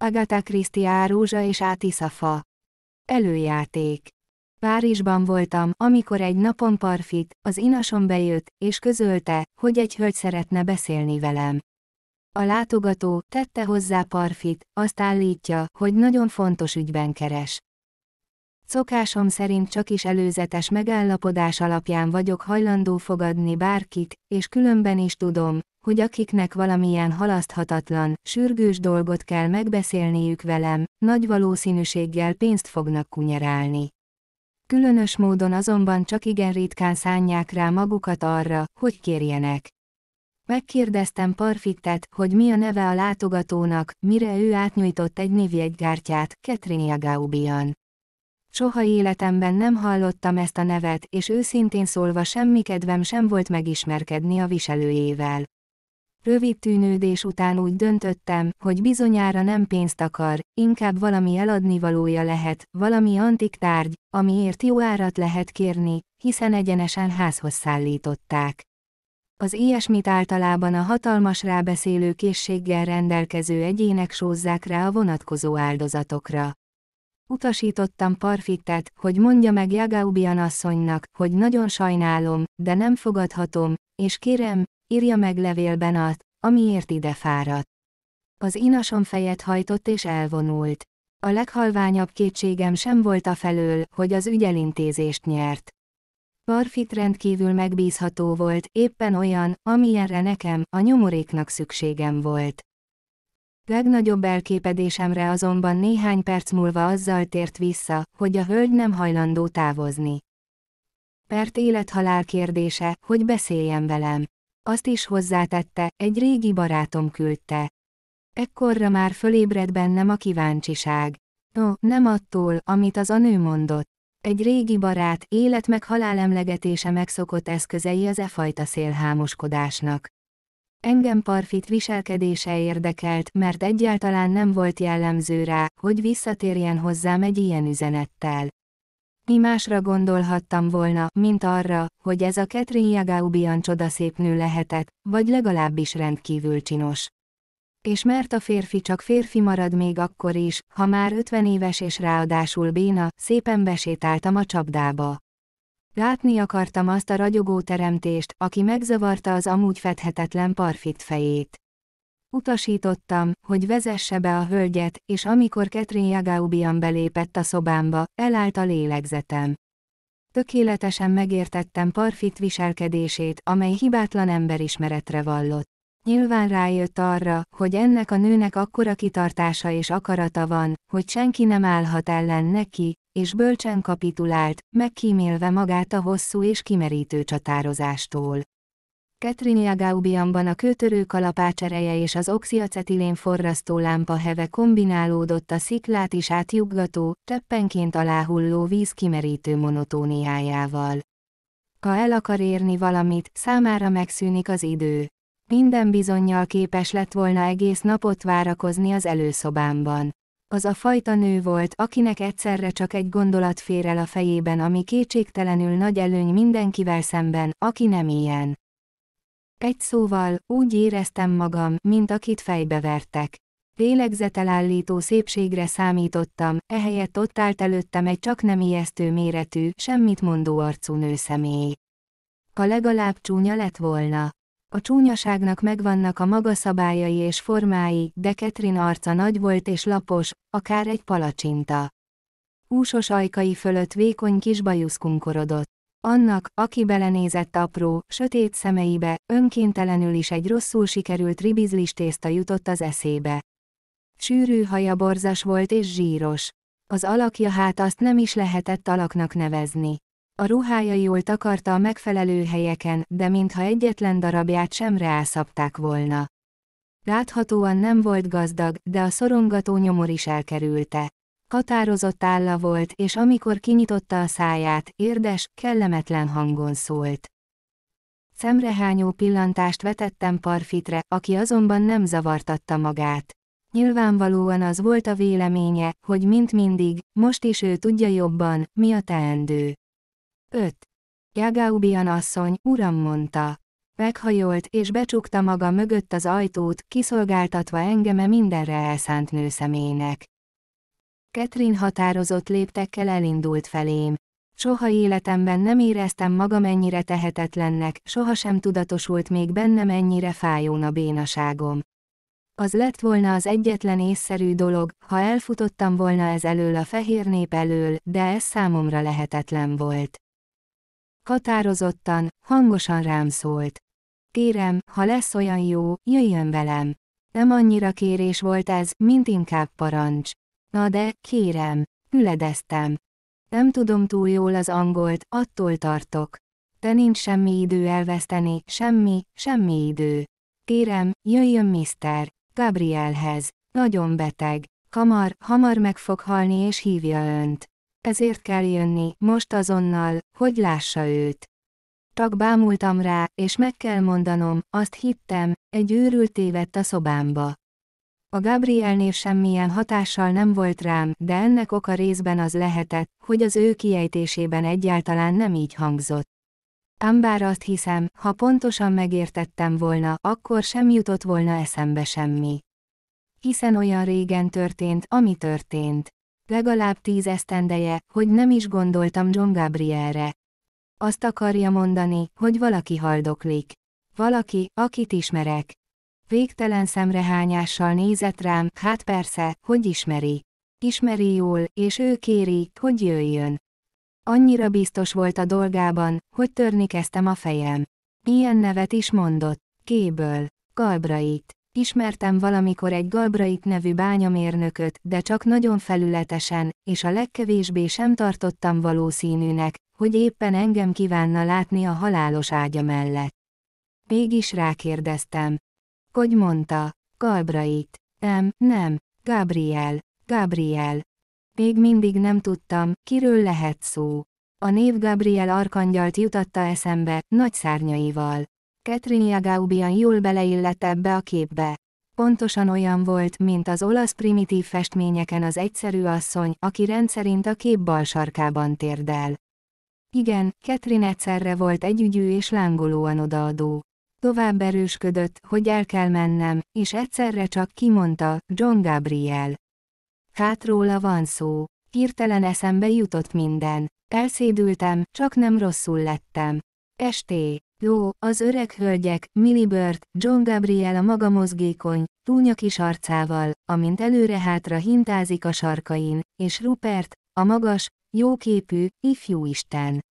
Agatha Christie Rózsa és Átisza fa. Előjáték. Párizsban voltam, amikor egy napon Parfit, az inason bejött, és közölte, hogy egy hölgy szeretne beszélni velem. A látogató tette hozzá Parfit, azt állítja, hogy nagyon fontos ügyben keres. Szokásom szerint csak is előzetes megállapodás alapján vagyok hajlandó fogadni bárkit, és különben is tudom, hogy akiknek valamilyen halaszthatatlan, sürgős dolgot kell megbeszélniük velem, nagy valószínűséggel pénzt fognak kunyerálni. Különös módon azonban csak igen ritkán szánják rá magukat arra, hogy kérjenek. Megkérdeztem Parfittet, hogy mi a neve a látogatónak, mire ő átnyújtott egy névjegygártyát, Ketrinia Gaubian soha életemben nem hallottam ezt a nevet, és őszintén szólva semmi kedvem sem volt megismerkedni a viselőjével. Rövid tűnődés után úgy döntöttem, hogy bizonyára nem pénzt akar, inkább valami eladnivalója lehet, valami antik tárgy, amiért jó árat lehet kérni, hiszen egyenesen házhoz szállították. Az ilyesmit általában a hatalmas rábeszélő készséggel rendelkező egyének sózzák rá a vonatkozó áldozatokra. Utasítottam Parfittet, hogy mondja meg Jagaubian asszonynak, hogy nagyon sajnálom, de nem fogadhatom, és kérem, írja meg levélben azt, amiért ide fáradt. Az inasom fejet hajtott és elvonult. A leghalványabb kétségem sem volt a felől, hogy az ügyelintézést nyert. Parfit rendkívül megbízható volt, éppen olyan, amilyenre nekem, a nyomoréknak szükségem volt. Legnagyobb elképedésemre azonban néhány perc múlva azzal tért vissza, hogy a hölgy nem hajlandó távozni. Pert élethalál kérdése, hogy beszéljen velem. Azt is hozzátette, egy régi barátom küldte. Ekkorra már fölébred bennem a kíváncsiság. Ó, nem attól, amit az a nő mondott. Egy régi barát, élet meg halál emlegetése megszokott eszközei az e fajta szélhámoskodásnak. Engem Parfit viselkedése érdekelt, mert egyáltalán nem volt jellemző rá, hogy visszatérjen hozzám egy ilyen üzenettel. Mi másra gondolhattam volna, mint arra, hogy ez a Catherine Jagaubian csodaszép nő lehetett, vagy legalábbis rendkívül csinos. És mert a férfi csak férfi marad még akkor is, ha már ötven éves és ráadásul béna, szépen besétáltam a csapdába. Látni akartam azt a ragyogó teremtést, aki megzavarta az amúgy fedhetetlen parfit fejét. Utasítottam, hogy vezesse be a hölgyet, és amikor Ketrin Jagaubian belépett a szobámba, elállt a lélegzetem. Tökéletesen megértettem parfit viselkedését, amely hibátlan emberismeretre vallott. Nyilván rájött arra, hogy ennek a nőnek akkora kitartása és akarata van, hogy senki nem állhat ellen neki, és bölcsen kapitulált, megkímélve magát a hosszú és kimerítő csatározástól. Catherine Gaubianban a kötörő kalapács ereje és az oxiacetilén forrasztó lámpa heve kombinálódott a sziklát is átjuggató, cseppenként aláhulló víz kimerítő monotóniájával. Ha el akar érni valamit, számára megszűnik az idő. Minden bizonyal képes lett volna egész napot várakozni az előszobámban. Az a fajta nő volt, akinek egyszerre csak egy gondolat fér el a fejében, ami kétségtelenül nagy előny mindenkivel szemben, aki nem ilyen. Egy szóval, úgy éreztem magam, mint akit fejbevertek. Lélegzetelállító szépségre számítottam, ehelyett ott állt előttem egy csak nem ijesztő méretű, semmit mondó arcú nőszemély. Ha legalább csúnya lett volna. A csúnyaságnak megvannak a maga szabályai és formái, de Ketrin arca nagy volt és lapos, akár egy palacsinta. Úsos ajkai fölött vékony kis bajusz kunkorodott. Annak, aki belenézett apró, sötét szemeibe, önkéntelenül is egy rosszul sikerült ribizlis tészta jutott az eszébe. Sűrű haja borzas volt és zsíros. Az alakja hát azt nem is lehetett alaknak nevezni. A ruhája jól akarta a megfelelő helyeken, de mintha egyetlen darabját sem rászapták volna. Láthatóan nem volt gazdag, de a szorongató nyomor is elkerülte. Határozott álla volt, és amikor kinyitotta a száját, érdes, kellemetlen hangon szólt. Szemrehányó pillantást vetettem Parfitre, aki azonban nem zavartatta magát. Nyilvánvalóan az volt a véleménye, hogy mint mindig, most is ő tudja jobban, mi a teendő. 5. Jagaubian asszony, uram mondta. Meghajolt, és becsukta maga mögött az ajtót, kiszolgáltatva engeme mindenre elszánt nőszemélynek. Ketrin határozott léptekkel elindult felém. Soha életemben nem éreztem magam ennyire tehetetlennek, sohasem tudatosult még bennem ennyire fájón a bénaságom. Az lett volna az egyetlen észszerű dolog, ha elfutottam volna ez elől a fehér nép elől, de ez számomra lehetetlen volt határozottan, hangosan rám szólt. Kérem, ha lesz olyan jó, jöjjön velem. Nem annyira kérés volt ez, mint inkább parancs. Na de, kérem, üledeztem. Nem tudom túl jól az angolt, attól tartok. De nincs semmi idő elveszteni, semmi, semmi idő. Kérem, jöjjön Mr. Gabrielhez. Nagyon beteg. Kamar, hamar meg fog halni és hívja önt ezért kell jönni, most azonnal, hogy lássa őt. Csak bámultam rá, és meg kell mondanom, azt hittem, egy őrült tévedt a szobámba. A Gabriel név semmilyen hatással nem volt rám, de ennek oka részben az lehetett, hogy az ő kiejtésében egyáltalán nem így hangzott. Ám bár azt hiszem, ha pontosan megértettem volna, akkor sem jutott volna eszembe semmi. Hiszen olyan régen történt, ami történt. Legalább tíz esztendeje, hogy nem is gondoltam John Gabrielre. Azt akarja mondani, hogy valaki haldoklik. Valaki, akit ismerek. Végtelen szemrehányással nézett rám, hát persze, hogy ismeri. Ismeri jól, és ő kéri, hogy jöjjön. Annyira biztos volt a dolgában, hogy törni kezdtem a fejem. Ilyen nevet is mondott. Kéből. Galbrait. Ismertem valamikor egy Galbrait nevű bányamérnököt, de csak nagyon felületesen, és a legkevésbé sem tartottam valószínűnek, hogy éppen engem kívánna látni a halálos ágya mellett. Mégis rákérdeztem. Hogy mondta, Galbrait. Nem, nem, Gabriel, Gabriel. Még mindig nem tudtam, kiről lehet szó. A név Gabriel arkangyalt jutatta eszembe, nagy szárnyaival. Catherine Jagaubian jól beleillett ebbe a képbe. Pontosan olyan volt, mint az olasz primitív festményeken az egyszerű asszony, aki rendszerint a kép bal sarkában térdel. Igen, Catherine egyszerre volt együgyű és lángolóan odaadó. Tovább erősködött, hogy el kell mennem, és egyszerre csak kimondta, John Gabriel. Hát róla van szó. Hirtelen eszembe jutott minden. Elszédültem, csak nem rosszul lettem. Esté. Jó, az öreg hölgyek, Millie Bird, John Gabriel a maga mozgékony, túlnya kis arcával, amint előre-hátra hintázik a sarkain, és Rupert, a magas, jóképű, ifjú isten.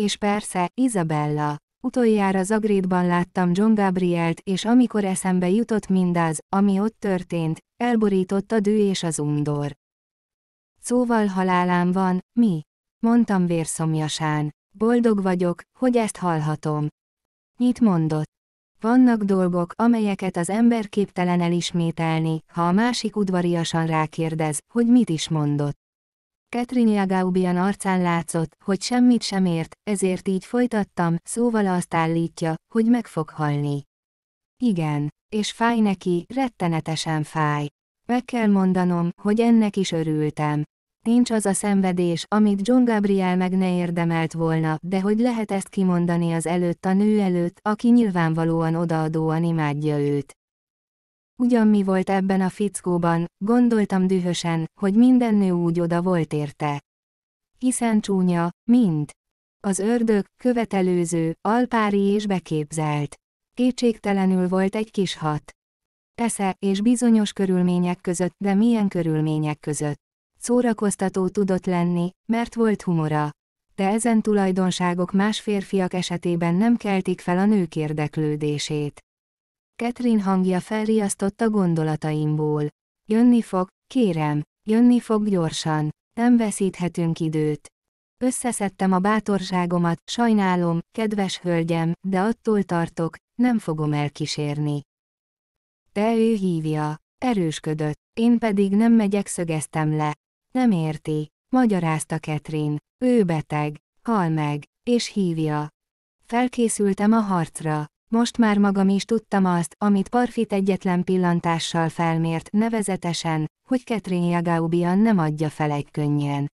És persze, Isabella. Utoljára Zagrédban láttam John Gabrielt, és amikor eszembe jutott mindaz, ami ott történt, elborított a dű és az undor. Szóval halálám van, mi? Mondtam vérszomjasán. Boldog vagyok, hogy ezt hallhatom. Mit mondott? Vannak dolgok, amelyeket az ember képtelen elismételni, ha a másik udvariasan rákérdez, hogy mit is mondott. Catherine Jagaubian arcán látszott, hogy semmit sem ért, ezért így folytattam, szóval azt állítja, hogy meg fog halni. Igen, és fáj neki, rettenetesen fáj. Meg kell mondanom, hogy ennek is örültem nincs az a szenvedés, amit John Gabriel meg ne érdemelt volna, de hogy lehet ezt kimondani az előtt a nő előtt, aki nyilvánvalóan odaadóan imádja őt. Ugyan mi volt ebben a fickóban, gondoltam dühösen, hogy minden nő úgy oda volt érte. Hiszen csúnya, mint az ördög, követelőző, alpári és beképzelt. Kétségtelenül volt egy kis hat. Esze, és bizonyos körülmények között, de milyen körülmények között. Szórakoztató tudott lenni, mert volt humora. De ezen tulajdonságok más férfiak esetében nem keltik fel a nők érdeklődését. Ketrin hangja felriasztotta gondolataimból. Jönni fog, kérem, jönni fog gyorsan, nem veszíthetünk időt. Összeszedtem a bátorságomat, sajnálom, kedves hölgyem, de attól tartok, nem fogom elkísérni. De ő hívja, erősködött, én pedig nem megyek szögeztem le. Nem érti, magyarázta Ketrin. Ő beteg, hal meg, és hívja. Felkészültem a harcra. Most már magam is tudtam azt, amit Parfit egyetlen pillantással felmért, nevezetesen, hogy Ketrin Jagaubian nem adja fel egy könnyen.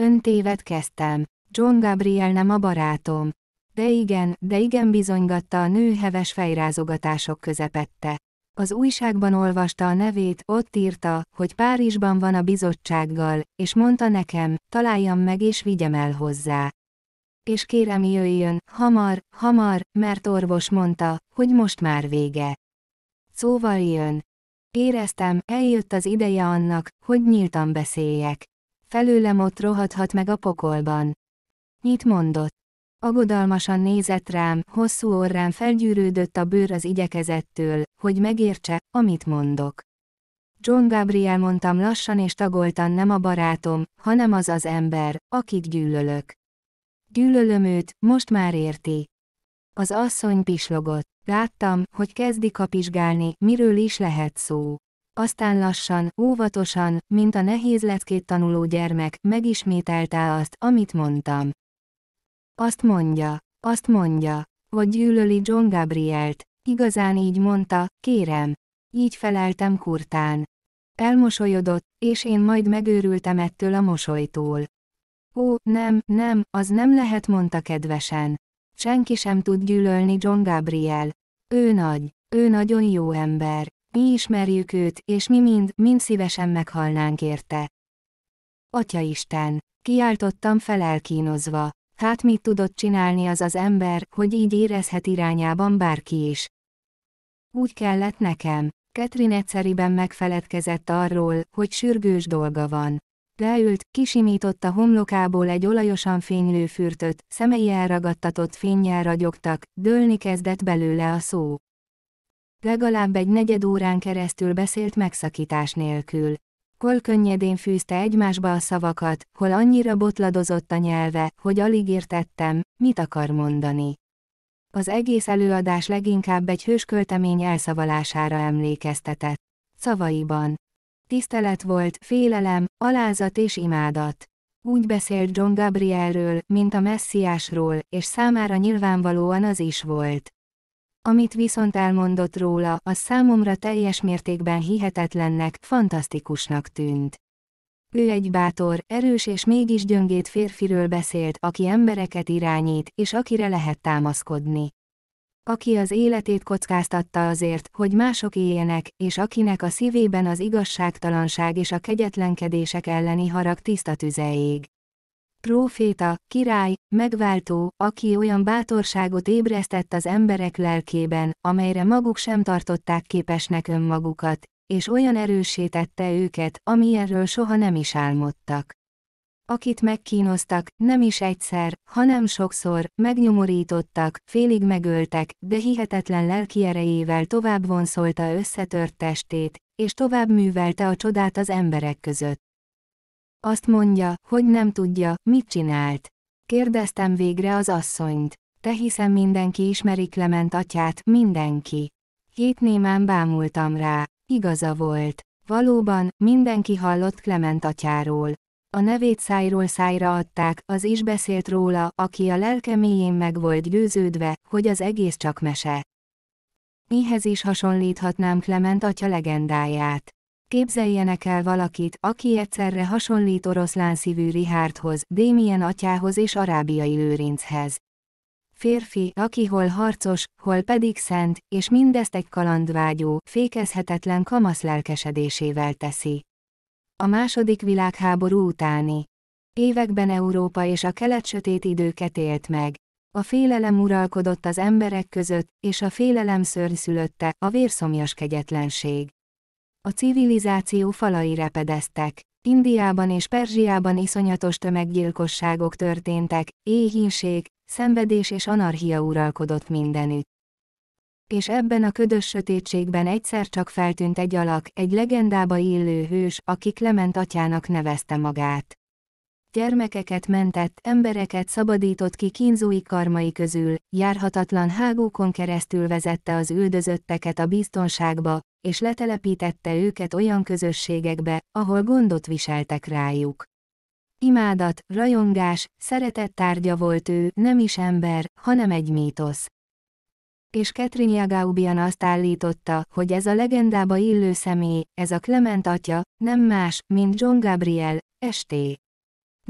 Ön téved kezdtem. John Gabriel nem a barátom. De igen, de igen bizonygatta a nő heves fejrázogatások közepette. Az újságban olvasta a nevét, ott írta, hogy Párizsban van a bizottsággal, és mondta nekem, találjam meg és vigyem el hozzá. És kérem jöjjön, hamar, hamar, mert orvos mondta, hogy most már vége. Szóval jön. Éreztem, eljött az ideje annak, hogy nyíltan beszéljek. Felőlem ott rohadhat meg a pokolban. Nyit mondott. Agodalmasan nézett rám, hosszú orrán felgyűrődött a bőr az igyekezettől, hogy megértse, amit mondok. John Gabriel mondtam lassan és tagoltan nem a barátom, hanem az az ember, akit gyűlölök. Gyűlölöm őt, most már érti. Az asszony pislogott. Láttam, hogy kezdi kapizsgálni, miről is lehet szó. Aztán lassan, óvatosan, mint a nehéz leckét tanuló gyermek, megismételte azt, amit mondtam. Azt mondja, azt mondja, vagy gyűlöli John Gabrielt. Igazán így mondta, kérem. Így feleltem kurtán. Elmosolyodott, és én majd megőrültem ettől a mosolytól. Ó, nem, nem, az nem lehet, mondta kedvesen. Senki sem tud gyűlölni John Gabriel. Ő nagy, ő nagyon jó ember. Mi ismerjük őt, és mi mind, mind szívesen meghalnánk érte. Atya Isten! Kiáltottam felelkínozva. Hát mit tudott csinálni az az ember, hogy így érezhet irányában bárki is. Úgy kellett nekem. Ketrin egyszeriben megfeledkezett arról, hogy sürgős dolga van. Leült, kisimította homlokából egy olajosan fénylő fürtöt, szemei elragadtatott fényjel ragyogtak, dőlni kezdett belőle a szó. Legalább egy negyed órán keresztül beszélt megszakítás nélkül. Kol könnyedén fűzte egymásba a szavakat, hol annyira botladozott a nyelve, hogy alig értettem, mit akar mondani. Az egész előadás leginkább egy hős elszavalására emlékeztetett. Szavaiban. Tisztelet volt, félelem, alázat és imádat. Úgy beszélt John Gabrielről, mint a messziásról, és számára nyilvánvalóan az is volt. Amit viszont elmondott róla, az számomra teljes mértékben hihetetlennek, fantasztikusnak tűnt. Ő egy bátor, erős és mégis gyöngét férfiről beszélt, aki embereket irányít, és akire lehet támaszkodni. Aki az életét kockáztatta azért, hogy mások éljenek, és akinek a szívében az igazságtalanság és a kegyetlenkedések elleni harag tiszta tüzeig. Próféta, király, megváltó, aki olyan bátorságot ébresztett az emberek lelkében, amelyre maguk sem tartották képesnek önmagukat, és olyan erősítette őket, amilyenről soha nem is álmodtak. Akit megkínoztak, nem is egyszer, hanem sokszor, megnyomorítottak, félig megöltek, de hihetetlen lelki erejével tovább vonszolta összetört testét, és tovább művelte a csodát az emberek között. Azt mondja, hogy nem tudja, mit csinált. Kérdeztem végre az asszonyt. Te hiszem mindenki ismeri Clement atyát, mindenki. Hét némán bámultam rá. Igaza volt. Valóban, mindenki hallott Clement atyáról. A nevét szájról szájra adták, az is beszélt róla, aki a lelke mélyén meg volt győződve, hogy az egész csak mese. Mihez is hasonlíthatnám Clement atya legendáját. Képzeljenek el valakit, aki egyszerre hasonlít oroszlán szívű Rihárdhoz, Démien atyához és arábiai lőrinchez. Férfi, aki hol harcos, hol pedig szent, és mindezt egy kalandvágyó, fékezhetetlen kamasz lelkesedésével teszi. A második világháború utáni években Európa és a kelet sötét időket élt meg. A félelem uralkodott az emberek között, és a félelem szülötte, a vérszomjas kegyetlenség. A civilizáció falai repedeztek. Indiában és Perzsiában iszonyatos tömeggyilkosságok történtek, éhínség, szenvedés és anarchia uralkodott mindenütt. És ebben a ködös sötétségben egyszer csak feltűnt egy alak, egy legendába illő hős, aki Clement atyának nevezte magát. Gyermekeket mentett, embereket szabadított ki kínzói karmai közül, járhatatlan hágókon keresztül vezette az üldözötteket a biztonságba, és letelepítette őket olyan közösségekbe, ahol gondot viseltek rájuk. Imádat, rajongás, szeretett tárgya volt ő, nem is ember, hanem egy mítosz. És Catherine Jagaubian azt állította, hogy ez a legendába illő személy, ez a Clement atya, nem más, mint John Gabriel, St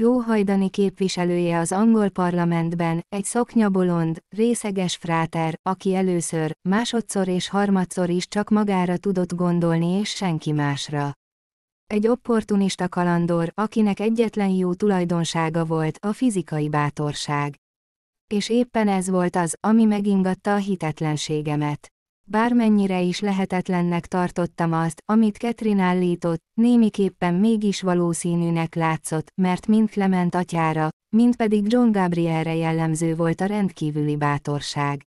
jóhajdani képviselője az angol parlamentben, egy szoknyabolond, részeges fráter, aki először, másodszor és harmadszor is csak magára tudott gondolni és senki másra. Egy opportunista kalandor, akinek egyetlen jó tulajdonsága volt a fizikai bátorság. És éppen ez volt az, ami megingatta a hitetlenségemet. Bármennyire is lehetetlennek tartottam azt, amit Ketrin állított, némiképpen mégis valószínűnek látszott, mert mind Clement atyára, mind pedig John Gabrielre jellemző volt a rendkívüli bátorság.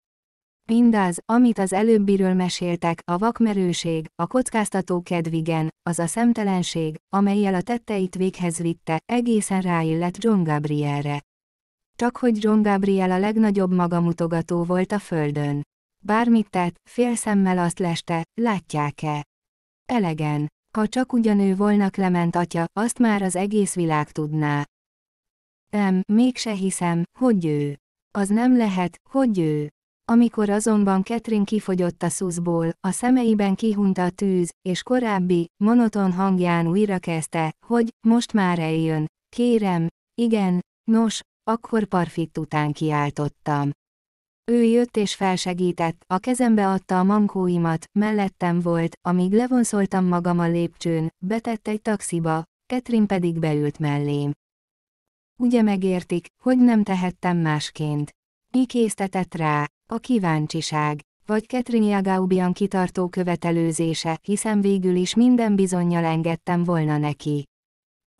Mindaz, amit az előbbiről meséltek, a vakmerőség, a kockáztató kedvigen, az a szemtelenség, amelyel a tetteit véghez vitte, egészen ráillett John Gabrielre. Csak hogy John Gabriel a legnagyobb magamutogató volt a földön. Bármit tett, félszemmel azt leste, látják-e. Elegen, ha csak ugyanő volna Lement atya, azt már az egész világ tudná. Nem, mégse hiszem, hogy ő. Az nem lehet, hogy ő. Amikor azonban Ketrin kifogyott a szuszból, a szemeiben kihunt a tűz, és korábbi, monoton hangján újra kezdte, hogy, most már eljön, kérem, igen, nos, akkor parfit után kiáltottam. Ő jött és felsegített, a kezembe adta a mankóimat, mellettem volt, amíg levonszoltam magam a lépcsőn, betett egy taxiba, Ketrin pedig beült mellém. Ugye megértik, hogy nem tehettem másként. Mi késztetett rá? A kíváncsiság, vagy Ketrin Jagaubian kitartó követelőzése, hiszen végül is minden bizonyal engedtem volna neki.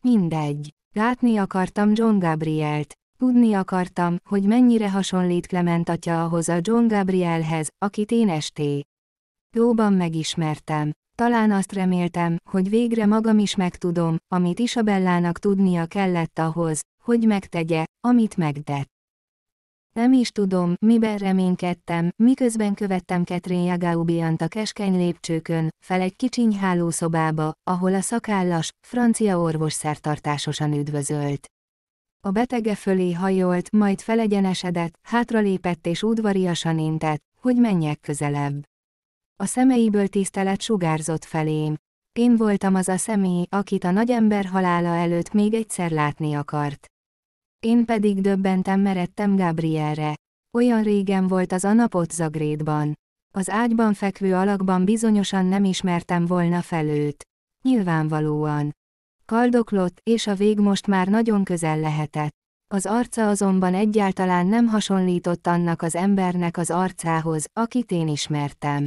Mindegy. Látni akartam John Gabrielt. Tudni akartam, hogy mennyire hasonlít Clement atya ahhoz a John Gabrielhez, akit én esté. Jóban megismertem. Talán azt reméltem, hogy végre magam is megtudom, amit Isabellának tudnia kellett ahhoz, hogy megtegye, amit megtett. Nem is tudom, miben reménykedtem, miközben követtem Ketrén Jagaubiant a keskeny lépcsőkön, fel egy kicsiny hálószobába, ahol a szakállas, francia orvos szertartásosan üdvözölt. A betege fölé hajolt, majd felegyenesedett, hátralépett és udvariasan intett, hogy menjek közelebb. A szemeiből tisztelet sugárzott felém. Én voltam az a személy, akit a nagyember halála előtt még egyszer látni akart. Én pedig döbbentem meredtem Gabrielre. Olyan régen volt az a napot Zagrédban. Az ágyban fekvő alakban bizonyosan nem ismertem volna felőt. Nyilvánvalóan. Kaldoklott, és a vég most már nagyon közel lehetett. Az arca azonban egyáltalán nem hasonlított annak az embernek az arcához, akit én ismertem.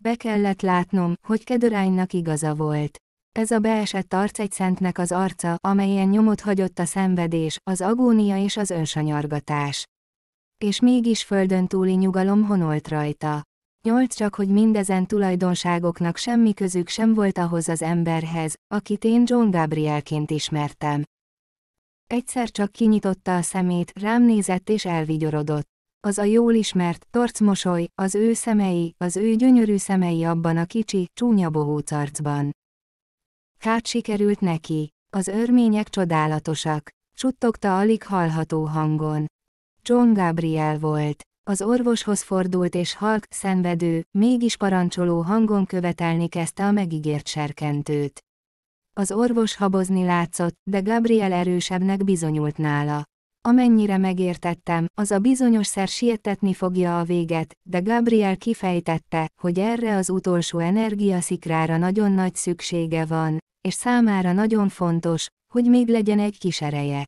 Be kellett látnom, hogy Kedoránynak igaza volt. Ez a beesett arc egy szentnek az arca, amelyen nyomot hagyott a szenvedés, az agónia és az önsanyargatás. És mégis földön túli nyugalom honolt rajta. Nyolc csak hogy mindezen tulajdonságoknak semmi közük sem volt ahhoz az emberhez, akit én John Gabrielként ismertem. Egyszer csak kinyitotta a szemét, rám nézett és elvigyorodott. Az a jól ismert, torc mosoly, az ő szemei, az ő gyönyörű szemei abban a kicsi, csúnya bohóc arcban. Hát sikerült neki, az örmények csodálatosak, suttogta alig hallható hangon. John Gabriel volt az orvoshoz fordult és halk, szenvedő, mégis parancsoló hangon követelni kezdte a megígért serkentőt. Az orvos habozni látszott, de Gabriel erősebbnek bizonyult nála. Amennyire megértettem, az a bizonyos szer sietetni fogja a véget, de Gabriel kifejtette, hogy erre az utolsó energiaszikrára nagyon nagy szüksége van, és számára nagyon fontos, hogy még legyen egy kis ereje.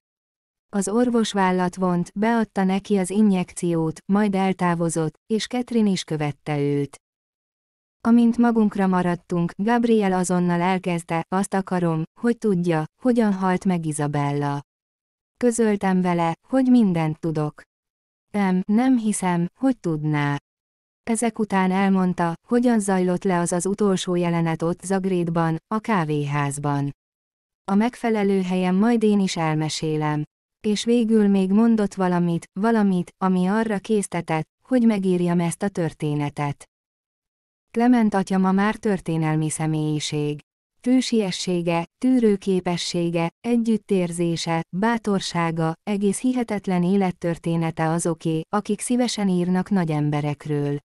Az orvos vállat vont, beadta neki az injekciót, majd eltávozott, és Ketrin is követte őt. Amint magunkra maradtunk, Gabriel azonnal elkezdte, azt akarom, hogy tudja, hogyan halt meg Izabella. Közöltem vele, hogy mindent tudok. Nem, nem hiszem, hogy tudná. Ezek után elmondta, hogyan zajlott le az az utolsó jelenet ott Zagrédban, a kávéházban. A megfelelő helyen majd én is elmesélem és végül még mondott valamit, valamit, ami arra késztetett, hogy megírjam ezt a történetet. Clement atya ma már történelmi személyiség. fősiessége, tűrőképessége, együttérzése, bátorsága, egész hihetetlen élettörténete azoké, akik szívesen írnak nagy emberekről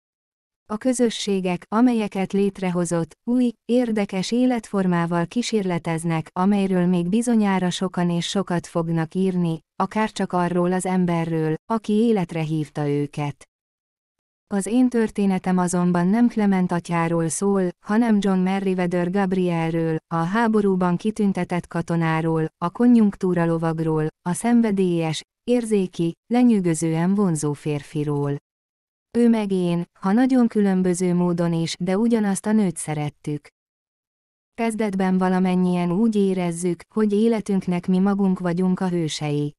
a közösségek, amelyeket létrehozott, új, érdekes életformával kísérleteznek, amelyről még bizonyára sokan és sokat fognak írni, akár csak arról az emberről, aki életre hívta őket. Az én történetem azonban nem Clement atyáról szól, hanem John Merriweather Gabrielről, a háborúban kitüntetett katonáról, a konjunktúra lovagról, a szenvedélyes, érzéki, lenyűgözően vonzó férfiról. Ő meg én, ha nagyon különböző módon is, de ugyanazt a nőt szerettük. Kezdetben valamennyien úgy érezzük, hogy életünknek mi magunk vagyunk a hősei.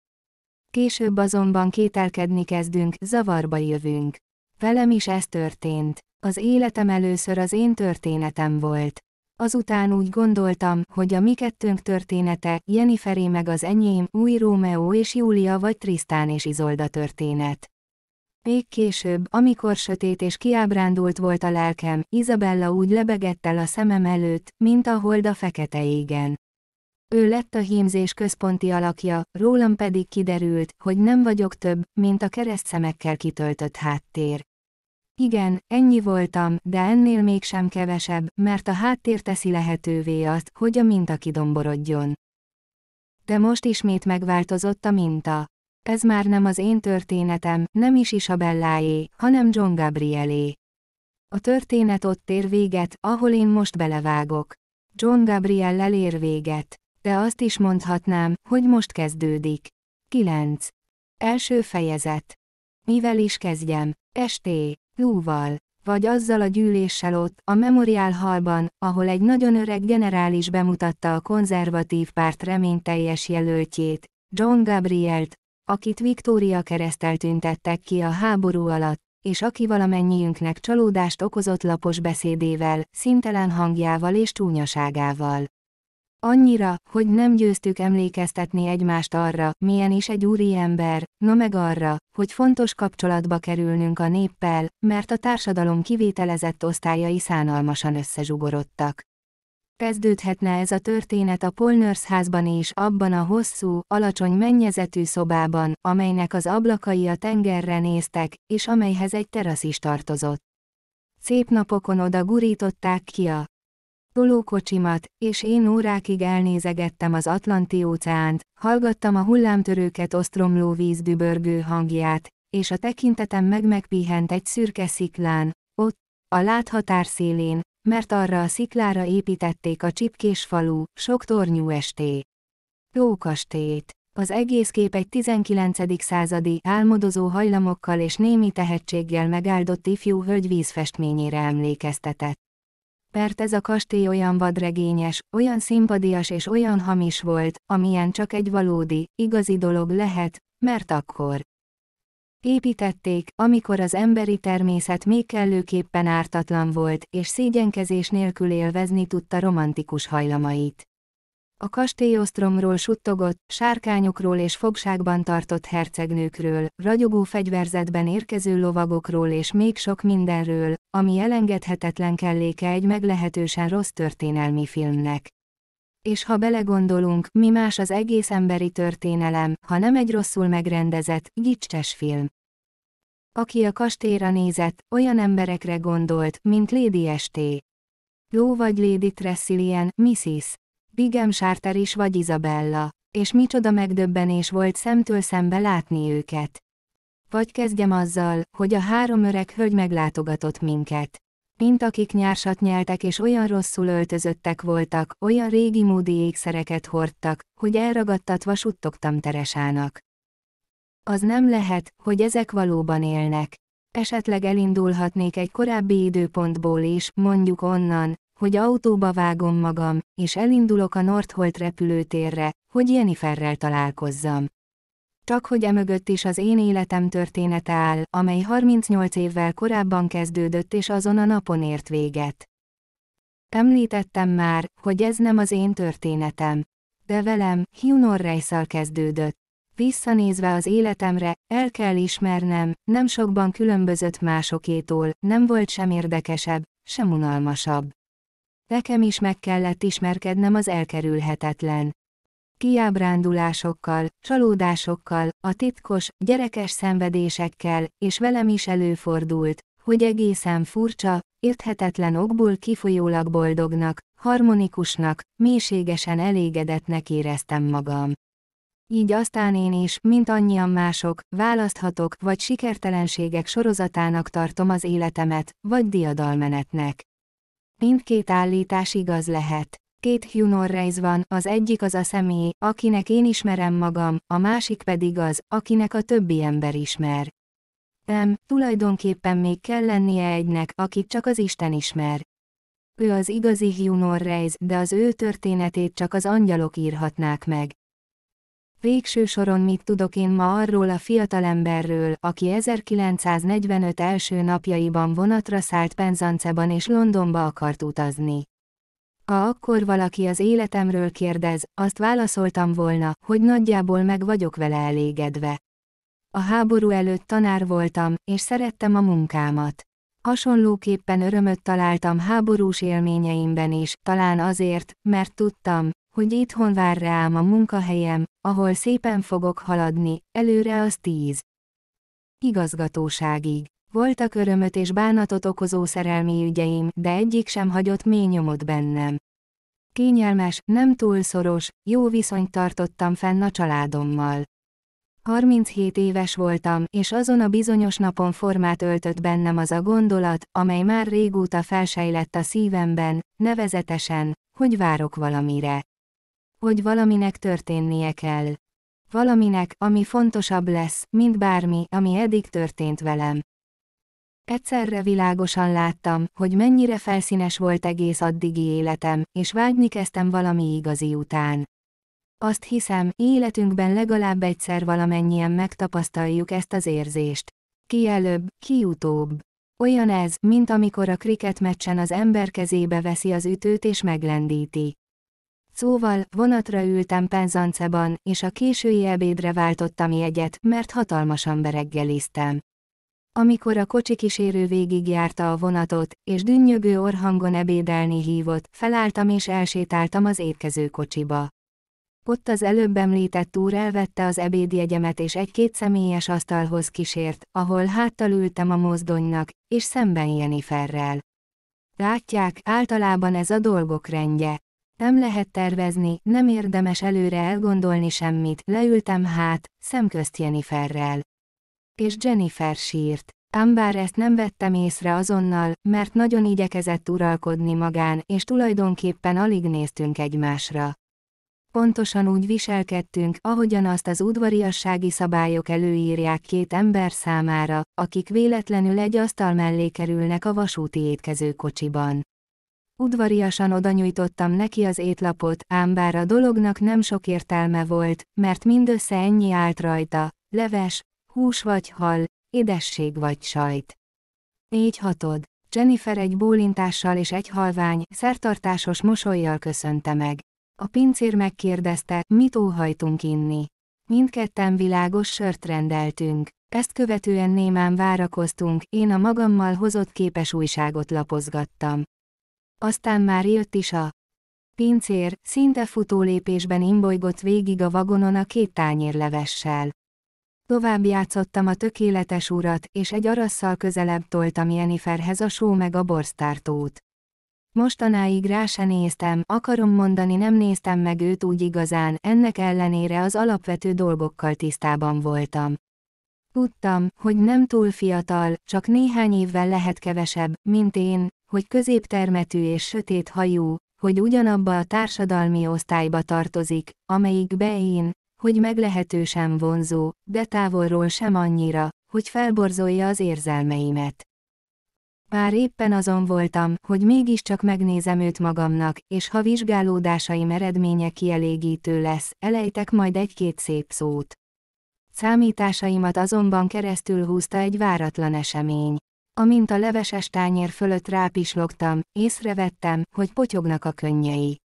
Később azonban kételkedni kezdünk, zavarba jövünk. Velem is ez történt. Az életem először az én történetem volt. Azután úgy gondoltam, hogy a mi kettőnk története, Jenniferé meg az enyém, új Rómeó és Júlia vagy Trisztán és Izolda történet. Még később, amikor sötét és kiábrándult volt a lelkem, Izabella úgy lebegett el a szemem előtt, mint a hold a fekete égen. Ő lett a hímzés központi alakja, rólam pedig kiderült, hogy nem vagyok több, mint a szemekkel kitöltött háttér. Igen, ennyi voltam, de ennél mégsem kevesebb, mert a háttér teszi lehetővé azt, hogy a minta kidomborodjon. De most ismét megváltozott a minta. Ez már nem az én történetem, nem is Isabelláé, hanem John Gabrielé. A történet ott ér véget, ahol én most belevágok. John Gabriel ér véget. De azt is mondhatnám, hogy most kezdődik. 9. Első fejezet. Mivel is kezdjem? Esté, Lúval. Vagy azzal a gyűléssel ott, a Memorial Hallban, ahol egy nagyon öreg generális bemutatta a konzervatív párt reményteljes jelöltjét, John Gabrielt, akit Viktória keresztel tüntettek ki a háború alatt, és aki valamennyiünknek csalódást okozott lapos beszédével, szintelen hangjával és csúnyaságával. Annyira, hogy nem győztük emlékeztetni egymást arra, milyen is egy úri ember, na meg arra, hogy fontos kapcsolatba kerülnünk a néppel, mert a társadalom kivételezett osztályai szánalmasan összezsugorodtak. Kezdődhetne ez a történet a Polnörsz házban és abban a hosszú, alacsony mennyezetű szobában, amelynek az ablakai a tengerre néztek, és amelyhez egy terasz is tartozott. Szép napokon oda gurították ki a tolókocsimat, és én órákig elnézegettem az Atlanti-óceánt, hallgattam a hullámtörőket osztromló vízdübörgő hangját, és a tekintetem meg megpihent egy szürke sziklán, ott, a láthatár szélén, mert arra a sziklára építették a csipkés falu, sok tornyú esté. Jókastét. Az egész kép egy 19. századi, álmodozó hajlamokkal és némi tehetséggel megáldott ifjú hölgy vízfestményére emlékeztetett. Mert ez a kastély olyan vadregényes, olyan szimpadias és olyan hamis volt, amilyen csak egy valódi, igazi dolog lehet, mert akkor. Építették, amikor az emberi természet még kellőképpen ártatlan volt, és szégyenkezés nélkül élvezni tudta romantikus hajlamait. A kastélyosztromról suttogott, sárkányokról és fogságban tartott hercegnőkről, ragyogó fegyverzetben érkező lovagokról és még sok mindenről, ami elengedhetetlen kelléke egy meglehetősen rossz történelmi filmnek. És ha belegondolunk, mi más az egész emberi történelem, ha nem egy rosszul megrendezett, gicses film. Aki a kastélyra nézett, olyan emberekre gondolt, mint Lady ST. Jó vagy Lady Tressilien, Mrs. Bigem Sárter is vagy Isabella. És micsoda megdöbbenés volt szemtől szembe látni őket. Vagy kezdjem azzal, hogy a három öreg hölgy meglátogatott minket mint akik nyársat nyeltek és olyan rosszul öltözöttek voltak, olyan régi módi ékszereket hordtak, hogy elragadtatva suttogtam Teresának. Az nem lehet, hogy ezek valóban élnek. Esetleg elindulhatnék egy korábbi időpontból is, mondjuk onnan, hogy autóba vágom magam, és elindulok a Northolt repülőtérre, hogy Jenniferrel találkozzam. Csak hogy emögött is az én életem története áll, amely 38 évvel korábban kezdődött és azon a napon ért véget. Említettem már, hogy ez nem az én történetem. De velem, Hunor Reisszal kezdődött. Visszanézve az életemre, el kell ismernem, nem sokban különbözött másokétól, nem volt sem érdekesebb, sem unalmasabb. Nekem is meg kellett ismerkednem az elkerülhetetlen kiábrándulásokkal, csalódásokkal, a titkos, gyerekes szenvedésekkel, és velem is előfordult, hogy egészen furcsa, érthetetlen okból kifolyólag boldognak, harmonikusnak, mélységesen elégedetnek éreztem magam. Így aztán én is, mint annyian mások, választhatok, vagy sikertelenségek sorozatának tartom az életemet, vagy diadalmenetnek. Mindkét állítás igaz lehet. Két Hunor Reis van, az egyik az a személy, akinek én ismerem magam, a másik pedig az, akinek a többi ember ismer. Nem, tulajdonképpen még kell lennie egynek, akit csak az Isten ismer. Ő az igazi Hunor Reis, de az ő történetét csak az angyalok írhatnák meg. Végső soron mit tudok én ma arról a fiatalemberről, aki 1945 első napjaiban vonatra szállt Penzanceban és Londonba akart utazni. Ha akkor valaki az életemről kérdez, azt válaszoltam volna, hogy nagyjából meg vagyok vele elégedve. A háború előtt tanár voltam, és szerettem a munkámat. Hasonlóképpen örömöt találtam háborús élményeimben is, talán azért, mert tudtam, hogy itthon vár rám a munkahelyem, ahol szépen fogok haladni, előre az tíz. Igazgatóságig. Voltak örömöt és bánatot okozó szerelmi ügyeim, de egyik sem hagyott mély nyomot bennem. Kényelmes, nem túl szoros, jó viszonyt tartottam fenn a családommal. 37 éves voltam, és azon a bizonyos napon formát öltött bennem az a gondolat, amely már régóta felsejlett a szívemben, nevezetesen, hogy várok valamire. Hogy valaminek történnie kell. Valaminek, ami fontosabb lesz, mint bármi, ami eddig történt velem. Egyszerre világosan láttam, hogy mennyire felszínes volt egész addigi életem, és vágyni kezdtem valami igazi után. Azt hiszem, életünkben legalább egyszer valamennyien megtapasztaljuk ezt az érzést. Ki előbb, ki utóbb. Olyan ez, mint amikor a kriket meccsen az ember kezébe veszi az ütőt és meglendíti. Szóval, vonatra ültem Penzanceban, és a késői ebédre váltottam jegyet, mert hatalmasan bereggeliztem. Amikor a kocsi kísérő végigjárta a vonatot, és dünnyögő orhangon ebédelni hívott, felálltam és elsétáltam az étkező kocsiba. Ott az előbb említett úr elvette az ebédjegyemet és egy-két személyes asztalhoz kísért, ahol háttal ültem a mozdonynak, és szemben Jenniferrel. Látják, általában ez a dolgok rendje. Nem lehet tervezni, nem érdemes előre elgondolni semmit, leültem hát, szemközt Jeniferrel és Jennifer sírt. Amber ezt nem vettem észre azonnal, mert nagyon igyekezett uralkodni magán, és tulajdonképpen alig néztünk egymásra. Pontosan úgy viselkedtünk, ahogyan azt az udvariassági szabályok előírják két ember számára, akik véletlenül egy asztal mellé kerülnek a vasúti étkezőkocsiban. Udvariasan odanyújtottam neki az étlapot, ám bár a dolognak nem sok értelme volt, mert mindössze ennyi állt rajta, leves, hús vagy hal, édesség vagy sajt. Így hatod. Jennifer egy bólintással és egy halvány, szertartásos mosolyjal köszönte meg. A pincér megkérdezte, mit óhajtunk inni. Mindketten világos sört rendeltünk. Ezt követően némán várakoztunk, én a magammal hozott képes újságot lapozgattam. Aztán már jött is a pincér, szinte futólépésben imbolygott végig a vagonon a két tányér levessel. Tovább játszottam a tökéletes urat, és egy arasszal közelebb toltam Jenniferhez a só meg a borztártót. Mostanáig rá se néztem, akarom mondani nem néztem meg őt úgy igazán, ennek ellenére az alapvető dolgokkal tisztában voltam. Tudtam, hogy nem túl fiatal, csak néhány évvel lehet kevesebb, mint én, hogy középtermetű és sötét hajú, hogy ugyanabba a társadalmi osztályba tartozik, amelyikbe én, hogy meglehetősen vonzó, de távolról sem annyira, hogy felborzolja az érzelmeimet. Bár éppen azon voltam, hogy mégiscsak megnézem őt magamnak, és ha vizsgálódásaim eredménye kielégítő lesz, elejtek majd egy-két szép szót. Számításaimat azonban keresztül húzta egy váratlan esemény. Amint a leveses tányér fölött rápislogtam, észrevettem, hogy potyognak a könnyei.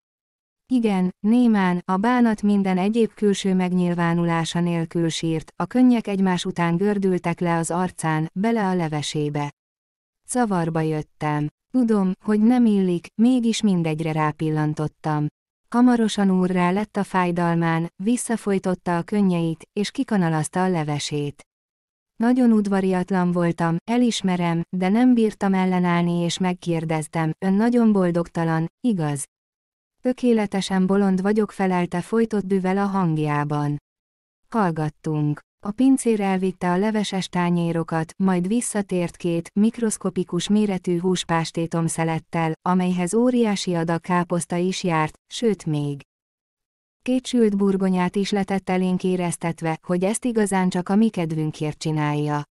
Igen, némán, a bánat minden egyéb külső megnyilvánulása nélkül sírt, a könnyek egymás után gördültek le az arcán, bele a levesébe. Szavarba jöttem. Tudom, hogy nem illik, mégis mindegyre rápillantottam. Hamarosan úrrá lett a fájdalmán, visszafojtotta a könnyeit, és kikanalazta a levesét. Nagyon udvariatlan voltam, elismerem, de nem bírtam ellenállni és megkérdeztem, ön nagyon boldogtalan, igaz? Tökéletesen bolond vagyok felelte folytott düvel a hangjában. Hallgattunk. A pincér elvitte a leveses tányérokat, majd visszatért két, mikroszkopikus méretű húspástétom szelettel, amelyhez óriási adag káposzta is járt, sőt még. Két sült burgonyát is letett elénk éreztetve, hogy ezt igazán csak a mi kedvünkért csinálja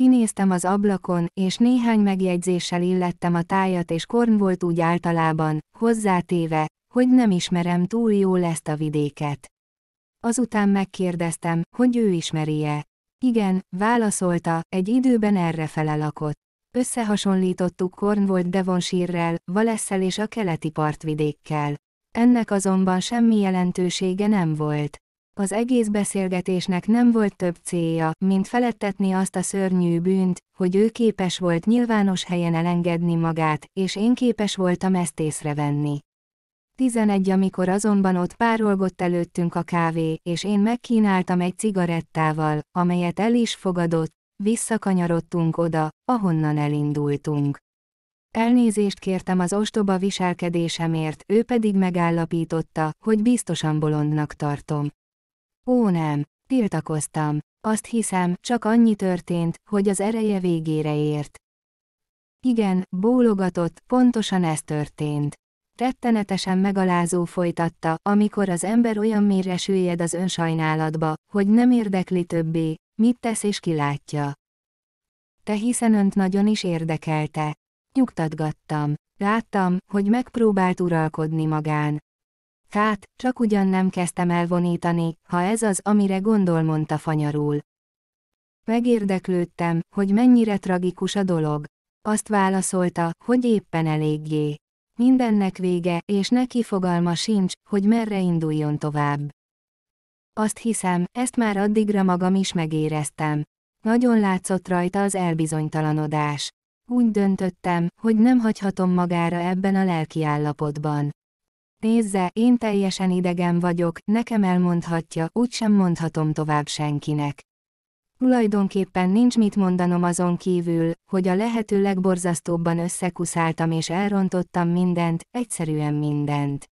kinéztem az ablakon, és néhány megjegyzéssel illettem a tájat és korn volt úgy általában, hozzátéve, hogy nem ismerem túl jól ezt a vidéket. Azután megkérdeztem, hogy ő ismeri-e. Igen, válaszolta, egy időben erre felelakott. Összehasonlítottuk Kornvolt Devonshire-rel, Valesszel és a keleti partvidékkel. Ennek azonban semmi jelentősége nem volt. Az egész beszélgetésnek nem volt több célja, mint felettetni azt a szörnyű bűnt, hogy ő képes volt nyilvános helyen elengedni magát, és én képes voltam ezt észrevenni. 11 amikor azonban ott párolgott előttünk a kávé, és én megkínáltam egy cigarettával, amelyet el is fogadott, visszakanyarodtunk oda, ahonnan elindultunk. Elnézést kértem az ostoba viselkedésemért, ő pedig megállapította, hogy biztosan bolondnak tartom. Ó nem, tiltakoztam. Azt hiszem, csak annyi történt, hogy az ereje végére ért. Igen, bólogatott, pontosan ez történt. Rettenetesen megalázó folytatta, amikor az ember olyan mélyre süllyed az önsajnálatba, hogy nem érdekli többé, mit tesz és kilátja. Te hiszen önt nagyon is érdekelte. Nyugtatgattam. Láttam, hogy megpróbált uralkodni magán. Kát, csak ugyan nem kezdtem elvonítani, ha ez az, amire gondol, mondta fanyarul. Megérdeklődtem, hogy mennyire tragikus a dolog. Azt válaszolta, hogy éppen eléggé. Mindennek vége, és neki fogalma sincs, hogy merre induljon tovább. Azt hiszem, ezt már addigra magam is megéreztem. Nagyon látszott rajta az elbizonytalanodás. Úgy döntöttem, hogy nem hagyhatom magára ebben a lelkiállapotban. Nézze, én teljesen idegen vagyok, nekem elmondhatja, úgysem mondhatom tovább senkinek. Tulajdonképpen nincs mit mondanom azon kívül, hogy a lehető legborzasztóbban összekuszáltam és elrontottam mindent, egyszerűen mindent.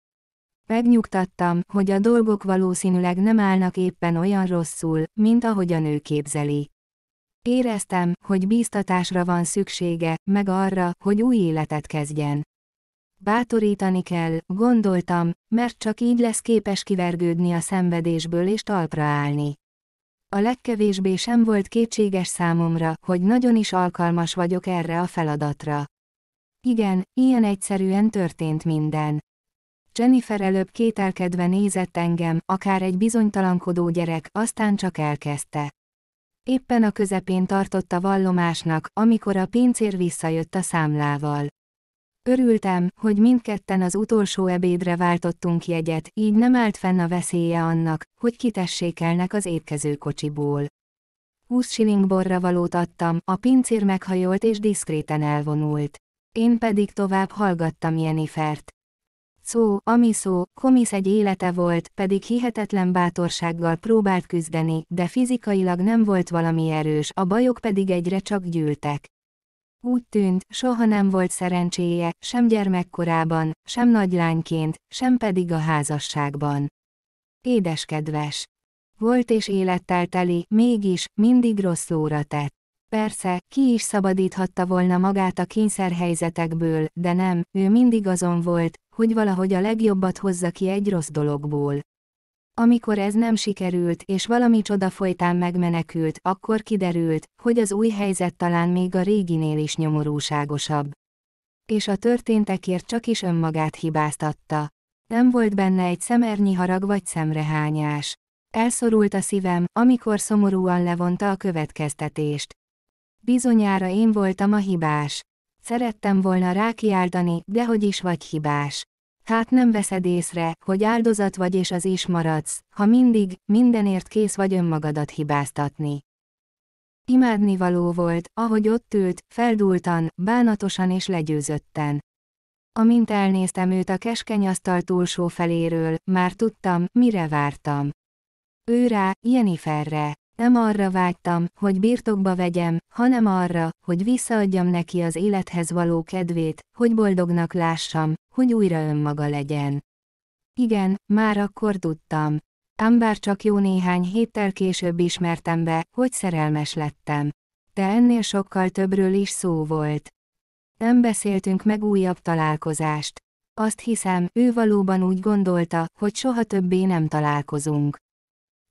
Megnyugtattam, hogy a dolgok valószínűleg nem állnak éppen olyan rosszul, mint ahogyan nő képzeli. Éreztem, hogy bíztatásra van szüksége, meg arra, hogy új életet kezdjen bátorítani kell, gondoltam, mert csak így lesz képes kivergődni a szenvedésből és talpra állni. A legkevésbé sem volt kétséges számomra, hogy nagyon is alkalmas vagyok erre a feladatra. Igen, ilyen egyszerűen történt minden. Jennifer előbb kételkedve nézett engem, akár egy bizonytalankodó gyerek, aztán csak elkezdte. Éppen a közepén tartotta vallomásnak, amikor a pincér visszajött a számlával. Örültem, hogy mindketten az utolsó ebédre váltottunk jegyet, így nem állt fenn a veszélye annak, hogy kitessékelnek az kocsiból. 20 shilling borra valót adtam, a pincér meghajolt és diszkréten elvonult. Én pedig tovább hallgattam Jennifert. Szó, ami szó, komisz egy élete volt, pedig hihetetlen bátorsággal próbált küzdeni, de fizikailag nem volt valami erős, a bajok pedig egyre csak gyűltek. Úgy tűnt, soha nem volt szerencséje, sem gyermekkorában, sem nagylányként, sem pedig a házasságban. Édeskedves! Volt és élettel teli, mégis, mindig rossz óra tett. Persze, ki is szabadíthatta volna magát a kényszerhelyzetekből, de nem, ő mindig azon volt, hogy valahogy a legjobbat hozza ki egy rossz dologból. Amikor ez nem sikerült, és valami csoda folytán megmenekült, akkor kiderült, hogy az új helyzet talán még a réginél is nyomorúságosabb. És a történtekért csak is önmagát hibáztatta. Nem volt benne egy szemernyi harag vagy szemrehányás. Elszorult a szívem, amikor szomorúan levonta a következtetést. Bizonyára én voltam a hibás. Szerettem volna rákiáltani, de hogy is vagy hibás. Hát nem veszed észre, hogy áldozat vagy és az is maradsz, ha mindig, mindenért kész vagy önmagadat hibáztatni. Imádni való volt, ahogy ott ült, feldúltan, bánatosan és legyőzötten. Amint elnéztem őt a keskeny asztal túlsó feléről, már tudtam, mire vártam. Őrá, Jenniferre. Nem arra vágytam, hogy birtokba vegyem, hanem arra, hogy visszaadjam neki az élethez való kedvét, hogy boldognak lássam, hogy újra önmaga legyen. Igen, már akkor tudtam. Ám bár csak jó néhány héttel később ismertem be, hogy szerelmes lettem. De ennél sokkal többről is szó volt. Nem beszéltünk meg újabb találkozást. Azt hiszem, ő valóban úgy gondolta, hogy soha többé nem találkozunk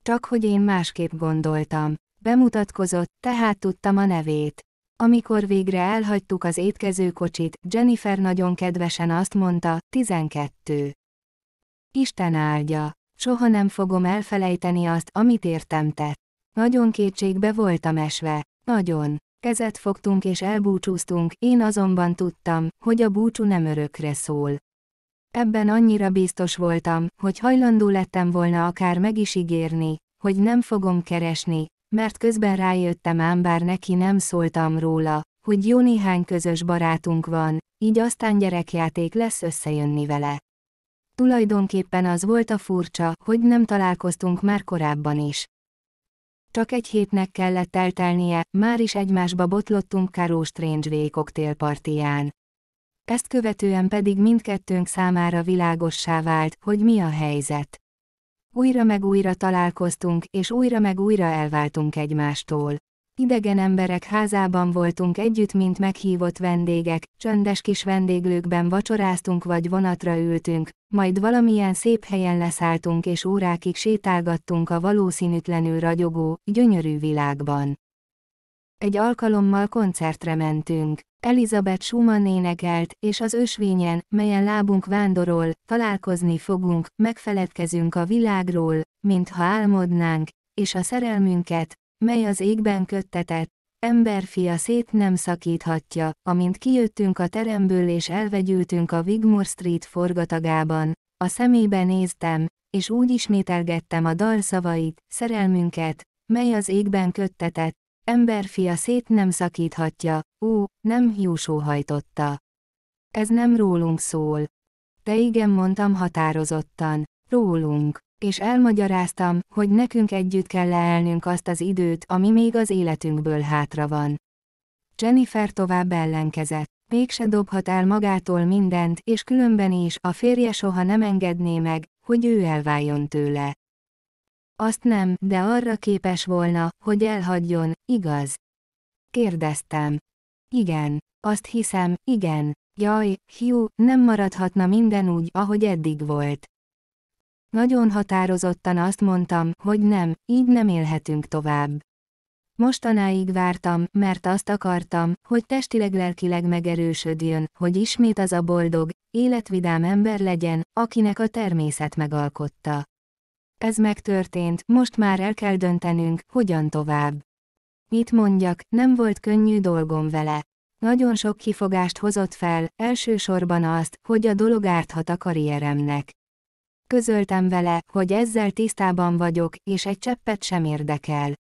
csak hogy én másképp gondoltam. Bemutatkozott, tehát tudtam a nevét. Amikor végre elhagytuk az étkezőkocsit, Jennifer nagyon kedvesen azt mondta, 12. Isten áldja, soha nem fogom elfelejteni azt, amit értem tett. Nagyon kétségbe voltam esve, nagyon. Kezet fogtunk és elbúcsúztunk, én azonban tudtam, hogy a búcsú nem örökre szól. Ebben annyira biztos voltam, hogy hajlandó lettem volna akár meg is ígérni, hogy nem fogom keresni, mert közben rájöttem ám bár neki nem szóltam róla, hogy jó néhány közös barátunk van, így aztán gyerekjáték lesz összejönni vele. Tulajdonképpen az volt a furcsa, hogy nem találkoztunk már korábban is. Csak egy hétnek kellett eltelnie, már is egymásba botlottunk Karó Strange V koktélpartiján ezt követően pedig mindkettőnk számára világossá vált, hogy mi a helyzet. Újra meg újra találkoztunk, és újra meg újra elváltunk egymástól. Idegen emberek házában voltunk együtt, mint meghívott vendégek, csöndes kis vendéglőkben vacsoráztunk vagy vonatra ültünk, majd valamilyen szép helyen leszálltunk és órákig sétálgattunk a valószínűtlenül ragyogó, gyönyörű világban. Egy alkalommal koncertre mentünk. Elizabeth Schumann énekelt, és az ösvényen, melyen lábunk vándorol, találkozni fogunk, megfeledkezünk a világról, mintha álmodnánk, és a szerelmünket, mely az égben köttetett, emberfia szét nem szakíthatja, amint kijöttünk a teremből és elvegyültünk a Wigmore Street forgatagában, a szemébe néztem, és úgy ismételgettem a dal szavait, szerelmünket, mely az égben köttetett, Emberfia szét nem szakíthatja, ó, nem hajtotta. Ez nem rólunk szól. De igen mondtam határozottan, rólunk, és elmagyaráztam, hogy nekünk együtt kell leelnünk azt az időt, ami még az életünkből hátra van. Jennifer tovább ellenkezett. Mégse dobhat el magától mindent, és különben is a férje soha nem engedné meg, hogy ő elváljon tőle. Azt nem, de arra képes volna, hogy elhagyjon, igaz? Kérdeztem. Igen. Azt hiszem, igen. Jaj, Hugh, nem maradhatna minden úgy, ahogy eddig volt. Nagyon határozottan azt mondtam, hogy nem, így nem élhetünk tovább. Mostanáig vártam, mert azt akartam, hogy testileg-lelkileg megerősödjön, hogy ismét az a boldog, életvidám ember legyen, akinek a természet megalkotta ez megtörtént, most már el kell döntenünk, hogyan tovább. Mit mondjak, nem volt könnyű dolgom vele. Nagyon sok kifogást hozott fel, elsősorban azt, hogy a dolog árthat a karrieremnek. Közöltem vele, hogy ezzel tisztában vagyok, és egy cseppet sem érdekel.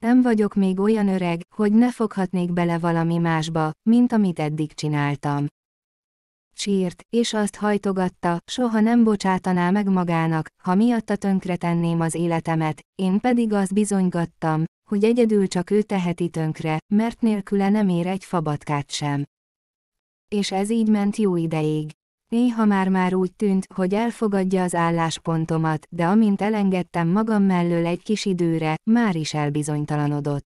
Nem vagyok még olyan öreg, hogy ne foghatnék bele valami másba, mint amit eddig csináltam sírt, és azt hajtogatta, soha nem bocsátaná meg magának, ha miatta tönkretenném az életemet, én pedig azt bizonygattam, hogy egyedül csak ő teheti tönkre, mert nélküle nem ér egy fabatkát sem. És ez így ment jó ideig. Néha már-már úgy tűnt, hogy elfogadja az álláspontomat, de amint elengedtem magam mellől egy kis időre, már is elbizonytalanodott.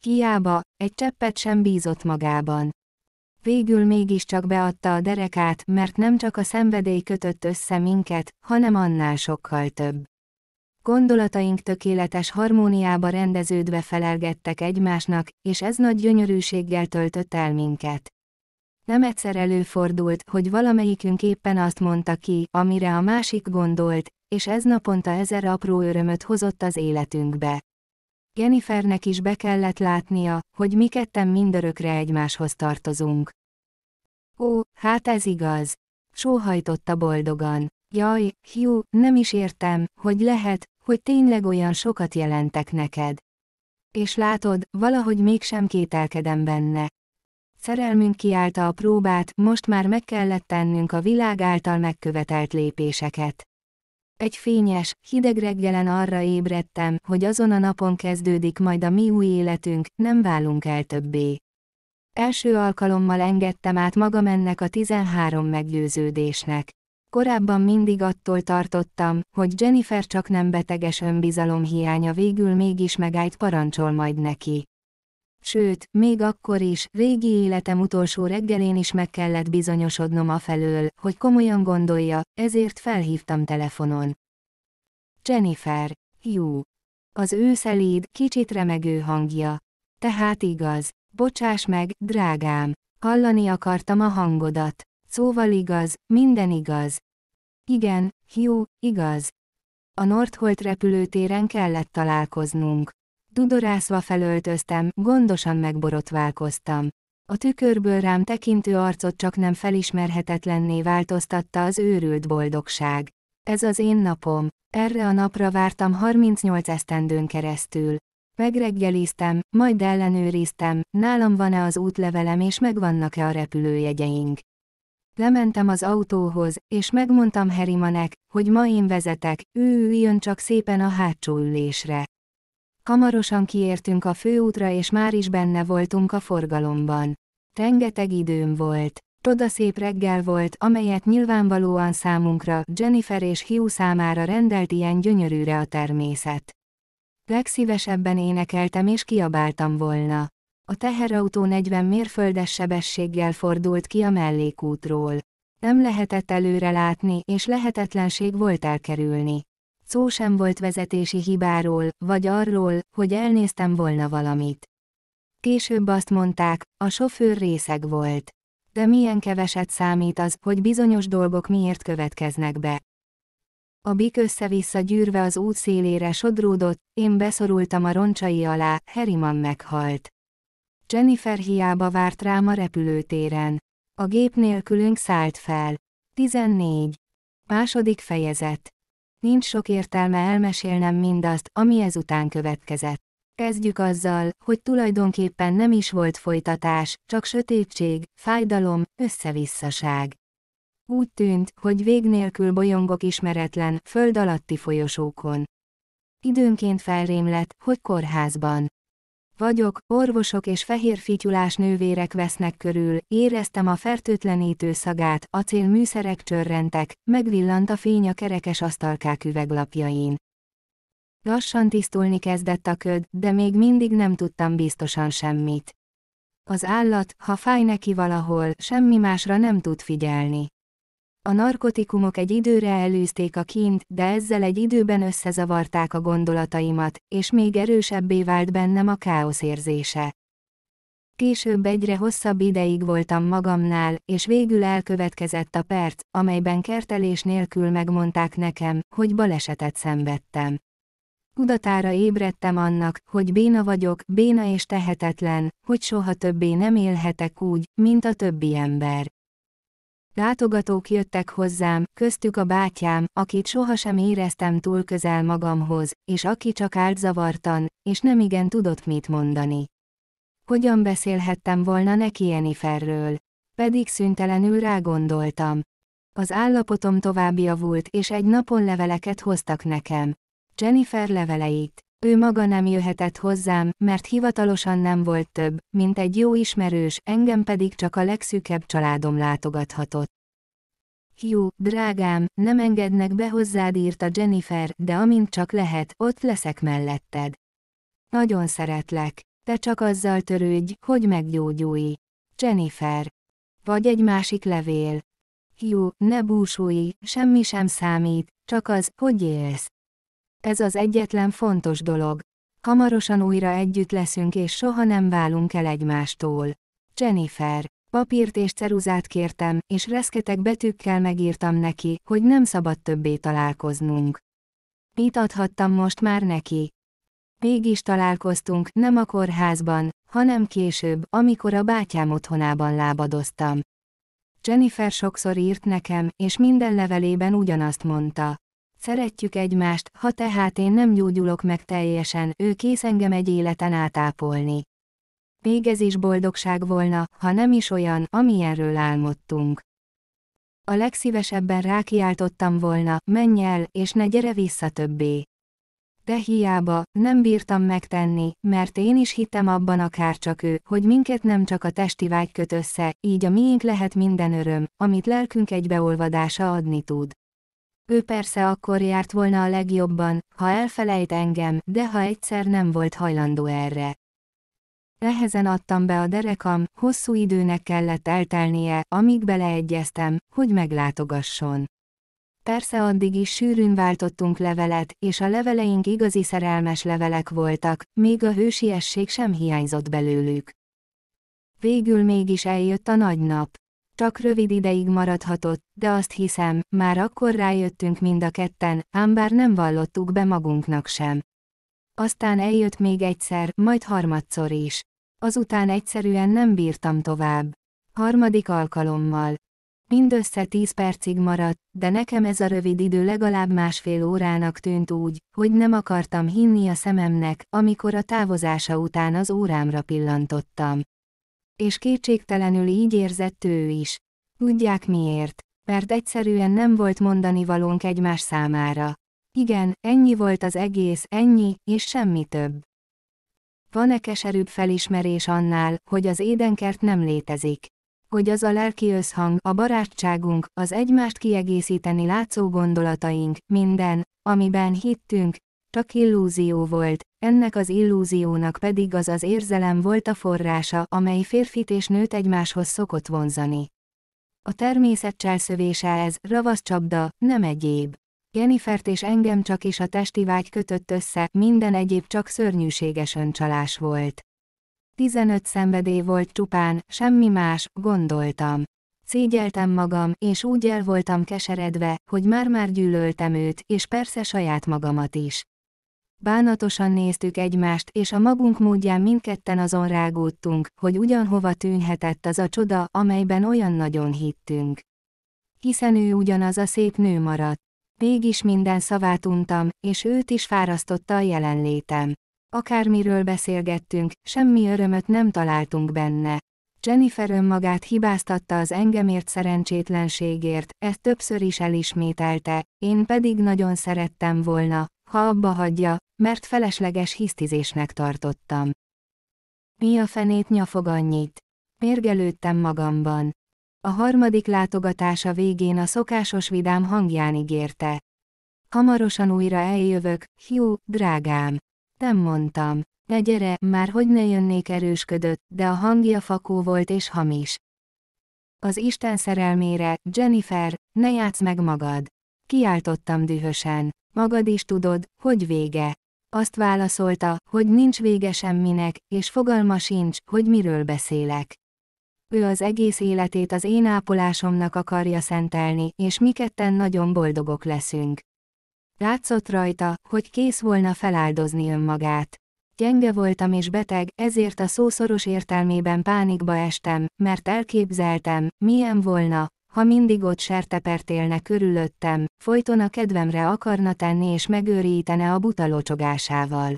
Kiába, egy cseppet sem bízott magában végül mégiscsak beadta a derekát, mert nem csak a szenvedély kötött össze minket, hanem annál sokkal több. Gondolataink tökéletes harmóniába rendeződve felelgettek egymásnak, és ez nagy gyönyörűséggel töltött el minket. Nem egyszer előfordult, hogy valamelyikünk éppen azt mondta ki, amire a másik gondolt, és ez naponta ezer apró örömöt hozott az életünkbe. Jennifernek is be kellett látnia, hogy mi ketten mindörökre egymáshoz tartozunk. Ó, hát ez igaz. Sóhajtotta boldogan. Jaj, Hugh, nem is értem, hogy lehet, hogy tényleg olyan sokat jelentek neked. És látod, valahogy mégsem kételkedem benne. Szerelmünk kiállta a próbát, most már meg kellett tennünk a világ által megkövetelt lépéseket. Egy fényes, hideg reggelen arra ébredtem, hogy azon a napon kezdődik majd a mi új életünk, nem válunk el többé. Első alkalommal engedtem át magam ennek a 13 meggyőződésnek. Korábban mindig attól tartottam, hogy Jennifer csak nem beteges önbizalom hiánya végül mégis megállt parancsol majd neki. Sőt, még akkor is, régi életem utolsó reggelén is meg kellett bizonyosodnom afelől, hogy komolyan gondolja, ezért felhívtam telefonon. Jennifer, jó. Az ő szelíd, kicsit remegő hangja. Tehát igaz. Bocsáss meg, drágám. Hallani akartam a hangodat. Szóval igaz, minden igaz. Igen, jó, igaz. A Northolt repülőtéren kellett találkoznunk. Dudorászva felöltöztem, gondosan megborotválkoztam. A tükörből rám tekintő arcot csak nem felismerhetetlenné változtatta az őrült boldogság. Ez az én napom. Erre a napra vártam 38 esztendőn keresztül. Megreggeliztem, majd ellenőriztem, nálam van-e az útlevelem és megvannak-e a repülőjegyeink. Lementem az autóhoz, és megmondtam Herimanek, hogy ma én vezetek, ő üljön csak szépen a hátsó ülésre. Hamarosan kiértünk a főútra és már is benne voltunk a forgalomban. Rengeteg időm volt. Toda szép reggel volt, amelyet nyilvánvalóan számunkra, Jennifer és Hugh számára rendelt ilyen gyönyörűre a természet. Legszívesebben énekeltem és kiabáltam volna. A teherautó 40 mérföldes sebességgel fordult ki a mellékútról. Nem lehetett előre látni, és lehetetlenség volt elkerülni szó sem volt vezetési hibáról, vagy arról, hogy elnéztem volna valamit. Később azt mondták, a sofőr részeg volt. De milyen keveset számít az, hogy bizonyos dolgok miért következnek be. A bik össze-vissza gyűrve az út szélére sodródott, én beszorultam a roncsai alá, Heriman meghalt. Jennifer hiába várt rám a repülőtéren. A gép nélkülünk szállt fel. 14. Második fejezet Nincs sok értelme elmesélnem mindazt, ami ezután következett. Kezdjük azzal, hogy tulajdonképpen nem is volt folytatás, csak sötétség, fájdalom, összevisszaság. Úgy tűnt, hogy vég nélkül bolyongok ismeretlen, föld alatti folyosókon. Időnként felrém lett, hogy kórházban vagyok, orvosok és fehér fityulás nővérek vesznek körül, éreztem a fertőtlenítő szagát, műszerek csörrentek, megvillant a fény a kerekes asztalkák üveglapjain. Lassan tisztulni kezdett a köd, de még mindig nem tudtam biztosan semmit. Az állat, ha fáj neki valahol, semmi másra nem tud figyelni. A narkotikumok egy időre előzték a kint, de ezzel egy időben összezavarták a gondolataimat, és még erősebbé vált bennem a káosz érzése. Később egyre hosszabb ideig voltam magamnál, és végül elkövetkezett a perc, amelyben kertelés nélkül megmondták nekem, hogy balesetet szenvedtem. Tudatára ébredtem annak, hogy béna vagyok, béna és tehetetlen, hogy soha többé nem élhetek úgy, mint a többi ember. Látogatók jöttek hozzám, köztük a bátyám, akit sohasem éreztem túl közel magamhoz, és aki csak állt zavartan, és nem igen tudott mit mondani. Hogyan beszélhettem volna neki Jenniferről? Pedig szüntelenül rágondoltam. Az állapotom tovább javult, és egy napon leveleket hoztak nekem. Jennifer leveleit. Ő maga nem jöhetett hozzám, mert hivatalosan nem volt több, mint egy jó ismerős, engem pedig csak a legszűkebb családom látogathatott. Hiú, drágám, nem engednek be hozzád írta Jennifer, de amint csak lehet, ott leszek melletted. Nagyon szeretlek. Te csak azzal törődj, hogy meggyógyulj. Jennifer. Vagy egy másik levél. Hiú, ne búsulj, semmi sem számít, csak az, hogy élsz ez az egyetlen fontos dolog. Hamarosan újra együtt leszünk és soha nem válunk el egymástól. Jennifer. Papírt és ceruzát kértem, és reszketek betűkkel megírtam neki, hogy nem szabad többé találkoznunk. Mit adhattam most már neki? Mégis találkoztunk, nem a kórházban, hanem később, amikor a bátyám otthonában lábadoztam. Jennifer sokszor írt nekem, és minden levelében ugyanazt mondta. Szeretjük egymást, ha tehát én nem gyógyulok meg teljesen, ő kész engem egy életen átápolni. Még ez is boldogság volna, ha nem is olyan, amilyenről álmodtunk. A legszívesebben rákiáltottam volna, menj el, és ne gyere vissza többé. De hiába, nem bírtam megtenni, mert én is hittem abban akár csak ő, hogy minket nem csak a testi vágy köt össze, így a miénk lehet minden öröm, amit lelkünk egybeolvadása adni tud. Ő persze akkor járt volna a legjobban, ha elfelejt engem, de ha egyszer nem volt hajlandó erre. Nehezen adtam be a derekam, hosszú időnek kellett eltelnie, amíg beleegyeztem, hogy meglátogasson. Persze addig is sűrűn váltottunk levelet, és a leveleink igazi szerelmes levelek voltak, még a hősiesség sem hiányzott belőlük. Végül mégis eljött a nagy nap. Csak rövid ideig maradhatott, de azt hiszem, már akkor rájöttünk mind a ketten, ám bár nem vallottuk be magunknak sem. Aztán eljött még egyszer, majd harmadszor is. Azután egyszerűen nem bírtam tovább. Harmadik alkalommal. Mindössze tíz percig maradt, de nekem ez a rövid idő legalább másfél órának tűnt úgy, hogy nem akartam hinni a szememnek, amikor a távozása után az órámra pillantottam és kétségtelenül így érzett ő is. Tudják miért? Mert egyszerűen nem volt mondani valónk egymás számára. Igen, ennyi volt az egész, ennyi, és semmi több. Van-e keserűbb felismerés annál, hogy az édenkert nem létezik? Hogy az a lelki összhang, a barátságunk, az egymást kiegészíteni látszó gondolataink, minden, amiben hittünk, csak illúzió volt, ennek az illúziónak pedig az az érzelem volt a forrása, amely férfit és nőt egymáshoz szokott vonzani. A természet cselszövése ez, ravasz csapda, nem egyéb. Jennifert és engem csak is a testi vágy kötött össze, minden egyéb csak szörnyűséges öncsalás volt. 15 szenvedély volt csupán, semmi más, gondoltam. Szégyeltem magam, és úgy el voltam keseredve, hogy már-már gyűlöltem őt, és persze saját magamat is. Bánatosan néztük egymást, és a magunk módján mindketten azon rágódtunk, hogy ugyanhova tűnhetett az a csoda, amelyben olyan nagyon hittünk. Hiszen ő ugyanaz a szép nő maradt. Mégis minden szavát untam, és őt is fárasztotta a jelenlétem. Akármiről beszélgettünk, semmi örömöt nem találtunk benne. Jennifer önmagát hibáztatta az engemért szerencsétlenségért, ezt többször is elismételte, én pedig nagyon szerettem volna, ha abba hagyja, mert felesleges hisztizésnek tartottam. Mi a fenét nyafog annyit? Mérgelődtem magamban. A harmadik látogatása végén a szokásos vidám hangján ígérte. Hamarosan újra eljövök, hiú, drágám. Nem mondtam. Ne gyere, már hogy ne jönnék erősködött, de a hangja fakó volt és hamis. Az Isten szerelmére, Jennifer, ne játsz meg magad. Kiáltottam dühösen. Magad is tudod, hogy vége. Azt válaszolta, hogy nincs vége semminek, és fogalma sincs, hogy miről beszélek. Ő az egész életét az én ápolásomnak akarja szentelni, és mi ketten nagyon boldogok leszünk. Látszott rajta, hogy kész volna feláldozni önmagát. Gyenge voltam és beteg, ezért a szószoros értelmében pánikba estem, mert elképzeltem, milyen volna, ha mindig ott sertepertélne körülöttem, folyton a kedvemre akarna tenni és megőrítene a butalocsogásával.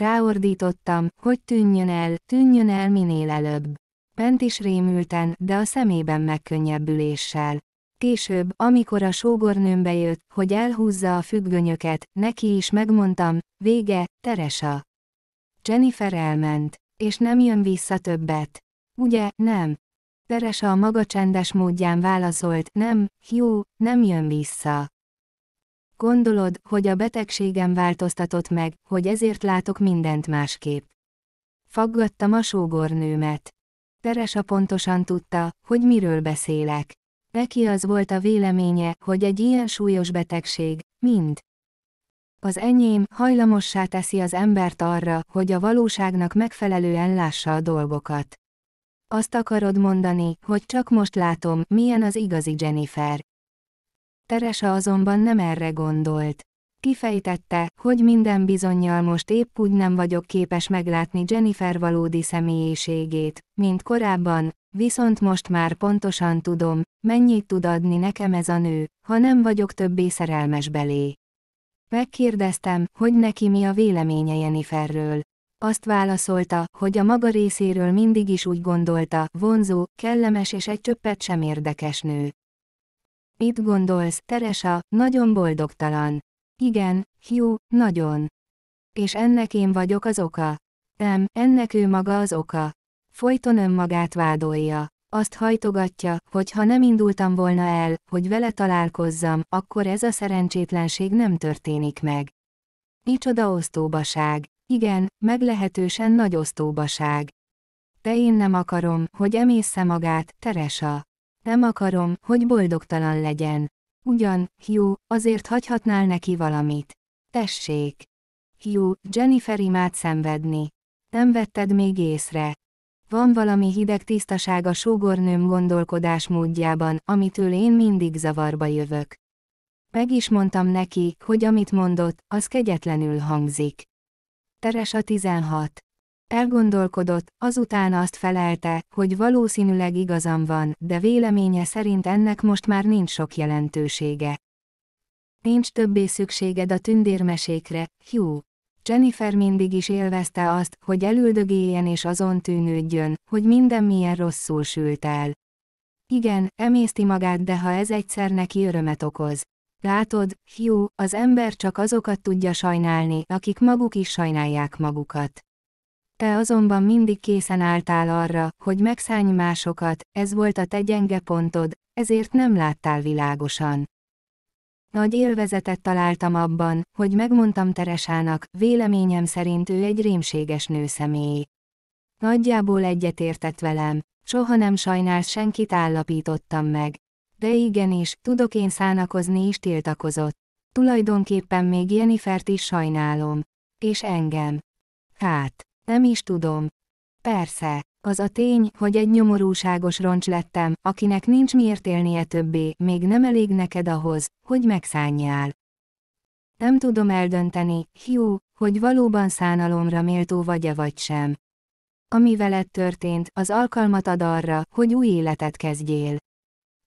Ráordítottam, hogy tűnjön el, tűnjön el minél előbb. Pent is rémülten, de a szemében megkönnyebbüléssel. Később, amikor a sógornőm bejött, hogy elhúzza a függönyöket, neki is megmondtam, vége, Teresa. Jennifer elment, és nem jön vissza többet. Ugye, nem? Teresa a maga csendes módján válaszolt, nem, jó, nem jön vissza. Gondolod, hogy a betegségem változtatott meg, hogy ezért látok mindent másképp. Faggattam a sógornőmet. Teresa pontosan tudta, hogy miről beszélek. Neki az volt a véleménye, hogy egy ilyen súlyos betegség, mind. Az enyém hajlamossá teszi az embert arra, hogy a valóságnak megfelelően lássa a dolgokat. Azt akarod mondani, hogy csak most látom, milyen az igazi Jennifer. Teresa azonban nem erre gondolt. Kifejtette, hogy minden bizonyal most épp úgy nem vagyok képes meglátni Jennifer valódi személyiségét, mint korábban, viszont most már pontosan tudom, mennyit tud adni nekem ez a nő, ha nem vagyok többé szerelmes belé. Megkérdeztem, hogy neki mi a véleménye Jenniferről. Azt válaszolta, hogy a maga részéről mindig is úgy gondolta, vonzó, kellemes és egy csöppet sem érdekes nő. Mit gondolsz, Teresa, nagyon boldogtalan? Igen, Hugh, nagyon. És ennek én vagyok az oka. Nem, ennek ő maga az oka. Folyton önmagát vádolja. Azt hajtogatja, hogy ha nem indultam volna el, hogy vele találkozzam, akkor ez a szerencsétlenség nem történik meg. Micsoda osztóbaság. Igen, meglehetősen nagy osztóbaság. De én nem akarom, hogy emészze magát, Teresa. Nem akarom, hogy boldogtalan legyen. Ugyan, Hugh, azért hagyhatnál neki valamit. Tessék. Hugh, Jennifer imád szenvedni. Nem vetted még észre. Van valami hideg tisztaság a sógornőm gondolkodás módjában, amitől én mindig zavarba jövök. Meg is mondtam neki, hogy amit mondott, az kegyetlenül hangzik. Teresa 16. Elgondolkodott, azután azt felelte, hogy valószínűleg igazam van, de véleménye szerint ennek most már nincs sok jelentősége. Nincs többé szükséged a tündérmesékre, Hugh. Jennifer mindig is élvezte azt, hogy elüldögéljen és azon tűnődjön, hogy minden milyen rosszul sült el. Igen, emészti magát, de ha ez egyszer neki örömet okoz, Látod, Hugh, az ember csak azokat tudja sajnálni, akik maguk is sajnálják magukat. Te azonban mindig készen álltál arra, hogy megszállj másokat, ez volt a te gyenge pontod, ezért nem láttál világosan. Nagy élvezetet találtam abban, hogy megmondtam Teresának, véleményem szerint ő egy rémséges nőszemély. Nagyjából egyetértett velem, soha nem sajnál senkit állapítottam meg, de igenis, tudok én szánakozni is tiltakozott. Tulajdonképpen még Jennifert is sajnálom. És engem. Hát, nem is tudom. Persze, az a tény, hogy egy nyomorúságos roncs lettem, akinek nincs miért élnie többé, még nem elég neked ahhoz, hogy megszánjál. Nem tudom eldönteni, hiú, hogy valóban szánalomra méltó vagy-e vagy sem. Ami veled történt, az alkalmat ad arra, hogy új életet kezdjél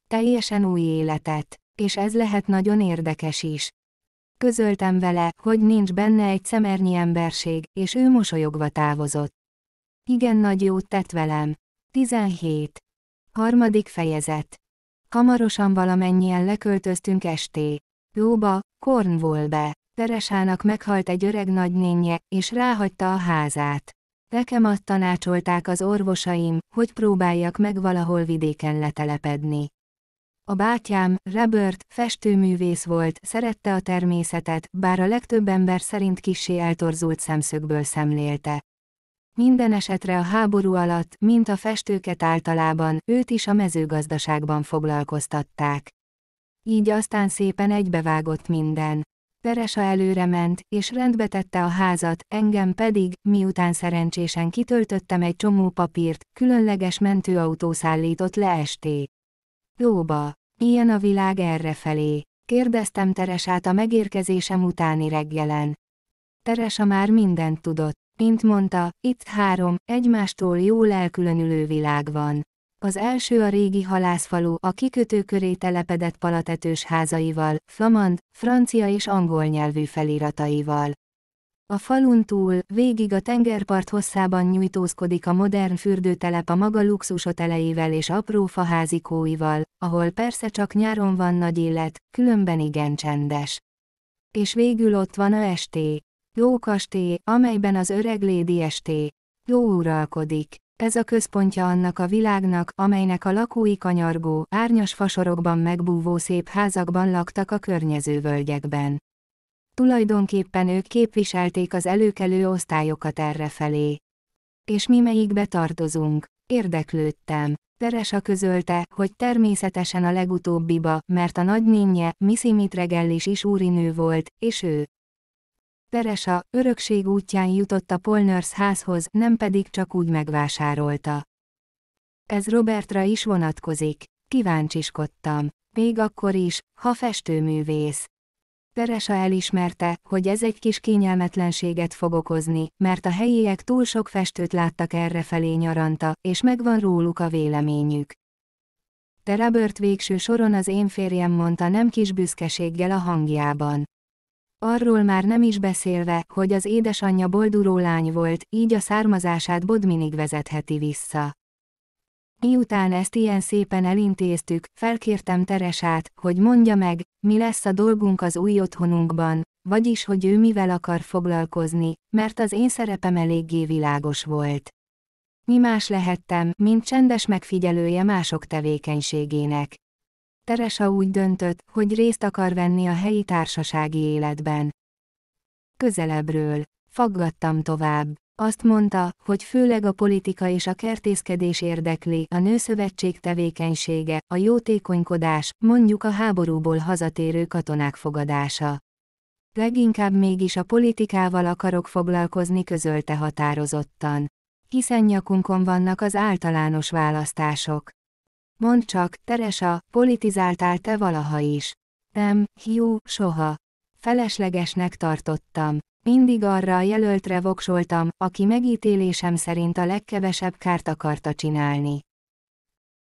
teljesen új életet, és ez lehet nagyon érdekes is. Közöltem vele, hogy nincs benne egy szemernyi emberség, és ő mosolyogva távozott. Igen nagy jót tett velem. 17. Harmadik fejezet. Hamarosan valamennyien leköltöztünk esté. Lóba, Cornwallbe. Teresának meghalt egy öreg nagynénje, és ráhagyta a házát. Nekem azt tanácsolták az orvosaim, hogy próbáljak meg valahol vidéken letelepedni. A bátyám, Robert, festőművész volt, szerette a természetet, bár a legtöbb ember szerint kisé eltorzult szemszögből szemlélte. Minden esetre a háború alatt, mint a festőket általában, őt is a mezőgazdaságban foglalkoztatták. Így aztán szépen egybevágott minden. Teresa előre ment, és rendbe tette a házat, engem pedig, miután szerencsésen kitöltöttem egy csomó papírt, különleges mentőautó szállított le estét. Jóba, milyen a világ errefelé, kérdeztem Teresát a megérkezésem utáni reggelen. Teresa már mindent tudott, mint mondta, itt három, egymástól jól elkülönülő világ van. Az első a régi halászfalu a kikötő köré telepedett palatetős házaival, flamand, francia és angol nyelvű felirataival. A falun túl, végig a tengerpart hosszában nyújtózkodik a modern fürdőtelep a maga luxus hoteleivel és apró faházikóival, ahol persze csak nyáron van nagy illet, különben igen csendes. És végül ott van a esté. kasté, amelyben az öreg lédi esté. Jó uralkodik. Ez a központja annak a világnak, amelynek a lakói kanyargó, árnyas fasorokban megbúvó szép házakban laktak a környező völgyekben. Tulajdonképpen ők képviselték az előkelő osztályokat errefelé. És mi melyikbe tartozunk? Érdeklődtem. Teresa közölte, hogy természetesen a legutóbbiba, mert a nagynénje, Missy Mitregellis is úrinő volt, és ő. Teresa, örökség útján jutott a Polners házhoz, nem pedig csak úgy megvásárolta. Ez Robertra is vonatkozik. Kíváncsiskodtam. Még akkor is, ha festőművész. Teresa elismerte, hogy ez egy kis kényelmetlenséget fog okozni, mert a helyiek túl sok festőt láttak erre felé nyaranta, és megvan róluk a véleményük. De Robert végső soron az én férjem mondta nem kis büszkeséggel a hangjában. Arról már nem is beszélve, hogy az édesanyja bolduró lány volt, így a származását Bodminig vezetheti vissza. Miután ezt ilyen szépen elintéztük, felkértem Teresát, hogy mondja meg, mi lesz a dolgunk az új otthonunkban, vagyis hogy ő mivel akar foglalkozni, mert az én szerepem eléggé világos volt. Mi más lehettem, mint csendes megfigyelője mások tevékenységének. Teresa úgy döntött, hogy részt akar venni a helyi társasági életben. Közelebbről. Faggattam tovább. Azt mondta, hogy főleg a politika és a kertészkedés érdekli, a nőszövetség tevékenysége, a jótékonykodás, mondjuk a háborúból hazatérő katonák fogadása. Leginkább mégis a politikával akarok foglalkozni, közölte határozottan. Hiszen nyakunkon vannak az általános választások. Mondd csak, Teresa, politizáltál te valaha is. Nem, hiú, soha. Feleslegesnek tartottam. Mindig arra a jelöltre voksoltam, aki megítélésem szerint a legkevesebb kárt akarta csinálni.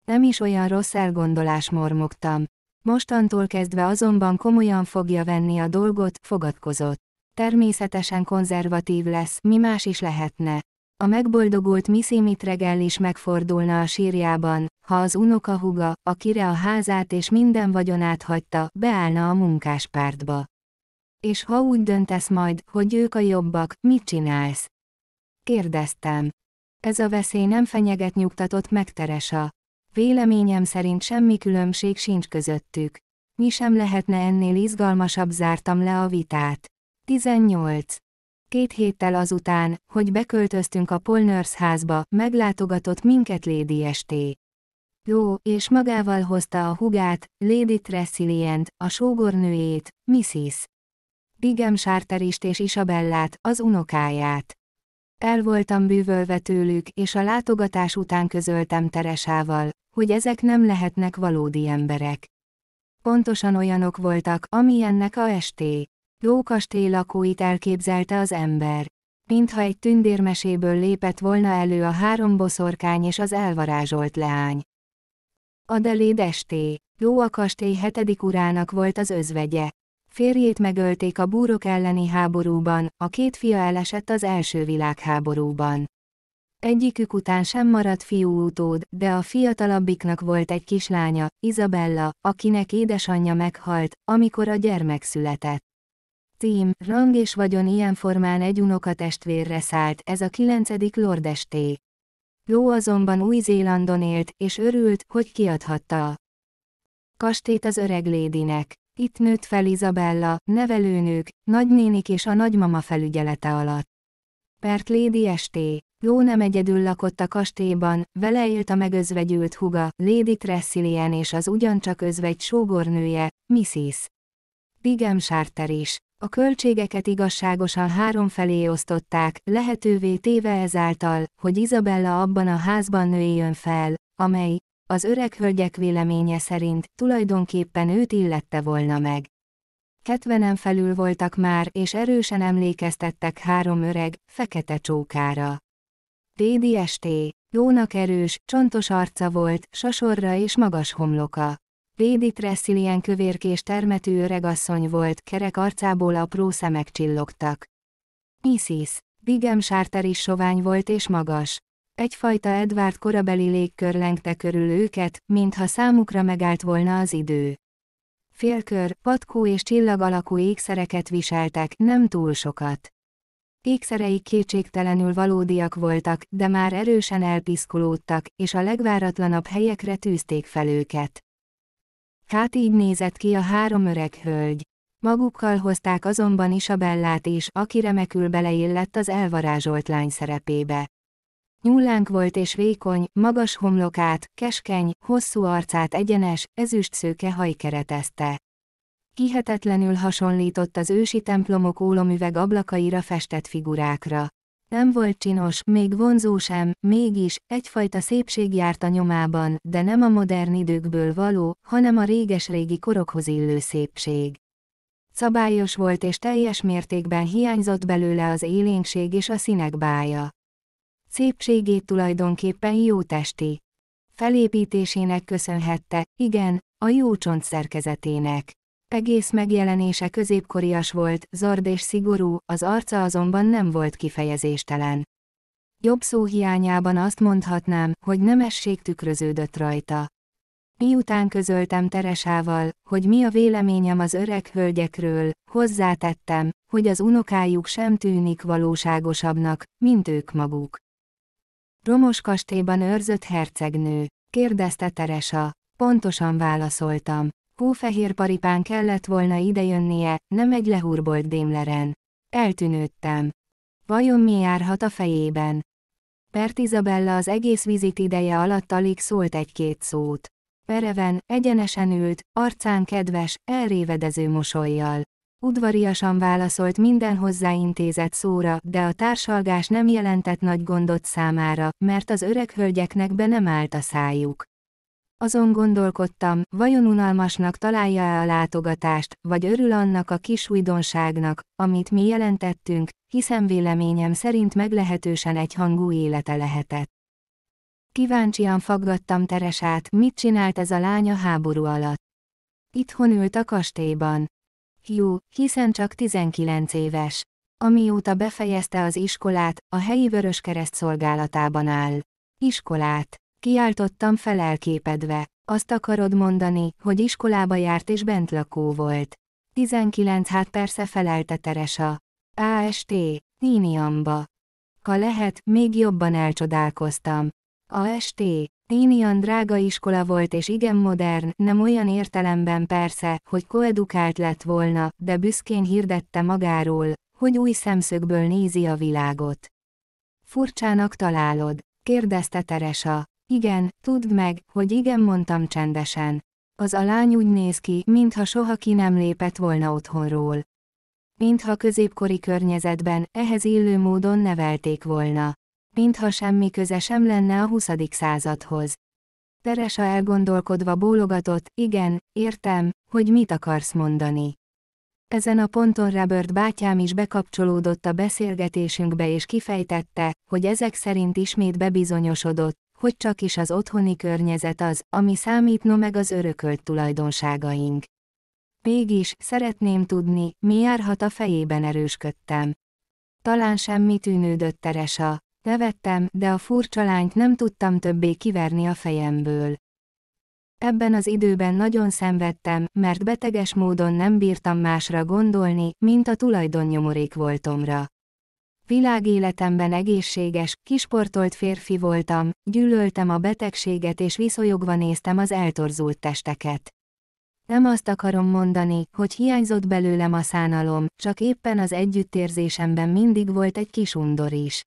Nem is olyan rossz elgondolás mormogtam. Mostantól kezdve azonban komolyan fogja venni a dolgot, fogadkozott. Természetesen konzervatív lesz, mi más is lehetne. A megboldogult Missy Mitregel is megfordulna a sírjában, ha az unokahuga, akire a házát és minden vagyonát hagyta, beállna a munkáspártba. És ha úgy döntesz majd, hogy ők a jobbak, mit csinálsz? Kérdeztem. Ez a veszély nem fenyeget nyugtatott meg Teresa. Véleményem szerint semmi különbség sincs közöttük. Mi sem lehetne ennél izgalmasabb zártam le a vitát. 18. Két héttel azután, hogy beköltöztünk a Polnörsz házba, meglátogatott minket Lady ST. Jó, és magával hozta a hugát, Lady Tressilient, a sógornőjét, Mrs. Rigem Sárterist és Isabellát, az unokáját. El voltam bűvölve tőlük, és a látogatás után közöltem Teresával, hogy ezek nem lehetnek valódi emberek. Pontosan olyanok voltak, amilyennek a esté. Lókastély lakóit elképzelte az ember. Mintha egy tündérmeséből lépett volna elő a három boszorkány és az elvarázsolt leány. Adeléd esté, Ló a kastély hetedik urának volt az özvegye, Férjét megölték a búrok elleni háborúban, a két fia elesett az első világháborúban. Egyikük után sem maradt fiú utód, de a fiatalabbiknak volt egy kislánya, Izabella, akinek édesanyja meghalt, amikor a gyermek született. Tím, rang és vagyon ilyen formán egy unokatestvérre szállt, ez a kilencedik lordesté. Ló azonban Új-Zélandon élt, és örült, hogy kiadhatta a kastét az öreg lédinek. Itt nőtt fel Izabella, nevelőnők, nagynénik és a nagymama felügyelete alatt. Pert Lady St. jó nem egyedül lakott a kastélyban, vele élt a megözvegyült huga, Lady Tressilian és az ugyancsak özvegy sógornője, Mrs. Bigem Sárter is. A költségeket igazságosan három felé osztották, lehetővé téve ezáltal, hogy Izabella abban a házban nőjön fel, amely, az öreg hölgyek véleménye szerint tulajdonképpen őt illette volna meg. Ketvenen felül voltak már, és erősen emlékeztettek három öreg, fekete csókára. esté, Jónak erős, csontos arca volt, sasorra és magas homloka. Tresszil ilyen kövérkés termetű öregasszony volt, kerek arcából apró szemek csillogtak. Isis. Bigem Sárter is sovány volt és magas. Egyfajta Edward korabeli légkör lengte körül őket, mintha számukra megállt volna az idő. Félkör, patkó és csillag alakú ékszereket viseltek, nem túl sokat. Ékszereik kétségtelenül valódiak voltak, de már erősen elpiszkolódtak, és a legváratlanabb helyekre tűzték fel őket. Hát így nézett ki a három öreg hölgy. Magukkal hozták azonban Isabellát is, aki remekül beleillett az elvarázsolt lány szerepébe. Nyúlánk volt és vékony, magas homlokát, keskeny, hosszú arcát egyenes, ezüst szőke haj keretezte. Kihetetlenül hasonlított az ősi templomok ólomüveg ablakaira festett figurákra. Nem volt csinos, még vonzó sem, mégis, egyfajta szépség járt a nyomában, de nem a modern időkből való, hanem a réges-régi korokhoz illő szépség. Szabályos volt és teljes mértékben hiányzott belőle az élénkség és a színek bája szépségét tulajdonképpen jó testi. Felépítésének köszönhette, igen, a jó csont szerkezetének. Egész megjelenése középkorias volt, zord és szigorú, az arca azonban nem volt kifejezéstelen. Jobb szó hiányában azt mondhatnám, hogy nemesség tükröződött rajta. Miután közöltem Teresával, hogy mi a véleményem az öreg hölgyekről, hozzátettem, hogy az unokájuk sem tűnik valóságosabbnak, mint ők maguk. Romos kastélyban őrzött hercegnő, kérdezte Teresa. Pontosan válaszoltam. Hófehér paripán kellett volna idejönnie, nem egy lehurbolt démleren. Eltűnődtem. Vajon mi járhat a fejében? Pert Izabella az egész vizit ideje alatt alig szólt egy-két szót. Pereven, egyenesen ült, arcán kedves, elrévedező mosolyjal. Udvariasan válaszolt minden hozzáintézett szóra, de a társalgás nem jelentett nagy gondot számára, mert az öreg hölgyeknek be nem állt a szájuk. Azon gondolkodtam, vajon unalmasnak találja-e a látogatást, vagy örül annak a kis újdonságnak, amit mi jelentettünk, hiszen véleményem szerint meglehetősen egyhangú élete lehetett. Kíváncsian faggattam Teresát, mit csinált ez a lánya háború alatt. Itthon ült a kastélyban. Hiú, hiszen csak 19 éves. Amióta befejezte az iskolát, a helyi Vöröskereszt szolgálatában áll. Iskolát. Kiáltottam felelképedve. Azt akarod mondani, hogy iskolába járt és bent lakó volt. 19 hát persze felelte Teresa. AST, Níniamba. Ha lehet, még jobban elcsodálkoztam. AST, Énian drága iskola volt és igen modern, nem olyan értelemben persze, hogy koedukált lett volna, de büszkén hirdette magáról, hogy új szemszögből nézi a világot. Furcsának találod, kérdezte Teresa. Igen, tudd meg, hogy igen mondtam csendesen. Az a lány úgy néz ki, mintha soha ki nem lépett volna otthonról. Mintha középkori környezetben, ehhez illő módon nevelték volna mintha semmi köze sem lenne a 20. századhoz. Teresa elgondolkodva bólogatott, igen, értem, hogy mit akarsz mondani. Ezen a ponton Robert bátyám is bekapcsolódott a beszélgetésünkbe és kifejtette, hogy ezek szerint ismét bebizonyosodott, hogy csak is az otthoni környezet az, ami számítna meg az örökölt tulajdonságaink. Mégis, szeretném tudni, mi járhat a fejében erősködtem. Talán semmi tűnődött Teresa, Nevettem, de a furcsa lányt nem tudtam többé kiverni a fejemből. Ebben az időben nagyon szenvedtem, mert beteges módon nem bírtam másra gondolni, mint a tulajdonnyomorék voltomra. Világéletemben egészséges, kisportolt férfi voltam, gyűlöltem a betegséget és viszonyogva néztem az eltorzult testeket. Nem azt akarom mondani, hogy hiányzott belőlem a szánalom, csak éppen az együttérzésemben mindig volt egy kis undor is.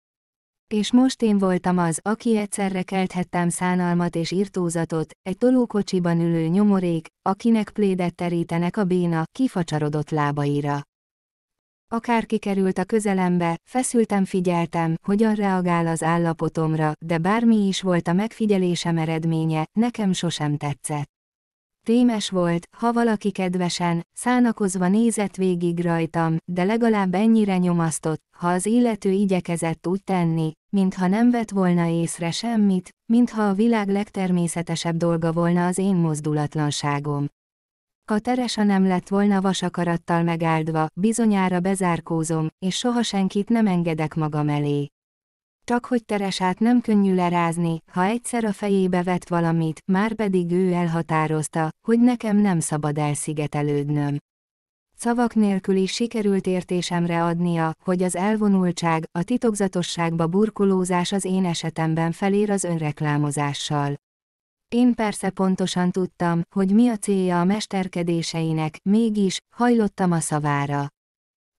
És most én voltam az, aki egyszerre kelthettem szánalmat és irtózatot, egy tolókocsiban ülő nyomorék, akinek plédet terítenek a béna, kifacsarodott lábaira. Akár kikerült a közelembe, feszültem figyeltem, hogyan reagál az állapotomra, de bármi is volt a megfigyelésem eredménye, nekem sosem tetszett. Témes volt, ha valaki kedvesen, szánakozva nézett végig rajtam, de legalább ennyire nyomasztott, ha az illető igyekezett úgy tenni, mintha nem vett volna észre semmit, mintha a világ legtermészetesebb dolga volna az én mozdulatlanságom. Ha Teresa nem lett volna vasakarattal megáldva, bizonyára bezárkózom, és soha senkit nem engedek magam elé csak hogy Teresát nem könnyű lerázni, ha egyszer a fejébe vett valamit, már pedig ő elhatározta, hogy nekem nem szabad elszigetelődnöm. Szavak nélkül is sikerült értésemre adnia, hogy az elvonultság, a titokzatosságba burkolózás az én esetemben felér az önreklámozással. Én persze pontosan tudtam, hogy mi a célja a mesterkedéseinek, mégis, hajlottam a szavára.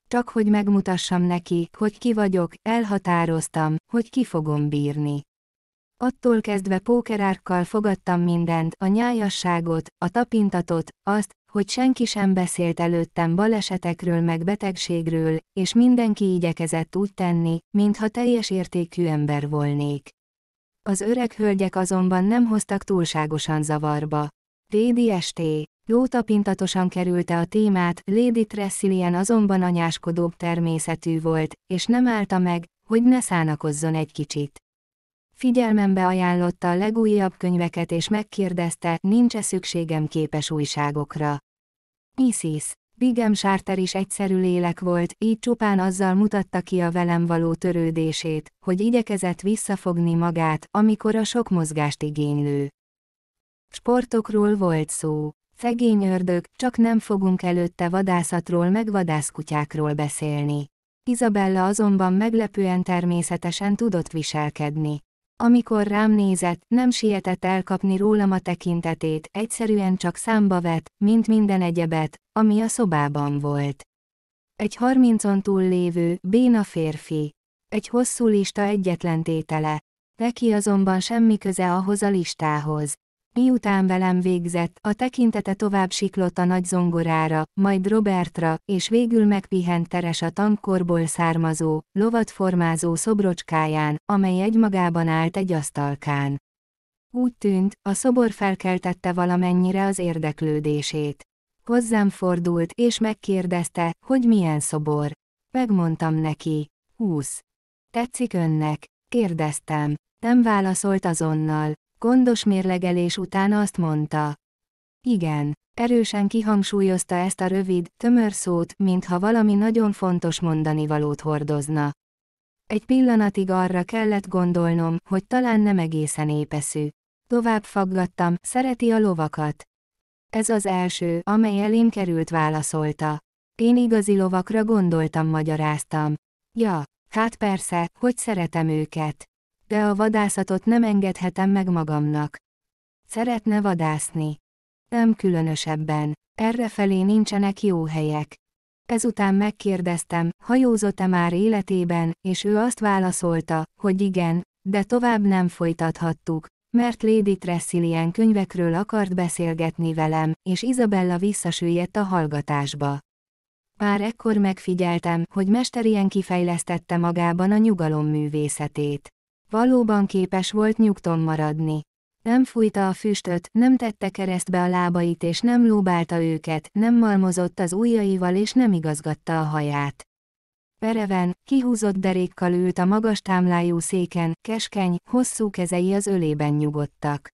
Csak hogy megmutassam neki, hogy ki vagyok, elhatároztam, hogy ki fogom bírni. Attól kezdve pókerárkkal fogadtam mindent, a nyájasságot, a tapintatot, azt, hogy senki sem beszélt előttem balesetekről meg betegségről, és mindenki igyekezett úgy tenni, mintha teljes értékű ember volnék. Az öreg hölgyek azonban nem hoztak túlságosan zavarba. Dédi esté, jó tapintatosan kerülte a témát, Lady Tressilian azonban anyáskodóbb természetű volt, és nem állta meg, hogy ne szánakozzon egy kicsit. Figyelmembe ajánlotta a legújabb könyveket és megkérdezte, nincs-e szükségem képes újságokra. Mrs. Bigem Sárter is egyszerű lélek volt, így csupán azzal mutatta ki a velem való törődését, hogy igyekezett visszafogni magát, amikor a sok mozgást igénylő. Sportokról volt szó. Szegény ördög, csak nem fogunk előtte vadászatról meg vadászkutyákról beszélni. Izabella azonban meglepően természetesen tudott viselkedni. Amikor rám nézett, nem sietett elkapni rólam a tekintetét, egyszerűen csak számba vett, mint minden egyebet, ami a szobában volt. Egy harmincon túl lévő, béna férfi. Egy hosszú lista egyetlen tétele. Neki azonban semmi köze ahhoz a listához. Miután velem végzett, a tekintete tovább siklott a nagy zongorára, majd Robertra, és végül megpihent teres a tankorból származó, lovat formázó szobrocskáján, amely egymagában állt egy asztalkán. Úgy tűnt, a szobor felkeltette valamennyire az érdeklődését. Hozzám fordult, és megkérdezte, hogy milyen szobor. Megmondtam neki. 20. Tetszik önnek? Kérdeztem. Nem válaszolt azonnal, Gondos mérlegelés után azt mondta. Igen. Erősen kihangsúlyozta ezt a rövid, tömör szót, mintha valami nagyon fontos mondani valót hordozna. Egy pillanatig arra kellett gondolnom, hogy talán nem egészen épeszű. Tovább faggattam, szereti a lovakat. Ez az első, amely elém került válaszolta. Én igazi lovakra gondoltam, magyaráztam. Ja, hát persze, hogy szeretem őket de a vadászatot nem engedhetem meg magamnak. Szeretne vadászni. Nem különösebben. Errefelé nincsenek jó helyek. Ezután megkérdeztem, hajózott-e már életében, és ő azt válaszolta, hogy igen, de tovább nem folytathattuk, mert Lady Tressilien könyvekről akart beszélgetni velem, és Izabella visszasüllyedt a hallgatásba. Már ekkor megfigyeltem, hogy mester ilyen kifejlesztette magában a nyugalom művészetét. Valóban képes volt nyugton maradni. Nem fújta a füstöt, nem tette keresztbe a lábait és nem lóbálta őket, nem malmozott az ujjaival és nem igazgatta a haját. Pereven, kihúzott derékkal ült a magas támlájú széken, keskeny, hosszú kezei az ölében nyugodtak.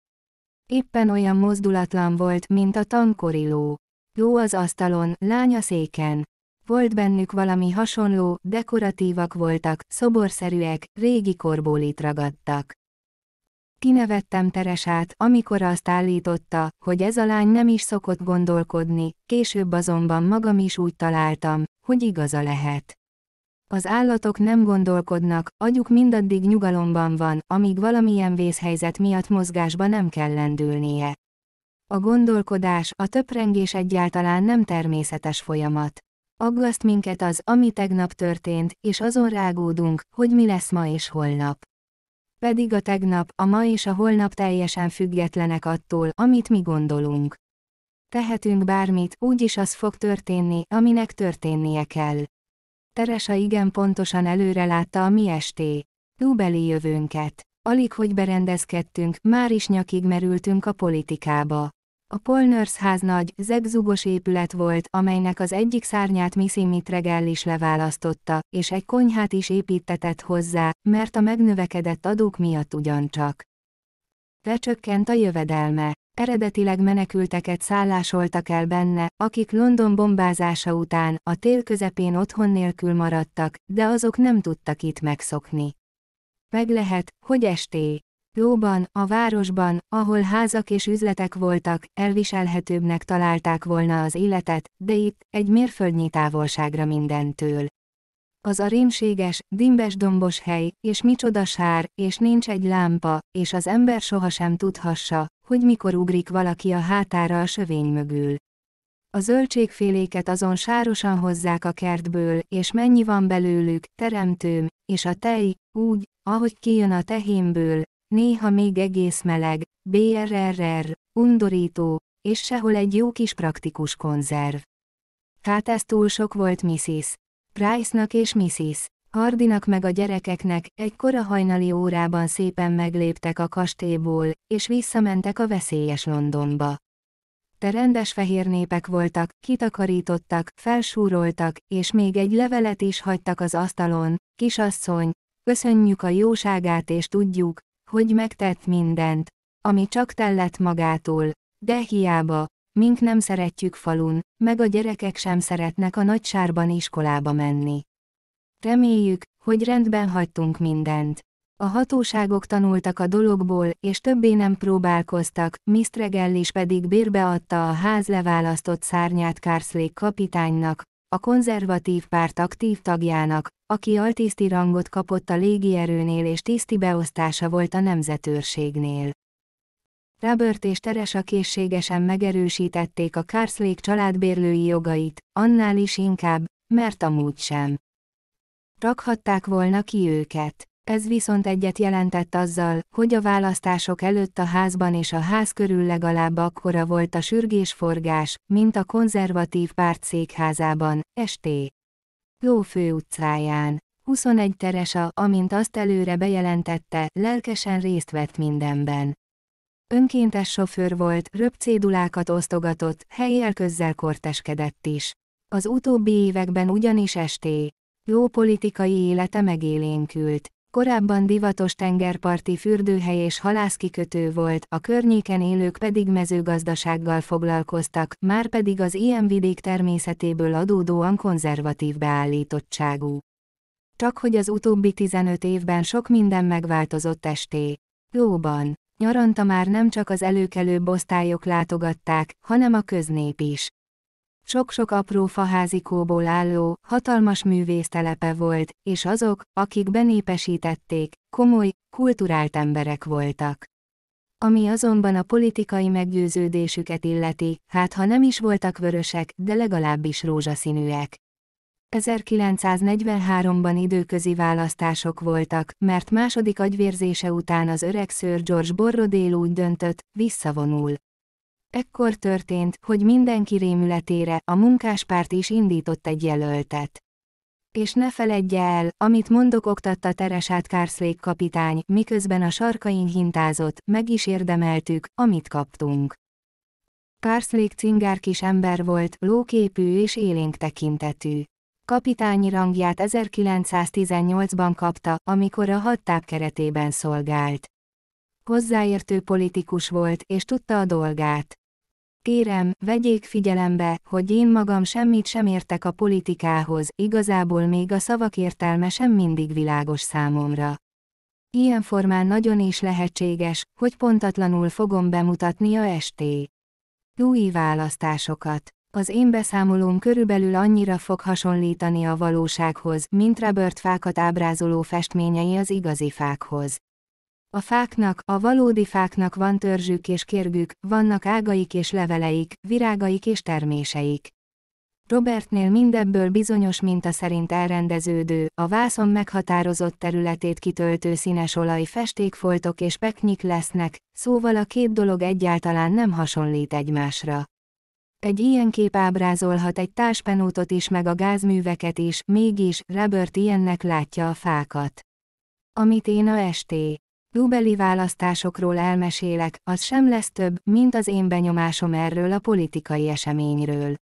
Éppen olyan mozdulatlan volt, mint a tankoriló. Ló az asztalon, lánya széken volt bennük valami hasonló, dekoratívak voltak, szoborszerűek, régi korból itt ragadtak. Kinevettem Teresát, amikor azt állította, hogy ez a lány nem is szokott gondolkodni, később azonban magam is úgy találtam, hogy igaza lehet. Az állatok nem gondolkodnak, agyuk mindaddig nyugalomban van, amíg valamilyen vészhelyzet miatt mozgásba nem kell lendülnie. A gondolkodás, a töprengés egyáltalán nem természetes folyamat. Aggaszt minket az, ami tegnap történt, és azon rágódunk, hogy mi lesz ma és holnap. Pedig a tegnap, a ma és a holnap teljesen függetlenek attól, amit mi gondolunk. Tehetünk bármit, úgyis az fog történni, aminek történnie kell. Teresa igen pontosan előre látta a mi esté. Lúbeli jövőnket. Alig hogy berendezkedtünk, már is nyakig merültünk a politikába. A Polnörsz ház nagy, zegzugos épület volt, amelynek az egyik szárnyát Missy Mitregell is leválasztotta, és egy konyhát is építetett hozzá, mert a megnövekedett adók miatt ugyancsak. Lecsökkent a jövedelme. Eredetileg menekülteket szállásoltak el benne, akik London bombázása után, a tél közepén otthon nélkül maradtak, de azok nem tudtak itt megszokni. Meg lehet, hogy esté. Jóban, a városban, ahol házak és üzletek voltak, elviselhetőbbnek találták volna az életet, de itt, egy mérföldnyi távolságra mindentől. Az a rémséges, dimbes dombos hely, és micsoda sár, és nincs egy lámpa, és az ember sohasem tudhassa, hogy mikor ugrik valaki a hátára a sövény mögül. A zöldségféléket azon sárosan hozzák a kertből, és mennyi van belőlük, teremtőm, és a tej, úgy, ahogy kijön a tehénből, néha még egész meleg, BRRR, undorító, és sehol egy jó kis praktikus konzerv. Hát ez túl sok volt Mrs. Price-nak és Mrs. Hardinak meg a gyerekeknek, egy kora hajnali órában szépen megléptek a kastélyból, és visszamentek a veszélyes Londonba. Te rendes fehér népek voltak, kitakarítottak, felsúroltak, és még egy levelet is hagytak az asztalon, kisasszony, köszönjük a jóságát és tudjuk, hogy megtett mindent, ami csak tellett magától, de hiába, mink nem szeretjük falun, meg a gyerekek sem szeretnek a nagy sárban iskolába menni. Reméljük, hogy rendben hagytunk mindent. A hatóságok tanultak a dologból, és többé nem próbálkoztak, Gellis pedig bérbeadta a ház leválasztott szárnyát Kárszlék kapitánynak, a konzervatív párt aktív tagjának, aki altiszti rangot kapott a légierőnél és tiszti beosztása volt a nemzetőrségnél. Robert és Teresa készségesen megerősítették a Kárszlék családbérlői jogait, annál is inkább, mert amúgy sem. Rakhatták volna ki őket. Ez viszont egyet jelentett azzal, hogy a választások előtt a házban és a ház körül legalább akkora volt a sürgésforgás, mint a konzervatív párt székházában, ST. Lófő utcáján. 21 teresa, amint azt előre bejelentette, lelkesen részt vett mindenben. Önkéntes sofőr volt, röpcédulákat osztogatott, helyi elközzel korteskedett is. Az utóbbi években ugyanis esté. Jó politikai élete megélénkült. Korábban divatos tengerparti fürdőhely és halászkikötő volt, a környéken élők pedig mezőgazdasággal foglalkoztak, már pedig az ilyen vidék természetéből adódóan konzervatív beállítottságú. Csak hogy az utóbbi 15 évben sok minden megváltozott esté. Lóban. Nyaranta már nem csak az előkelőbb osztályok látogatták, hanem a köznép is. Sok-sok apró faházikóból álló, hatalmas művésztelepe volt, és azok, akik benépesítették, komoly, kulturált emberek voltak. Ami azonban a politikai meggyőződésüket illeti, hát ha nem is voltak vörösek, de legalábbis rózsaszínűek. 1943-ban időközi választások voltak, mert második agyvérzése után az öreg Sir George Borrodél úgy döntött, visszavonul. Ekkor történt, hogy mindenki rémületére a munkáspárt is indított egy jelöltet. És ne feledje el, amit mondok oktatta Teresát Kárszlék kapitány, miközben a sarkain hintázott, meg is érdemeltük, amit kaptunk. Kárszlék cingár kis ember volt, lóképű és élénk tekintetű. Kapitányi rangját 1918-ban kapta, amikor a hadtáb keretében szolgált. Hozzáértő politikus volt, és tudta a dolgát. Kérem, vegyék figyelembe, hogy én magam semmit sem értek a politikához, igazából még a szavak értelme sem mindig világos számomra. Ilyen formán nagyon is lehetséges, hogy pontatlanul fogom bemutatni a ST. Új választásokat. Az én beszámolóm körülbelül annyira fog hasonlítani a valósághoz, mint Robert fákat ábrázoló festményei az igazi fákhoz. A fáknak, a valódi fáknak van törzsük és kérgük, vannak ágaik és leveleik, virágaik és terméseik. Robertnél mindebből bizonyos minta szerint elrendeződő, a vászon meghatározott területét kitöltő színes olaj festékfoltok és peknyik lesznek, szóval a két dolog egyáltalán nem hasonlít egymásra. Egy ilyen kép ábrázolhat egy táspenótot is meg a gázműveket is, mégis Robert ilyennek látja a fákat. Amit én a esté. Jubeli választásokról elmesélek, az sem lesz több, mint az én benyomásom erről a politikai eseményről.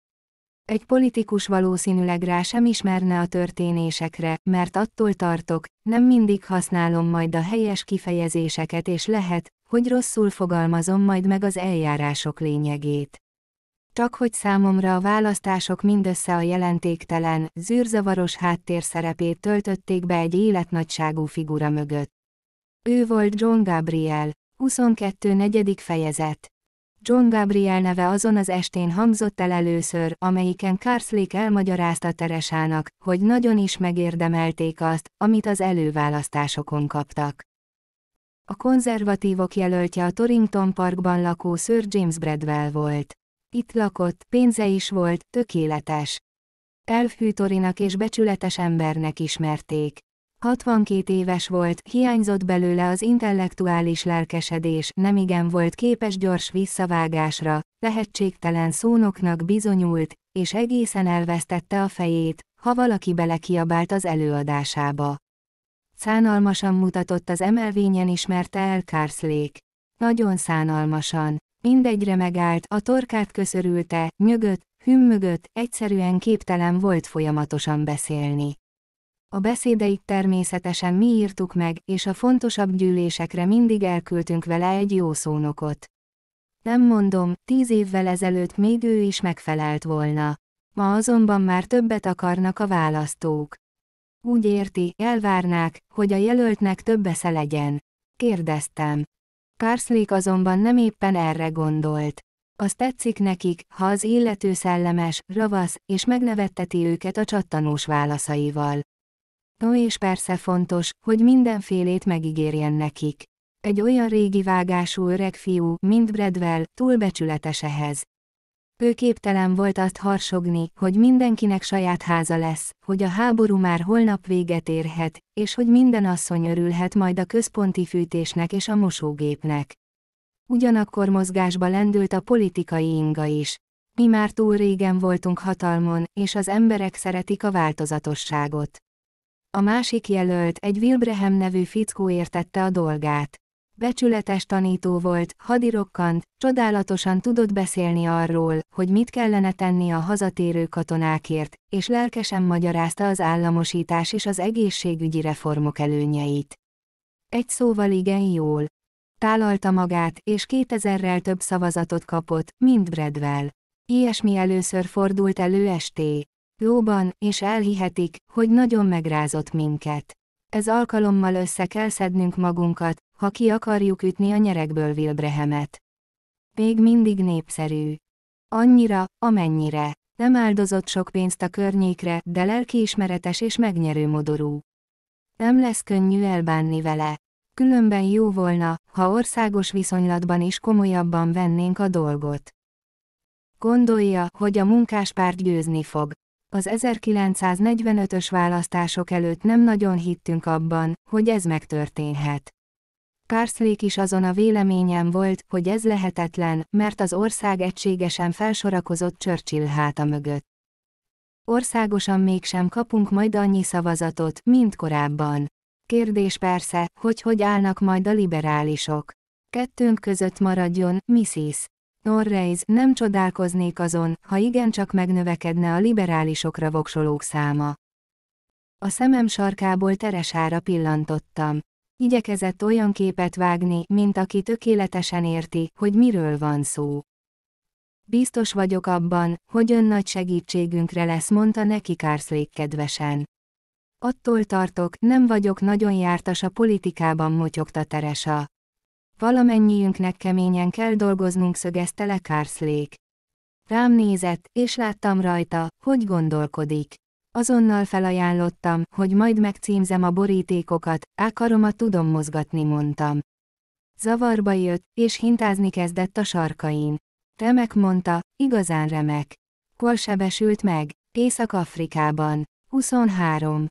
Egy politikus valószínűleg rá sem ismerne a történésekre, mert attól tartok, nem mindig használom majd a helyes kifejezéseket és lehet, hogy rosszul fogalmazom majd meg az eljárások lényegét. Csak hogy számomra a választások mindössze a jelentéktelen, zűrzavaros háttér szerepét töltötték be egy életnagyságú figura mögött. Ő volt John Gabriel. 22. negyedik fejezet. John Gabriel neve azon az estén hangzott el először, amelyiken Carslake elmagyarázta Teresának, hogy nagyon is megérdemelték azt, amit az előválasztásokon kaptak. A konzervatívok jelöltje a Torrington Parkban lakó Sir James Bradwell volt. Itt lakott, pénze is volt, tökéletes. Elfű Torinak és becsületes embernek ismerték. 62 éves volt, hiányzott belőle az intellektuális lelkesedés, nemigen volt képes gyors visszavágásra, tehetségtelen szónoknak bizonyult, és egészen elvesztette a fejét, ha valaki belekiabált az előadásába. Szánalmasan mutatott az emelvényen ismerte el Kárszlék. Nagyon szánalmasan. Mindegyre megállt, a torkát köszörülte, nyögött, hümmögött, egyszerűen képtelen volt folyamatosan beszélni. A beszédeit természetesen mi írtuk meg, és a fontosabb gyűlésekre mindig elküldtünk vele egy jó szónokot. Nem mondom, tíz évvel ezelőtt még ő is megfelelt volna. Ma azonban már többet akarnak a választók. Úgy érti, elvárnák, hogy a jelöltnek több esze legyen. Kérdeztem. Kárszlék azonban nem éppen erre gondolt. Az tetszik nekik, ha az illető szellemes, ravasz, és megnevetteti őket a csattanós válaszaival. Ó, és persze fontos, hogy mindenfélét megígérjen nekik. Egy olyan régi vágású öreg fiú, mint Bredwell, túlbecsületes ehhez. Ő képtelen volt azt harsogni, hogy mindenkinek saját háza lesz, hogy a háború már holnap véget érhet, és hogy minden asszony örülhet majd a központi fűtésnek és a mosógépnek. Ugyanakkor mozgásba lendült a politikai inga is. Mi már túl régen voltunk hatalmon, és az emberek szeretik a változatosságot. A másik jelölt egy Wilbrehem nevű fickó értette a dolgát. Becsületes tanító volt, hadirokkant, csodálatosan tudott beszélni arról, hogy mit kellene tenni a hazatérő katonákért, és lelkesen magyarázta az államosítás és az egészségügyi reformok előnyeit. Egy szóval igen jól. Tálalta magát, és 2000-rel több szavazatot kapott, mint Bredwell. Ilyesmi először fordult elő esté. Jóban, és elhihetik, hogy nagyon megrázott minket. Ez alkalommal össze kell szednünk magunkat, ha ki akarjuk ütni a nyerekből Wilbrehemet. Még mindig népszerű. Annyira, amennyire. Nem áldozott sok pénzt a környékre, de lelkiismeretes és megnyerő modorú. Nem lesz könnyű elbánni vele. Különben jó volna, ha országos viszonylatban is komolyabban vennénk a dolgot. Gondolja, hogy a munkáspárt győzni fog. Az 1945-ös választások előtt nem nagyon hittünk abban, hogy ez megtörténhet. Kárszlék is azon a véleményem volt, hogy ez lehetetlen, mert az ország egységesen felsorakozott Churchill háta mögött. Országosan mégsem kapunk majd annyi szavazatot, mint korábban. Kérdés persze, hogy hogy állnak majd a liberálisok. Kettőnk között maradjon, Mrs. Norreis, nem csodálkoznék azon, ha igencsak megnövekedne a liberálisokra voksolók száma. A szemem sarkából teresára pillantottam. Igyekezett olyan képet vágni, mint aki tökéletesen érti, hogy miről van szó. Biztos vagyok abban, hogy ön nagy segítségünkre lesz, mondta neki Kárszlék kedvesen. Attól tartok, nem vagyok nagyon jártas a politikában motyogta Teresa. Valamennyiünknek keményen kell dolgoznunk szögezte le Kárszlék. Rám nézett, és láttam rajta, hogy gondolkodik. Azonnal felajánlottam, hogy majd megcímzem a borítékokat, a tudom mozgatni mondtam. Zavarba jött, és hintázni kezdett a sarkain. Remek mondta, igazán remek. Hol sebesült meg? Észak-Afrikában. 23.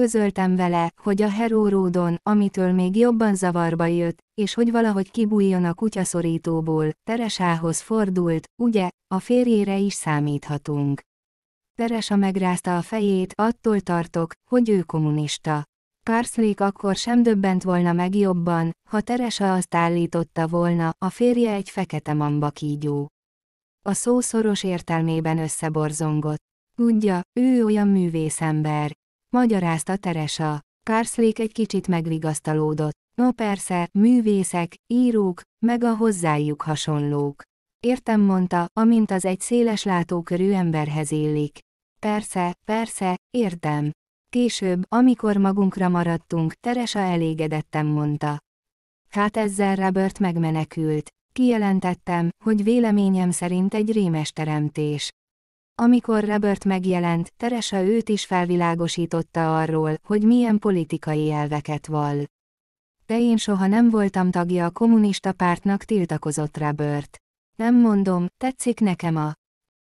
Közöltem vele, hogy a heróródon, amitől még jobban zavarba jött, és hogy valahogy kibújjon a kutyaszorítóból, Teresához fordult, ugye, a férjére is számíthatunk. Teresa megrázta a fejét, attól tartok, hogy ő kommunista. Karszlék akkor sem döbbent volna meg jobban, ha Teresa azt állította volna, a férje egy fekete mamba kígyó. A szó szoros értelmében összeborzongott. Tudja, ő olyan művészember, magyarázta Teresa. Kárszlék egy kicsit megvigasztalódott. No persze, művészek, írók, meg a hozzájuk hasonlók. Értem mondta, amint az egy széles látókörű emberhez illik. Persze, persze, értem. Később, amikor magunkra maradtunk, Teresa elégedettem, mondta. Hát ezzel Robert megmenekült. Kijelentettem, hogy véleményem szerint egy rémes teremtés. Amikor Robert megjelent, Teresa őt is felvilágosította arról, hogy milyen politikai elveket vall. De én soha nem voltam tagja a kommunista pártnak tiltakozott Robert. Nem mondom, tetszik nekem a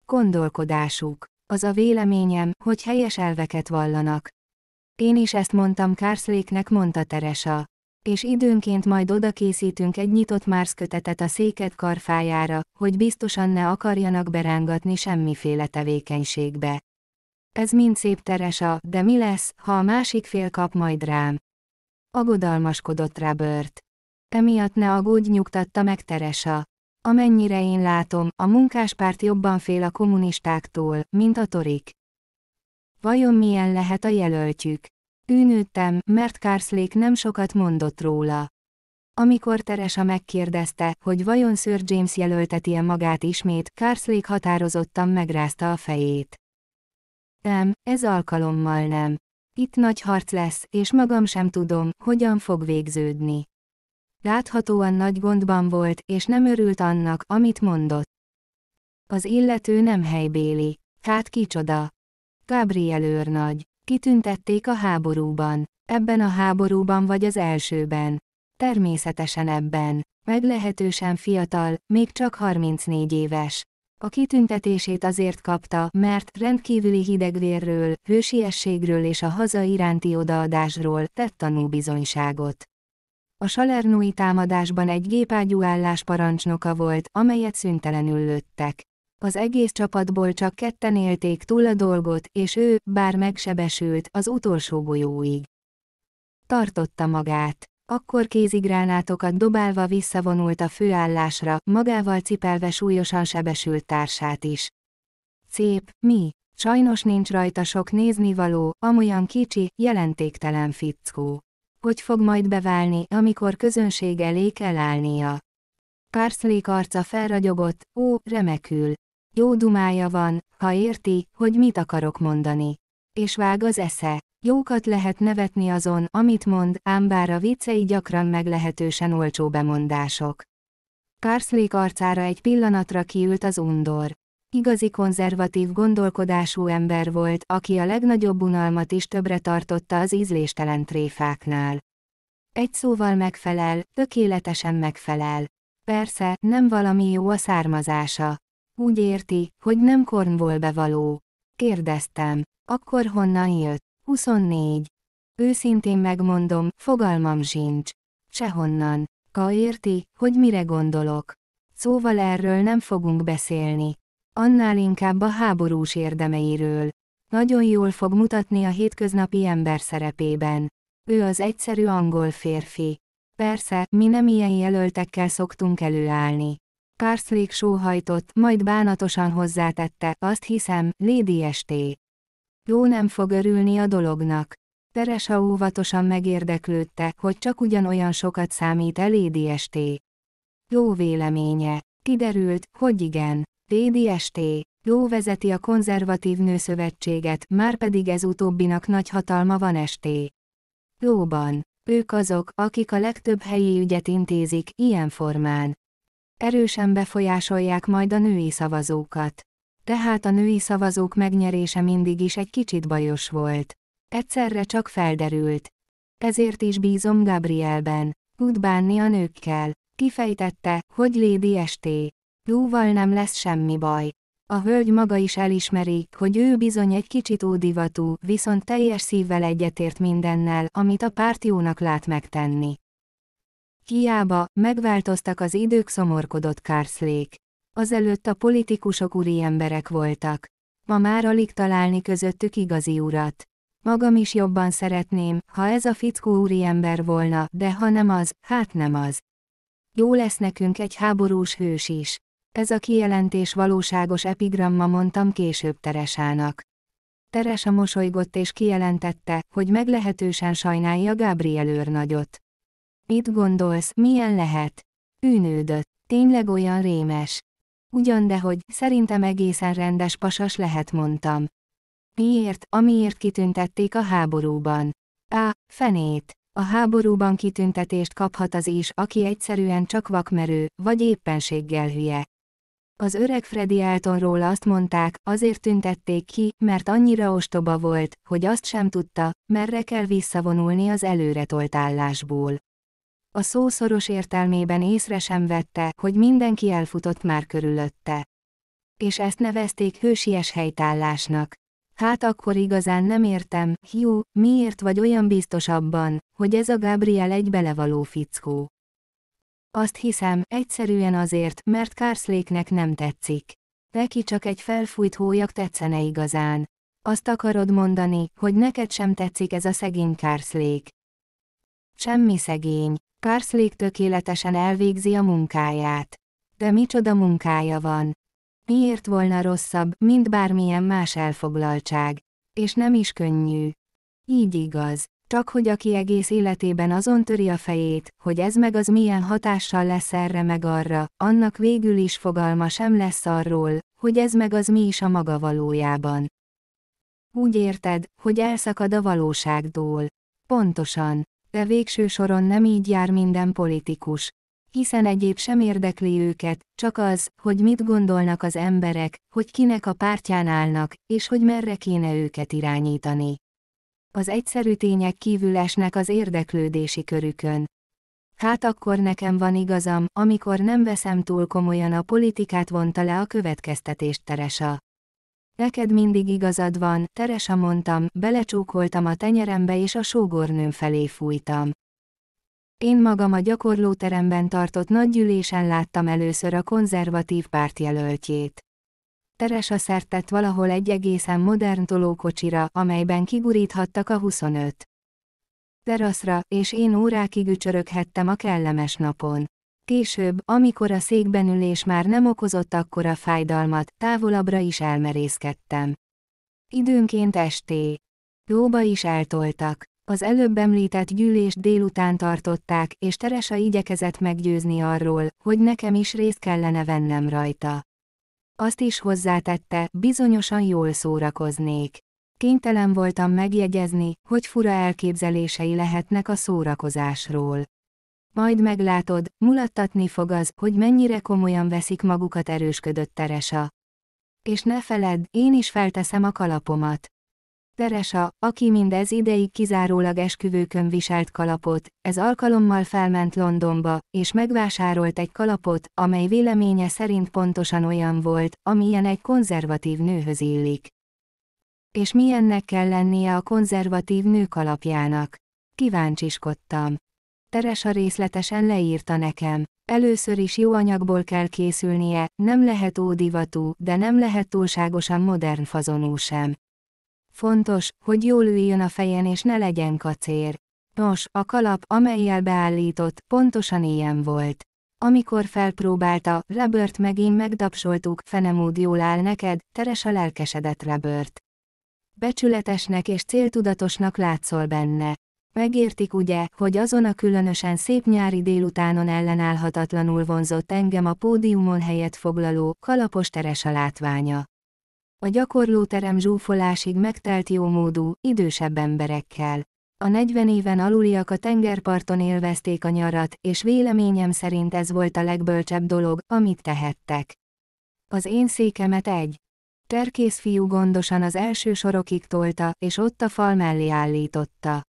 gondolkodásuk. Az a véleményem, hogy helyes elveket vallanak. Én is ezt mondtam Kársléknek, mondta Teresa és időnként majd oda készítünk egy nyitott Mars kötetet a széket karfájára, hogy biztosan ne akarjanak berángatni semmiféle tevékenységbe. Ez mind szép teresa, de mi lesz, ha a másik fél kap majd rám? Agodalmaskodott bört. Emiatt ne aggódj, nyugtatta meg Teresa. Amennyire én látom, a munkáspárt jobban fél a kommunistáktól, mint a torik. Vajon milyen lehet a jelöltjük? Űnődtem, mert Kárszlék nem sokat mondott róla. Amikor Teresa megkérdezte, hogy vajon Sir James jelölteti-e magát ismét, Kárszlék határozottan megrázta a fejét. Nem, ez alkalommal nem. Itt nagy harc lesz, és magam sem tudom, hogyan fog végződni. Láthatóan nagy gondban volt, és nem örült annak, amit mondott. Az illető nem helybéli. Hát kicsoda? Gabriel őrnagy. Kitüntették a háborúban. Ebben a háborúban vagy az elsőben. Természetesen ebben. Meglehetősen fiatal, még csak 34 éves. A kitüntetését azért kapta, mert rendkívüli hidegvérről, hősiességről és a haza iránti odaadásról tett tanúbizonyságot. A salernói támadásban egy gépágyú állás parancsnoka volt, amelyet szüntelenül lőttek. Az egész csapatból csak ketten élték túl a dolgot, és ő, bár megsebesült, az utolsó golyóig. Tartotta magát. Akkor kézigránátokat dobálva visszavonult a főállásra, magával cipelve súlyosan sebesült társát is. Szép, mi? Sajnos nincs rajta sok néznivaló, amolyan kicsi, jelentéktelen fickó. Hogy fog majd beválni, amikor közönség elé kell állnia? Parsley arca felragyogott, ó, remekül, jó dumája van, ha érti, hogy mit akarok mondani. És vág az esze. Jókat lehet nevetni azon, amit mond, ám bár a viccei gyakran meglehetősen olcsó bemondások. Karszlék arcára egy pillanatra kiült az undor. Igazi konzervatív gondolkodású ember volt, aki a legnagyobb unalmat is többre tartotta az ízléstelen tréfáknál. Egy szóval megfelel, tökéletesen megfelel. Persze, nem valami jó a származása. Úgy érti, hogy nem kornból bevaló. Kérdeztem. Akkor honnan jött? 24. Őszintén megmondom, fogalmam sincs. Sehonnan. Ka érti, hogy mire gondolok. Szóval erről nem fogunk beszélni. Annál inkább a háborús érdemeiről. Nagyon jól fog mutatni a hétköznapi ember szerepében. Ő az egyszerű angol férfi. Persze, mi nem ilyen jelöltekkel szoktunk előállni. Karszlik sóhajtott, majd bánatosan hozzátette, azt hiszem, Lady ST. Jó nem fog örülni a dolognak. Teresa óvatosan megérdeklődte, hogy csak ugyanolyan sokat számít el Lady ST. Jó véleménye. Kiderült, hogy igen. Lady ST. Jó vezeti a konzervatív nőszövetséget, már pedig ez utóbbinak nagy hatalma van ST. Jóban. Ők azok, akik a legtöbb helyi ügyet intézik, ilyen formán erősen befolyásolják majd a női szavazókat. Tehát a női szavazók megnyerése mindig is egy kicsit bajos volt. Egyszerre csak felderült. Ezért is bízom Gabrielben. Tud bánni a nőkkel. Kifejtette, hogy Lady ST. Lúval nem lesz semmi baj. A hölgy maga is elismeri, hogy ő bizony egy kicsit ódivatú, viszont teljes szívvel egyetért mindennel, amit a párt jónak lát megtenni. Hiába, megváltoztak az idők szomorkodott Kárszlék. Azelőtt a politikusok úri emberek voltak. Ma már alig találni közöttük igazi urat. Magam is jobban szeretném, ha ez a fickó úriember volna, de ha nem az, hát nem az. Jó lesz nekünk egy háborús hős is. Ez a kijelentés valóságos epigramma mondtam később Teresának. Teresa mosolygott és kijelentette, hogy meglehetősen sajnálja Gabriel őrnagyot. Mit gondolsz, milyen lehet? Ünődött, Tényleg olyan rémes. Ugyan dehogy, szerintem egészen rendes pasas lehet mondtam. Miért, amiért kitüntették a háborúban? Á, fenét. A háborúban kitüntetést kaphat az is, aki egyszerűen csak vakmerő, vagy éppenséggel hülye. Az öreg Freddy Eltonról azt mondták, azért tüntették ki, mert annyira ostoba volt, hogy azt sem tudta, merre kell visszavonulni az előretolt állásból. A szó szoros értelmében észre sem vette, hogy mindenki elfutott már körülötte. És ezt nevezték hősies helytállásnak. Hát akkor igazán nem értem, hiú, miért vagy olyan biztos abban, hogy ez a Gabriel egy belevaló fickó. Azt hiszem, egyszerűen azért, mert Kárszléknek nem tetszik. Neki csak egy felfújt hólyag tetszene igazán. Azt akarod mondani, hogy neked sem tetszik ez a szegény Kárszlék. Semmi szegény, Karszlik tökéletesen elvégzi a munkáját. De micsoda munkája van. Miért volna rosszabb, mint bármilyen más elfoglaltság? És nem is könnyű. Így igaz. Csak hogy aki egész életében azon töri a fejét, hogy ez meg az milyen hatással lesz erre meg arra, annak végül is fogalma sem lesz arról, hogy ez meg az mi is a maga valójában. Úgy érted, hogy elszakad a valóságtól. Pontosan de végső soron nem így jár minden politikus. Hiszen egyéb sem érdekli őket, csak az, hogy mit gondolnak az emberek, hogy kinek a pártján állnak, és hogy merre kéne őket irányítani. Az egyszerű tények kívül esnek az érdeklődési körükön. Hát akkor nekem van igazam, amikor nem veszem túl komolyan a politikát vonta le a következtetést Teresa. Neked mindig igazad van, Teresa mondtam, belecsókoltam a tenyerembe és a sógornőm felé fújtam. Én magam a gyakorlóteremben tartott nagy gyűlésen láttam először a konzervatív párt jelöltjét. Teresa szertett valahol egy egészen modern tolókocsira, amelyben kiguríthattak a 25 teraszra, és én órákig ücsöröghettem a kellemes napon. Később, amikor a székben ülés már nem okozott akkora fájdalmat, távolabbra is elmerészkedtem. Időnként esté. Jóba is eltoltak. Az előbb említett gyűlést délután tartották, és Teresa igyekezett meggyőzni arról, hogy nekem is részt kellene vennem rajta. Azt is hozzátette, bizonyosan jól szórakoznék. Kénytelen voltam megjegyezni, hogy fura elképzelései lehetnek a szórakozásról. Majd meglátod, mulattatni fog az, hogy mennyire komolyan veszik magukat erősködött Teresa. És ne feledd, én is felteszem a kalapomat. Teresa, aki mindez ideig kizárólag esküvőkön viselt kalapot, ez alkalommal felment Londonba, és megvásárolt egy kalapot, amely véleménye szerint pontosan olyan volt, amilyen egy konzervatív nőhöz illik. És milyennek kell lennie a konzervatív nő kalapjának? Kíváncsiskodtam. Teresa részletesen leírta nekem. Először is jó anyagból kell készülnie, nem lehet ódivatú, de nem lehet túlságosan modern fazonú sem. Fontos, hogy jól üljön a fejen és ne legyen kacér. Nos, a kalap, amelyel beállított, pontosan ilyen volt. Amikor felpróbálta, Rebört meg én megdapsoltuk, fenemúd jól áll neked, Teresa lelkesedett Rebört. Becsületesnek és céltudatosnak látszol benne. Megértik ugye, hogy azon a különösen szép nyári délutánon ellenállhatatlanul vonzott engem a pódiumon helyet foglaló, kalapos teres a látványa. A gyakorlóterem zsúfolásig megtelt módú, idősebb emberekkel. A 40 éven aluliak a tengerparton élvezték a nyarat, és véleményem szerint ez volt a legbölcsebb dolog, amit tehettek. Az én székemet egy. Terkész fiú gondosan az első sorokig tolta, és ott a fal mellé állította.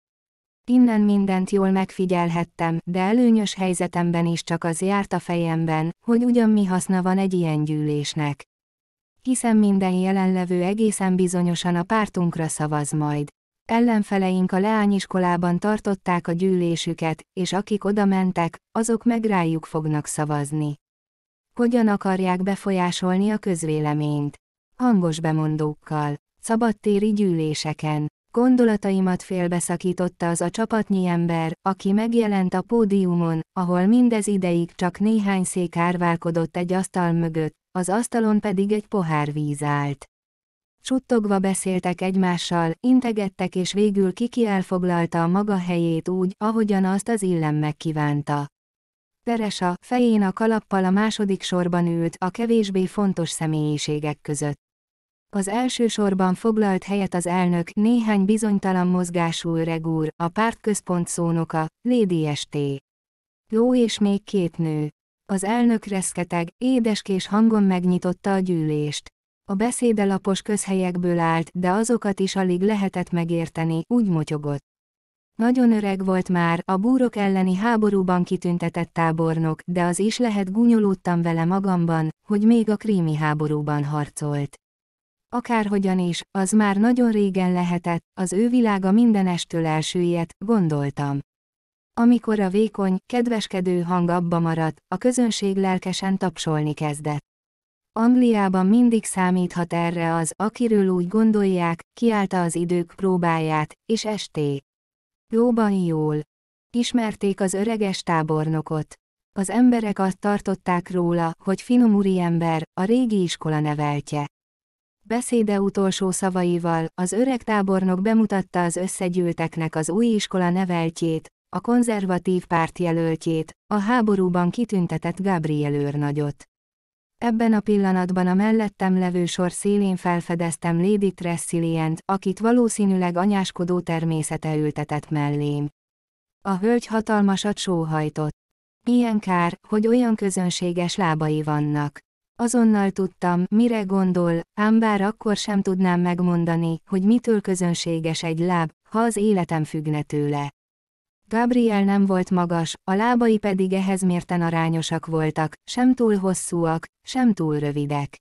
Innen mindent jól megfigyelhettem, de előnyös helyzetemben is csak az járt a fejemben, hogy ugyan mi haszna van egy ilyen gyűlésnek. Hiszen minden jelenlevő egészen bizonyosan a pártunkra szavaz majd. Ellenfeleink a leányiskolában tartották a gyűlésüket, és akik oda mentek, azok meg rájuk fognak szavazni. Hogyan akarják befolyásolni a közvéleményt? Hangos bemondókkal, szabadtéri gyűléseken, gondolataimat félbeszakította az a csapatnyi ember, aki megjelent a pódiumon, ahol mindez ideig csak néhány szék árválkodott egy asztal mögött, az asztalon pedig egy pohár víz állt. Suttogva beszéltek egymással, integettek és végül Kiki elfoglalta a maga helyét úgy, ahogyan azt az illem megkívánta. Teresa, fején a kalappal a második sorban ült, a kevésbé fontos személyiségek között az elsősorban foglalt helyet az elnök, néhány bizonytalan mozgású öreg úr, a pártközpont szónoka, Lady ST. Ló és még két nő. Az elnök reszketeg, édeskés hangon megnyitotta a gyűlést. A beszéde lapos közhelyekből állt, de azokat is alig lehetett megérteni, úgy motyogott. Nagyon öreg volt már, a búrok elleni háborúban kitüntetett tábornok, de az is lehet gúnyolódtam vele magamban, hogy még a krími háborúban harcolt. Akárhogyan is, az már nagyon régen lehetett, az ő világa mindenestől elsüllyedt, gondoltam. Amikor a vékony, kedveskedő hang abba maradt, a közönség lelkesen tapsolni kezdett. Angliában mindig számíthat erre az, akiről úgy gondolják, kiállta az idők próbáját, és esté. Jóban jól. Ismerték az öreges tábornokot. Az emberek azt tartották róla, hogy finom ember, a régi iskola neveltje. Beszéde utolsó szavaival az öreg tábornok bemutatta az összegyűlteknek az új iskola neveltjét, a konzervatív párt jelöltjét, a háborúban kitüntetett Gabriel őrnagyot. Ebben a pillanatban a mellettem levő sor szélén felfedeztem Lady Tressilient, akit valószínűleg anyáskodó természete ültetett mellém. A hölgy hatalmasat sóhajtott. Milyen kár, hogy olyan közönséges lábai vannak. Azonnal tudtam, mire gondol, ám bár akkor sem tudnám megmondani, hogy mitől közönséges egy láb, ha az életem függne tőle. Gabriel nem volt magas, a lábai pedig ehhez mérten arányosak voltak, sem túl hosszúak, sem túl rövidek.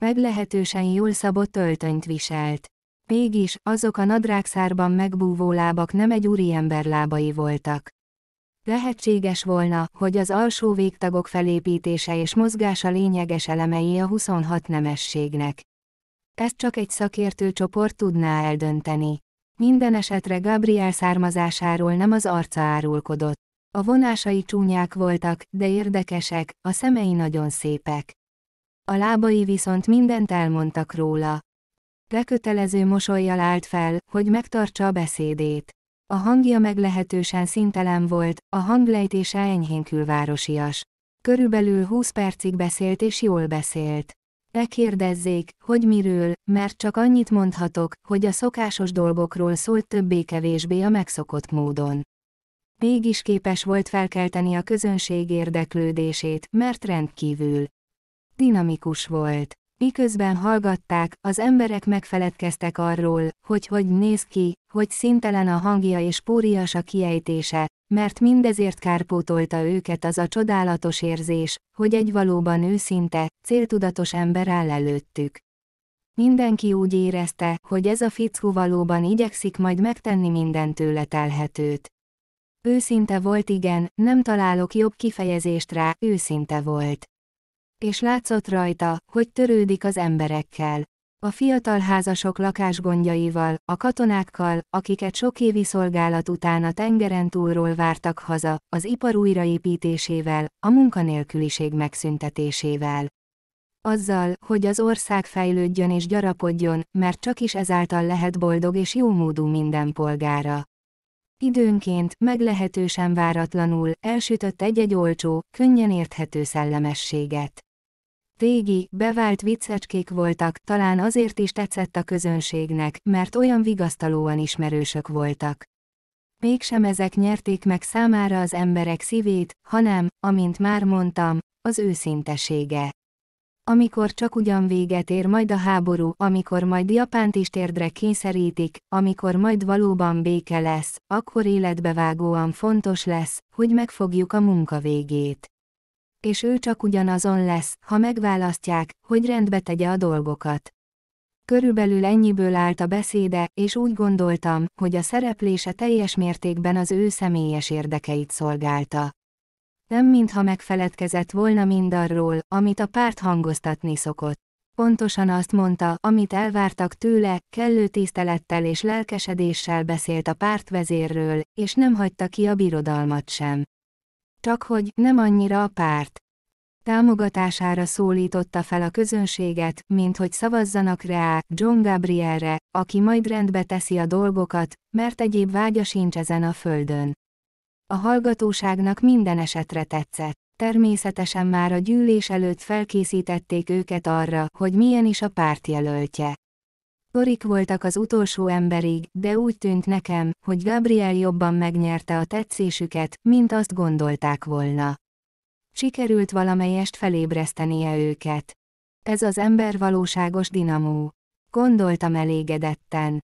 Meglehetősen jól szabott öltönyt viselt. Mégis, azok a nadrágszárban megbúvó lábak nem egy úriember lábai voltak. Lehetséges volna, hogy az alsó végtagok felépítése és mozgása lényeges elemei a 26 nemességnek. Ezt csak egy szakértő csoport tudná eldönteni. Minden esetre Gabriel származásáról nem az arca árulkodott. A vonásai csúnyák voltak, de érdekesek, a szemei nagyon szépek. A lábai viszont mindent elmondtak róla. Lekötelező mosolyjal állt fel, hogy megtartsa a beszédét. A hangja meglehetősen szintelen volt, a hanglejtése enyhén külvárosias. Körülbelül 20 percig beszélt és jól beszélt. Ne kérdezzék, hogy miről, mert csak annyit mondhatok, hogy a szokásos dolgokról szólt többé-kevésbé a megszokott módon. Mégis képes volt felkelteni a közönség érdeklődését, mert rendkívül dinamikus volt. Miközben hallgatták, az emberek megfeledkeztek arról, hogy hogy néz ki, hogy szintelen a hangja és pórias a kiejtése, mert mindezért kárpótolta őket az a csodálatos érzés, hogy egy valóban őszinte, céltudatos ember áll előttük. Mindenki úgy érezte, hogy ez a fickó valóban igyekszik majd megtenni minden tőle telhetőt. Őszinte volt igen, nem találok jobb kifejezést rá, őszinte volt és látszott rajta, hogy törődik az emberekkel. A fiatal házasok lakásgondjaival, a katonákkal, akiket sok évi szolgálat után a tengeren túlról vártak haza, az ipar újraépítésével, a munkanélküliség megszüntetésével. Azzal, hogy az ország fejlődjön és gyarapodjon, mert csak is ezáltal lehet boldog és jómódú minden polgára. Időnként, meglehetősen váratlanul, elsütött egy-egy olcsó, könnyen érthető szellemességet. Régi, bevált viccecskék voltak, talán azért is tetszett a közönségnek, mert olyan vigasztalóan ismerősök voltak. Mégsem ezek nyerték meg számára az emberek szívét, hanem, amint már mondtam, az őszintesége. Amikor csak ugyan véget ér majd a háború, amikor majd Japánt is térdre kényszerítik, amikor majd valóban béke lesz, akkor életbevágóan fontos lesz, hogy megfogjuk a munka végét és ő csak ugyanazon lesz, ha megválasztják, hogy rendbe tegye a dolgokat. Körülbelül ennyiből állt a beszéde, és úgy gondoltam, hogy a szereplése teljes mértékben az ő személyes érdekeit szolgálta. Nem mintha megfeledkezett volna mindarról, amit a párt hangoztatni szokott. Pontosan azt mondta, amit elvártak tőle, kellő tisztelettel és lelkesedéssel beszélt a pártvezérről, és nem hagyta ki a birodalmat sem csak hogy nem annyira a párt támogatására szólította fel a közönséget, mint hogy szavazzanak rá, John Gabrielre, aki majd rendbe teszi a dolgokat, mert egyéb vágya sincs ezen a földön. A hallgatóságnak minden esetre tetszett. Természetesen már a gyűlés előtt felkészítették őket arra, hogy milyen is a jelöltje. Torik voltak az utolsó emberig, de úgy tűnt nekem, hogy Gabriel jobban megnyerte a tetszésüket, mint azt gondolták volna. Sikerült valamelyest felébresztenie őket. Ez az ember valóságos dinamú, Gondoltam elégedetten.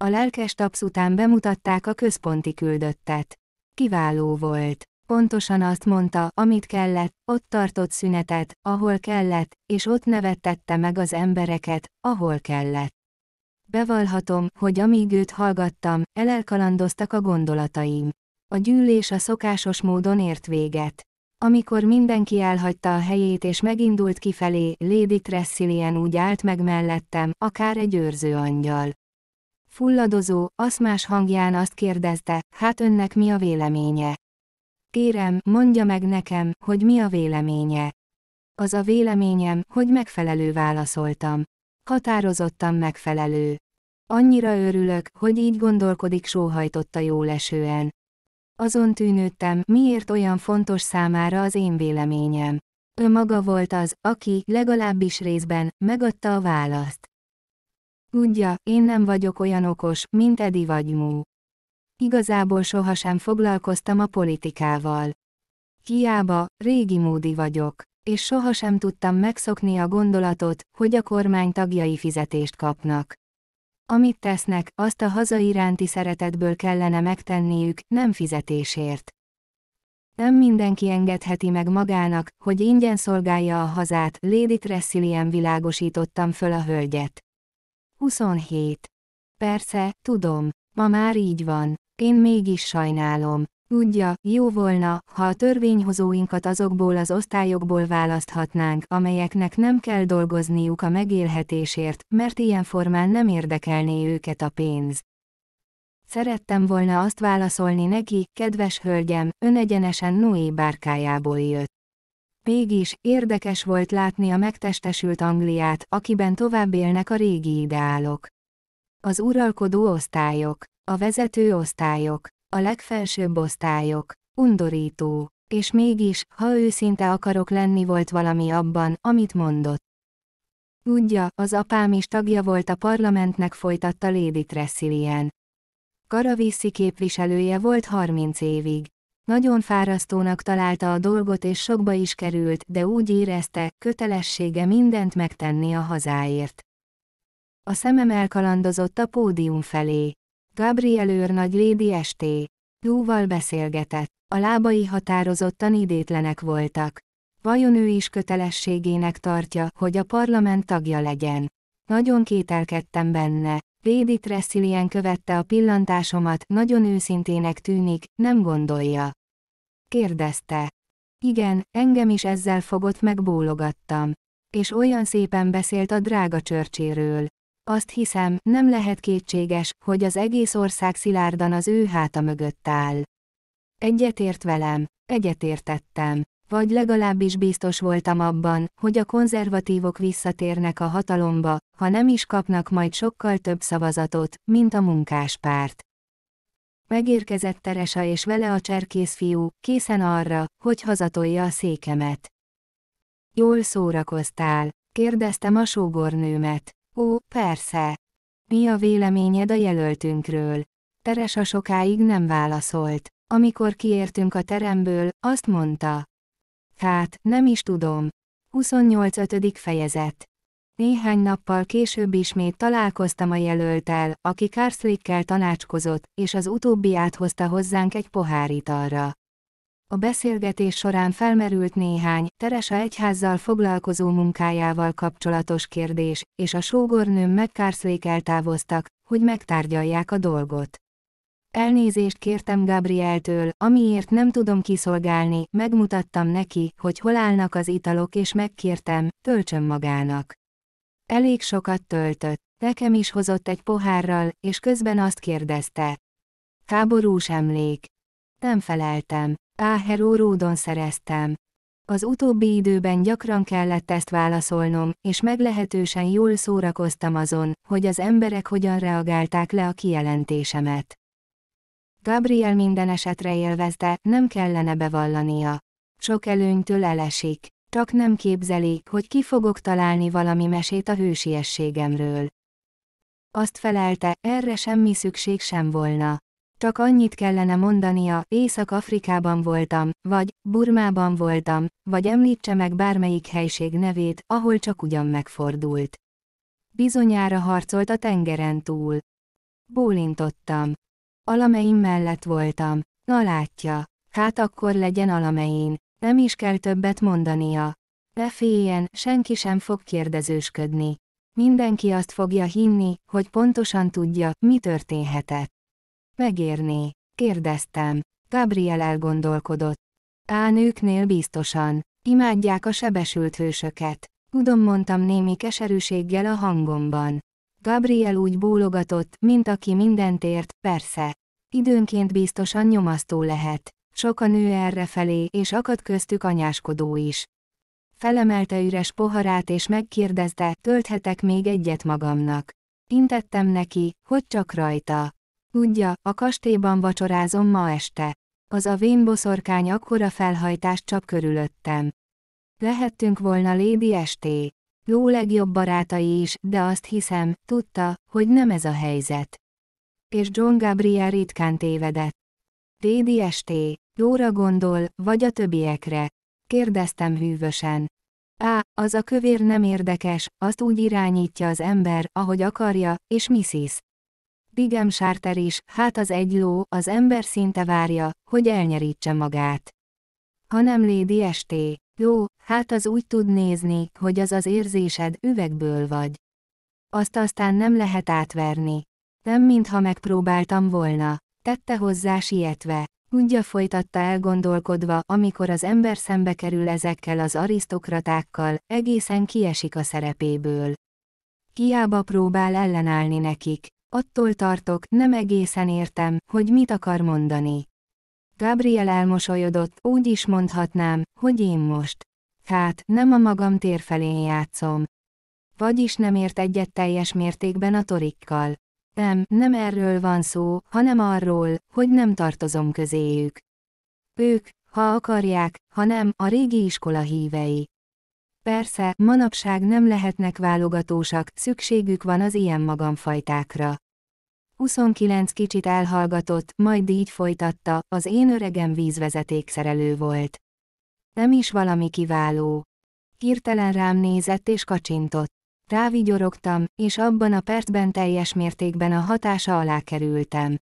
A lelkes taps után bemutatták a központi küldöttet. Kiváló volt. Pontosan azt mondta, amit kellett, ott tartott szünetet, ahol kellett, és ott nevettette meg az embereket, ahol kellett. Bevallhatom, hogy amíg őt hallgattam, elelkalandoztak a gondolataim. A gyűlés a szokásos módon ért véget. Amikor mindenki elhagyta a helyét és megindult kifelé, Lady Tressilien úgy állt meg mellettem, akár egy őrző angyal. Fulladozó, aszmás hangján azt kérdezte, hát önnek mi a véleménye? Kérem, mondja meg nekem, hogy mi a véleménye. Az a véleményem, hogy megfelelő válaszoltam. Határozottan megfelelő. Annyira örülök, hogy így gondolkodik sóhajtotta lesően. Azon tűnődtem, miért olyan fontos számára az én véleményem. Ő maga volt az, aki, legalábbis részben, megadta a választ. Tudja, én nem vagyok olyan okos, mint Edi vagy Mú. Igazából sohasem foglalkoztam a politikával. Hiába, régi módi vagyok és sohasem tudtam megszokni a gondolatot, hogy a kormány tagjai fizetést kapnak. Amit tesznek, azt a haza iránti szeretetből kellene megtenniük, nem fizetésért. Nem mindenki engedheti meg magának, hogy ingyen szolgálja a hazát, Lady Tressilien világosítottam föl a hölgyet. 27. Persze, tudom, ma már így van, én mégis sajnálom, Tudja, jó volna, ha a törvényhozóinkat azokból az osztályokból választhatnánk, amelyeknek nem kell dolgozniuk a megélhetésért, mert ilyen formán nem érdekelné őket a pénz. Szerettem volna azt válaszolni neki, kedves hölgyem, ön egyenesen Noé bárkájából jött. Mégis, érdekes volt látni a megtestesült Angliát, akiben tovább élnek a régi ideálok. Az uralkodó osztályok, a vezető osztályok, a legfelsőbb osztályok. Undorító. És mégis, ha őszinte akarok lenni volt valami abban, amit mondott. Tudja, az apám is tagja volt a parlamentnek folytatta Lady Tressilian. Karaviszi képviselője volt 30 évig. Nagyon fárasztónak találta a dolgot és sokba is került, de úgy érezte, kötelessége mindent megtenni a hazáért. A szemem elkalandozott a pódium felé. Gabriel őrnagy Lady St. Júval beszélgetett. A lábai határozottan idétlenek voltak. Vajon ő is kötelességének tartja, hogy a parlament tagja legyen? Nagyon kételkedtem benne. Lady Tressilien követte a pillantásomat, nagyon őszintének tűnik, nem gondolja. Kérdezte. Igen, engem is ezzel fogott meg bólogattam. És olyan szépen beszélt a drága csörcséről. Azt hiszem, nem lehet kétséges, hogy az egész ország szilárdan az ő háta mögött áll. Egyetért velem, egyetértettem, vagy legalábbis biztos voltam abban, hogy a konzervatívok visszatérnek a hatalomba, ha nem is kapnak majd sokkal több szavazatot, mint a munkáspárt. Megérkezett Teresa és vele a cserkészfiú, készen arra, hogy hazatolja a székemet. Jól szórakoztál, Kérdezte a sógornőmet. Ó, persze. Mi a véleményed a jelöltünkről? Teresa sokáig nem válaszolt. Amikor kiértünk a teremből, azt mondta. Hát, nem is tudom. 28. fejezet. Néhány nappal később ismét találkoztam a jelöltel, aki Karslickkel tanácskozott, és az utóbbi áthozta hozzánk egy pohár italra. A beszélgetés során felmerült néhány Teresa egyházzal foglalkozó munkájával kapcsolatos kérdés, és a sógornőm megkárszlék eltávoztak, hogy megtárgyalják a dolgot. Elnézést kértem Gabrieltől, amiért nem tudom kiszolgálni, megmutattam neki, hogy hol állnak az italok és megkértem, töltsön magának. Elég sokat töltött, nekem is hozott egy pohárral, és közben azt kérdezte. Táborús emlék. Nem feleltem á Ródon szereztem. Az utóbbi időben gyakran kellett ezt válaszolnom, és meglehetősen jól szórakoztam azon, hogy az emberek hogyan reagálták le a kijelentésemet. Gabriel minden esetre élvezte, nem kellene bevallania. Sok előnytől elesik. Csak nem képzelik, hogy ki fogok találni valami mesét a hősiességemről. Azt felelte, erre semmi szükség sem volna. Csak annyit kellene mondania, Észak-Afrikában voltam, vagy Burmában voltam, vagy említse meg bármelyik helység nevét, ahol csak ugyan megfordult. Bizonyára harcolt a tengeren túl. Bólintottam. Alameim mellett voltam. Na látja. Hát akkor legyen alamein. Nem is kell többet mondania. Ne féljen, senki sem fog kérdezősködni. Mindenki azt fogja hinni, hogy pontosan tudja, mi történhetett. Megérné? Kérdeztem. Gabriel elgondolkodott. Á nőknél biztosan. Imádják a sebesült hősöket. Tudom, mondtam némi keserűséggel a hangomban. Gabriel úgy bólogatott, mint aki mindent ért, persze. Időnként biztosan nyomasztó lehet. Sok a nő errefelé, és akad köztük anyáskodó is. Felemelte üres poharát és megkérdezte, tölthetek még egyet magamnak. Intettem neki, hogy csak rajta. Tudja, a kastélyban vacsorázom ma este. Az a vén boszorkány akkora felhajtást csap körülöttem. Lehettünk volna Lady esté. Ló legjobb barátai is, de azt hiszem, tudta, hogy nem ez a helyzet. És John Gabriel ritkán tévedett. Lady esté. Lóra gondol, vagy a többiekre. Kérdeztem hűvösen. Á, az a kövér nem érdekes, azt úgy irányítja az ember, ahogy akarja, és Missis. Digem Sárter is, hát az egy ló, az ember szinte várja, hogy elnyerítse magát. Ha nem Lady Esté, jó, hát az úgy tud nézni, hogy az az érzésed, üvegből vagy. Azt aztán nem lehet átverni. Nem mintha megpróbáltam volna, tette hozzá sietve. Tudja folytatta elgondolkodva, amikor az ember szembe kerül ezekkel az arisztokratákkal, egészen kiesik a szerepéből. Kiába próbál ellenállni nekik, Attól tartok, nem egészen értem, hogy mit akar mondani. Gabriel elmosolyodott, úgy is mondhatnám, hogy én most. Hát, nem a magam tér felén játszom. Vagyis nem ért egyet teljes mértékben a torikkal. Nem, nem erről van szó, hanem arról, hogy nem tartozom közéjük. Ők, ha akarják, hanem a régi iskola hívei. Persze, manapság nem lehetnek válogatósak, szükségük van az ilyen magamfajtákra. 29 kicsit elhallgatott, majd így folytatta, az én öregem vízvezetékszerelő volt. Nem is valami kiváló. Hirtelen rám nézett és kacsintott. Rávigyorogtam, és abban a percben teljes mértékben a hatása alá kerültem.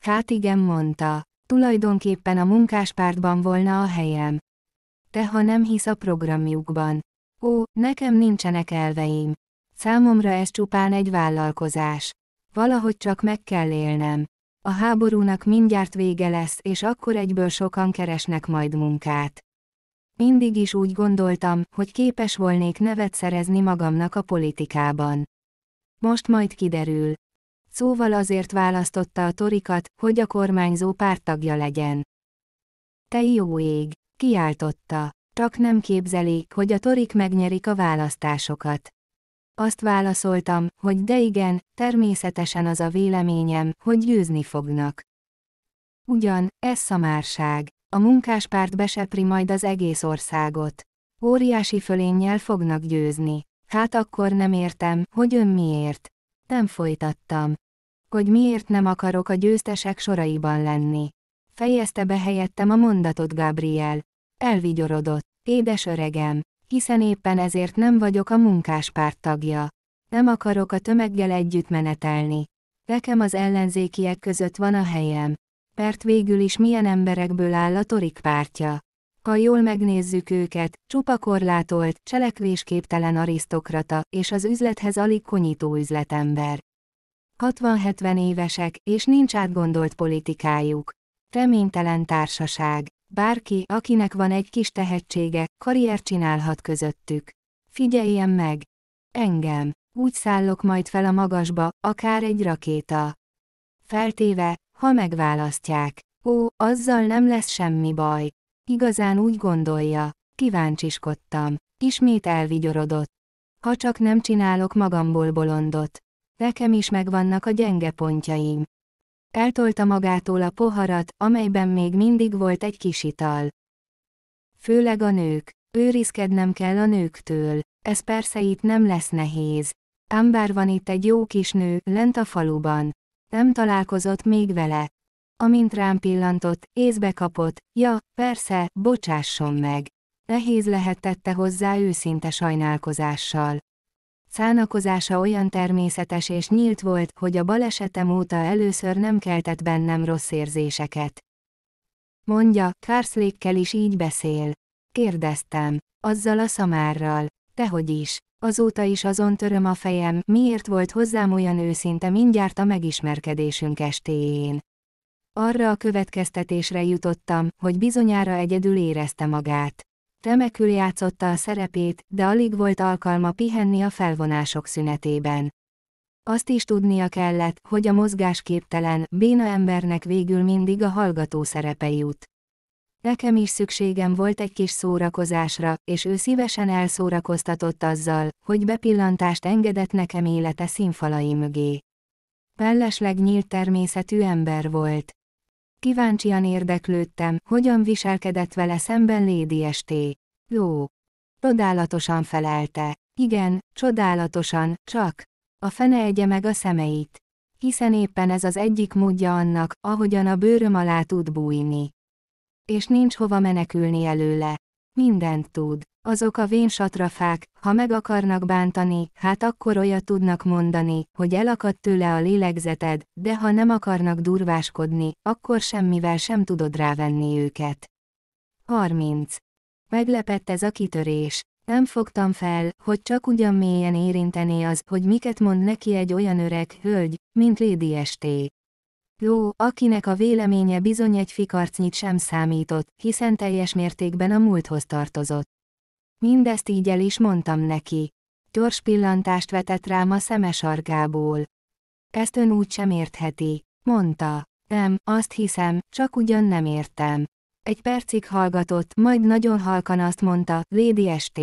Hát igen mondta, tulajdonképpen a munkáspártban volna a helyem. Te ha nem hisz a programjukban. Ó, nekem nincsenek elveim. Számomra ez csupán egy vállalkozás. Valahogy csak meg kell élnem. A háborúnak mindjárt vége lesz, és akkor egyből sokan keresnek majd munkát. Mindig is úgy gondoltam, hogy képes volnék nevet szerezni magamnak a politikában. Most majd kiderül. Szóval azért választotta a torikat, hogy a kormányzó párttagja legyen. Te jó ég! Kiáltotta. Csak nem képzelik, hogy a torik megnyerik a választásokat. Azt válaszoltam, hogy de igen, természetesen az a véleményem, hogy győzni fognak. Ugyan, ez szamárság. A munkáspárt besepri majd az egész országot. Óriási fölénnyel fognak győzni. Hát akkor nem értem, hogy ön miért. Nem folytattam. Hogy miért nem akarok a győztesek soraiban lenni fejezte be helyettem a mondatot Gabriel. Elvigyorodott, édes öregem, hiszen éppen ezért nem vagyok a munkáspárt tagja. Nem akarok a tömeggel együtt menetelni. Nekem az ellenzékiek között van a helyem. Mert végül is milyen emberekből áll a torik pártja. Ha jól megnézzük őket, csupa korlátolt, cselekvésképtelen arisztokrata, és az üzlethez alig konyító üzletember. 60-70 évesek, és nincs átgondolt politikájuk reménytelen társaság. Bárki, akinek van egy kis tehetsége, karrier csinálhat közöttük. Figyeljen meg! Engem! Úgy szállok majd fel a magasba, akár egy rakéta. Feltéve, ha megválasztják. Ó, azzal nem lesz semmi baj. Igazán úgy gondolja. Kíváncsiskodtam. Ismét elvigyorodott. Ha csak nem csinálok magamból bolondot. Nekem is megvannak a gyenge pontjaim. Eltolta magától a poharat, amelyben még mindig volt egy kis ital. Főleg a nők. Őrizkednem kell a nőktől. Ez persze itt nem lesz nehéz. Ám bár van itt egy jó kis nő, lent a faluban. Nem találkozott még vele. Amint rám pillantott, észbe kapott, ja, persze, bocsásson meg. Nehéz lehetette hozzá őszinte sajnálkozással. Szánakozása olyan természetes és nyílt volt, hogy a balesetem óta először nem keltett bennem rossz érzéseket. Mondja, Kárszlékkel is így beszél. Kérdeztem. Azzal a szamárral. Tehogy is. Azóta is azon töröm a fejem, miért volt hozzám olyan őszinte mindjárt a megismerkedésünk estéjén. Arra a következtetésre jutottam, hogy bizonyára egyedül érezte magát. Remekül játszotta a szerepét, de alig volt alkalma pihenni a felvonások szünetében. Azt is tudnia kellett, hogy a mozgásképtelen, béna embernek végül mindig a hallgató szerepe jut. Nekem is szükségem volt egy kis szórakozásra, és ő szívesen elszórakoztatott azzal, hogy bepillantást engedett nekem élete színfalai mögé. Pellesleg nyílt természetű ember volt. Kíváncsian érdeklődtem, hogyan viselkedett vele szemben Lady St. Ló. Csodálatosan felelte. Igen, csodálatosan, csak. A fene egye meg a szemeit. Hiszen éppen ez az egyik módja annak, ahogyan a bőröm alá tud bújni. És nincs hova menekülni előle. Mindent tud. Azok a vén satrafák, ha meg akarnak bántani, hát akkor olyat tudnak mondani, hogy elakadt tőle a lélegzeted, de ha nem akarnak durváskodni, akkor semmivel sem tudod rávenni őket. 30. Meglepett ez a kitörés. Nem fogtam fel, hogy csak ugyan mélyen érintené az, hogy miket mond neki egy olyan öreg hölgy, mint Lady Estée. Ló, akinek a véleménye bizony egy fikarcnyit sem számított, hiszen teljes mértékben a múlthoz tartozott. Mindezt így el is mondtam neki. Gyors pillantást vetett rám a szemes argából. Ezt ön úgy sem értheti, mondta. Nem, azt hiszem, csak ugyan nem értem. Egy percig hallgatott, majd nagyon halkan azt mondta, Lady ST.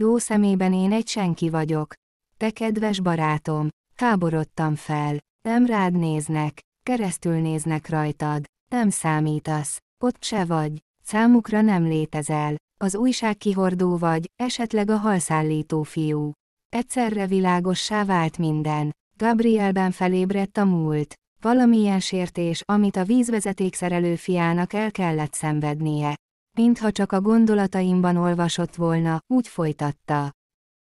Jó szemében én egy senki vagyok. Te kedves barátom, háborodtam fel, nem rád néznek keresztül néznek rajtad, nem számítasz, ott se vagy, számukra nem létezel, az újságkihordó vagy, esetleg a halszállító fiú. Egyszerre világossá vált minden. Gabrielben felébredt a múlt. Valamilyen sértés, amit a vízvezetékszerelő fiának el kellett szenvednie. Mintha csak a gondolataimban olvasott volna, úgy folytatta.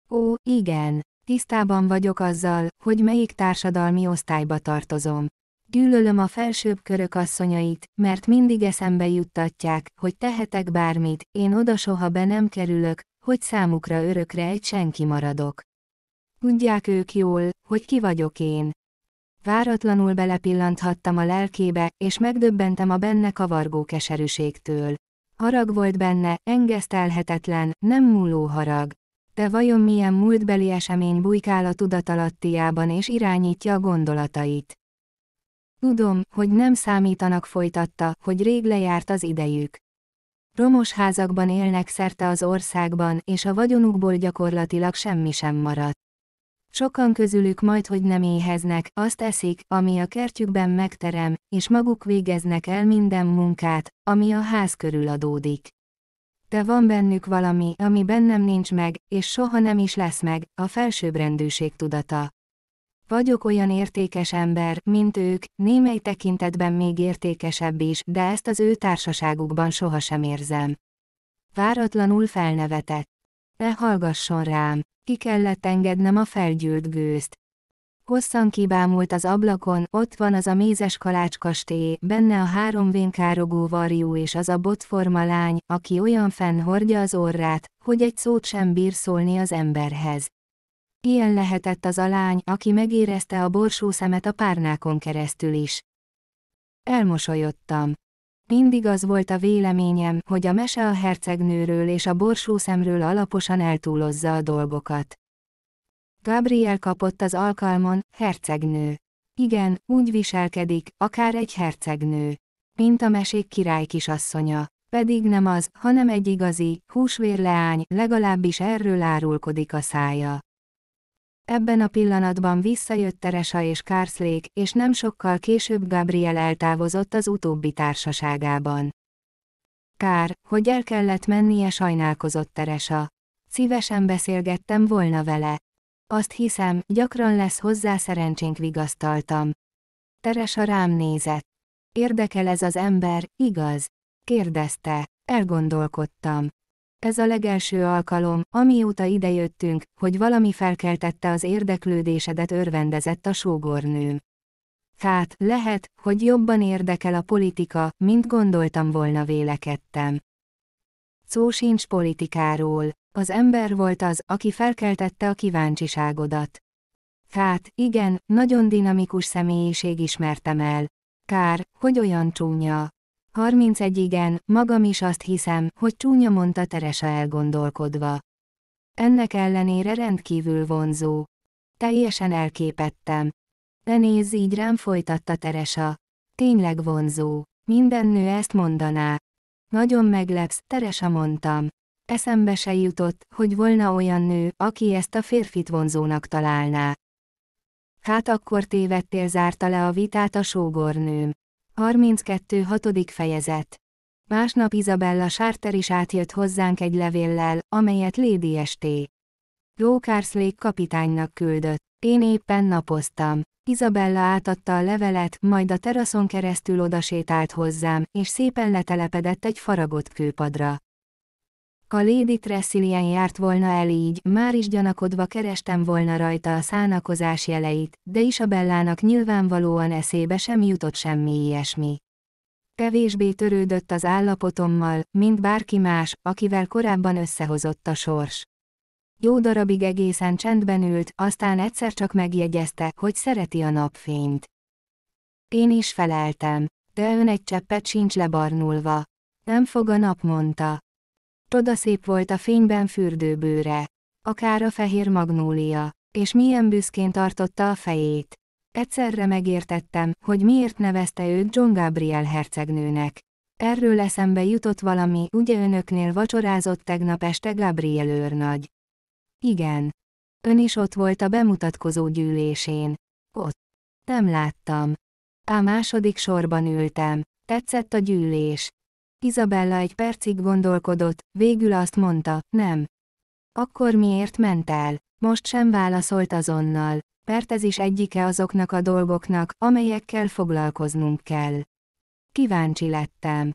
Ó, igen, tisztában vagyok azzal, hogy melyik társadalmi osztályba tartozom. Gyűlölöm a felsőbb körök asszonyait, mert mindig eszembe juttatják, hogy tehetek bármit, én oda soha be nem kerülök, hogy számukra örökre egy senki maradok. Tudják ők jól, hogy ki vagyok én. Váratlanul belepillanthattam a lelkébe, és megdöbbentem a benne kavargó keserűségtől. Harag volt benne, engesztelhetetlen, nem múló harag. De vajon milyen múltbeli esemény bujkál a tudatalattiában és irányítja a gondolatait? Tudom, hogy nem számítanak folytatta, hogy rég lejárt az idejük. Romos házakban élnek szerte az országban, és a vagyonukból gyakorlatilag semmi sem maradt. Sokan közülük majd, hogy nem éheznek, azt eszik, ami a kertjükben megterem, és maguk végeznek el minden munkát, ami a ház körül adódik. De van bennük valami, ami bennem nincs meg, és soha nem is lesz meg, a felsőbbrendűség tudata. Vagyok olyan értékes ember, mint ők, némely tekintetben még értékesebb is, de ezt az ő társaságukban sohasem érzem. Váratlanul felnevetett. Ne hallgasson rám, ki kellett engednem a felgyűlt gőzt. Hosszan kibámult az ablakon, ott van az a mézes kalácskastély, benne a három vénkárogó varjú és az a botforma lány, aki olyan fenn hordja az orrát, hogy egy szót sem bír szólni az emberhez. Ilyen lehetett az a lány, aki megérezte a borsó szemet a párnákon keresztül is. Elmosolyodtam. Mindig az volt a véleményem, hogy a mese a hercegnőről és a borsó szemről alaposan eltúlozza a dolgokat. Gabriel kapott az alkalmon, hercegnő. Igen, úgy viselkedik, akár egy hercegnő. Mint a mesék király kisasszonya. Pedig nem az, hanem egy igazi, húsvérleány, legalábbis erről árulkodik a szája. Ebben a pillanatban visszajött Teresa és Kárszlék, és nem sokkal később Gabriel eltávozott az utóbbi társaságában. Kár, hogy el kellett mennie sajnálkozott Teresa. Szívesen beszélgettem volna vele. Azt hiszem, gyakran lesz hozzá szerencsénk vigasztaltam. Teresa rám nézett. Érdekel ez az ember, igaz? Kérdezte. Elgondolkodtam. Ez a legelső alkalom, amióta idejöttünk, hogy valami felkeltette az érdeklődésedet örvendezett a sógornőm. Tehát, lehet, hogy jobban érdekel a politika, mint gondoltam volna vélekedtem. Szó sincs politikáról, az ember volt az, aki felkeltette a kíváncsiságodat. Hát, igen, nagyon dinamikus személyiség ismertem el. Kár, hogy olyan csúnya. 31 igen, magam is azt hiszem, hogy csúnya mondta Teresa elgondolkodva. Ennek ellenére rendkívül vonzó. Teljesen elképettem. De nézz így rám folytatta Teresa. Tényleg vonzó. Minden nő ezt mondaná. Nagyon meglepsz, Teresa mondtam. Eszembe se jutott, hogy volna olyan nő, aki ezt a férfit vonzónak találná. Hát akkor tévedtél zárta le a vitát a sógornőm. 32. 6. fejezet Másnap Izabella Sárter is átjött hozzánk egy levéllel, amelyet Lady St. Rókárszlék kapitánynak küldött. Én éppen napoztam. Izabella átadta a levelet, majd a teraszon keresztül odasétált hozzám, és szépen letelepedett egy faragott kőpadra. Ha Lady Tressilien járt volna el így, már is gyanakodva kerestem volna rajta a szánakozás jeleit, de Isabellának nyilvánvalóan eszébe sem jutott semmi ilyesmi. Kevésbé törődött az állapotommal, mint bárki más, akivel korábban összehozott a sors. Jó darabig egészen csendben ült, aztán egyszer csak megjegyezte, hogy szereti a napfényt. Én is feleltem, de ön egy cseppet sincs lebarnulva. Nem fog a nap, mondta. Csodaszép volt a fényben bőre, Akár a fehér magnólia. És milyen büszkén tartotta a fejét. Egyszerre megértettem, hogy miért nevezte őt John Gabriel hercegnőnek. Erről eszembe jutott valami, ugye önöknél vacsorázott tegnap este Gabriel őrnagy. Igen. Ön is ott volt a bemutatkozó gyűlésén. Ott. Nem láttam. A második sorban ültem. Tetszett a gyűlés. Izabella egy percig gondolkodott, végül azt mondta, nem. Akkor miért ment el? Most sem válaszolt azonnal, mert ez is egyike azoknak a dolgoknak, amelyekkel foglalkoznunk kell. Kíváncsi lettem.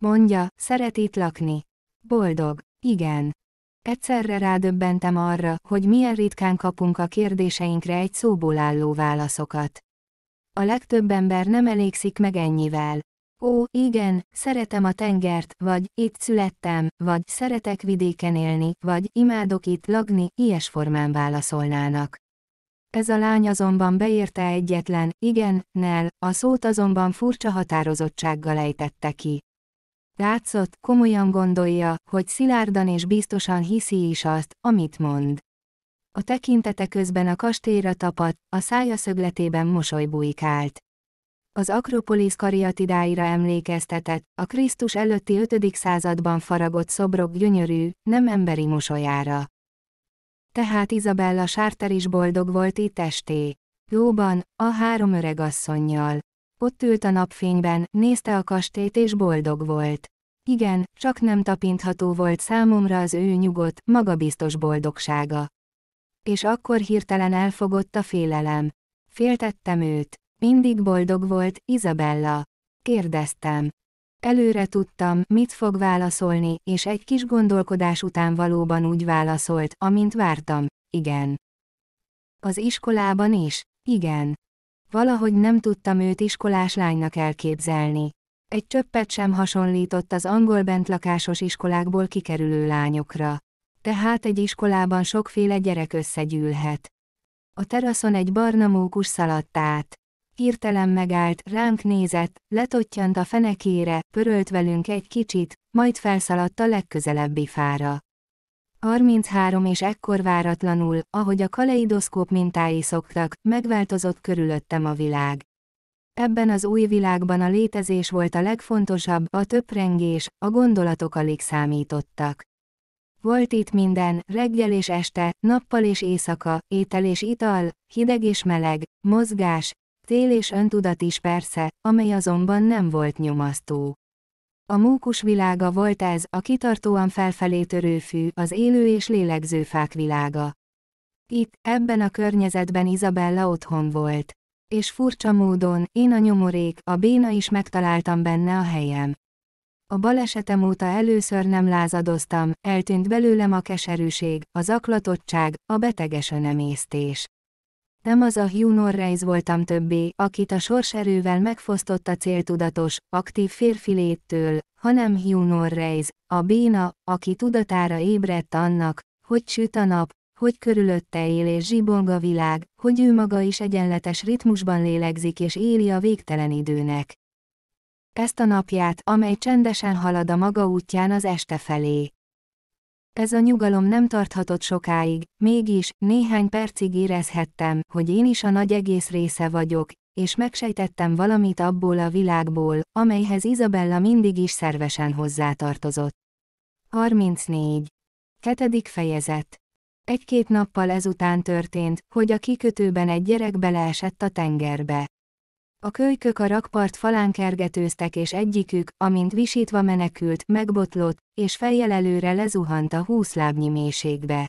Mondja, szeret itt lakni. Boldog, igen. Egyszerre rádöbbentem arra, hogy milyen ritkán kapunk a kérdéseinkre egy szóból álló válaszokat. A legtöbb ember nem elégszik meg ennyivel. Ó, igen, szeretem a tengert, vagy itt születtem, vagy szeretek vidéken élni, vagy imádok itt lagni, ilyes formán válaszolnának. Ez a lány azonban beírta egyetlen, igen, nel, a szót azonban furcsa határozottsággal ejtette ki. Látszott, komolyan gondolja, hogy szilárdan és biztosan hiszi is azt, amit mond. A tekintete közben a kastélyra tapadt, a szája szögletében mosoly bujkált az Akropolis kariatidáira emlékeztetett, a Krisztus előtti 5. században faragott szobrok gyönyörű, nem emberi mosolyára. Tehát Izabella Sárter is boldog volt itt esté. Jóban, a három öreg asszonnyal. Ott ült a napfényben, nézte a kastélyt és boldog volt. Igen, csak nem tapintható volt számomra az ő nyugodt, magabiztos boldogsága. És akkor hirtelen elfogott a félelem. Féltettem őt. Mindig boldog volt, Izabella. Kérdeztem. Előre tudtam, mit fog válaszolni, és egy kis gondolkodás után valóban úgy válaszolt, amint vártam. Igen. Az iskolában is? Igen. Valahogy nem tudtam őt iskolás lánynak elképzelni. Egy csöppet sem hasonlított az angol bentlakásos iskolákból kikerülő lányokra. Tehát egy iskolában sokféle gyerek összegyűlhet. A teraszon egy barna mókus szaladt át hirtelen megállt, ránk nézett, letottyant a fenekére, pörölt velünk egy kicsit, majd felszaladt a legközelebbi fára. 33 és ekkor váratlanul, ahogy a kaleidoszkóp mintái szoktak, megváltozott körülöttem a világ. Ebben az új világban a létezés volt a legfontosabb, a töprengés, a gondolatok alig számítottak. Volt itt minden, reggel és este, nappal és éjszaka, étel és ital, hideg és meleg, mozgás, Cél és öntudat is persze, amely azonban nem volt nyomasztó. A mókus világa volt ez, a kitartóan felfelé törő fű, az élő és lélegző fák világa. Itt, ebben a környezetben Izabella otthon volt. És furcsa módon, én a nyomorék, a béna is megtaláltam benne a helyem. A balesetem óta először nem lázadoztam, eltűnt belőlem a keserűség, a zaklatottság, a beteges önemésztés nem az a Hugh Norris voltam többé, akit a sors erővel megfosztott a céltudatos, aktív férfi léttől, hanem Hugh Norris, a béna, aki tudatára ébredt annak, hogy süt a nap, hogy körülötte él és zsibong a világ, hogy ő maga is egyenletes ritmusban lélegzik és éli a végtelen időnek. Ezt a napját, amely csendesen halad a maga útján az este felé. Ez a nyugalom nem tarthatott sokáig, mégis, néhány percig érezhettem, hogy én is a nagy egész része vagyok, és megsejtettem valamit abból a világból, amelyhez Izabella mindig is szervesen hozzátartozott. 34. Ketedik fejezet. Egy-két nappal ezután történt, hogy a kikötőben egy gyerek beleesett a tengerbe. A kölykök a rakpart falán kergetőztek és egyikük, amint visítva menekült, megbotlott, és fejjel előre lezuhant a húsz lábnyi mélységbe.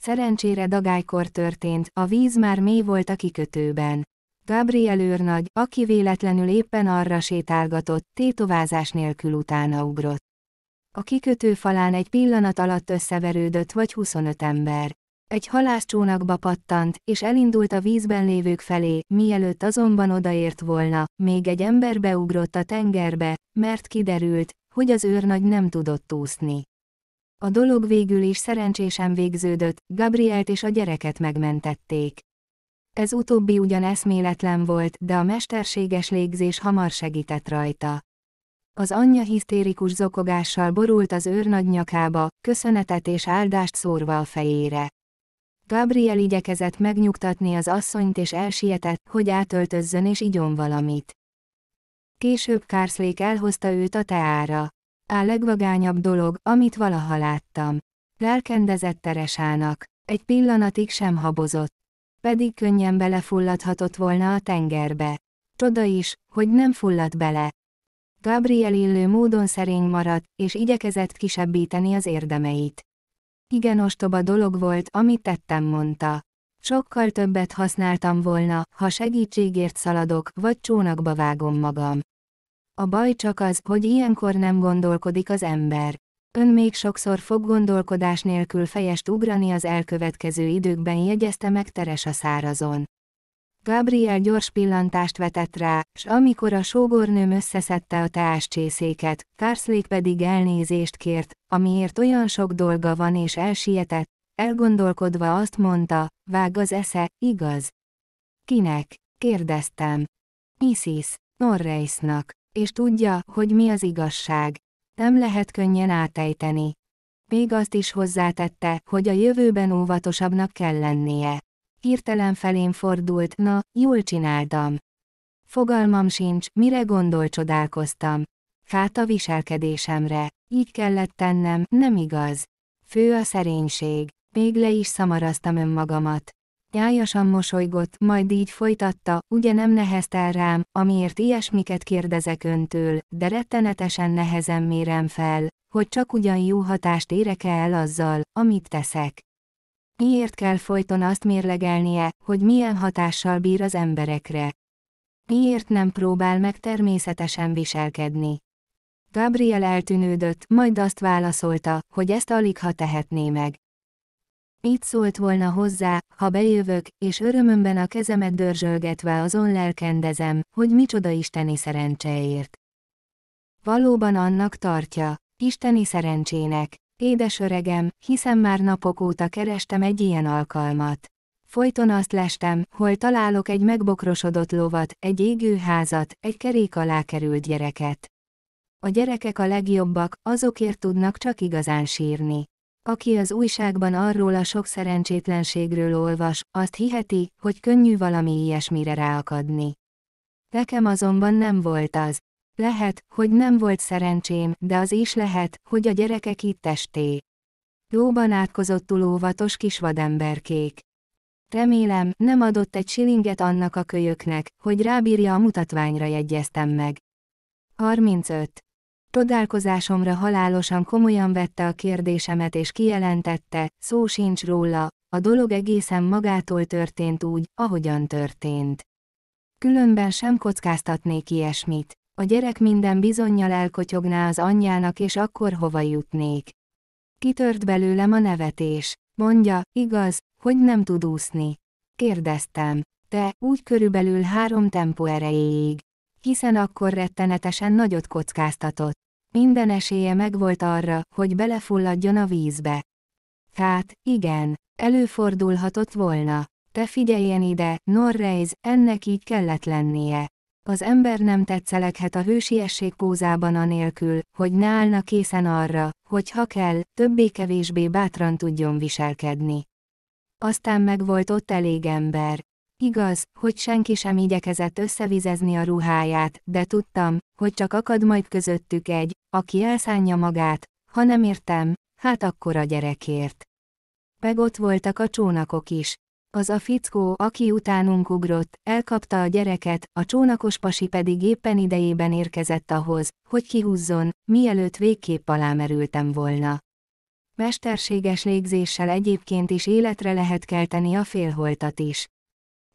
Szerencsére dagálykor történt, a víz már mély volt a kikötőben. Gabriel őrnagy, aki véletlenül éppen arra sétálgatott, tétovázás nélkül utána ugrott. A kikötő falán egy pillanat alatt összeverődött vagy 25 ember. Egy halászcsónakba pattant, és elindult a vízben lévők felé, mielőtt azonban odaért volna, még egy ember beugrott a tengerbe, mert kiderült, hogy az őrnagy nem tudott úszni. A dolog végül is szerencsésen végződött, Gabrielt és a gyereket megmentették. Ez utóbbi ugyan eszméletlen volt, de a mesterséges légzés hamar segített rajta. Az anyja hisztérikus zokogással borult az őrnagy nyakába, köszönetet és áldást szórva a fejére. Gabriel igyekezett megnyugtatni az asszonyt és elsietett, hogy átöltözzön és igyon valamit. Később Kárszlék elhozta őt a teára. A legvagányabb dolog, amit valaha láttam. Lelkendezett Teresának. Egy pillanatig sem habozott. Pedig könnyen belefulladhatott volna a tengerbe. Csoda is, hogy nem fulladt bele. Gabriel illő módon szerény maradt, és igyekezett kisebbíteni az érdemeit. Igen ostoba dolog volt, amit tettem, mondta. Sokkal többet használtam volna, ha segítségért szaladok, vagy csónakba vágom magam. A baj csak az, hogy ilyenkor nem gondolkodik az ember. Ön még sokszor fog gondolkodás nélkül fejest ugrani az elkövetkező időkben jegyezte meg Teres a szárazon. Gabriel gyors pillantást vetett rá, s amikor a sógornőm összeszedte a teáscsészéket, Karszlik pedig elnézést kért, amiért olyan sok dolga van és elsietett, elgondolkodva azt mondta, vág az esze, igaz? Kinek? kérdeztem. Isis, Norreisnak, és tudja, hogy mi az igazság. Nem lehet könnyen átejteni. Még azt is hozzátette, hogy a jövőben óvatosabbnak kell lennie. Hirtelen felén fordult, na, jól csináltam. Fogalmam sincs, mire gondol csodálkoztam. Hát a viselkedésemre. Így kellett tennem, nem igaz. Fő a szerénység. Még le is szamaraztam önmagamat. Nyájasan mosolygott, majd így folytatta, ugye nem neheztel rám, amiért ilyesmiket kérdezek öntől, de rettenetesen nehezen mérem fel, hogy csak ugyan jó hatást érek el azzal, amit teszek. Miért kell folyton azt mérlegelnie, hogy milyen hatással bír az emberekre? Miért nem próbál meg természetesen viselkedni? Gabriel eltűnődött, majd azt válaszolta, hogy ezt alig ha tehetné meg. Mit szólt volna hozzá, ha bejövök, és örömömben a kezemet dörzsölgetve azon lelkendezem, hogy micsoda isteni szerencseért. Valóban annak tartja, isteni szerencsének. Édes öregem, hiszen már napok óta kerestem egy ilyen alkalmat. Folyton azt lestem, hol találok egy megbokrosodott lovat, egy égő házat, egy kerék alá került gyereket. A gyerekek a legjobbak, azokért tudnak csak igazán sírni. Aki az újságban arról a sok szerencsétlenségről olvas, azt hiheti, hogy könnyű valami ilyesmire ráakadni. Nekem azonban nem volt az. Lehet, hogy nem volt szerencsém, de az is lehet, hogy a gyerekek itt testé. Jóban átkozottul óvatos kis vademberkék. Remélem, nem adott egy silinget annak a kölyöknek, hogy rábírja a mutatványra jegyeztem meg. 35. Todálkozásomra halálosan komolyan vette a kérdésemet és kijelentette, szó sincs róla, a dolog egészen magától történt úgy, ahogyan történt. Különben sem kockáztatnék ilyesmit. A gyerek minden bizonyjal elkotyogná az anyjának és akkor hova jutnék. Kitört belőlem a nevetés. Mondja, igaz, hogy nem tud úszni. Kérdeztem. Te, úgy körülbelül három tempó erejéig. Hiszen akkor rettenetesen nagyot kockáztatott. Minden esélye megvolt arra, hogy belefulladjon a vízbe. Hát, igen, előfordulhatott volna. Te figyeljen ide, Norreiz, ennek így kellett lennie az ember nem tetszeleghet a hősiesség pózában anélkül, hogy ne állna készen arra, hogy ha kell, többé-kevésbé bátran tudjon viselkedni. Aztán meg volt ott elég ember. Igaz, hogy senki sem igyekezett összevizezni a ruháját, de tudtam, hogy csak akad majd közöttük egy, aki elszánja magát, ha nem értem, hát akkor a gyerekért. Meg ott voltak a csónakok is, az a fickó, aki utánunk ugrott, elkapta a gyereket, a csónakos pasi pedig éppen idejében érkezett ahhoz, hogy kihúzzon, mielőtt végképp alámerültem volna. Mesterséges légzéssel egyébként is életre lehet kelteni a félholtat is.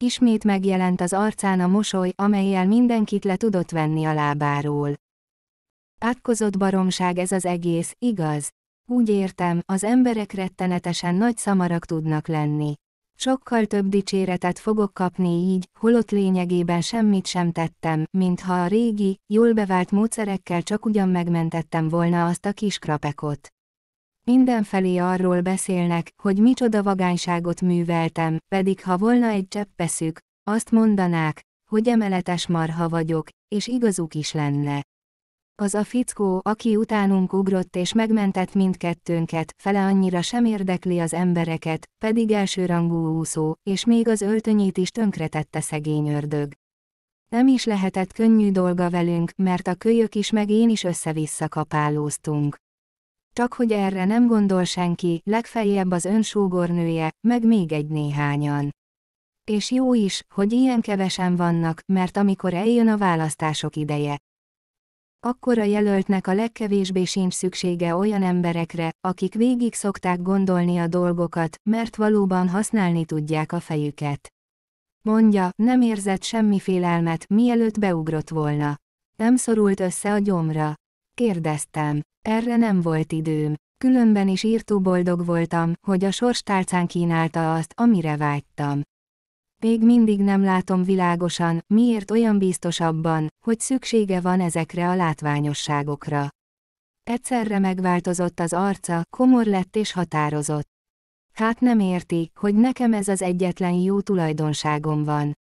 Ismét megjelent az arcán a mosoly, amelyel mindenkit le tudott venni a lábáról. Átkozott baromság ez az egész, igaz? Úgy értem, az emberek rettenetesen nagy szamarak tudnak lenni. Sokkal több dicséretet fogok kapni így, holott lényegében semmit sem tettem, mintha a régi, jól bevált módszerekkel csak ugyan megmentettem volna azt a kis krapekot. Mindenfelé arról beszélnek, hogy micsoda vagányságot műveltem, pedig ha volna egy cseppeszük, azt mondanák, hogy emeletes marha vagyok, és igazuk is lenne. Az a fickó, aki utánunk ugrott és megmentett mindkettőnket, fele annyira sem érdekli az embereket, pedig elsőrangú úszó, és még az öltönyét is tönkretette szegény ördög. Nem is lehetett könnyű dolga velünk, mert a kölyök is meg én is össze-vissza kapálóztunk. Csak hogy erre nem gondol senki, legfeljebb az önsúgornője, meg még egy néhányan. És jó is, hogy ilyen kevesen vannak, mert amikor eljön a választások ideje, akkor a jelöltnek a legkevésbé sincs szüksége olyan emberekre, akik végig szokták gondolni a dolgokat, mert valóban használni tudják a fejüket. Mondja, nem érzett semmi félelmet, mielőtt beugrott volna. Nem szorult össze a gyomra. Kérdeztem. Erre nem volt időm. Különben is írtó boldog voltam, hogy a sorstálcán kínálta azt, amire vágytam. Még mindig nem látom világosan, miért olyan biztos abban, hogy szüksége van ezekre a látványosságokra. Egyszerre megváltozott az arca, komor lett és határozott. Hát nem érti, hogy nekem ez az egyetlen jó tulajdonságom van.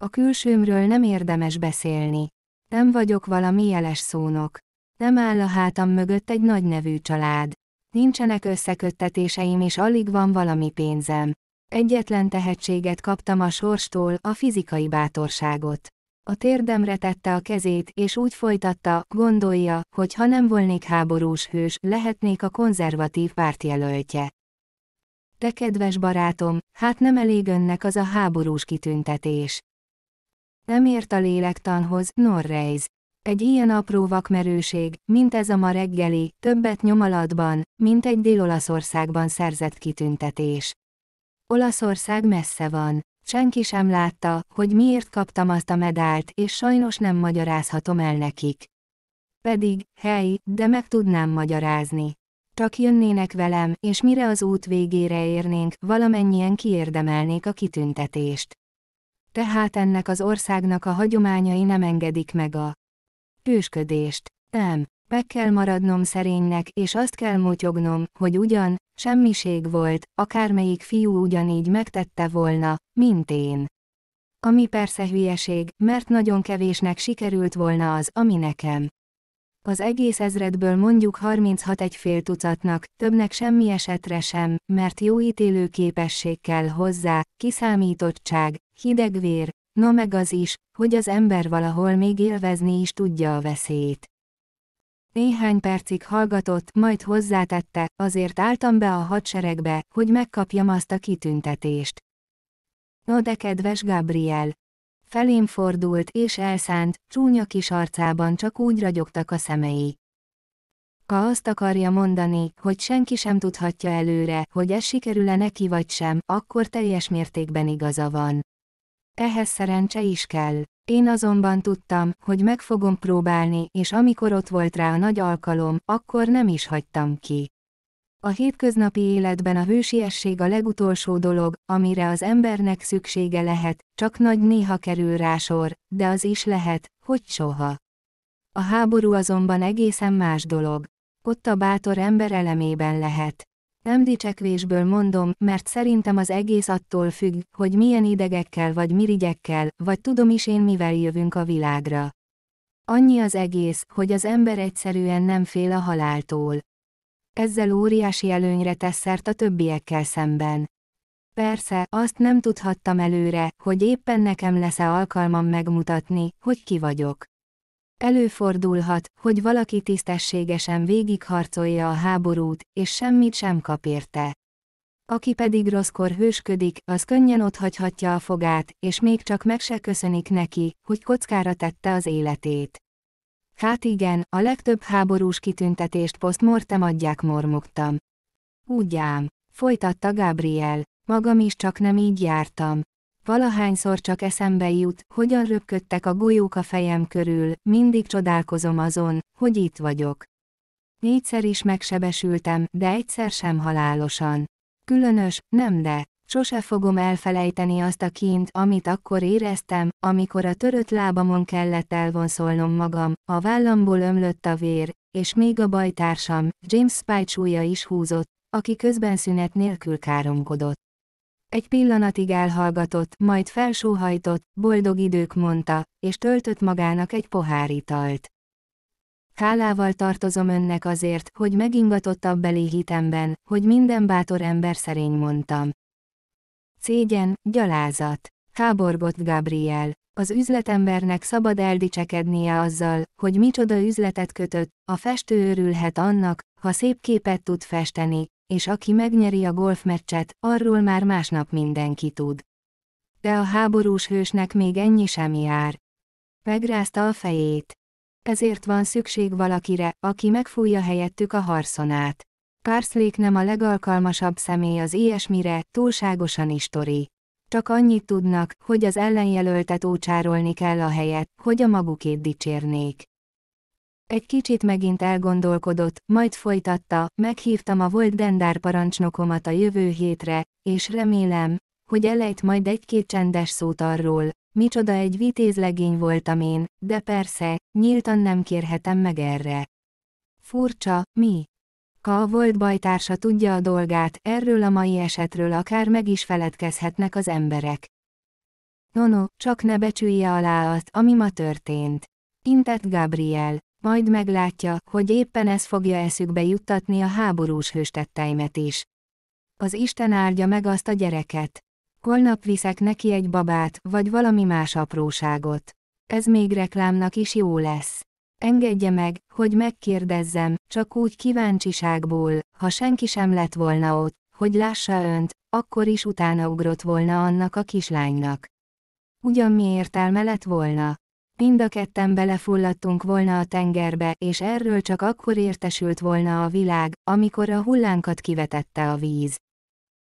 A külsőmről nem érdemes beszélni. Nem vagyok valami jeles szónok. Nem áll a hátam mögött egy nagy nevű család. Nincsenek összeköttetéseim és alig van valami pénzem. Egyetlen tehetséget kaptam a sorstól, a fizikai bátorságot. A térdemre tette a kezét, és úgy folytatta, gondolja, hogy ha nem volnék háborús hős, lehetnék a konzervatív jelöltje. Te kedves barátom, hát nem elég önnek az a háborús kitüntetés. Nem ért a lélektanhoz, Norreis. Egy ilyen apró vakmerőség, mint ez a ma reggeli, többet nyomalatban, mint egy Dél-Olaszországban szerzett kitüntetés. Olaszország messze van. Senki sem látta, hogy miért kaptam azt a medált, és sajnos nem magyarázhatom el nekik. Pedig, hely, de meg tudnám magyarázni. Csak jönnének velem, és mire az út végére érnénk, valamennyien kiérdemelnék a kitüntetést. Tehát ennek az országnak a hagyományai nem engedik meg a ősködést. Nem, meg kell maradnom szerénynek, és azt kell mutyognom, hogy ugyan, Semmiség volt, akármelyik fiú ugyanígy megtette volna, mint én. Ami persze hülyeség, mert nagyon kevésnek sikerült volna az, ami nekem. Az egész ezredből mondjuk 36 egy fél tucatnak, többnek semmi esetre sem, mert jó ítélő képesség kell hozzá, kiszámítottság, hideg vér, na meg az is, hogy az ember valahol még élvezni is tudja a veszélyt. Néhány percig hallgatott, majd hozzátette, azért álltam be a hadseregbe, hogy megkapjam azt a kitüntetést. No de kedves Gabriel! Felém fordult, és elszánt, csúnya kis arcában csak úgy ragyogtak a szemei. Ha azt akarja mondani, hogy senki sem tudhatja előre, hogy ez sikerül-e neki vagy sem, akkor teljes mértékben igaza van. Ehhez szerencse is kell. Én azonban tudtam, hogy meg fogom próbálni, és amikor ott volt rá a nagy alkalom, akkor nem is hagytam ki. A hétköznapi életben a hősiesség a legutolsó dolog, amire az embernek szüksége lehet, csak nagy néha kerül rá sor, de az is lehet, hogy soha. A háború azonban egészen más dolog. Ott a bátor ember elemében lehet. Nem dicsekvésből mondom, mert szerintem az egész attól függ, hogy milyen idegekkel vagy mirigyekkel, vagy tudom is én mivel jövünk a világra. Annyi az egész, hogy az ember egyszerűen nem fél a haláltól. Ezzel óriási előnyre tesz szert a többiekkel szemben. Persze, azt nem tudhattam előre, hogy éppen nekem lesz-e alkalmam megmutatni, hogy ki vagyok. Előfordulhat, hogy valaki tisztességesen végigharcolja a háborút, és semmit sem kap érte. Aki pedig rosszkor hősködik, az könnyen otthagyhatja a fogát, és még csak meg se köszönik neki, hogy kockára tette az életét. Hát igen, a legtöbb háborús kitüntetést posztmortem adják mormogtam. Úgy ám, folytatta Gabriel, magam is csak nem így jártam. Valahányszor csak eszembe jut, hogyan röpködtek a golyók a fejem körül, mindig csodálkozom azon, hogy itt vagyok. Négyszer is megsebesültem, de egyszer sem halálosan. Különös, nem de. Sose fogom elfelejteni azt a kint, amit akkor éreztem, amikor a törött lábamon kellett elvonszolnom magam, a vállamból ömlött a vér, és még a bajtársam, James Spike súlya is húzott, aki közben szünet nélkül káromkodott. Egy pillanatig elhallgatott, majd felsóhajtott, boldog idők mondta, és töltött magának egy pohár italt. Hálával tartozom önnek azért, hogy megingatottabb belé hitemben, hogy minden bátor ember szerény mondtam. Cégyen, gyalázat. Háborgott Gabriel. Az üzletembernek szabad eldicsekednie azzal, hogy micsoda üzletet kötött, a festő örülhet annak, ha szép képet tud festeni, és aki megnyeri a golfmeccset, arról már másnap mindenki tud. De a háborús hősnek még ennyi sem jár. Megrázta a fejét. Ezért van szükség valakire, aki megfújja helyettük a harszonát. Párslék nem a legalkalmasabb személy az ilyesmire, túlságosan is tori. Csak annyit tudnak, hogy az ellenjelöltet ócsárolni kell a helyet, hogy a magukét dicsérnék. Egy kicsit megint elgondolkodott, majd folytatta, meghívtam a volt dendár parancsnokomat a jövő hétre, és remélem, hogy elejt majd egy-két csendes szót arról, micsoda egy vitézlegény voltam én, de persze, nyíltan nem kérhetem meg erre. Furcsa, mi? Ha a volt bajtársa tudja a dolgát, erről a mai esetről akár meg is feledkezhetnek az emberek. Nono, csak ne becsülje alá azt, ami ma történt. Intett Gabriel majd meglátja, hogy éppen ez fogja eszükbe juttatni a háborús hőstetteimet is. Az Isten áldja meg azt a gyereket. Holnap viszek neki egy babát, vagy valami más apróságot. Ez még reklámnak is jó lesz. Engedje meg, hogy megkérdezzem, csak úgy kíváncsiságból, ha senki sem lett volna ott, hogy lássa önt, akkor is utána ugrott volna annak a kislánynak. Ugyan mi értelme lett volna? Mind a ketten belefulladtunk volna a tengerbe, és erről csak akkor értesült volna a világ, amikor a hullánkat kivetette a víz.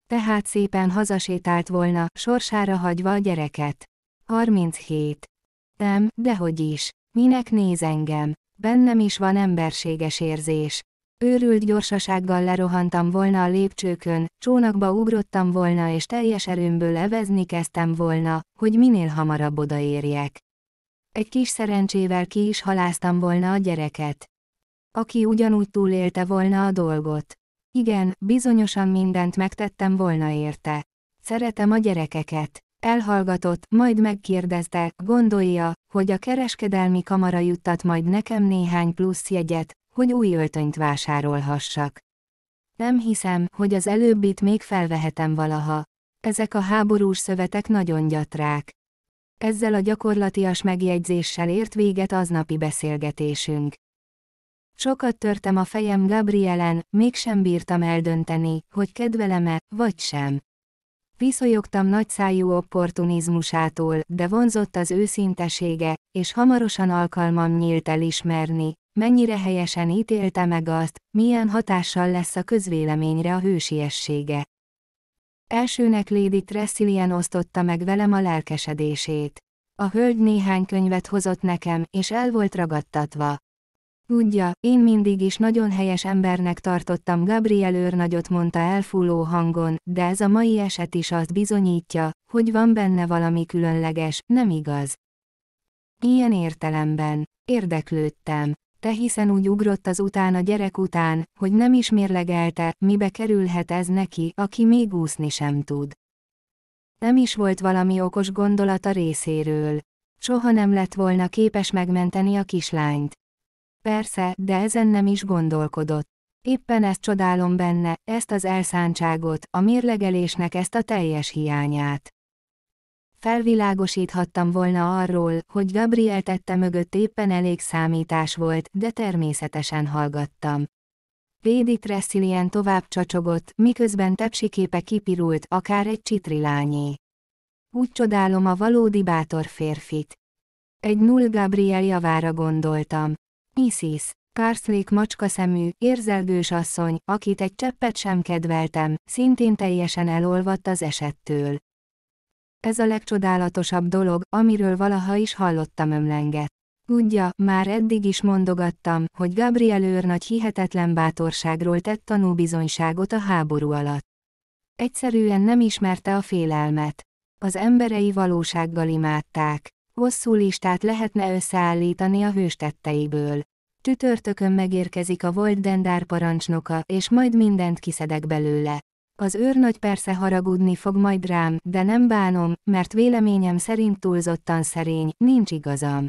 Tehát szépen hazasétált volna, sorsára hagyva a gyereket. 37. Nem, dehogy is. Minek néz engem? Bennem is van emberséges érzés. Őrült gyorsasággal lerohantam volna a lépcsőkön, csónakba ugrottam volna és teljes erőmből evezni kezdtem volna, hogy minél hamarabb odaérjek. Egy kis szerencsével ki is haláztam volna a gyereket. Aki ugyanúgy túlélte volna a dolgot. Igen, bizonyosan mindent megtettem volna érte. Szeretem a gyerekeket. Elhallgatott, majd megkérdezte, gondolja, hogy a kereskedelmi kamara juttat majd nekem néhány plusz jegyet, hogy új öltönyt vásárolhassak. Nem hiszem, hogy az előbbit még felvehetem valaha. Ezek a háborús szövetek nagyon gyatrák. Ezzel a gyakorlatias megjegyzéssel ért véget aznapi beszélgetésünk. Sokat törtem a fejem Gabrielen, mégsem bírtam eldönteni, hogy kedvelem-e, vagy sem. nagy nagyszájú opportunizmusától, de vonzott az őszintesége, és hamarosan alkalmam nyílt elismerni, mennyire helyesen ítélte meg azt, milyen hatással lesz a közvéleményre a hősiessége. Elsőnek Lady Tressilian osztotta meg velem a lelkesedését. A hölgy néhány könyvet hozott nekem, és el volt ragadtatva. Tudja, én mindig is nagyon helyes embernek tartottam Gabriel őrnagyot mondta elfúló hangon, de ez a mai eset is azt bizonyítja, hogy van benne valami különleges, nem igaz. Ilyen értelemben. Érdeklődtem te hiszen úgy ugrott az után a gyerek után, hogy nem is mérlegelte, mibe kerülhet ez neki, aki még úszni sem tud. Nem is volt valami okos gondolata részéről. Soha nem lett volna képes megmenteni a kislányt. Persze, de ezen nem is gondolkodott. Éppen ezt csodálom benne, ezt az elszántságot, a mérlegelésnek ezt a teljes hiányát. Felvilágosíthattam volna arról, hogy Gabriel tette mögött éppen elég számítás volt, de természetesen hallgattam. Védi Tressilien tovább csacsogott, miközben tepsiképe kipirult, akár egy csitrilányé. Úgy csodálom a valódi bátor férfit. Egy null Gabriel javára gondoltam. Isis, macska szemű, érzelgős asszony, akit egy cseppet sem kedveltem, szintén teljesen elolvadt az esettől. Ez a legcsodálatosabb dolog, amiről valaha is hallottam ömlenget. Tudja, már eddig is mondogattam, hogy Gabriel nagy hihetetlen bátorságról tett tanúbizonyságot a háború alatt. Egyszerűen nem ismerte a félelmet. Az emberei valósággal imádták. Hosszú listát lehetne összeállítani a hőstetteiből. Tütörtökön megérkezik a volt dendár parancsnoka, és majd mindent kiszedek belőle. Az őrnagy persze haragudni fog majd rám, de nem bánom, mert véleményem szerint túlzottan szerény, nincs igazam.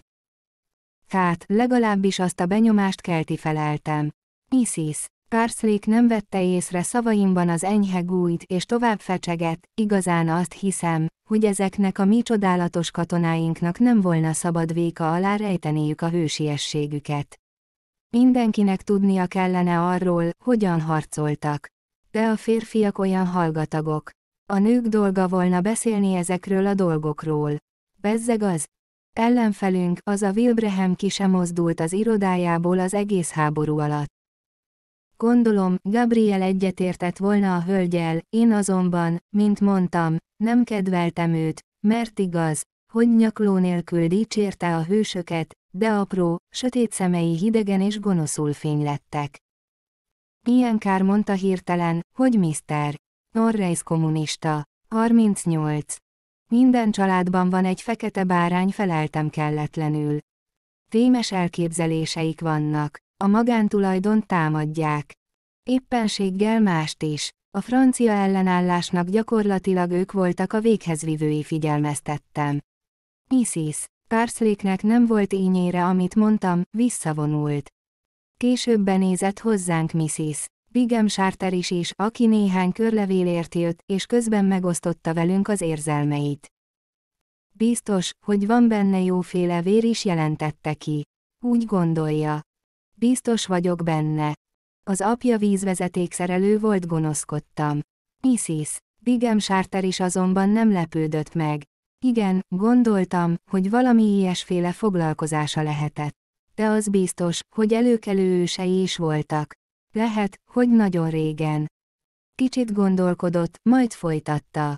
Hát, legalábbis azt a benyomást kelti feleltem. Isis. Párslék nem vette észre szavaimban az enyhe gújt, és tovább fecsegett, igazán azt hiszem, hogy ezeknek a mi csodálatos katonáinknak nem volna szabad véka alá rejteniük a hősiességüket. Mindenkinek tudnia kellene arról, hogyan harcoltak de a férfiak olyan hallgatagok. A nők dolga volna beszélni ezekről a dolgokról. Bezzeg az. Ellenfelünk, az a Wilbraham ki sem mozdult az irodájából az egész háború alatt. Gondolom, Gabriel egyetértett volna a hölgyel, én azonban, mint mondtam, nem kedveltem őt, mert igaz, hogy nyakló nélkül dicsérte a hősöket, de apró, sötét szemei hidegen és gonoszul fénylettek. Ilyen kár mondta hirtelen, hogy Mr. Norreis kommunista. 38. Minden családban van egy fekete bárány feleltem kelletlenül. Témes elképzeléseik vannak. A magántulajdon támadják. Éppenséggel mást is. A francia ellenállásnak gyakorlatilag ők voltak a véghezvivői figyelmeztettem. Mrs. Parsléknek nem volt ínyére amit mondtam, visszavonult később benézett hozzánk Mrs. Bigem Sárter is is, aki néhány körlevélért jött, és közben megosztotta velünk az érzelmeit. Biztos, hogy van benne jóféle vér is jelentette ki. Úgy gondolja. Biztos vagyok benne. Az apja vízvezetékszerelő volt gonoszkodtam. Mrs. Bigem Sárter is azonban nem lepődött meg. Igen, gondoltam, hogy valami ilyesféle foglalkozása lehetett. De az biztos, hogy előkelő ősei is voltak. Lehet, hogy nagyon régen. Kicsit gondolkodott, majd folytatta.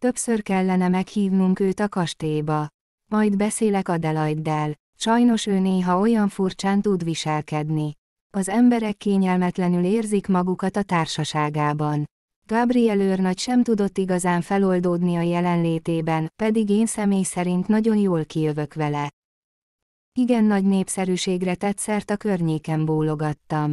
Többször kellene meghívnunk őt a kastélyba. Majd beszélek Adelaiddel. Sajnos ő néha olyan furcsán tud viselkedni. Az emberek kényelmetlenül érzik magukat a társaságában. Gabriel őrnagy sem tudott igazán feloldódni a jelenlétében, pedig én személy szerint nagyon jól kijövök vele. Igen nagy népszerűségre tett szert a környéken bólogattam.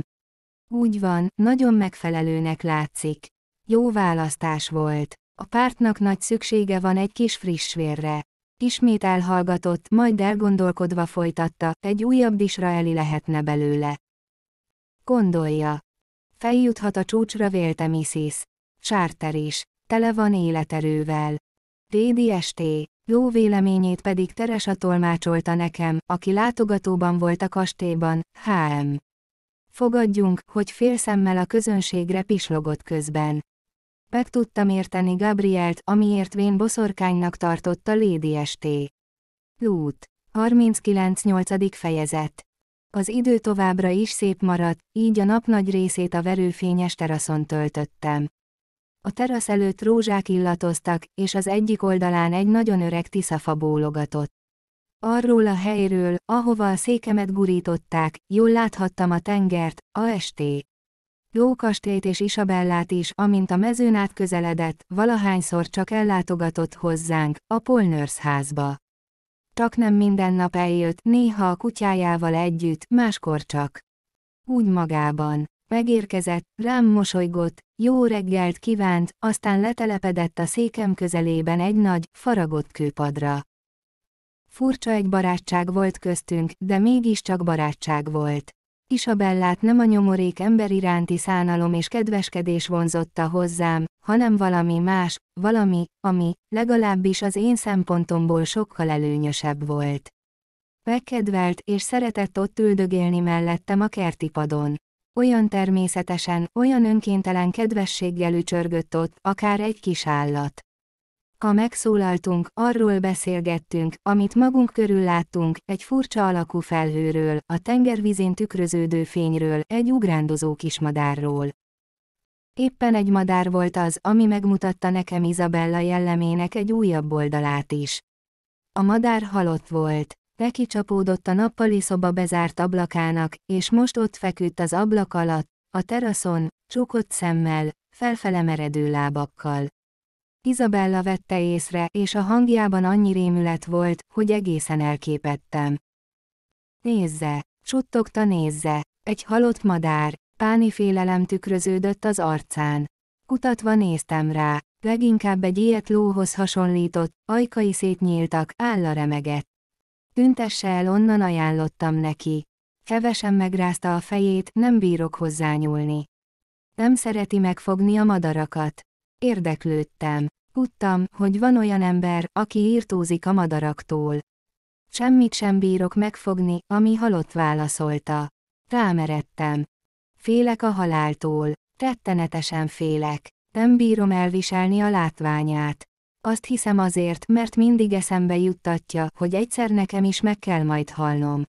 Úgy van, nagyon megfelelőnek látszik. Jó választás volt. A pártnak nagy szüksége van egy kis friss vérre. Ismét elhallgatott, majd elgondolkodva folytatta, egy újabb disraeli lehetne belőle. Gondolja. Feljuthat a csúcsra véltem Isis. Charter is. Tele van életerővel. Dédi ST. Jó véleményét pedig Teresa tolmácsolta nekem, aki látogatóban volt a kastélyban, H.M. Fogadjunk, hogy félszemmel a közönségre pislogott közben. Meg tudtam érteni Gabrielt, amiért vén boszorkánynak tartotta Lady St. Lút. 39.8. fejezet. Az idő továbbra is szép maradt, így a nap nagy részét a verőfényes teraszon töltöttem. A terasz előtt rózsák illatoztak, és az egyik oldalán egy nagyon öreg tiszafa bólogatott. Arról a helyről, ahova a székemet gurították, jól láthattam a tengert, a estét. Lókastét és Isabellát is, amint a mezőn át közeledett, valahányszor csak ellátogatott hozzánk, a Polnörsz házba. Csak nem minden nap eljött, néha a kutyájával együtt, máskor csak. Úgy magában. Megérkezett, rám mosolygott, jó reggelt kívánt, aztán letelepedett a székem közelében egy nagy, faragott kőpadra. Furcsa egy barátság volt köztünk, de mégiscsak barátság volt. Isabellát nem a nyomorék ember iránti szánalom és kedveskedés vonzotta hozzám, hanem valami más, valami, ami, legalábbis az én szempontomból sokkal előnyösebb volt. Megkedvelt és szeretett ott üldögélni mellettem a kertipadon. Olyan természetesen, olyan önkéntelen kedvességgel ücsörgött ott, akár egy kis állat. Ha megszólaltunk, arról beszélgettünk, amit magunk körül láttunk, egy furcsa alakú felhőről, a tengervízén tükröződő fényről, egy ugrándozó kismadárról. Éppen egy madár volt az, ami megmutatta nekem Izabella jellemének egy újabb oldalát is. A madár halott volt. Peki csapódott a nappali szoba bezárt ablakának, és most ott feküdt az ablak alatt, a teraszon, csukott szemmel, felfele meredő lábakkal. Izabella vette észre, és a hangjában annyi rémület volt, hogy egészen elképettem. Nézze, suttogta nézze, egy halott madár, páni félelem tükröződött az arcán. Kutatva néztem rá, leginkább egy ilyet lóhoz hasonlított, ajkai szétnyíltak, álla remegett. Tüntesse el onnan ajánlottam neki. Hevesen megrázta a fejét, nem bírok hozzányúlni. Nem szereti megfogni a madarakat. Érdeklődtem. Tudtam, hogy van olyan ember, aki írtózik a madaraktól. Semmit sem bírok megfogni, ami halott válaszolta. Rámeredtem. Félek a haláltól. Rettenetesen félek. Nem bírom elviselni a látványát. Azt hiszem azért, mert mindig eszembe juttatja, hogy egyszer nekem is meg kell majd halnom.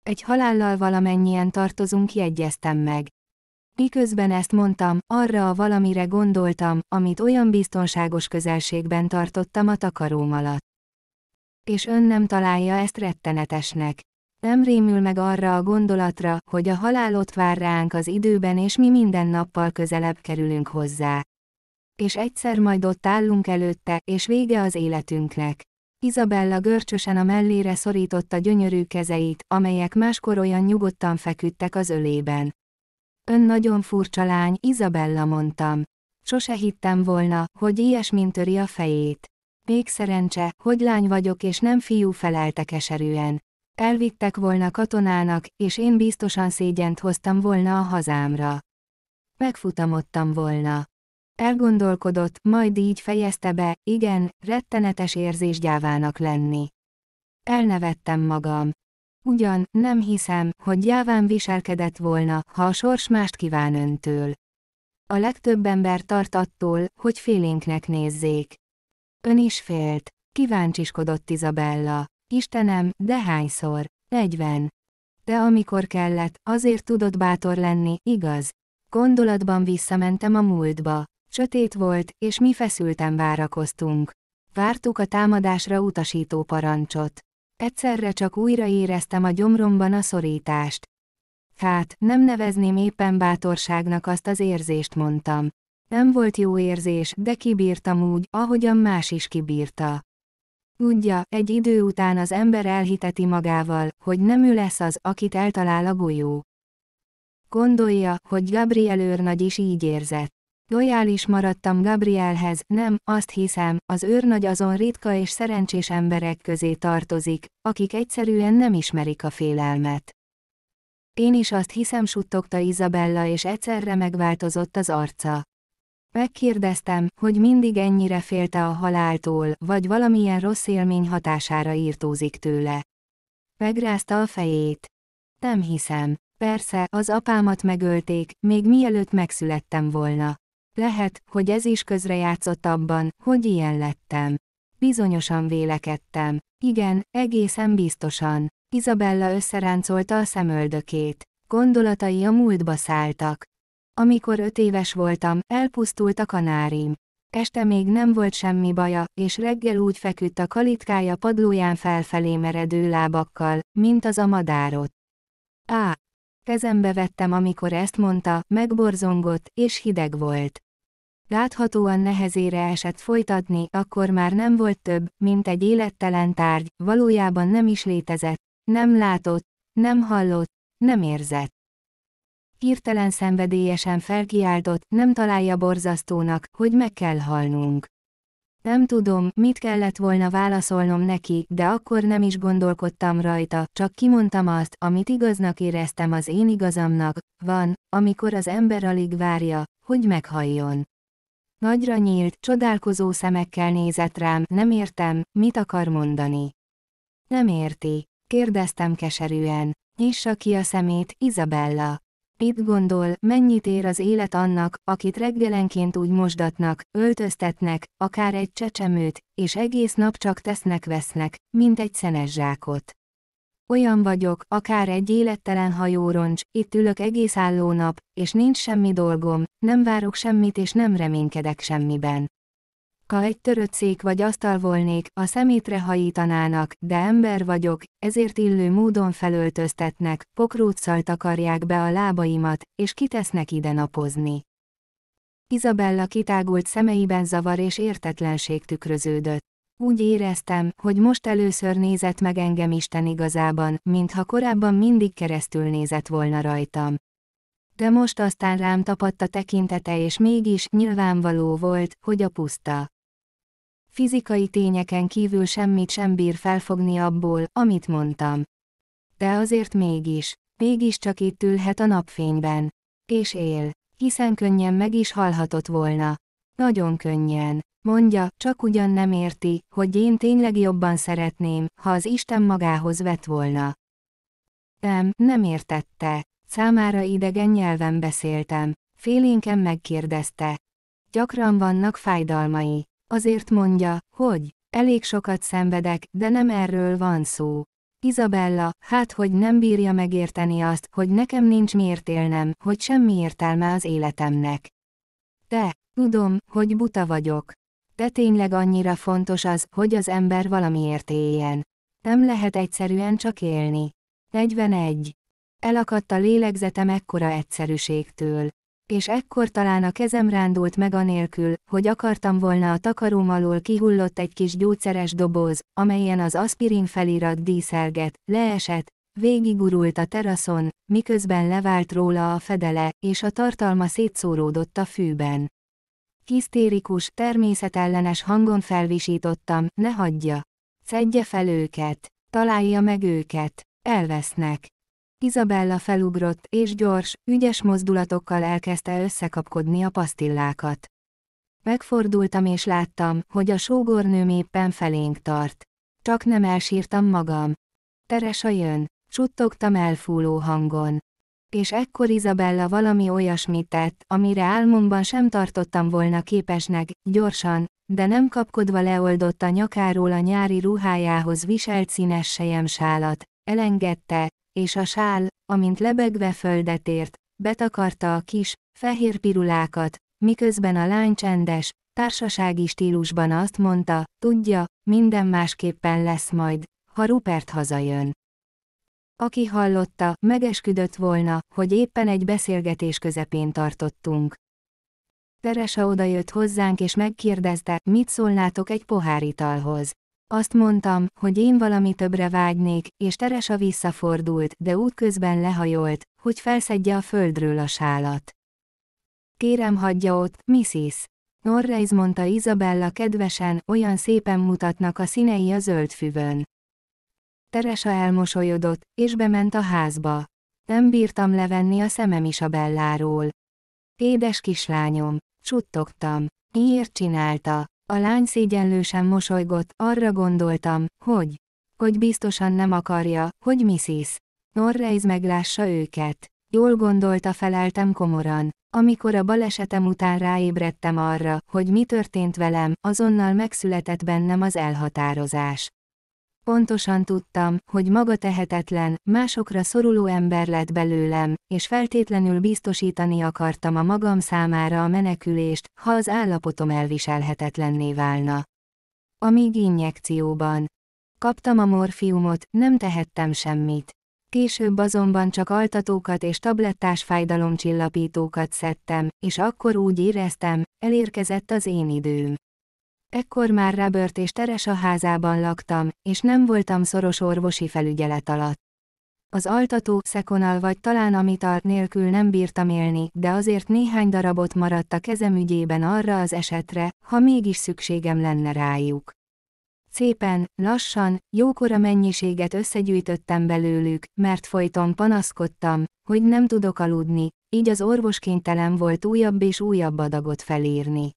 Egy halállal valamennyien tartozunk jegyeztem meg. Miközben ezt mondtam, arra a valamire gondoltam, amit olyan biztonságos közelségben tartottam a takaróm alatt. És ön nem találja ezt rettenetesnek. Nem rémül meg arra a gondolatra, hogy a halál ott vár ránk az időben és mi minden nappal közelebb kerülünk hozzá és egyszer majd ott állunk előtte, és vége az életünknek. Izabella görcsösen a mellére szorította gyönyörű kezeit, amelyek máskor olyan nyugodtan feküdtek az ölében. Ön nagyon furcsa lány, Izabella mondtam. Sose hittem volna, hogy ilyesmint töri a fejét. Még szerencse, hogy lány vagyok és nem fiú felelte keserűen. Elvittek volna katonának, és én biztosan szégyent hoztam volna a hazámra. Megfutamodtam volna. Elgondolkodott, majd így fejezte be, igen, rettenetes érzés gyávának lenni. Elnevettem magam. Ugyan, nem hiszem, hogy gyáván viselkedett volna, ha a sors mást kíván öntől. A legtöbb ember tart attól, hogy félénknek nézzék. Ön is félt. Kíváncsiskodott Izabella. Istenem, de hányszor? Negyven. De amikor kellett, azért tudott bátor lenni, igaz? Gondolatban visszamentem a múltba. Sötét volt, és mi feszülten várakoztunk. Vártuk a támadásra utasító parancsot. Egyszerre csak újra éreztem a gyomromban a szorítást. Hát, nem nevezném éppen bátorságnak azt az érzést mondtam. Nem volt jó érzés, de kibírtam úgy, ahogyan más is kibírta. Tudja, egy idő után az ember elhiteti magával, hogy nem ő lesz az, akit eltalál a golyó. Gondolja, hogy Gabriel őrnagy is így érzett. Lojális maradtam Gabrielhez, nem, azt hiszem, az őrnagy azon ritka és szerencsés emberek közé tartozik, akik egyszerűen nem ismerik a félelmet. Én is azt hiszem suttogta Izabella és egyszerre megváltozott az arca. Megkérdeztem, hogy mindig ennyire félte a haláltól, vagy valamilyen rossz élmény hatására írtózik tőle. Megrázta a fejét. Nem hiszem. Persze, az apámat megölték, még mielőtt megszülettem volna. Lehet, hogy ez is közrejátszott abban, hogy ilyen lettem. Bizonyosan vélekedtem. Igen, egészen biztosan. Izabella összeráncolta a szemöldökét. Gondolatai a múltba szálltak. Amikor öt éves voltam, elpusztult a kanárim. Este még nem volt semmi baja, és reggel úgy feküdt a kalitkája padlóján felfelé meredő lábakkal, mint az a madárot. Á! Kezembe vettem, amikor ezt mondta, megborzongott, és hideg volt láthatóan nehezére esett folytatni, akkor már nem volt több, mint egy élettelen tárgy, valójában nem is létezett, nem látott, nem hallott, nem érzett. Hirtelen szenvedélyesen felkiáltott, nem találja borzasztónak, hogy meg kell halnunk. Nem tudom, mit kellett volna válaszolnom neki, de akkor nem is gondolkodtam rajta, csak kimondtam azt, amit igaznak éreztem az én igazamnak, van, amikor az ember alig várja, hogy meghalljon. Nagyra nyílt, csodálkozó szemekkel nézett rám, nem értem, mit akar mondani. Nem érti, kérdeztem keserűen. Nyissa ki a szemét, Izabella. Itt gondol, mennyit ér az élet annak, akit reggelenként úgy mosdatnak, öltöztetnek, akár egy csecsemőt, és egész nap csak tesznek-vesznek, mint egy szenes zsákot. Olyan vagyok, akár egy élettelen hajóroncs, itt ülök egész álló nap, és nincs semmi dolgom, nem várok semmit és nem reménykedek semmiben. Ha egy törött szék vagy asztal volnék, a szemétre hajítanának, de ember vagyok, ezért illő módon felöltöztetnek, pokróccal takarják be a lábaimat, és kitesznek ide napozni. Izabella kitágult szemeiben zavar és értetlenség tükröződött. Úgy éreztem, hogy most először nézett meg engem Isten igazában, mintha korábban mindig keresztül nézett volna rajtam. De most aztán rám tapadt a tekintete és mégis nyilvánvaló volt, hogy a puszta. Fizikai tényeken kívül semmit sem bír felfogni abból, amit mondtam. De azért mégis, mégis csak itt ülhet a napfényben. És él, hiszen könnyen meg is halhatott volna. Nagyon könnyen. Mondja, csak ugyan nem érti, hogy én tényleg jobban szeretném, ha az Isten magához vett volna. Nem, nem értette. Számára idegen nyelven beszéltem. Félénken megkérdezte. Gyakran vannak fájdalmai. Azért mondja, hogy elég sokat szenvedek, de nem erről van szó. Izabella, hát hogy nem bírja megérteni azt, hogy nekem nincs miért élnem, hogy semmi értelme az életemnek. De, tudom, hogy buta vagyok. De tényleg annyira fontos az, hogy az ember valamiért éljen. Nem lehet egyszerűen csak élni. 41. Elakadt a lélegzetem ekkora egyszerűségtől. És ekkor talán a kezem rándult meg anélkül, hogy akartam volna a takaróm alól kihullott egy kis gyógyszeres doboz, amelyen az aspirin felirat díszelget, leesett, végigurult a teraszon, miközben levált róla a fedele, és a tartalma szétszóródott a fűben hisztérikus, természetellenes hangon felvisítottam, ne hagyja. Szedje fel őket. Találja meg őket. Elvesznek. Izabella felugrott, és gyors, ügyes mozdulatokkal elkezdte összekapkodni a pasztillákat. Megfordultam és láttam, hogy a sógornőm éppen felénk tart. Csak nem elsírtam magam. Teresa jön, suttogtam elfúló hangon. És ekkor Izabella valami olyasmit tett, amire álmomban sem tartottam volna képesnek, gyorsan, de nem kapkodva leoldotta nyakáról a nyári ruhájához viselt színes sálat, elengedte, és a sál, amint lebegve földet ért, betakarta a kis, fehér pirulákat, miközben a lány csendes, társasági stílusban azt mondta, tudja, minden másképpen lesz majd, ha Rupert hazajön. Aki hallotta, megesküdött volna, hogy éppen egy beszélgetés közepén tartottunk. Teresa odajött hozzánk és megkérdezte, mit szólnátok egy pohár italhoz. Azt mondtam, hogy én valami többre vágynék, és Teresa visszafordult, de útközben lehajolt, hogy felszedje a földről a sálat. Kérem hagyja ott, Mrs. Norreis mondta Izabella kedvesen, olyan szépen mutatnak a színei a zöld füvön. Teresa elmosolyodott, és bement a házba. Nem bírtam levenni a szemem is a belláról. Édes kislányom, suttogtam. Miért csinálta? A lány szégyenlősen mosolygott, arra gondoltam, hogy... Hogy biztosan nem akarja, hogy Missis. Norreiz meglássa őket. Jól gondolta feleltem komoran. Amikor a balesetem után ráébredtem arra, hogy mi történt velem, azonnal megszületett bennem az elhatározás. Pontosan tudtam, hogy maga tehetetlen, másokra szoruló ember lett belőlem, és feltétlenül biztosítani akartam a magam számára a menekülést, ha az állapotom elviselhetetlenné válna. Amíg injekcióban kaptam a morfiumot, nem tehettem semmit. Később azonban csak altatókat és tablettás fájdalomcsillapítókat szedtem, és akkor úgy éreztem, elérkezett az én időm. Ekkor már Robert és teres a házában laktam, és nem voltam szoros orvosi felügyelet alatt. Az altató, szekonal vagy talán a nélkül nem bírtam élni, de azért néhány darabot maradt a kezem ügyében arra az esetre, ha mégis szükségem lenne rájuk. Szépen, lassan, jókora mennyiséget összegyűjtöttem belőlük, mert folyton panaszkodtam, hogy nem tudok aludni, így az orvoskénytelen volt újabb és újabb adagot felírni.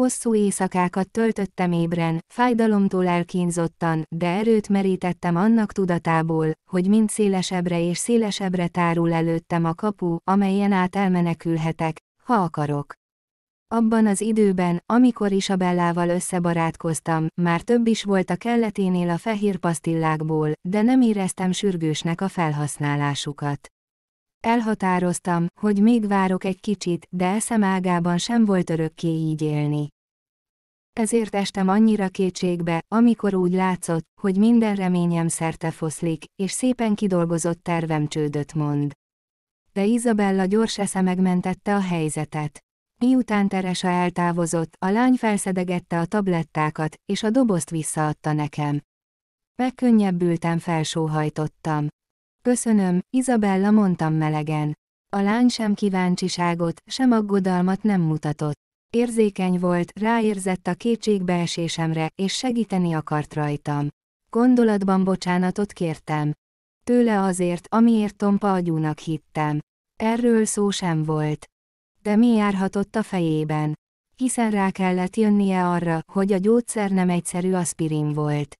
Hosszú éjszakákat töltöttem ébren, fájdalomtól elkínzottan, de erőt merítettem annak tudatából, hogy mind szélesebbre és szélesebbre tárul előttem a kapu, amelyen át elmenekülhetek, ha akarok. Abban az időben, amikor Isabellával összebarátkoztam, már több is volt a kelleténél a fehér pasztillákból, de nem éreztem sürgősnek a felhasználásukat. Elhatároztam, hogy még várok egy kicsit, de eszem ágában sem volt örökké így élni. Ezért estem annyira kétségbe, amikor úgy látszott, hogy minden reményem szerte foszlik, és szépen kidolgozott tervem csődöt mond. De Izabella gyors esze megmentette a helyzetet. Miután Teresa eltávozott, a lány felszedegette a tablettákat, és a dobozt visszaadta nekem. Megkönnyebbültem felsóhajtottam. Köszönöm, Izabella mondtam melegen. A lány sem kíváncsiságot, sem aggodalmat nem mutatott. Érzékeny volt, ráérzett a kétségbeesésemre, és segíteni akart rajtam. Gondolatban bocsánatot kértem. Tőle azért, amiért tompa agyúnak hittem. Erről szó sem volt. De mi járhatott a fejében? Hiszen rá kellett jönnie arra, hogy a gyógyszer nem egyszerű aspirin volt.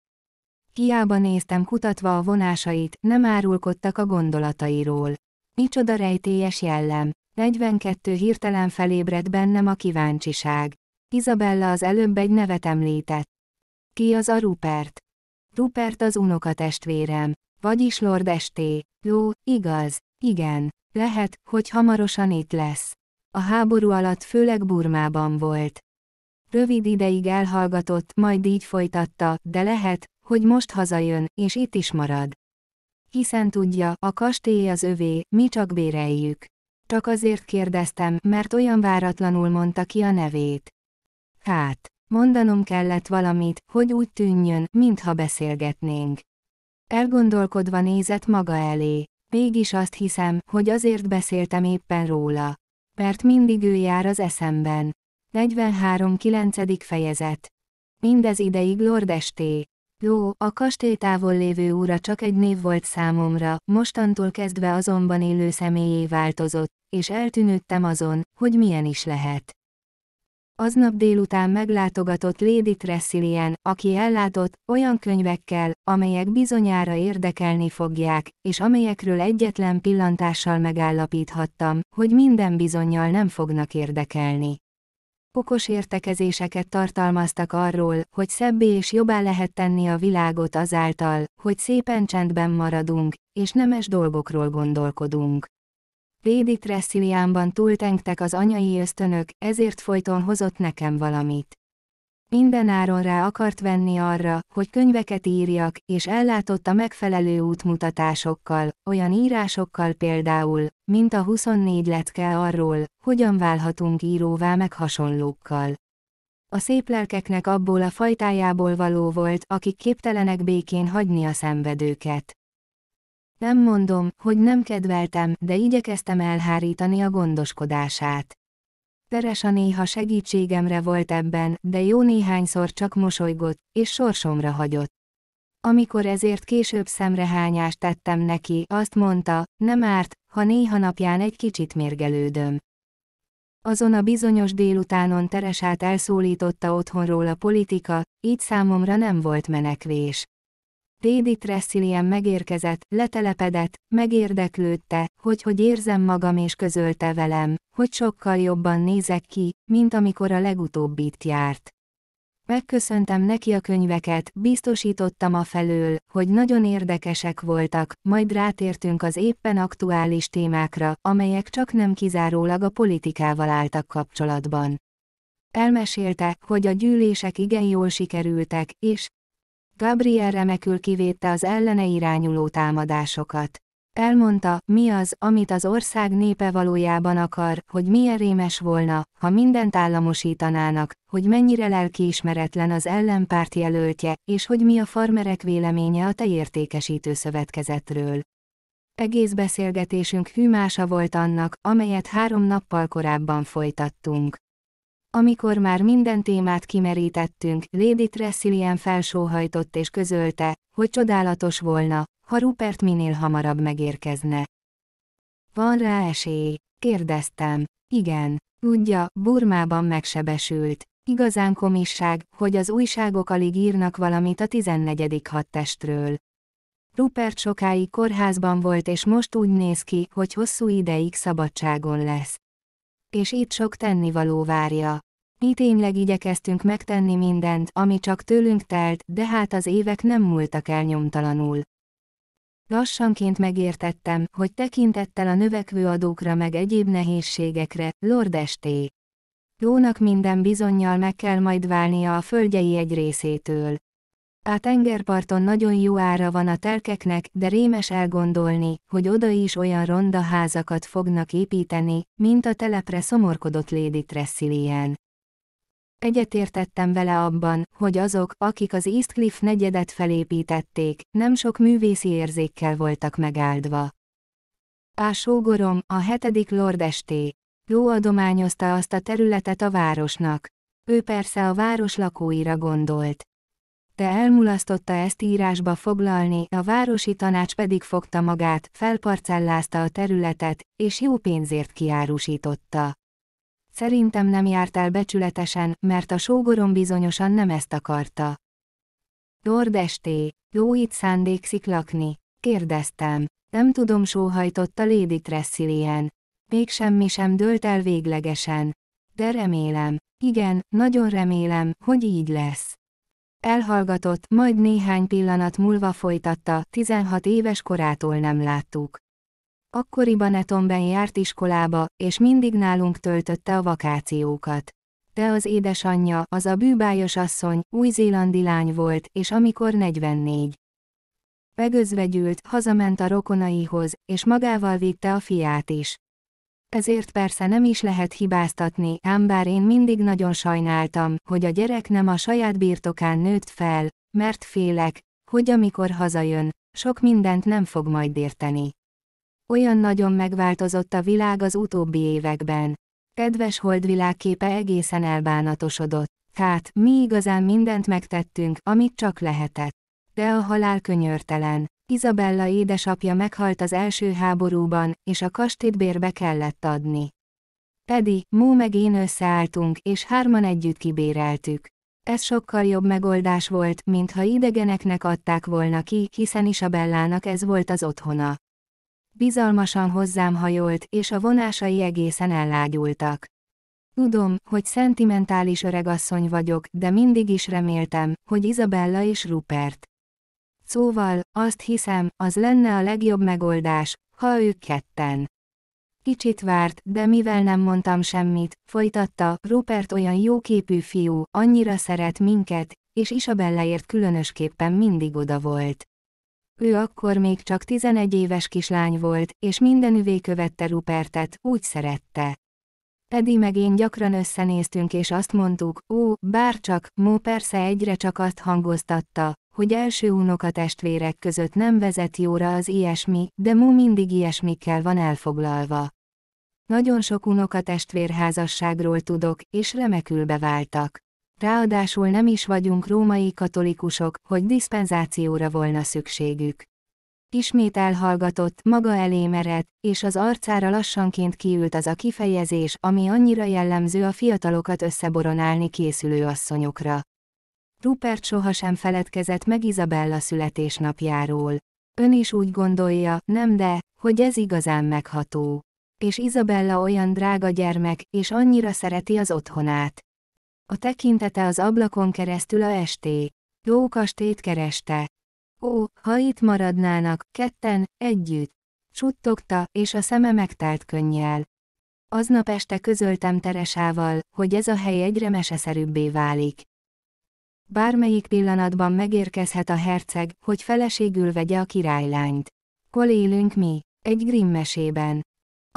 Hiába néztem kutatva a vonásait, nem árulkodtak a gondolatairól. Micsoda rejtélyes jellem. 42 hirtelen felébredt bennem a kíváncsiság. Izabella az előbb egy nevet említett. Ki az a Rupert? Rupert az unokatestvérem. Vagyis Lord Esté. Jó, igaz. Igen. Lehet, hogy hamarosan itt lesz. A háború alatt főleg Burmában volt. Rövid ideig elhallgatott, majd így folytatta, de lehet, hogy most hazajön, és itt is marad. Hiszen tudja, a kastély az övé, mi csak béreljük. Csak azért kérdeztem, mert olyan váratlanul mondta ki a nevét. Hát, mondanom kellett valamit, hogy úgy tűnjön, mintha beszélgetnénk. Elgondolkodva nézett maga elé. Mégis azt hiszem, hogy azért beszéltem éppen róla. Mert mindig ő jár az eszemben. 43. 9. fejezet. Mindez ideig Lord Esté. Jó, a kastély távol lévő úra csak egy név volt számomra, mostantól kezdve azonban élő személyé változott, és eltűnődtem azon, hogy milyen is lehet. Aznap délután meglátogatott Lady Tressilien, aki ellátott olyan könyvekkel, amelyek bizonyára érdekelni fogják, és amelyekről egyetlen pillantással megállapíthattam, hogy minden bizonyal nem fognak érdekelni. Pokos értekezéseket tartalmaztak arról, hogy szebbé és jobbá lehet tenni a világot azáltal, hogy szépen csendben maradunk, és nemes dolgokról gondolkodunk. Védi Tressiliánban túltengtek az anyai ösztönök, ezért folyton hozott nekem valamit mindenáron rá akart venni arra, hogy könyveket írjak, és ellátott a megfelelő útmutatásokkal, olyan írásokkal például, mint a 24 letke arról, hogyan válhatunk íróvá meg hasonlókkal. A szép lelkeknek abból a fajtájából való volt, akik képtelenek békén hagyni a szenvedőket. Nem mondom, hogy nem kedveltem, de igyekeztem elhárítani a gondoskodását. Teresa néha segítségemre volt ebben, de jó néhányszor csak mosolygott, és sorsomra hagyott. Amikor ezért később szemrehányást tettem neki, azt mondta, nem árt, ha néha napján egy kicsit mérgelődöm. Azon a bizonyos délutánon Teresát elszólította otthonról a politika, így számomra nem volt menekvés. Tédi Tressilien megérkezett, letelepedett, megérdeklődte, hogy hogy érzem magam és közölte velem, hogy sokkal jobban nézek ki, mint amikor a legutóbb itt járt. Megköszöntem neki a könyveket, biztosítottam a felől, hogy nagyon érdekesek voltak, majd rátértünk az éppen aktuális témákra, amelyek csak nem kizárólag a politikával álltak kapcsolatban. Elmesélte, hogy a gyűlések igen jól sikerültek, és Gabriel remekül kivédte az ellene irányuló támadásokat. Elmondta, mi az, amit az ország népe valójában akar, hogy milyen rémes volna, ha mindent államosítanának, hogy mennyire lelkiismeretlen az ellenpárt jelöltje, és hogy mi a farmerek véleménye a tejértékesítő szövetkezetről. Egész beszélgetésünk hűmása volt annak, amelyet három nappal korábban folytattunk. Amikor már minden témát kimerítettünk, Lady Tressilien felsóhajtott és közölte, hogy csodálatos volna, ha Rupert minél hamarabb megérkezne. Van rá esély? Kérdeztem. Igen. Tudja, Burmában megsebesült. Igazán komisság, hogy az újságok alig írnak valamit a 14. hadtestről. Rupert sokáig kórházban volt és most úgy néz ki, hogy hosszú ideig szabadságon lesz és itt sok tennivaló várja. Mi tényleg igyekeztünk megtenni mindent, ami csak tőlünk telt, de hát az évek nem múltak el nyomtalanul. Lassanként megértettem, hogy tekintettel a növekvő adókra meg egyéb nehézségekre, Lord St. Jónak minden bizonyjal meg kell majd válnia a földjei egy részétől. A tengerparton nagyon jó ára van a telkeknek, de rémes elgondolni, hogy oda is olyan ronda házakat fognak építeni, mint a telepre szomorkodott Lady Tressilien. Egyetértettem vele abban, hogy azok, akik az Eastcliff negyedet felépítették, nem sok művészi érzékkel voltak megáldva. A sógorom, a hetedik Lord esté. jó adományozta azt a területet a városnak. Ő persze a város lakóira gondolt de elmulasztotta ezt írásba foglalni, a városi tanács pedig fogta magát, felparcellázta a területet, és jó pénzért kiárusította. Szerintem nem járt el becsületesen, mert a sógorom bizonyosan nem ezt akarta. Dordesté, jó itt szándékszik lakni? Kérdeztem. Nem tudom, a Lady Tressilien. Még semmi sem dőlt el véglegesen. De remélem, igen, nagyon remélem, hogy így lesz. Elhallgatott, majd néhány pillanat múlva folytatta, 16 éves korától nem láttuk. Akkoriban Etonben járt iskolába, és mindig nálunk töltötte a vakációkat. De az édesanyja, az a bűbályos asszony, új-zélandi lány volt, és amikor 44. Begözvegyült, hazament a rokonaihoz, és magával vitte a fiát is ezért persze nem is lehet hibáztatni, ám bár én mindig nagyon sajnáltam, hogy a gyerek nem a saját birtokán nőtt fel, mert félek, hogy amikor hazajön, sok mindent nem fog majd érteni. Olyan nagyon megváltozott a világ az utóbbi években. Kedves holdvilágképe egészen elbánatosodott. Tehát, mi igazán mindent megtettünk, amit csak lehetett. De a halál könyörtelen. Izabella édesapja meghalt az első háborúban, és a kastét bérbe kellett adni. Pedi, Mú meg én összeálltunk, és hárman együtt kibéreltük. Ez sokkal jobb megoldás volt, mint ha idegeneknek adták volna ki, hiszen Isabellának ez volt az otthona. Bizalmasan hozzám hajolt, és a vonásai egészen ellágyultak. Tudom, hogy szentimentális öregasszony vagyok, de mindig is reméltem, hogy Izabella és Rupert. Szóval, azt hiszem, az lenne a legjobb megoldás, ha ők ketten. Kicsit várt, de mivel nem mondtam semmit, folytatta, Rupert olyan jóképű fiú, annyira szeret minket, és Isabelleért különösképpen mindig oda volt. Ő akkor még csak 11 éves kislány volt, és minden üvé követte Rupertet, úgy szerette. Pedig meg én gyakran összenéztünk és azt mondtuk, ó, bárcsak, Mó persze egyre csak azt hangoztatta, hogy első unokatestvérek között nem vezet jóra az ilyesmi, de Mu mindig ilyesmikkel van elfoglalva. Nagyon sok unokatestvér házasságról tudok, és remekül beváltak. Ráadásul nem is vagyunk római katolikusok, hogy diszpenzációra volna szükségük. Ismét elhallgatott, maga elé mered, és az arcára lassanként kiült az a kifejezés, ami annyira jellemző a fiatalokat összeboronálni készülő asszonyokra. Rupert sohasem feledkezett meg Izabella születésnapjáról. Ön is úgy gondolja, nem de, hogy ez igazán megható. És Izabella olyan drága gyermek, és annyira szereti az otthonát. A tekintete az ablakon keresztül a esté. Jó kastét kereste. Ó, ha itt maradnának, ketten, együtt. Suttogta, és a szeme megtelt könnyel. Aznap este közöltem Teresával, hogy ez a hely egyre meseszerűbbé válik. Bármelyik pillanatban megérkezhet a herceg, hogy feleségül vegye a királylányt. Hol élünk mi? Egy Grimm mesében.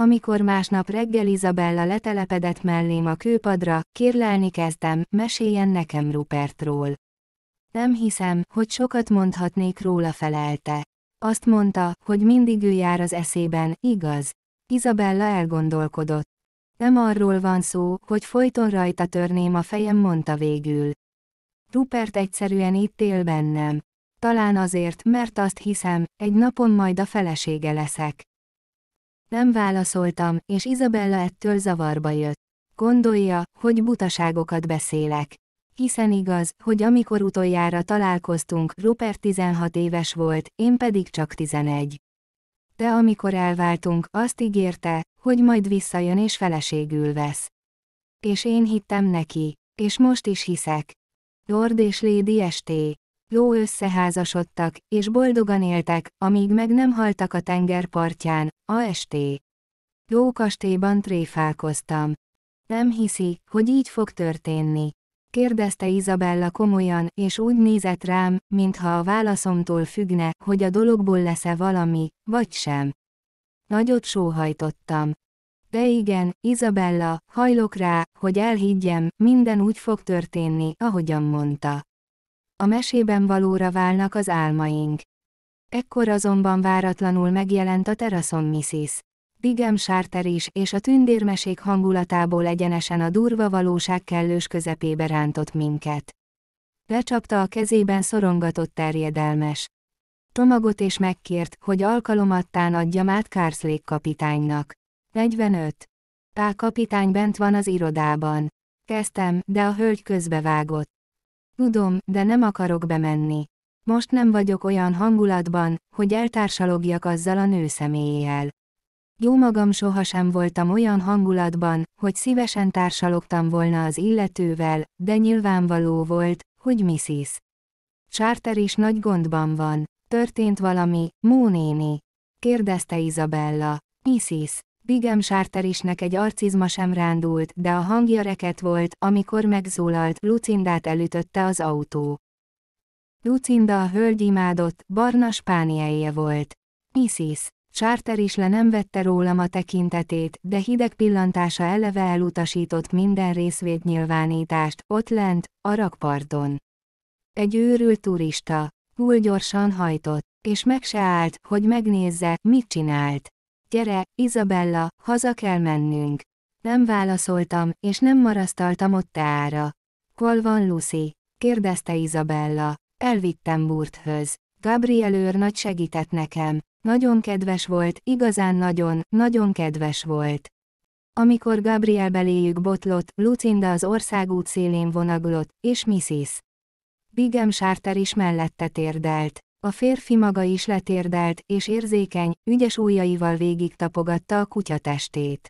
Amikor másnap reggel Izabella letelepedett mellém a kőpadra, kérlelni kezdtem, meséljen nekem Rupertról. Nem hiszem, hogy sokat mondhatnék róla felelte. Azt mondta, hogy mindig ő jár az eszében, igaz? Izabella elgondolkodott. Nem arról van szó, hogy folyton rajta törném a fejem, mondta végül. Rupert egyszerűen itt él bennem. Talán azért, mert azt hiszem, egy napon majd a felesége leszek. Nem válaszoltam, és Izabella ettől zavarba jött. Gondolja, hogy butaságokat beszélek. Hiszen igaz, hogy amikor utoljára találkoztunk, Rupert 16 éves volt, én pedig csak 11. De amikor elváltunk, azt ígérte, hogy majd visszajön és feleségül vesz. És én hittem neki, és most is hiszek. Lord és Lady ST. Ló összeházasodtak, és boldogan éltek, amíg meg nem haltak a tenger partján, a esté. Ló kastélyban tréfálkoztam. Nem hiszi, hogy így fog történni. Kérdezte Izabella komolyan, és úgy nézett rám, mintha a válaszomtól függne, hogy a dologból lesz-e valami, vagy sem. Nagyot sóhajtottam. De igen, Izabella, hajlok rá, hogy elhiggyem, minden úgy fog történni, ahogyan mondta. A mesében valóra válnak az álmaink. Ekkor azonban váratlanul megjelent a teraszon Missis. Digem Sárter is, és a tündérmesék hangulatából egyenesen a durva valóság kellős közepébe rántott minket. Lecsapta a kezében szorongatott terjedelmes Tomagot és megkért, hogy alkalomattán adjam át Kárszlék kapitánynak. 45. Pál kapitány bent van az irodában. Kezdtem, de a hölgy közbevágott. Tudom, de nem akarok bemenni. Most nem vagyok olyan hangulatban, hogy eltársalogjak azzal a nő személlyel. Jó magam sohasem voltam olyan hangulatban, hogy szívesen társalogtam volna az illetővel, de nyilvánvaló volt, hogy missis. Charter is nagy gondban van. Történt valami, Mónéni? kérdezte Izabella. Missis, Bigem Sárterisnek egy arcizma sem rándult, de a hangja reket volt, amikor megszólalt, Lucindát elütötte az autó. Lucinda a hölgy imádott, barna spánielje volt. Missis, Sárter is le nem vette rólam a tekintetét, de hideg pillantása eleve elutasított minden részvétnyilvánítást, ott lent, a rakparton. Egy őrült turista, túl gyorsan hajtott, és meg se állt, hogy megnézze, mit csinált gyere, Izabella, haza kell mennünk. Nem válaszoltam, és nem marasztaltam ott ára. Hol van Lucy? kérdezte Izabella. Elvittem Burthöz. Gabriel őr nagy segített nekem. Nagyon kedves volt, igazán nagyon, nagyon kedves volt. Amikor Gabriel beléjük botlott, Lucinda az országút szélén vonaglott, és Mrs. Bigem Sárter is mellette térdelt. A férfi maga is letérdelt, és érzékeny, ügyes ujjaival végig tapogatta a kutya testét.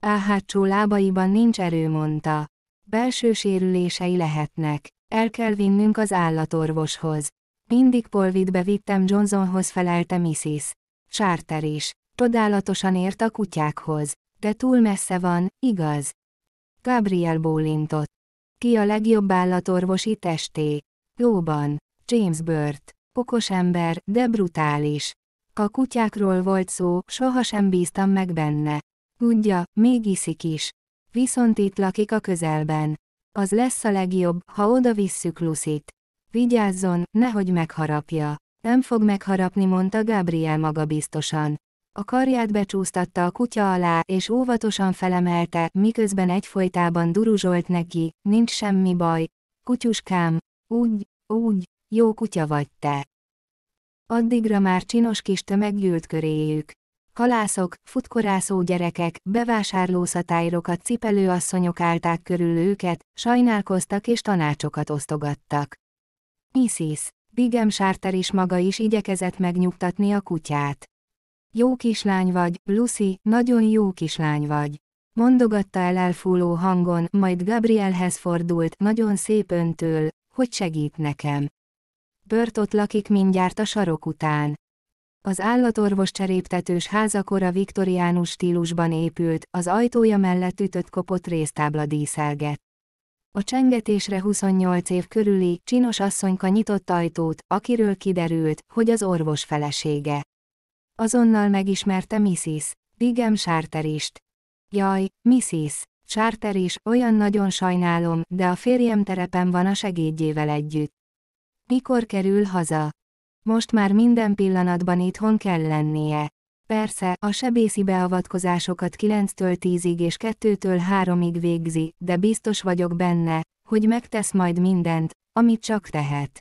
Á hátsó lábaiban nincs erő, mondta. Belső sérülései lehetnek. El kell vinnünk az állatorvoshoz. Mindig Polvidbe vittem Johnsonhoz felelte Mrs. Charter is. Csodálatosan ért a kutyákhoz. De túl messze van, igaz? Gabriel bólintott. Ki a legjobb állatorvosi testé? Jóban. James Burt. Okos ember, de brutális. A kutyákról volt szó, sohasem bíztam meg benne. Tudja, még iszik is. Viszont itt lakik a közelben. Az lesz a legjobb, ha oda visszük Lucit. Vigyázzon, nehogy megharapja. Nem fog megharapni, mondta Gabriel magabiztosan. A karját becsúsztatta a kutya alá, és óvatosan felemelte, miközben egyfolytában duruzsolt neki, nincs semmi baj. Kutyuskám, úgy, úgy, jó kutya vagy te. Addigra már csinos kis tömeg gyűlt köréjük. Kalászok, futkorászó gyerekek, bevásárló cipelő asszonyok állták körül őket, sajnálkoztak és tanácsokat osztogattak. Mrs. Bigem Sárter is maga is igyekezett megnyugtatni a kutyát. Jó kislány vagy, Lucy, nagyon jó kislány vagy. Mondogatta el elfúló hangon, majd Gabrielhez fordult, nagyon szép öntől, hogy segít nekem. Pört ott lakik mindjárt a sarok után. Az állatorvos cseréptetős házakora viktoriánus stílusban épült, az ajtója mellett ütött-kopott résztábla díszelget. A csengetésre 28 év körüli, csinos asszonyka nyitott ajtót, akiről kiderült, hogy az orvos felesége. Azonnal megismerte Missis, Bigem Sárterist. Jaj, Missis, Sárter is, olyan nagyon sajnálom, de a férjem terepen van a segédjével együtt. Mikor kerül haza? Most már minden pillanatban itthon kell lennie. Persze, a sebészi beavatkozásokat 9-től 10-ig és 2-től 3-ig végzi, de biztos vagyok benne, hogy megtesz majd mindent, amit csak tehet.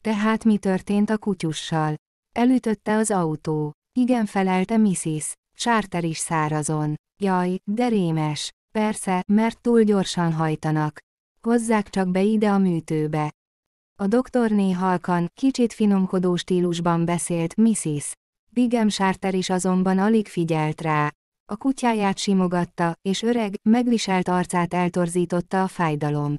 Tehát mi történt a kutyussal? Elütötte az autó. Igen felelte Missis. Sárter is szárazon. Jaj, de rémes. Persze, mert túl gyorsan hajtanak. Hozzák csak be ide a műtőbe. A doktorné halkan, kicsit finomkodó stílusban beszélt Mrs. Bigem Sárter is azonban alig figyelt rá. A kutyáját simogatta, és öreg, megviselt arcát eltorzította a fájdalom.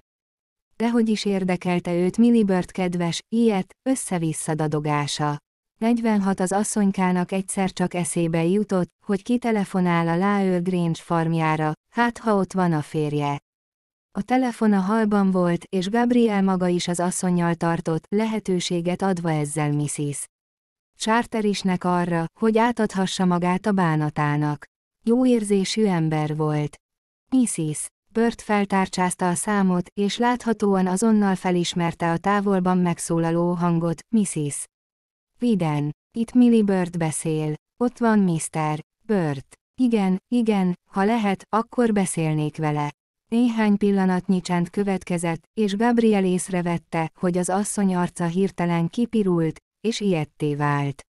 Dehogy is érdekelte őt Millibert kedves, ilyet, össze-vissza dadogása. 46 az asszonykának egyszer csak eszébe jutott, hogy kitelefonál a Laer Grange farmjára, hát ha ott van a férje. A telefon a halban volt, és Gabriel maga is az asszonnyal tartott, lehetőséget adva ezzel Mrs. Charter isnek arra, hogy átadhassa magát a bánatának. Jó érzésű ember volt. Mrs. Bört feltárcsázta a számot, és láthatóan azonnal felismerte a távolban megszólaló hangot, Mrs. Viden. Itt Millie Bird beszél. Ott van Mr. Bört. Igen, igen, ha lehet, akkor beszélnék vele. Néhány pillanatnyi csend következett, és Gabriel észrevette, hogy az asszony arca hirtelen kipirult, és ilyetté vált.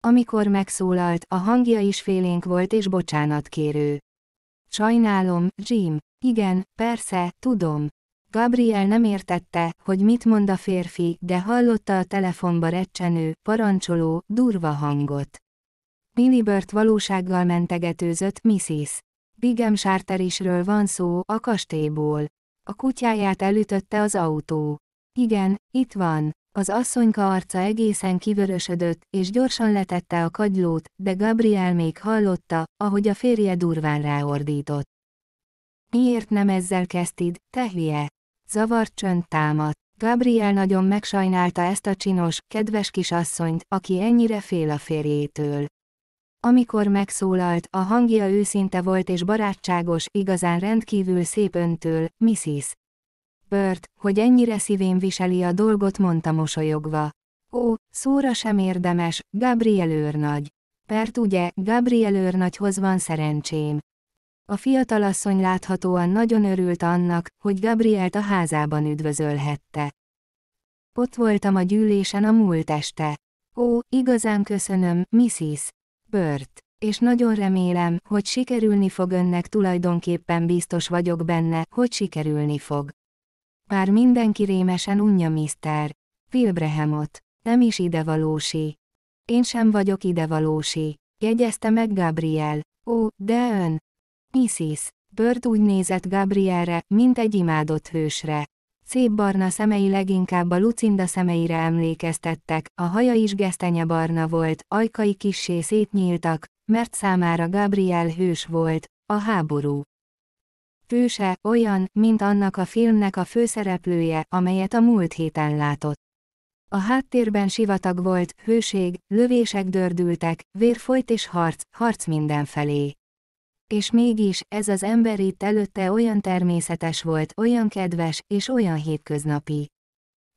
Amikor megszólalt, a hangja is félénk volt és bocsánat kérő. Sajnálom, Jim. Igen, persze, tudom. Gabriel nem értette, hogy mit mond a férfi, de hallotta a telefonba recsenő, parancsoló, durva hangot. Millibert valósággal mentegetőzött Mrs. Bigem Sárterisről van szó, a kastélyból. A kutyáját elütötte az autó. Igen, itt van. Az asszonyka arca egészen kivörösödött, és gyorsan letette a kagylót, de Gabriel még hallotta, ahogy a férje durván ráordított. Miért nem ezzel kezdtid, te hülye? Zavart csönd támadt. Gabriel nagyon megsajnálta ezt a csinos, kedves kisasszonyt, aki ennyire fél a férjétől. Amikor megszólalt, a hangja őszinte volt és barátságos, igazán rendkívül szép öntől, Mrs. Bört, hogy ennyire szívén viseli a dolgot, mondta mosolyogva. Ó, szóra sem érdemes, Gabriel őrnagy. Pert ugye, Gabriel őrnagyhoz van szerencsém. A fiatalasszony láthatóan nagyon örült annak, hogy Gabrielt a házában üdvözölhette. Ott voltam a gyűlésen a múlt este. Ó, igazán köszönöm, Mrs. Bört. És nagyon remélem, hogy sikerülni fog önnek tulajdonképpen biztos vagyok benne, hogy sikerülni fog. Bár mindenki rémesen unja Mr. Wilbrahamot. Nem is idevalósi. Én sem vagyok idevalósi. Jegyezte meg Gabriel. Ó, de ön. Mrs. Bird úgy nézett Gabrielre, mint egy imádott hősre szép barna szemei leginkább a Lucinda szemeire emlékeztettek, a haja is gesztenyebarna volt, ajkai kissé szétnyíltak, mert számára Gabriel hős volt, a háború. Hőse olyan, mint annak a filmnek a főszereplője, amelyet a múlt héten látott. A háttérben sivatag volt, hőség, lövések dördültek, vér folyt és harc, harc mindenfelé és mégis, ez az ember itt előtte olyan természetes volt, olyan kedves, és olyan hétköznapi.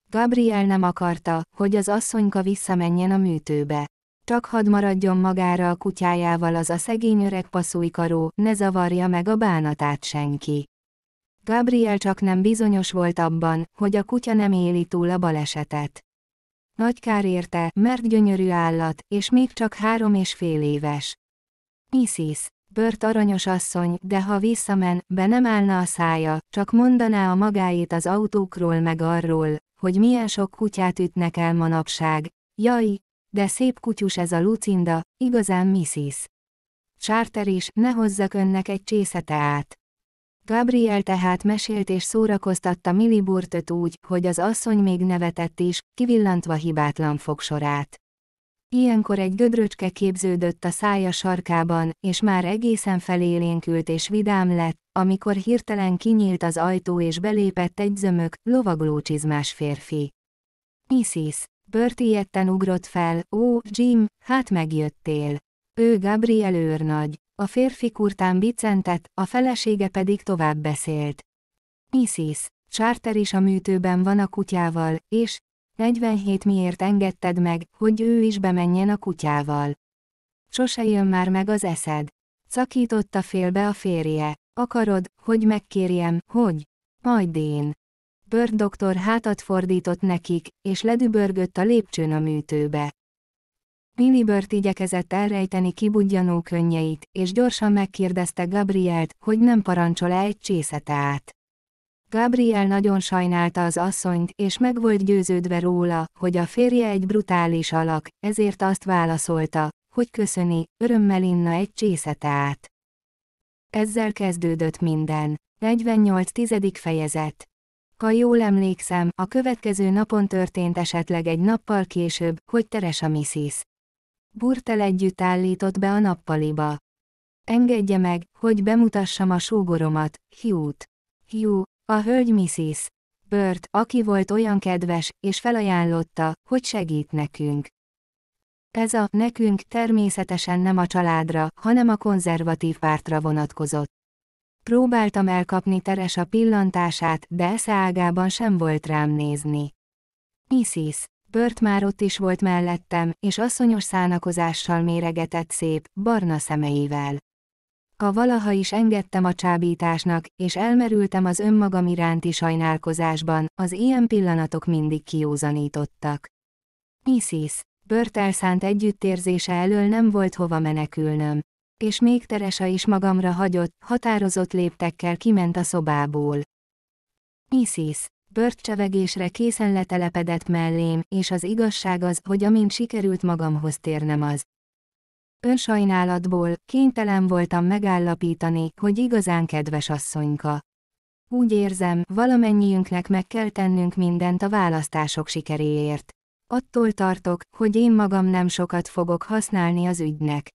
Gabriel nem akarta, hogy az asszonyka visszamenjen a műtőbe. Csak hadd maradjon magára a kutyájával az a szegény öreg paszújkaró, ne zavarja meg a bánatát senki. Gabriel csak nem bizonyos volt abban, hogy a kutya nem éli túl a balesetet. Nagy kár érte, mert gyönyörű állat, és még csak három és fél éves. Missis, Bört aranyos asszony, de ha visszamen, be nem állna a szája, csak mondaná a magáét az autókról meg arról, hogy milyen sok kutyát ütnek el manapság. Jaj, de szép kutyus ez a Lucinda, igazán missis. Charter is, ne hozzak önnek egy át. Gabriel tehát mesélt és szórakoztatta Milliburtöt úgy, hogy az asszony még nevetett is, kivillantva hibátlan fogsorát. Ilyenkor egy gödröcske képződött a szája sarkában, és már egészen felélénkült és vidám lett, amikor hirtelen kinyílt az ajtó és belépett egy zömök, lovaglócsizmás férfi. Isis, Bört ijedten ugrott fel, ó, Jim, hát megjöttél. Ő Gabriel őrnagy. A férfi kurtán bicentett, a felesége pedig tovább beszélt. Isis, Charter is a műtőben van a kutyával, és, 47 miért engedted meg, hogy ő is bemenjen a kutyával. Sose jön már meg az eszed. Szakította félbe a férje. Akarod, hogy megkérjem, hogy? Majd én. Bird doktor hátat fordított nekik, és ledübörgött a lépcsőn a műtőbe. Billy Bört igyekezett elrejteni kibudjanó könnyeit, és gyorsan megkérdezte Gabrielt, hogy nem parancsol-e egy át? Gabriel nagyon sajnálta az asszonyt, és meg volt győződve róla, hogy a férje egy brutális alak, ezért azt válaszolta, hogy köszöni, örömmel inna egy át. Ezzel kezdődött minden. 48. tizedik fejezet. Ha jól emlékszem, a következő napon történt esetleg egy nappal később, hogy a Missis. Burtel együtt állított be a nappaliba. Engedje meg, hogy bemutassam a sógoromat, Hugh-t. Hugh, a hölgy Mrs. Bört, aki volt olyan kedves, és felajánlotta, hogy segít nekünk. Ez a nekünk természetesen nem a családra, hanem a konzervatív pártra vonatkozott. Próbáltam elkapni teres a pillantását, de eszágában sem volt rám nézni. Mrs. Bört már ott is volt mellettem, és asszonyos szánakozással méregetett szép, barna szemeivel ha valaha is engedtem a csábításnak, és elmerültem az önmagam iránti sajnálkozásban, az ilyen pillanatok mindig kiúzanítottak. Mrs. Börtel szánt együttérzése elől nem volt hova menekülnöm. És még Teresa is magamra hagyott, határozott léptekkel kiment a szobából. Mrs. Bört csevegésre készen letelepedett mellém, és az igazság az, hogy amint sikerült magamhoz térnem az önsajnálatból, kénytelen voltam megállapítani, hogy igazán kedves asszonyka. Úgy érzem, valamennyiünknek meg kell tennünk mindent a választások sikeréért. Attól tartok, hogy én magam nem sokat fogok használni az ügynek.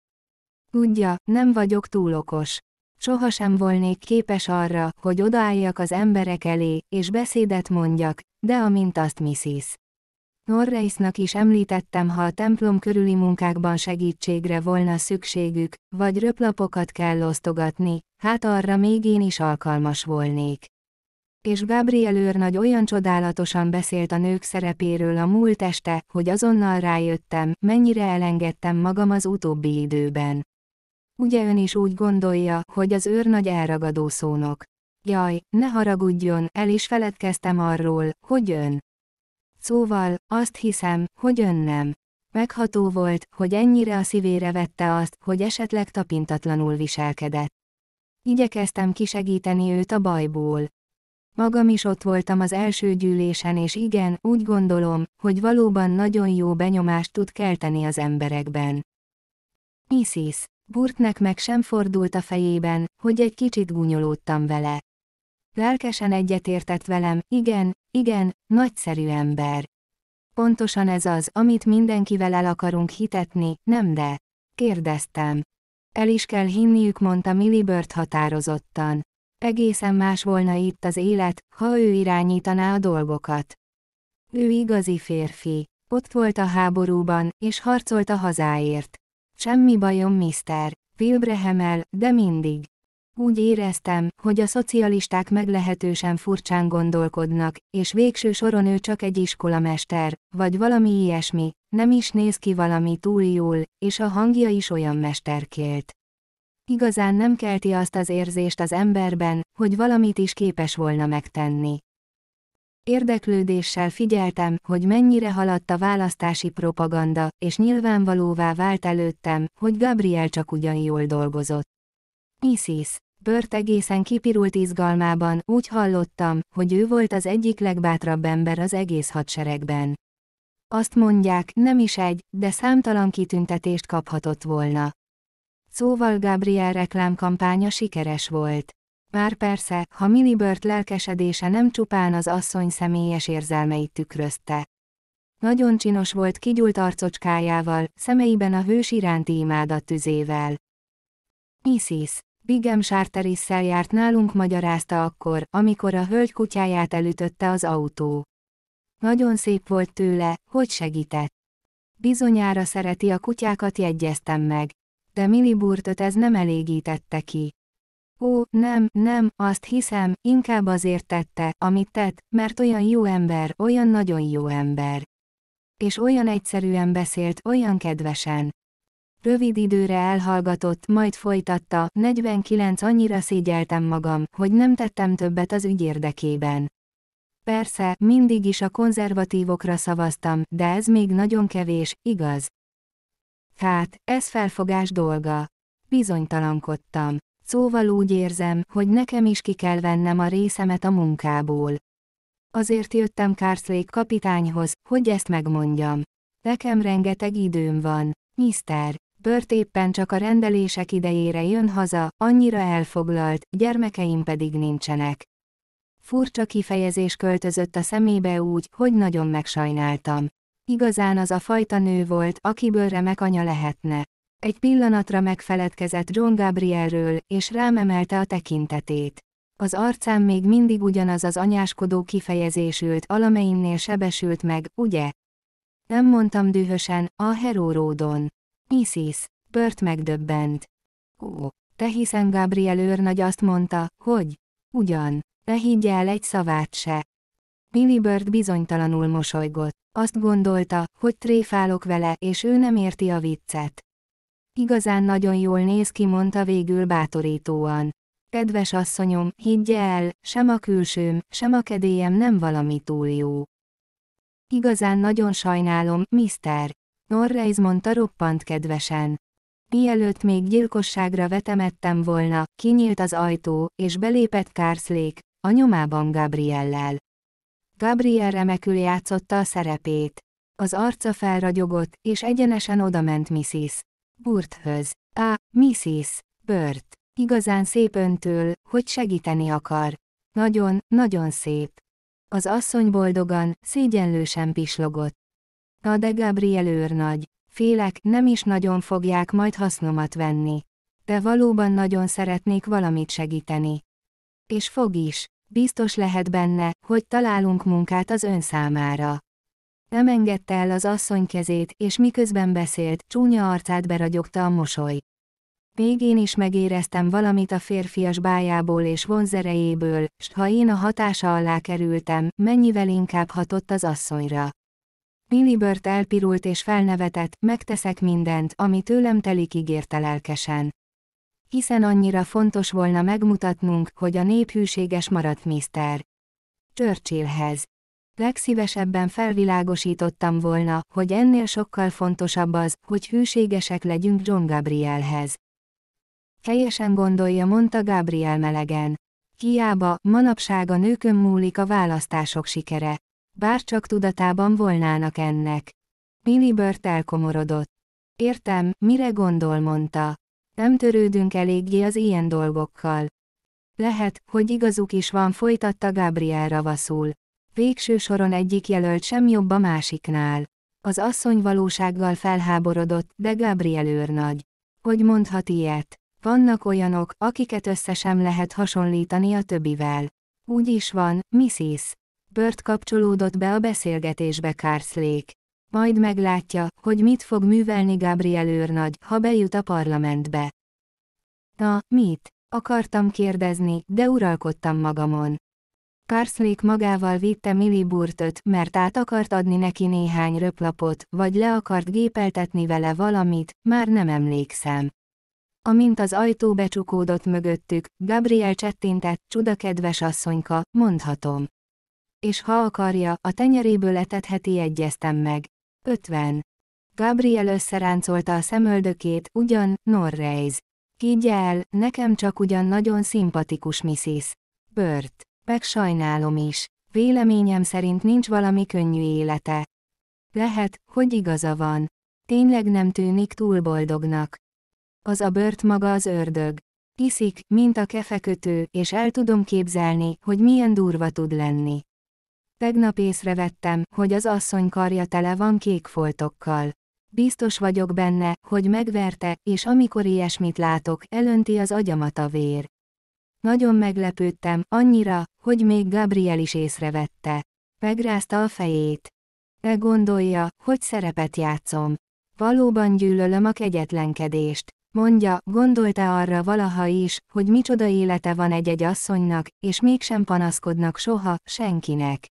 Tudja, nem vagyok túl okos. Sohasem volnék képes arra, hogy odaálljak az emberek elé, és beszédet mondjak, de amint azt Mrs. Norreisnak is említettem, ha a templom körüli munkákban segítségre volna szükségük, vagy röplapokat kell osztogatni, hát arra még én is alkalmas volnék. És Gabriel őrnagy olyan csodálatosan beszélt a nők szerepéről a múlt este, hogy azonnal rájöttem, mennyire elengedtem magam az utóbbi időben. Ugye ön is úgy gondolja, hogy az őrnagy elragadó szónok. Jaj, ne haragudjon, el is feledkeztem arról, hogy ön. Szóval, azt hiszem, hogy ön nem. Megható volt, hogy ennyire a szívére vette azt, hogy esetleg tapintatlanul viselkedett. Igyekeztem kisegíteni őt a bajból. Magam is ott voltam az első gyűlésen és igen, úgy gondolom, hogy valóban nagyon jó benyomást tud kelteni az emberekben. Isis, Burtnek meg sem fordult a fejében, hogy egy kicsit gúnyolódtam vele. Lelkesen egyetértett velem, igen, igen, nagyszerű ember. Pontosan ez az, amit mindenkivel el akarunk hitetni, nem de? Kérdeztem. El is kell hinniük, mondta Millibert határozottan. Egészen más volna itt az élet, ha ő irányítaná a dolgokat. Ő igazi férfi. Ott volt a háborúban, és harcolt a hazáért. Semmi bajom, Mr. Wilbrehemel, de mindig. Úgy éreztem, hogy a szocialisták meglehetősen furcsán gondolkodnak, és végső soron ő csak egy iskolamester, vagy valami ilyesmi, nem is néz ki valami túl jól, és a hangja is olyan mesterkélt. Igazán nem kelti azt az érzést az emberben, hogy valamit is képes volna megtenni. Érdeklődéssel figyeltem, hogy mennyire haladt a választási propaganda, és nyilvánvalóvá vált előttem, hogy Gabriel csak ugyan jól dolgozott. ISIS. Bört egészen kipirult izgalmában, úgy hallottam, hogy ő volt az egyik legbátrabb ember az egész hadseregben. Azt mondják, nem is egy, de számtalan kitüntetést kaphatott volna. Szóval Gabriel reklámkampánya sikeres volt. Már persze, ha Bört lelkesedése nem csupán az asszony személyes érzelmeit tükrözte. Nagyon csinos volt kigyúlt arcocskájával, szemeiben a hős iránti imádat tüzével. Isis, Bigem sárterisszel járt nálunk magyarázta akkor, amikor a hölgy kutyáját elütötte az autó. Nagyon szép volt tőle, hogy segített. Bizonyára szereti a kutyákat jegyeztem meg. De Milliburtot ez nem elégítette ki. Ó, nem, nem, azt hiszem, inkább azért tette, amit tett, mert olyan jó ember, olyan nagyon jó ember. És olyan egyszerűen beszélt, olyan kedvesen. Rövid időre elhallgatott, majd folytatta, 49 annyira szégyeltem magam, hogy nem tettem többet az ügy érdekében. Persze, mindig is a konzervatívokra szavaztam, de ez még nagyon kevés, igaz? Hát, ez felfogás dolga. Bizonytalankodtam. Szóval úgy érzem, hogy nekem is ki kell vennem a részemet a munkából. Azért jöttem Kárszlék kapitányhoz, hogy ezt megmondjam. Nekem rengeteg időm van. Mister, Pört éppen csak a rendelések idejére jön haza, annyira elfoglalt, gyermekeim pedig nincsenek. Furcsa kifejezés költözött a szemébe úgy, hogy nagyon megsajnáltam. Igazán az a fajta nő volt, akiből remek anya lehetne. Egy pillanatra megfeledkezett John Gabrielről, és rám emelte a tekintetét. Az arcán még mindig ugyanaz az anyáskodó kifejezésült, alameinnél sebesült meg, ugye? Nem mondtam dühösen, a heróródon. Isis, Bört megdöbbent. Ó, te hiszen Gabriel őrnagy azt mondta, hogy? Ugyan, ne higgy el egy szavát se. Billy Bird bizonytalanul mosolygott. Azt gondolta, hogy tréfálok vele, és ő nem érti a viccet. Igazán nagyon jól néz ki, mondta végül bátorítóan. Kedves asszonyom, higgye el, sem a külsőm, sem a kedélyem nem valami túl jó. Igazán nagyon sajnálom, mister. Norreis mondta roppant kedvesen. Mielőtt még gyilkosságra vetemettem volna, kinyílt az ajtó, és belépett Kárszlék, a nyomában Gabriellel. Gabriel remekül játszotta a szerepét. Az arca felragyogott, és egyenesen odament Missis. Burthöz. Á, Missis Burt. Igazán szép öntől, hogy segíteni akar. Nagyon, nagyon szép. Az asszony boldogan, szégyenlősen pislogott. Na de Gabriel őrnagy. Félek, nem is nagyon fogják majd hasznomat venni. De valóban nagyon szeretnék valamit segíteni. És fog is. Biztos lehet benne, hogy találunk munkát az ön számára. Nem engedte el az asszony kezét, és miközben beszélt, csúnya arcát beragyogta a mosoly. Még én is megéreztem valamit a férfias bájából és vonzerejéből, s ha én a hatása alá kerültem, mennyivel inkább hatott az asszonyra. Millibert elpirult és felnevetett, megteszek mindent, ami tőlem telik ígérte lelkesen. Hiszen annyira fontos volna megmutatnunk, hogy a nép hűséges maradt Mr. Churchillhez. Legszívesebben felvilágosítottam volna, hogy ennél sokkal fontosabb az, hogy hűségesek legyünk John Gabrielhez. Helyesen gondolja, mondta Gabriel melegen. Hiába, manapság a nőkön múlik a választások sikere bár csak tudatában volnának ennek. Billy Burt elkomorodott. Értem, mire gondol, mondta. Nem törődünk eléggé az ilyen dolgokkal. Lehet, hogy igazuk is van, folytatta Gabriel ravaszul. Végső soron egyik jelölt sem jobb a másiknál. Az asszony valósággal felháborodott, de Gabriel őrnagy. Hogy mondhat ilyet? Vannak olyanok, akiket össze sem lehet hasonlítani a többivel. Úgy is van, Missis. Bört kapcsolódott be a beszélgetésbe Kárszlék. Majd meglátja, hogy mit fog művelni Gabriel őrnagy, ha bejut a parlamentbe. Na, mit? Akartam kérdezni, de uralkodtam magamon. Karslék magával vitte Milli Burtöt, mert át akart adni neki néhány röplapot, vagy le akart gépeltetni vele valamit, már nem emlékszem. Amint az ajtó becsukódott mögöttük, Gabriel csettintett, csuda kedves asszonyka, mondhatom és ha akarja, a tenyeréből etetheti egyeztem meg. 50. Gabriel összeráncolta a szemöldökét, ugyan, Norreis. Higgy el, nekem csak ugyan nagyon szimpatikus Missis. Bört. Meg sajnálom is. Véleményem szerint nincs valami könnyű élete. Lehet, hogy igaza van. Tényleg nem tűnik túl boldognak. Az a bört maga az ördög. Iszik, mint a kefekötő, és el tudom képzelni, hogy milyen durva tud lenni. Tegnap észrevettem, hogy az asszony karja tele van kék foltokkal. Biztos vagyok benne, hogy megverte, és amikor ilyesmit látok, elönti az agyamat a vér. Nagyon meglepődtem, annyira, hogy még Gabriel is észrevette. Megrázta a fejét. E gondolja, hogy szerepet játszom. Valóban gyűlölöm a kegyetlenkedést. Mondja, gondolta arra valaha is, hogy micsoda élete van egy-egy asszonynak, és mégsem panaszkodnak soha, senkinek.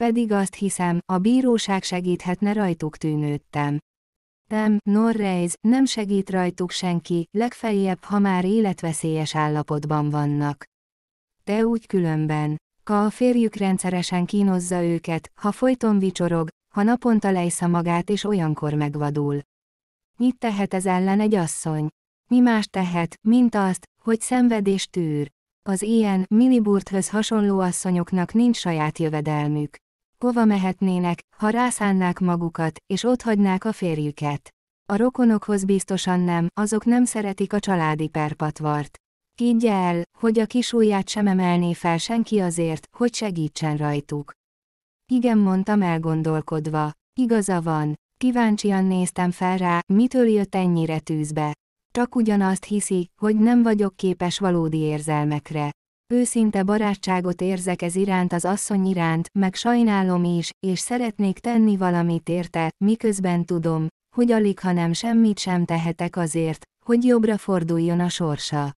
Pedig azt hiszem, a bíróság segíthetne rajtuk tűnődtem. Nem, Norreis, nem segít rajtuk senki, legfeljebb, ha már életveszélyes állapotban vannak. De úgy különben. Ka a férjük rendszeresen kínozza őket, ha folyton vicsorog, ha naponta lejsza magát és olyankor megvadul. Mit tehet ez ellen egy asszony? Mi más tehet, mint azt, hogy szenvedést tűr? Az ilyen, miniburthöz hasonló asszonyoknak nincs saját jövedelmük hova mehetnének, ha rászánnák magukat, és otthagynák a férjüket. A rokonokhoz biztosan nem, azok nem szeretik a családi perpatvart. Higgye el, hogy a kis ujját sem emelné fel senki azért, hogy segítsen rajtuk. Igen mondtam elgondolkodva. Igaza van. Kíváncsian néztem fel rá, mitől jött ennyire tűzbe. Csak ugyanazt hiszi, hogy nem vagyok képes valódi érzelmekre őszinte barátságot érzek ez iránt az asszony iránt, meg sajnálom is, és szeretnék tenni valamit érte, miközben tudom, hogy alig hanem semmit sem tehetek azért, hogy jobbra forduljon a sorsa.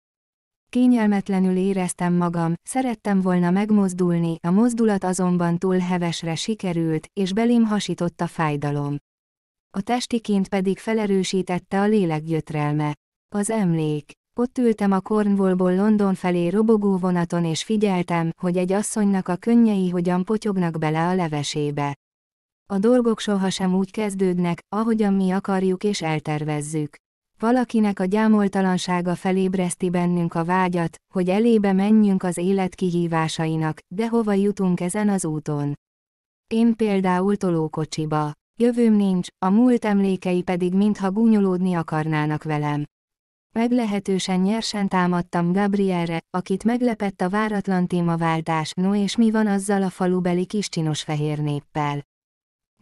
Kényelmetlenül éreztem magam, szerettem volna megmozdulni, a mozdulat azonban túl hevesre sikerült, és belém hasított a fájdalom. A testiként pedig felerősítette a lélek gyötrelme. Az emlék. Ott ültem a Cornwallból London felé robogó vonaton és figyeltem, hogy egy asszonynak a könnyei hogyan potyognak bele a levesébe. A dolgok sohasem úgy kezdődnek, ahogyan mi akarjuk és eltervezzük. Valakinek a gyámoltalansága felébreszti bennünk a vágyat, hogy elébe menjünk az élet kihívásainak, de hova jutunk ezen az úton. Én például tolókocsiba. Jövőm nincs, a múlt emlékei pedig mintha gúnyolódni akarnának velem. Meglehetősen nyersen támadtam Gabrielre, akit meglepett a váratlan témaváltás, no és mi van azzal a falubeli kis csinos fehér néppel.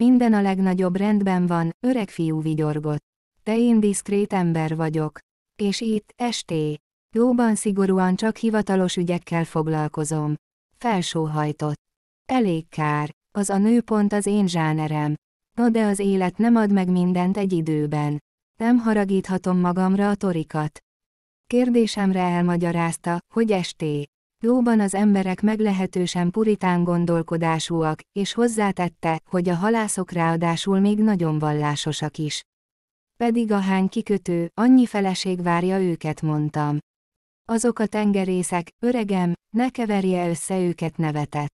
Minden a legnagyobb rendben van, öreg fiú vigyorgott. Te én diszkrét ember vagyok. És itt, esté. Jóban szigorúan csak hivatalos ügyekkel foglalkozom. Felsóhajtott. Elég kár, az a nő pont az én zsánerem. No de az élet nem ad meg mindent egy időben. Nem haragíthatom magamra a torikat. Kérdésemre elmagyarázta, hogy esté. Jóban az emberek meglehetősen puritán gondolkodásúak, és hozzátette, hogy a halászok ráadásul még nagyon vallásosak is. Pedig hány kikötő, annyi feleség várja őket, mondtam. Azok a tengerészek, öregem, ne keverje össze őket nevetett.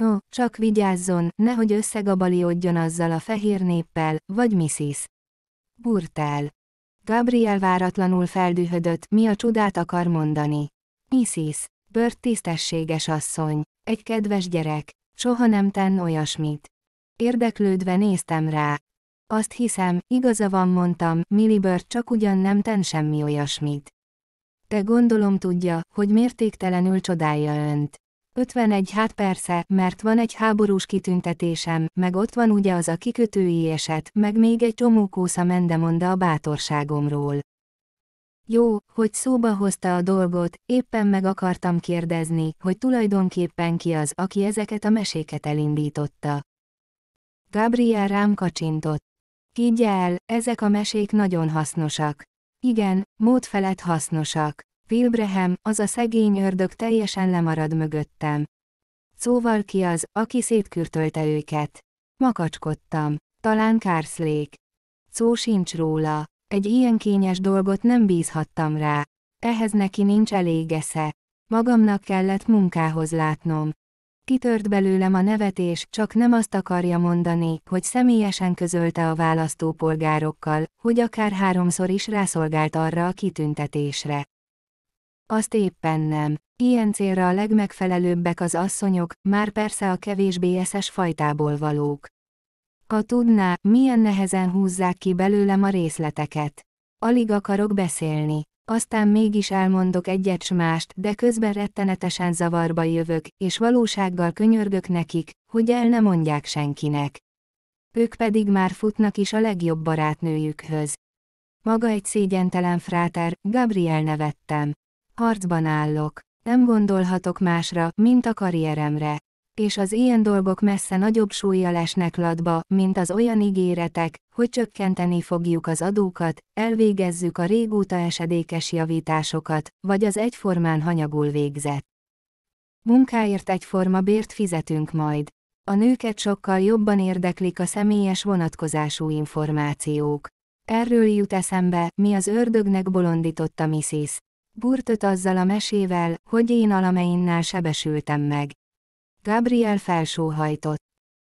No, csak vigyázzon, nehogy összegabaliódjon azzal a fehér néppel, vagy missis. Burtel. Gabriel váratlanul feldühödött, mi a csodát akar mondani. Mrs. Bört tisztességes asszony, egy kedves gyerek, soha nem tenn olyasmit. Érdeklődve néztem rá. Azt hiszem, igaza van mondtam, Millibert csak ugyan nem tenn semmi olyasmit. Te gondolom tudja, hogy mértéktelenül csodálja önt. 51 hát persze, mert van egy háborús kitüntetésem, meg ott van ugye az a kikötői eset, meg még egy csomó kósza mendemonda a bátorságomról. Jó, hogy szóba hozta a dolgot, éppen meg akartam kérdezni, hogy tulajdonképpen ki az, aki ezeket a meséket elindította. Gabriel rám kacsintott. Higgy el, ezek a mesék nagyon hasznosak. Igen, mód felett hasznosak. Wilbrehem, az a szegény ördög teljesen lemarad mögöttem. Szóval ki az, aki szétkürtölte őket? Makacskodtam. Talán Kárszlék. Szó sincs róla. Egy ilyen kényes dolgot nem bízhattam rá. Ehhez neki nincs elég esze. Magamnak kellett munkához látnom. Kitört belőlem a nevetés, csak nem azt akarja mondani, hogy személyesen közölte a választópolgárokkal, hogy akár háromszor is rászolgált arra a kitüntetésre. Azt éppen nem. Ilyen célra a legmegfelelőbbek az asszonyok, már persze a kevésbé eszes fajtából valók. Ha tudná, milyen nehezen húzzák ki belőlem a részleteket. Alig akarok beszélni. Aztán mégis elmondok egyet mást, de közben rettenetesen zavarba jövök, és valósággal könyörgök nekik, hogy el ne mondják senkinek. Ők pedig már futnak is a legjobb barátnőjükhöz. Maga egy szégyentelen fráter, Gabriel nevettem. Harcban állok. Nem gondolhatok másra, mint a karrieremre. És az ilyen dolgok messze nagyobb súlya lesnek ladba, mint az olyan ígéretek, hogy csökkenteni fogjuk az adókat, elvégezzük a régóta esedékes javításokat, vagy az egyformán hanyagul végzett. Munkáért egyforma bért fizetünk majd. A nőket sokkal jobban érdeklik a személyes vonatkozású információk. Erről jut eszembe, mi az ördögnek bolondította Missis. Burtot azzal a mesével, hogy én alameinnál sebesültem meg. Gabriel felsóhajtott.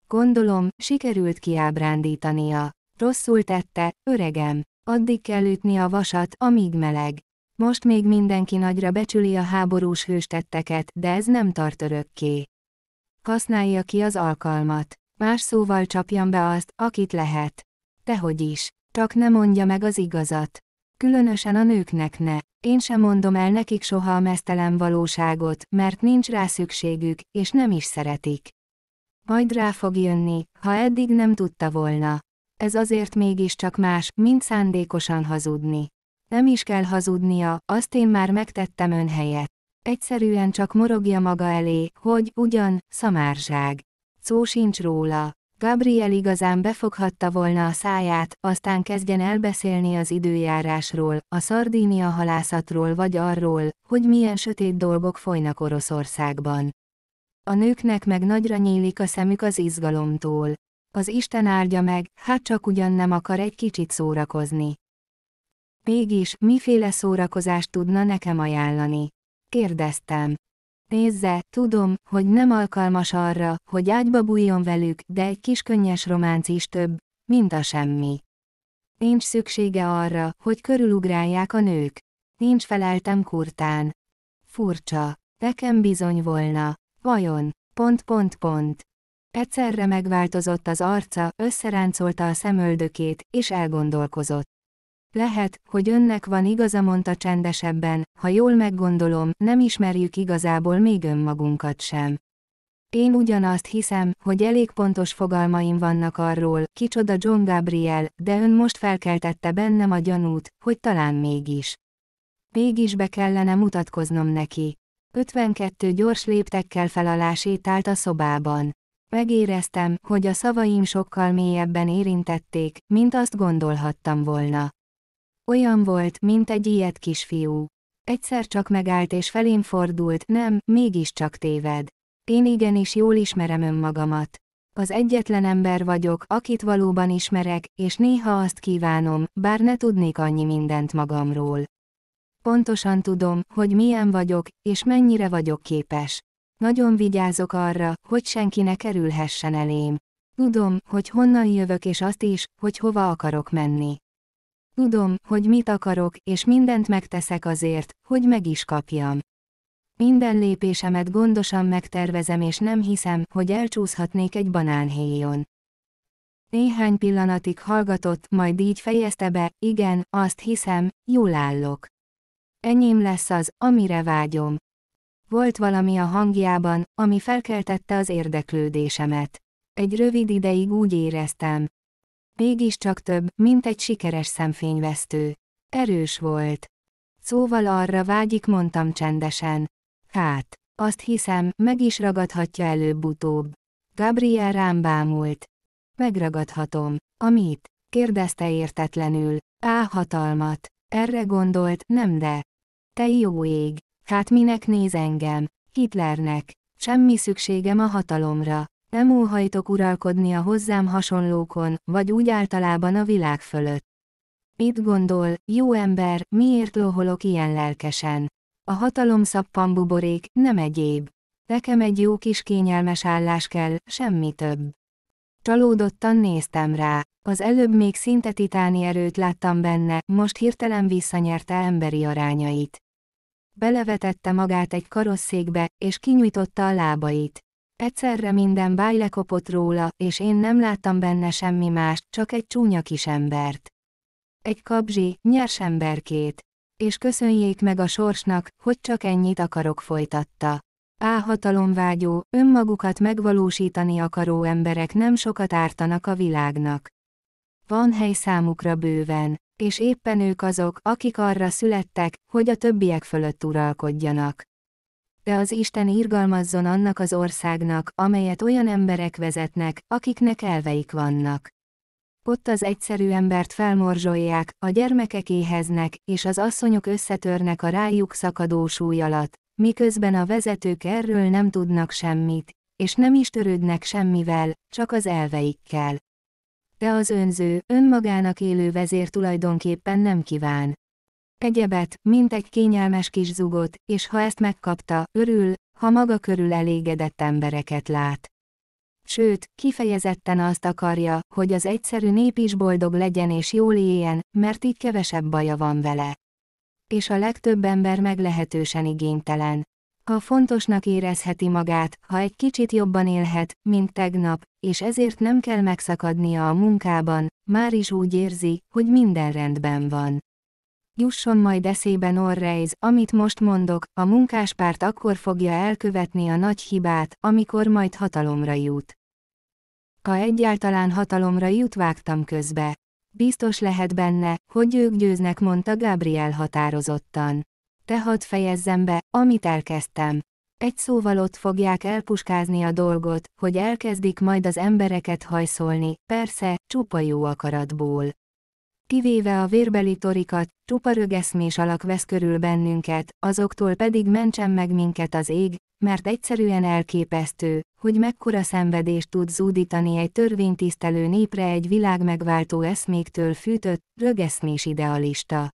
Gondolom, sikerült kiábrándítania. Rosszul tette, öregem. Addig kell ütni a vasat, amíg meleg. Most még mindenki nagyra becsüli a háborús hőstetteket, de ez nem tart örökké. Használja ki az alkalmat. Más szóval csapjam be azt, akit lehet. Tehogy is. Csak ne mondja meg az igazat. Különösen a nőknek ne. Én sem mondom el nekik soha a mesztelen valóságot, mert nincs rá szükségük, és nem is szeretik. Majd rá fog jönni, ha eddig nem tudta volna. Ez azért mégiscsak más, mint szándékosan hazudni. Nem is kell hazudnia, azt én már megtettem ön helyett. Egyszerűen csak morogja maga elé, hogy, ugyan, szamárság. Szó sincs róla, Gabriel igazán befoghatta volna a száját, aztán kezdjen elbeszélni beszélni az időjárásról, a szardínia halászatról vagy arról, hogy milyen sötét dolgok folynak Oroszországban. A nőknek meg nagyra nyílik a szemük az izgalomtól. Az Isten áldja meg, hát csak ugyan nem akar egy kicsit szórakozni. Mégis, miféle szórakozást tudna nekem ajánlani? Kérdeztem. Nézze, tudom, hogy nem alkalmas arra, hogy ágyba bújjon velük, de egy kis könnyes románc is több, mint a semmi. Nincs szüksége arra, hogy körülugrálják a nők. Nincs feleltem kurtán. Furcsa. Nekem bizony volna. Vajon? Pont, pont, pont. Egyszerre megváltozott az arca, összeráncolta a szemöldökét, és elgondolkozott. Lehet, hogy önnek van igaza mondta csendesebben, ha jól meggondolom, nem ismerjük igazából még önmagunkat sem. Én ugyanazt hiszem, hogy elég pontos fogalmaim vannak arról, kicsoda John Gabriel, de ön most felkeltette bennem a gyanút, hogy talán mégis. Mégis be kellene mutatkoznom neki. 52 gyors léptekkel felalá sétált a szobában. Megéreztem, hogy a szavaim sokkal mélyebben érintették, mint azt gondolhattam volna. Olyan volt, mint egy ilyet kisfiú. Egyszer csak megállt és felém fordult, nem, mégiscsak téved. Én igenis jól ismerem önmagamat. Az egyetlen ember vagyok, akit valóban ismerek, és néha azt kívánom, bár ne tudnék annyi mindent magamról. Pontosan tudom, hogy milyen vagyok, és mennyire vagyok képes. Nagyon vigyázok arra, hogy senki ne kerülhessen elém. Tudom, hogy honnan jövök és azt is, hogy hova akarok menni. Tudom, hogy mit akarok, és mindent megteszek azért, hogy meg is kapjam. Minden lépésemet gondosan megtervezem és nem hiszem, hogy elcsúszhatnék egy banánhéjon. Néhány pillanatig hallgatott, majd így fejezte be, igen, azt hiszem, jól állok. Enyém lesz az, amire vágyom. Volt valami a hangjában, ami felkeltette az érdeklődésemet. Egy rövid ideig úgy éreztem, mégiscsak több, mint egy sikeres szemfényvesztő. Erős volt. Szóval arra vágyik, mondtam csendesen. Hát, azt hiszem, meg is ragadhatja előbb-utóbb. Gabriel rám bámult. Megragadhatom. Amit? kérdezte értetlenül. Á, hatalmat. Erre gondolt, nem de. Te jó ég. Hát minek néz engem? Hitlernek. Semmi szükségem a hatalomra. Nem óhajtok uralkodni a hozzám hasonlókon, vagy úgy általában a világ fölött. Mit gondol, jó ember, miért loholok ilyen lelkesen? A hatalom szappan buborék, nem egyéb. Nekem egy jó kis kényelmes állás kell, semmi több. Csalódottan néztem rá. Az előbb még szinte titáni erőt láttam benne, most hirtelen visszanyerte emberi arányait. Belevetette magát egy karosszékbe, és kinyújtotta a lábait. Egyszerre minden báj lekopott róla, és én nem láttam benne semmi más, csak egy csúnya kis embert. Egy kabzsi, nyers emberkét. És köszönjék meg a sorsnak, hogy csak ennyit akarok folytatta. Á hatalomvágyó, önmagukat megvalósítani akaró emberek nem sokat ártanak a világnak. Van hely számukra bőven, és éppen ők azok, akik arra születtek, hogy a többiek fölött uralkodjanak de az Isten irgalmazzon annak az országnak, amelyet olyan emberek vezetnek, akiknek elveik vannak. Ott az egyszerű embert felmorzsolják, a gyermekek éheznek, és az asszonyok összetörnek a rájuk szakadó súly alatt, miközben a vezetők erről nem tudnak semmit, és nem is törődnek semmivel, csak az elveikkel. De az önző, önmagának élő vezér tulajdonképpen nem kíván egyebet, mint egy kényelmes kis zugot, és ha ezt megkapta, örül, ha maga körül elégedett embereket lát. Sőt, kifejezetten azt akarja, hogy az egyszerű nép is boldog legyen és jól éljen, mert így kevesebb baja van vele. És a legtöbb ember meglehetősen igénytelen. Ha fontosnak érezheti magát, ha egy kicsit jobban élhet, mint tegnap, és ezért nem kell megszakadnia a munkában, már is úgy érzi, hogy minden rendben van jusson majd eszébe Norreis, amit most mondok, a munkáspárt akkor fogja elkövetni a nagy hibát, amikor majd hatalomra jut. Ha egyáltalán hatalomra jut vágtam közbe. Biztos lehet benne, hogy ők győznek, mondta Gabriel határozottan. Te hadd fejezzem be, amit elkezdtem. Egy szóval ott fogják elpuskázni a dolgot, hogy elkezdik majd az embereket hajszolni, persze, csupa jó akaratból kivéve a vérbeli torikat, csupa rögeszmés alak vesz körül bennünket, azoktól pedig mentsen meg minket az ég, mert egyszerűen elképesztő, hogy mekkora szenvedést tud zúdítani egy törvénytisztelő népre egy világ megváltó eszméktől fűtött, rögeszmés idealista.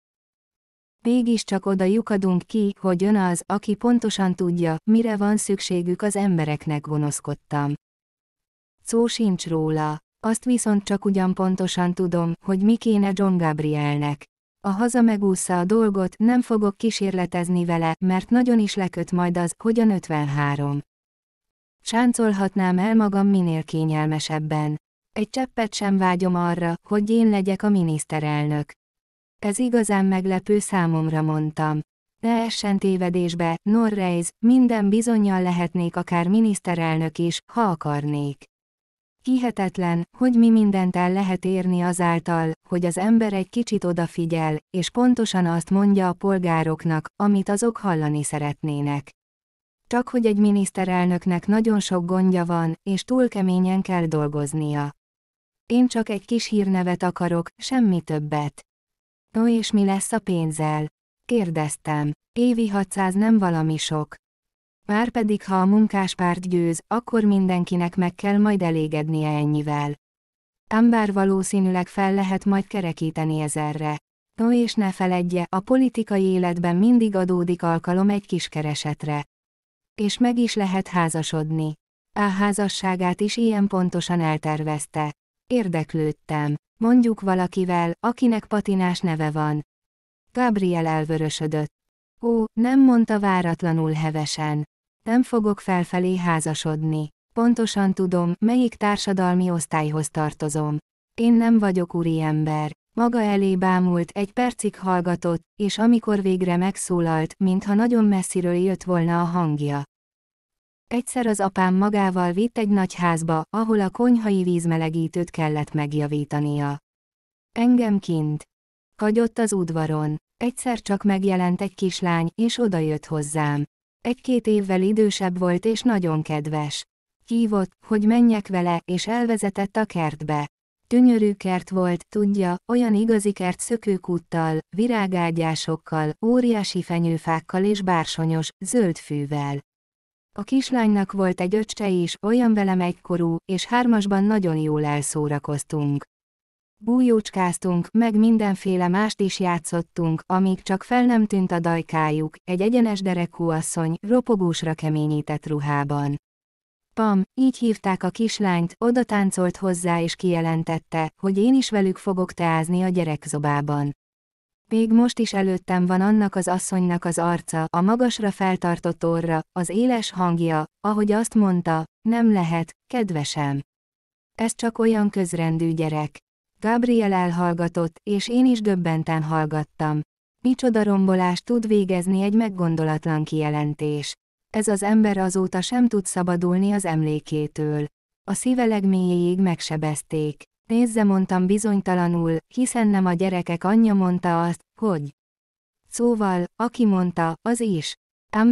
Mégiscsak oda lyukadunk ki, hogy jön az, aki pontosan tudja, mire van szükségük az embereknek gonoszkodtam. Szó sincs róla. Azt viszont csak ugyan pontosan tudom, hogy mi kéne John Gabrielnek. A haza megúszza a dolgot, nem fogok kísérletezni vele, mert nagyon is leköt majd az, hogy a 53. Sáncolhatnám el magam minél kényelmesebben. Egy cseppet sem vágyom arra, hogy én legyek a miniszterelnök. Ez igazán meglepő számomra mondtam. Ne essen tévedésbe, Norreis, minden bizonyal lehetnék akár miniszterelnök is, ha akarnék. Hihetetlen, hogy mi mindent el lehet érni azáltal, hogy az ember egy kicsit odafigyel, és pontosan azt mondja a polgároknak, amit azok hallani szeretnének. Csak hogy egy miniszterelnöknek nagyon sok gondja van, és túl keményen kell dolgoznia. Én csak egy kis hírnevet akarok, semmi többet. No és mi lesz a pénzzel? Kérdeztem. Évi 600 nem valami sok. Márpedig ha a munkáspárt győz, akkor mindenkinek meg kell majd elégednie ennyivel. Ám bár valószínűleg fel lehet majd kerekíteni ezerre. No és ne feledje, a politikai életben mindig adódik alkalom egy kis keresetre. És meg is lehet házasodni. A házasságát is ilyen pontosan eltervezte. Érdeklődtem. Mondjuk valakivel, akinek patinás neve van. Gabriel elvörösödött. Ó, nem mondta váratlanul hevesen. Nem fogok felfelé házasodni. Pontosan tudom, melyik társadalmi osztályhoz tartozom. Én nem vagyok úriember. Maga elé bámult, egy percig hallgatott, és amikor végre megszólalt, mintha nagyon messziről jött volna a hangja. Egyszer az apám magával vitt egy nagy házba, ahol a konyhai vízmelegítőt kellett megjavítania. Engem kint. Hagyott az udvaron. Egyszer csak megjelent egy kislány, és odajött hozzám. Egy-két évvel idősebb volt és nagyon kedves. Hívott, hogy menjek vele, és elvezetett a kertbe. Tünyörű kert volt, tudja, olyan igazi kert szökőkúttal, virágágyásokkal, óriási fenyőfákkal és bársonyos, zöld fűvel. A kislánynak volt egy öccse is, olyan velem egykorú, és hármasban nagyon jól elszórakoztunk. Bújócskáztunk, meg mindenféle mást is játszottunk, amíg csak fel nem tűnt a dajkájuk, egy egyenes derekú asszony, ropogósra keményített ruhában. Pam, így hívták a kislányt, oda táncolt hozzá és kijelentette, hogy én is velük fogok teázni a gyerekzobában. Még most is előttem van annak az asszonynak az arca, a magasra feltartott orra, az éles hangja, ahogy azt mondta, nem lehet, kedvesem. Ez csak olyan közrendű gyerek. Gabriel elhallgatott, és én is döbbenten hallgattam. Micsoda rombolás tud végezni egy meggondolatlan kijelentés. Ez az ember azóta sem tud szabadulni az emlékétől. A szíve legmélyéig megsebezték. Nézze mondtam bizonytalanul, hiszen nem a gyerekek anyja mondta azt, hogy... Szóval, aki mondta, az is.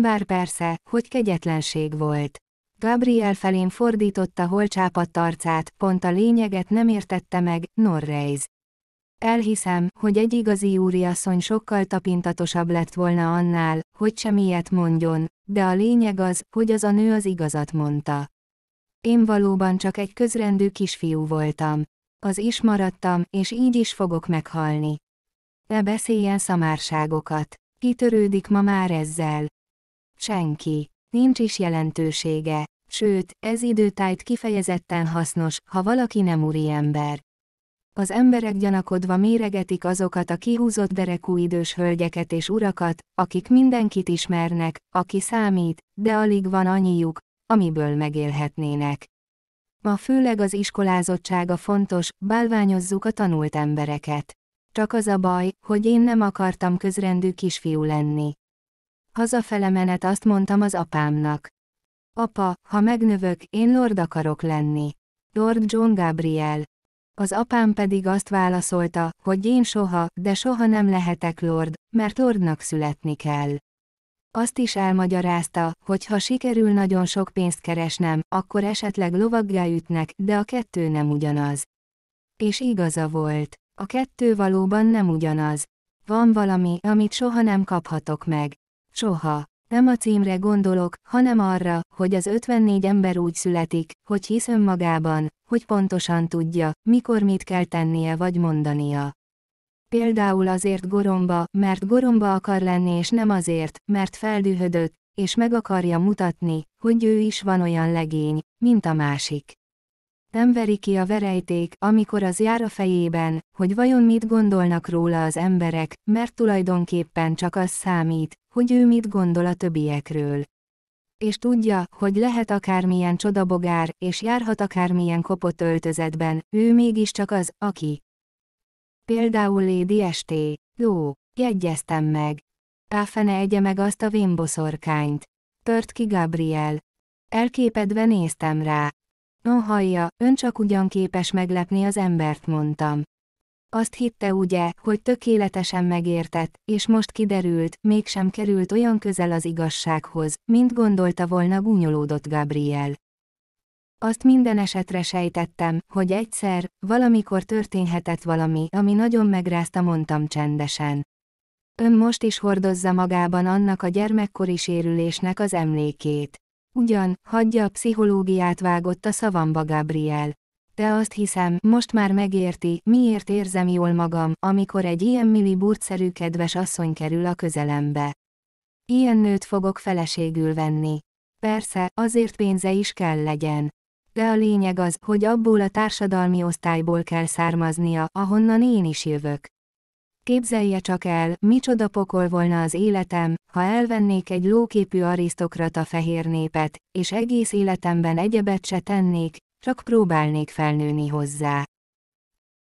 bár persze, hogy kegyetlenség volt. Gabriel felén fordította hol csápadt arcát, pont a lényeget nem értette meg, Norreis. Elhiszem, hogy egy igazi úriasszony sokkal tapintatosabb lett volna annál, hogy sem ilyet mondjon, de a lényeg az, hogy az a nő az igazat mondta. Én valóban csak egy közrendű kisfiú voltam. Az is maradtam, és így is fogok meghalni. Ne beszéljen szamárságokat. Kitörődik ma már ezzel? Senki. Nincs is jelentősége sőt, ez időtájt kifejezetten hasznos, ha valaki nem ember. Az emberek gyanakodva méregetik azokat a kihúzott derekú idős hölgyeket és urakat, akik mindenkit ismernek, aki számít, de alig van annyiuk, amiből megélhetnének. Ma főleg az iskolázottsága fontos, bálványozzuk a tanult embereket. Csak az a baj, hogy én nem akartam közrendű kisfiú lenni. Hazafele menet azt mondtam az apámnak. Apa, ha megnövök, én lord akarok lenni. Lord John Gabriel. Az apám pedig azt válaszolta, hogy én soha, de soha nem lehetek lord, mert lordnak születni kell. Azt is elmagyarázta, hogy ha sikerül nagyon sok pénzt keresnem, akkor esetleg lovaggá ütnek, de a kettő nem ugyanaz. És igaza volt. A kettő valóban nem ugyanaz. Van valami, amit soha nem kaphatok meg. Soha. Nem a címre gondolok, hanem arra, hogy az 54 ember úgy születik, hogy hisz önmagában, hogy pontosan tudja, mikor mit kell tennie vagy mondania. Például azért goromba, mert goromba akar lenni és nem azért, mert feldühödött, és meg akarja mutatni, hogy ő is van olyan legény, mint a másik. Nem veri ki a verejték, amikor az jár a fejében, hogy vajon mit gondolnak róla az emberek, mert tulajdonképpen csak az számít, hogy ő mit gondol a többiekről. És tudja, hogy lehet akármilyen csodabogár, és járhat akármilyen kopott öltözetben, ő mégiscsak az, aki. Például Lady ST. Jó, jegyeztem meg. Áfene egye meg azt a vénboszorkányt. Tört ki Gabriel. Elképedve néztem rá, No hallja, ön csak ugyan képes meglepni az embert mondtam. Azt hitte ugye, hogy tökéletesen megértett, és most kiderült, mégsem került olyan közel az igazsághoz, mint gondolta volna gúnyolódott Gabriel. Azt minden esetre sejtettem, hogy egyszer, valamikor történhetett valami, ami nagyon megrázta mondtam csendesen. Ön most is hordozza magában annak a gyermekkori sérülésnek az emlékét. Ugyan, hagyja a pszichológiát vágott a szavamba Gabriel. De azt hiszem, most már megérti, miért érzem jól magam, amikor egy ilyen milliburtszerű kedves asszony kerül a közelembe. Ilyen nőt fogok feleségül venni. Persze, azért pénze is kell legyen. De a lényeg az, hogy abból a társadalmi osztályból kell származnia, ahonnan én is jövök. Képzelje csak el, micsoda pokol volna az életem, ha elvennék egy lóképű arisztokrata fehér népet, és egész életemben egyebet se tennék, csak próbálnék felnőni hozzá.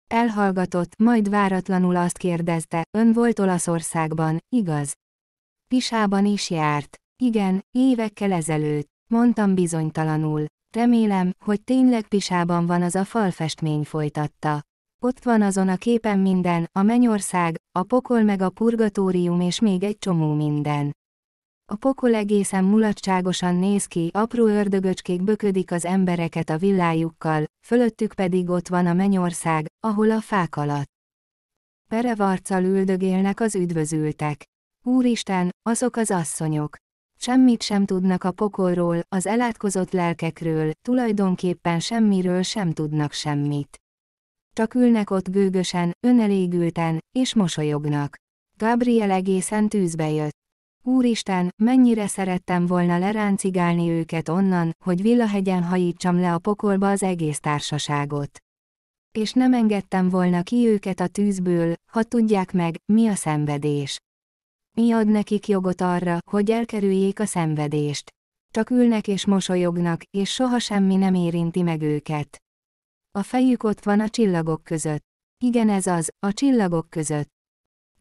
Elhallgatott, majd váratlanul azt kérdezte, ön volt Olaszországban, igaz? Pisában is járt. Igen, évekkel ezelőtt, mondtam bizonytalanul. Remélem, hogy tényleg Pisában van az a falfestmény folytatta. Ott van azon a képen minden, a mennyország, a pokol meg a purgatórium és még egy csomó minden. A pokol egészen mulatságosan néz ki, apró ördögöcskék böködik az embereket a villájukkal, fölöttük pedig ott van a mennyország, ahol a fák alatt. Perevarccal üldögélnek az üdvözültek. Úristen, azok az asszonyok. Semmit sem tudnak a pokolról, az elátkozott lelkekről, tulajdonképpen semmiről sem tudnak semmit. Csak ülnek ott gőgösen, önelégülten, és mosolyognak. Gabriel egészen tűzbe jött. Úristen, mennyire szerettem volna leráncigálni őket onnan, hogy Villahegyen hajítsam le a pokolba az egész társaságot. És nem engedtem volna ki őket a tűzből, ha tudják meg, mi a szenvedés. Mi ad nekik jogot arra, hogy elkerüljék a szenvedést. Csak ülnek és mosolyognak, és soha semmi nem érinti meg őket. A fejük ott van a csillagok között. Igen ez az, a csillagok között.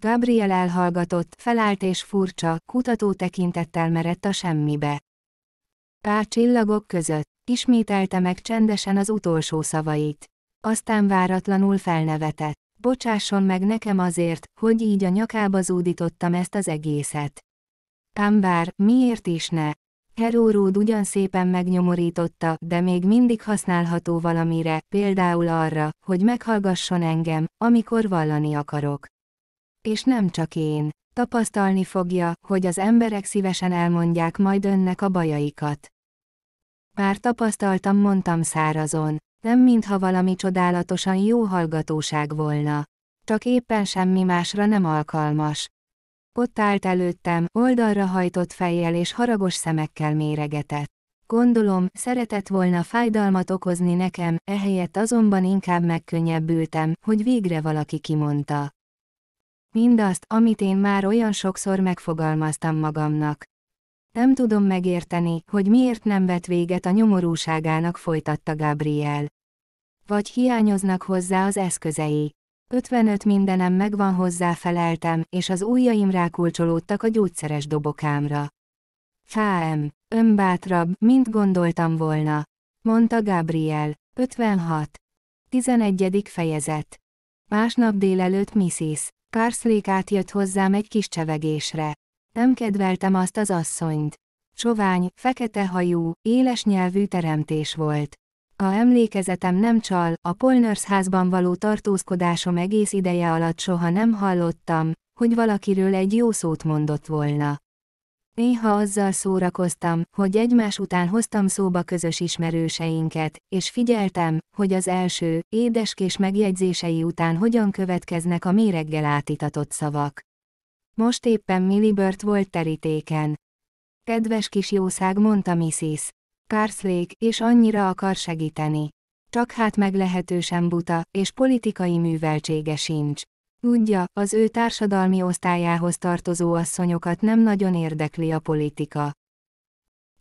Gabriel elhallgatott, felállt és furcsa, kutató tekintettel merett a semmibe. Pá csillagok között, ismételte meg csendesen az utolsó szavait. Aztán váratlanul felnevetett. Bocsásson meg nekem azért, hogy így a nyakába zúdítottam ezt az egészet. Ám bár, miért is ne? Heróród ugyan szépen megnyomorította, de még mindig használható valamire, például arra, hogy meghallgasson engem, amikor vallani akarok. És nem csak én. Tapasztalni fogja, hogy az emberek szívesen elmondják majd önnek a bajaikat. Pár tapasztaltam, mondtam szárazon. Nem mintha valami csodálatosan jó hallgatóság volna. Csak éppen semmi másra nem alkalmas. Ott állt előttem, oldalra hajtott fejjel és haragos szemekkel méregetett. Gondolom, szeretett volna fájdalmat okozni nekem, ehelyett azonban inkább megkönnyebbültem, hogy végre valaki kimondta. Mindazt, amit én már olyan sokszor megfogalmaztam magamnak. Nem tudom megérteni, hogy miért nem vett véget a nyomorúságának folytatta Gabriel. Vagy hiányoznak hozzá az eszközei. 55 mindenem megvan hozzá feleltem, és az ujjaim rákulcsolódtak a gyógyszeres dobokámra. Fáem, Önbátrabb, mint gondoltam volna. Mondta Gabriel. 56. 11. fejezet. Másnap délelőtt Mrs. Karszlék átjött hozzám egy kis csevegésre. Nem kedveltem azt az asszonyt. Sovány, fekete hajú, éles nyelvű teremtés volt ha emlékezetem nem csal, a Polners házban való tartózkodásom egész ideje alatt soha nem hallottam, hogy valakiről egy jó szót mondott volna. Néha azzal szórakoztam, hogy egymás után hoztam szóba közös ismerőseinket, és figyeltem, hogy az első, édeskés megjegyzései után hogyan következnek a méreggel átitatott szavak. Most éppen Millibert volt terítéken. Kedves kis jószág, mondta Missis, kárszlék, és annyira akar segíteni. Csak hát meglehetősen buta, és politikai műveltsége sincs. Tudja, az ő társadalmi osztályához tartozó asszonyokat nem nagyon érdekli a politika.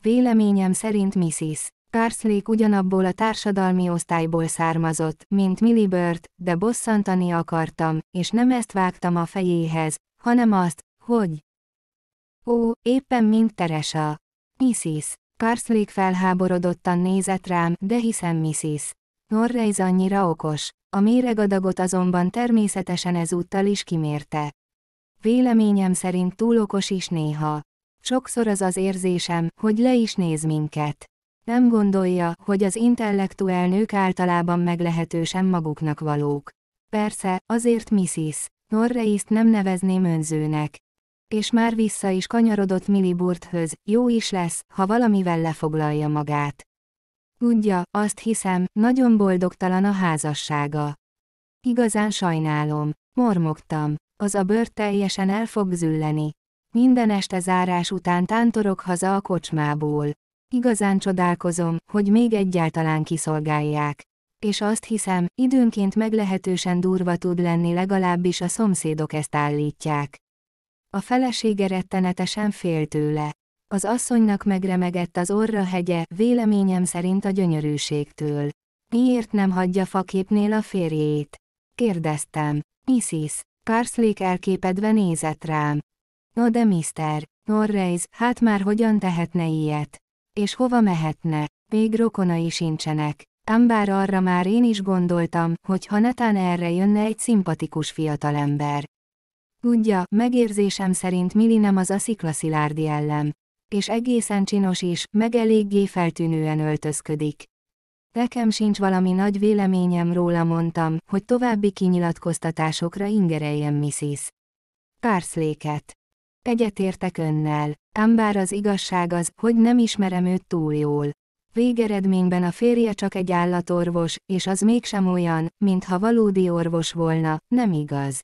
Véleményem szerint Mrs. Kárszlék ugyanabból a társadalmi osztályból származott, mint Millibert, de bosszantani akartam, és nem ezt vágtam a fejéhez, hanem azt, hogy... Ó, éppen mint Teresa. Mrs. Parsley felháborodottan nézett rám, de hiszem Mrs. Norreys annyira okos. A méregadagot azonban természetesen ezúttal is kimérte. Véleményem szerint túl okos is néha. Sokszor az az érzésem, hogy le is néz minket. Nem gondolja, hogy az intellektuál nők általában meglehetősen maguknak valók. Persze, azért Mrs. Norreist nem nevezném önzőnek és már vissza is kanyarodott Milliburthöz, jó is lesz, ha valamivel lefoglalja magát. Tudja, azt hiszem, nagyon boldogtalan a házassága. Igazán sajnálom, mormogtam, az a bőr teljesen el fog zülleni. Minden este zárás után tántorok haza a kocsmából. Igazán csodálkozom, hogy még egyáltalán kiszolgálják. És azt hiszem, időnként meglehetősen durva tud lenni legalábbis a szomszédok ezt állítják. A felesége rettenetesen fél tőle. Az asszonynak megremegett az orra hegye, véleményem szerint a gyönyörűségtől. Miért nem hagyja faképnél a férjét? Kérdeztem. Mrs. Karszlék elképedve nézett rám. No de mister, Norreiz, hát már hogyan tehetne ilyet? És hova mehetne? Még rokonai sincsenek. Ám bár arra már én is gondoltam, hogy ha netán erre jönne egy szimpatikus fiatalember. Tudja, megérzésem szerint Mili nem az a sziklaszilárdi ellen. És egészen csinos is, meg eléggé feltűnően öltözködik. Nekem sincs valami nagy véleményem róla mondtam, hogy további kinyilatkoztatásokra ingereljem Mrs. Pársléket. Egyetértek önnel, ám bár az igazság az, hogy nem ismerem őt túl jól. Végeredményben a férje csak egy állatorvos, és az mégsem olyan, mintha valódi orvos volna, nem igaz.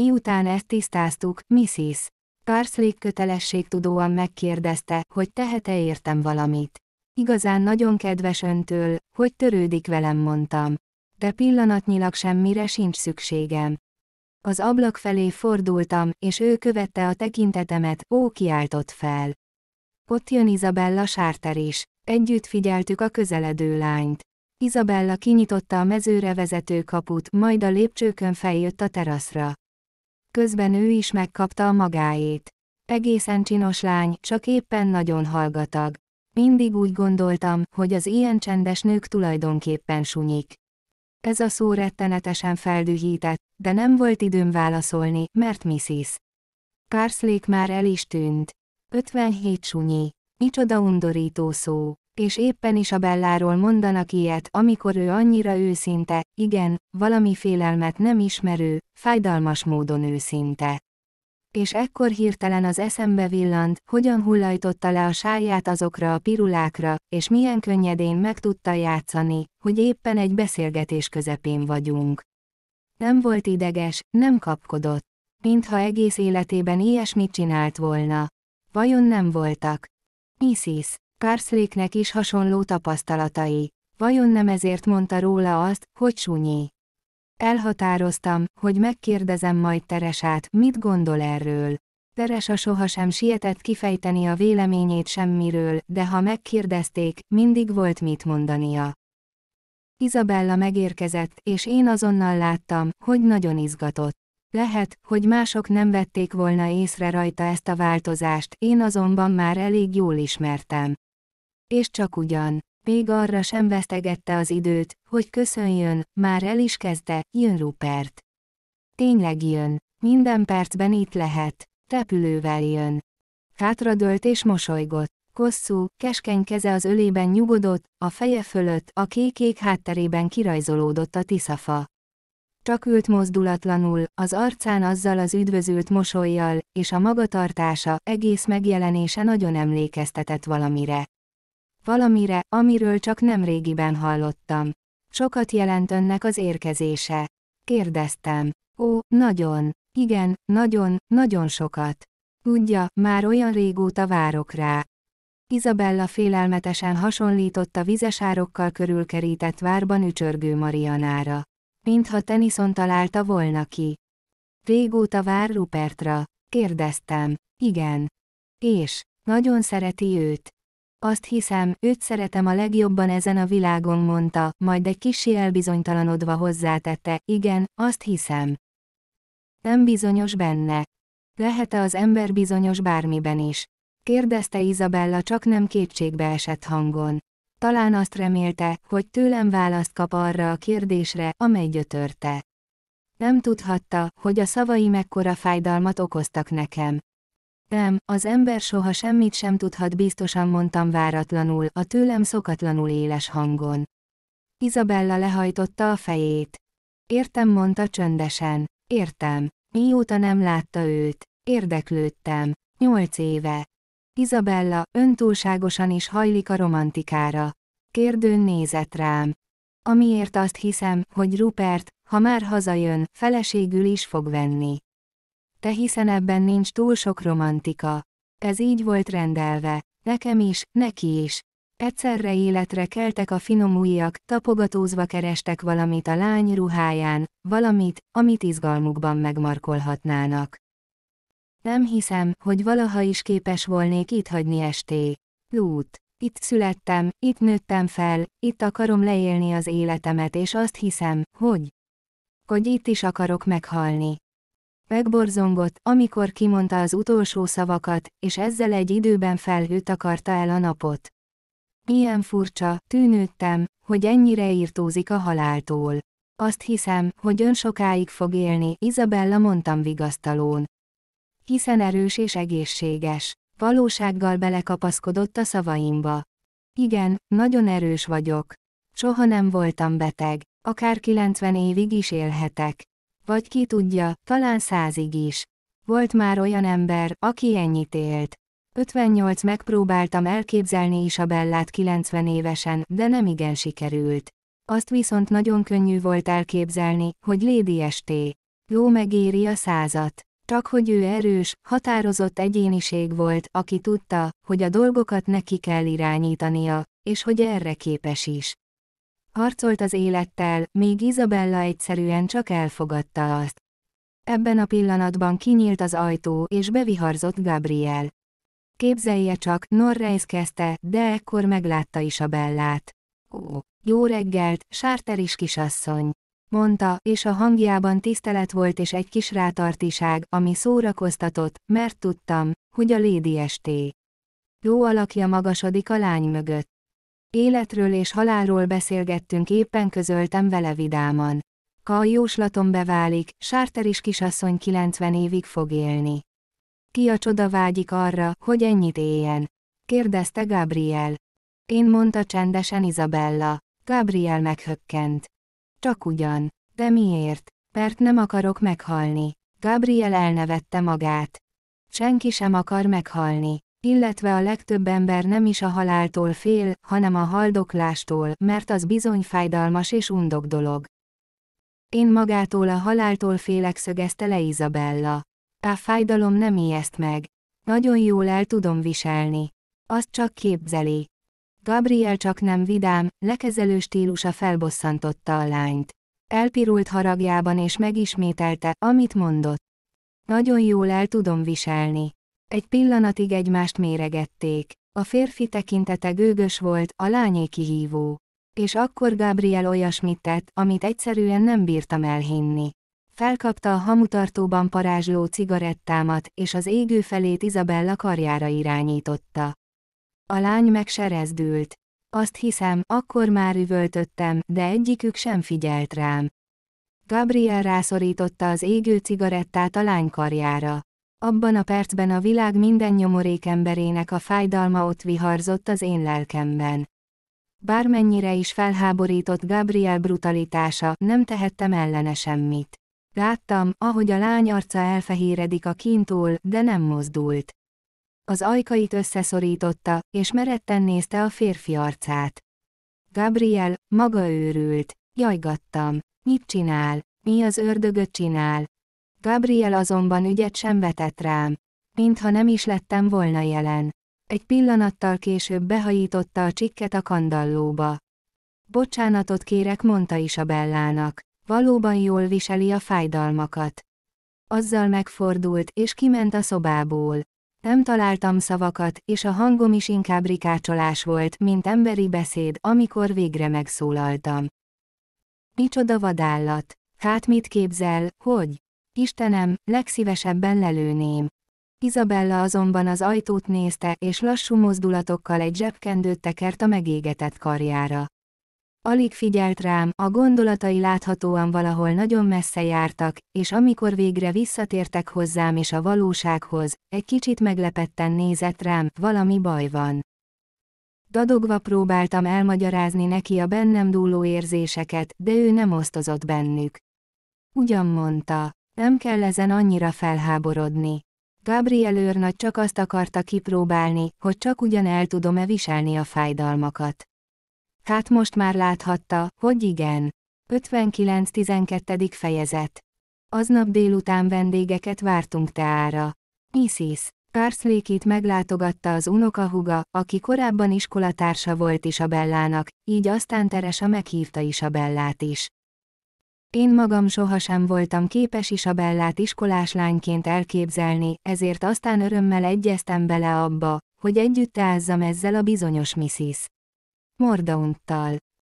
Miután ezt tisztáztuk, Mrs. Carsley kötelességtudóan megkérdezte, hogy tehet-e értem valamit. Igazán nagyon kedves öntől, hogy törődik velem mondtam. De pillanatnyilag semmire sincs szükségem. Az ablak felé fordultam, és ő követte a tekintetemet, ó kiáltott fel. Ott jön Izabella Sárter is. Együtt figyeltük a közeledő lányt. Izabella kinyitotta a mezőre vezető kaput, majd a lépcsőkön feljött a teraszra. Közben ő is megkapta a magáét. Egészen csinos lány, csak éppen nagyon hallgatag. Mindig úgy gondoltam, hogy az ilyen csendes nők tulajdonképpen sunyik. Ez a szó rettenetesen feldühített, de nem volt időm válaszolni, mert Mrs. Karszlék már el is tűnt. 57 sunyi. Micsoda undorító szó és éppen is a Belláról mondanak ilyet, amikor ő annyira őszinte, igen, valami félelmet nem ismerő, fájdalmas módon őszinte. És ekkor hirtelen az eszembe villant, hogyan hullajtotta le a sáját azokra a pirulákra, és milyen könnyedén meg tudta játszani, hogy éppen egy beszélgetés közepén vagyunk. Nem volt ideges, nem kapkodott. Mintha egész életében ilyesmit csinált volna. Vajon nem voltak? Mrs. Parszléknek is hasonló tapasztalatai. Vajon nem ezért mondta róla azt, hogy sunyi? Elhatároztam, hogy megkérdezem majd Teresát, mit gondol erről. Teresa sohasem sietett kifejteni a véleményét semmiről, de ha megkérdezték, mindig volt mit mondania. Izabella megérkezett, és én azonnal láttam, hogy nagyon izgatott. Lehet, hogy mások nem vették volna észre rajta ezt a változást, én azonban már elég jól ismertem és csak ugyan. Még arra sem vesztegette az időt, hogy köszönjön, már el is kezdte, jön Rupert. Tényleg jön, minden percben itt lehet, repülővel jön. Hátradölt és mosolygott. Hosszú, keskeny keze az ölében nyugodott, a feje fölött, a kékék hátterében kirajzolódott a tiszafa. Csak ült mozdulatlanul, az arcán azzal az üdvözült mosolyjal, és a magatartása, egész megjelenése nagyon emlékeztetett valamire. Valamire, amiről csak nem régiben hallottam. Sokat jelent önnek az érkezése. Kérdeztem. Ó, nagyon. Igen, nagyon, nagyon sokat. Tudja, már olyan régóta várok rá. Izabella félelmetesen hasonlított a vizesárokkal körülkerített várban ücsörgő Marianára. Mintha Tennyson találta volna ki. Régóta vár Rupertra, kérdeztem. Igen. És, nagyon szereti őt. Azt hiszem, őt szeretem a legjobban ezen a világon mondta, majd egy kicsi elbizonytalanodva hozzátette, igen, azt hiszem. Nem bizonyos benne. Lehet-e az ember bizonyos bármiben is? Kérdezte Izabella csak nem kétségbe esett hangon. Talán azt remélte, hogy tőlem választ kap arra a kérdésre, amely gyötörte. Nem tudhatta, hogy a szavai mekkora fájdalmat okoztak nekem. Nem, az ember soha semmit sem tudhat biztosan mondtam váratlanul, a tőlem szokatlanul éles hangon. Izabella lehajtotta a fejét. Értem, mondta csöndesen. Értem. Mióta nem látta őt. Érdeklődtem. Nyolc éve. Izabella, öntúlságosan is hajlik a romantikára. Kérdőn nézett rám. Amiért azt hiszem, hogy Rupert, ha már hazajön, feleségül is fog venni. Te hiszen ebben nincs túl sok romantika. Ez így volt rendelve. Nekem is, neki is. Egyszerre életre keltek a finom tapogatózva kerestek valamit a lány ruháján, valamit, amit izgalmukban megmarkolhatnának. Nem hiszem, hogy valaha is képes volnék itt hagyni esté. Lút. Itt születtem, itt nőttem fel, itt akarom leélni az életemet és azt hiszem, hogy... Hogy itt is akarok meghalni. Megborzongott, amikor kimondta az utolsó szavakat, és ezzel egy időben felhőt akarta el a napot. Milyen furcsa, tűnődtem, hogy ennyire írtózik a haláltól. Azt hiszem, hogy ön sokáig fog élni, Izabella mondtam vigasztalón. Hiszen erős és egészséges. Valósággal belekapaszkodott a szavaimba. Igen, nagyon erős vagyok. Soha nem voltam beteg. Akár 90 évig is élhetek vagy ki tudja, talán százig is. Volt már olyan ember, aki ennyit élt. 58 megpróbáltam elképzelni is Bellát 90 évesen, de nem igen sikerült. Azt viszont nagyon könnyű volt elképzelni, hogy Lady ST. Jó megéri a százat. Csak hogy ő erős, határozott egyéniség volt, aki tudta, hogy a dolgokat neki kell irányítania, és hogy erre képes is harcolt az élettel, míg Izabella egyszerűen csak elfogadta azt. Ebben a pillanatban kinyílt az ajtó, és beviharzott Gabriel. Képzelje csak, Norreis kezdte, de ekkor meglátta Isabellát. Ó, jó reggelt, sárter is kisasszony! mondta, és a hangjában tisztelet volt és egy kis rátartiság, ami szórakoztatott, mert tudtam, hogy a lédi esté. Jó alakja magasodik a lány mögött. Életről és halálról beszélgettünk éppen közöltem vele vidáman. Ka a jóslatom beválik, Sárter is kisasszony 90 évig fog élni. Ki a csoda vágyik arra, hogy ennyit éljen? kérdezte Gabriel. Én mondta csendesen Izabella. Gabriel meghökkent. Csak ugyan. De miért? Mert nem akarok meghalni. Gabriel elnevette magát. Senki sem akar meghalni. Illetve a legtöbb ember nem is a haláltól fél, hanem a haldoklástól, mert az bizony fájdalmas és undok dolog. Én magától a haláltól félek szögezte le Izabella. A fájdalom nem ijeszt meg. Nagyon jól el tudom viselni. Azt csak képzeli. Gabriel csak nem vidám, lekezelő stílusa felbosszantotta a lányt. Elpirult haragjában és megismételte, amit mondott. Nagyon jól el tudom viselni. Egy pillanatig egymást méregették. A férfi tekintete gőgös volt, a lányé kihívó. És akkor Gabriel olyasmit tett, amit egyszerűen nem bírtam elhinni. Felkapta a hamutartóban parázsló cigarettámat, és az égő felét Izabella karjára irányította. A lány megserezdült. Azt hiszem, akkor már üvöltöttem, de egyikük sem figyelt rám. Gabriel rászorította az égő cigarettát a lány karjára. Abban a percben a világ minden nyomorék emberének a fájdalma ott viharzott az én lelkemben. Bármennyire is felháborított Gabriel brutalitása, nem tehettem ellene semmit. Láttam, ahogy a lány arca elfehéredik a kintól, de nem mozdult. Az ajkait összeszorította, és meretten nézte a férfi arcát. Gabriel, maga őrült. Jajgattam. Mit csinál? Mi az ördögöt csinál? Gabriel azonban ügyet sem vetett rám. Mintha nem is lettem volna jelen. Egy pillanattal később behajította a csikket a kandallóba. Bocsánatot kérek, mondta is a Bellának. Valóban jól viseli a fájdalmakat. Azzal megfordult, és kiment a szobából. Nem találtam szavakat, és a hangom is inkább rikácsolás volt, mint emberi beszéd, amikor végre megszólaltam. Micsoda vadállat! Hát mit képzel, hogy? Istenem, legszívesebben lelőném. Izabella azonban az ajtót nézte, és lassú mozdulatokkal egy zsebkendőt tekert a megégetett karjára. Alig figyelt rám, a gondolatai láthatóan valahol nagyon messze jártak, és amikor végre visszatértek hozzám és a valósághoz, egy kicsit meglepetten nézett rám, valami baj van. Dadogva próbáltam elmagyarázni neki a bennem dúló érzéseket, de ő nem osztozott bennük. Ugyan mondta. Nem kell ezen annyira felháborodni. Gabriel őrnagy csak azt akarta kipróbálni, hogy csak ugyan el tudom-e viselni a fájdalmakat. Hát most már láthatta, hogy igen. 59.12. fejezet. Aznap délután vendégeket vártunk teára. Isis. Párslékét meglátogatta az unokahuga, aki korábban iskolatársa volt Isabellának, így aztán Teresa meghívta Isabellát is. Én magam sohasem voltam képes Isabellát iskolás lányként elképzelni, ezért aztán örömmel egyeztem bele abba, hogy együtt ázzam ezzel a bizonyos Missis. Mordaunttal.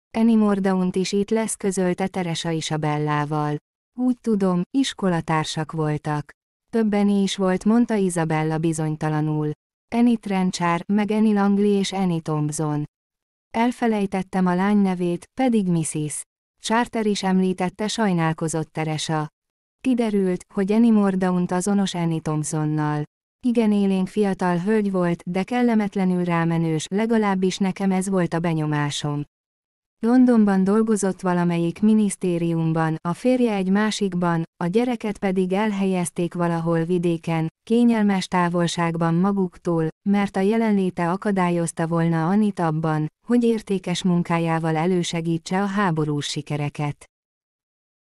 Eni Mordaunt is itt lesz közölte Teresa Isabellával. Úgy tudom, iskolatársak voltak. Többen is volt, mondta Isabella bizonytalanul. Eni Trencsár, meg Eni Langley és Eni Thompson. Elfelejtettem a lány nevét, pedig Missis. Charter is említette sajnálkozott Teresa. Kiderült, hogy Annie Mordaunt azonos Annie Thompsonnal. Igen élénk fiatal hölgy volt, de kellemetlenül rámenős, legalábbis nekem ez volt a benyomásom. Londonban dolgozott valamelyik minisztériumban, a férje egy másikban, a gyereket pedig elhelyezték valahol vidéken, kényelmes távolságban maguktól, mert a jelenléte akadályozta volna Anit abban, hogy értékes munkájával elősegítse a háborús sikereket.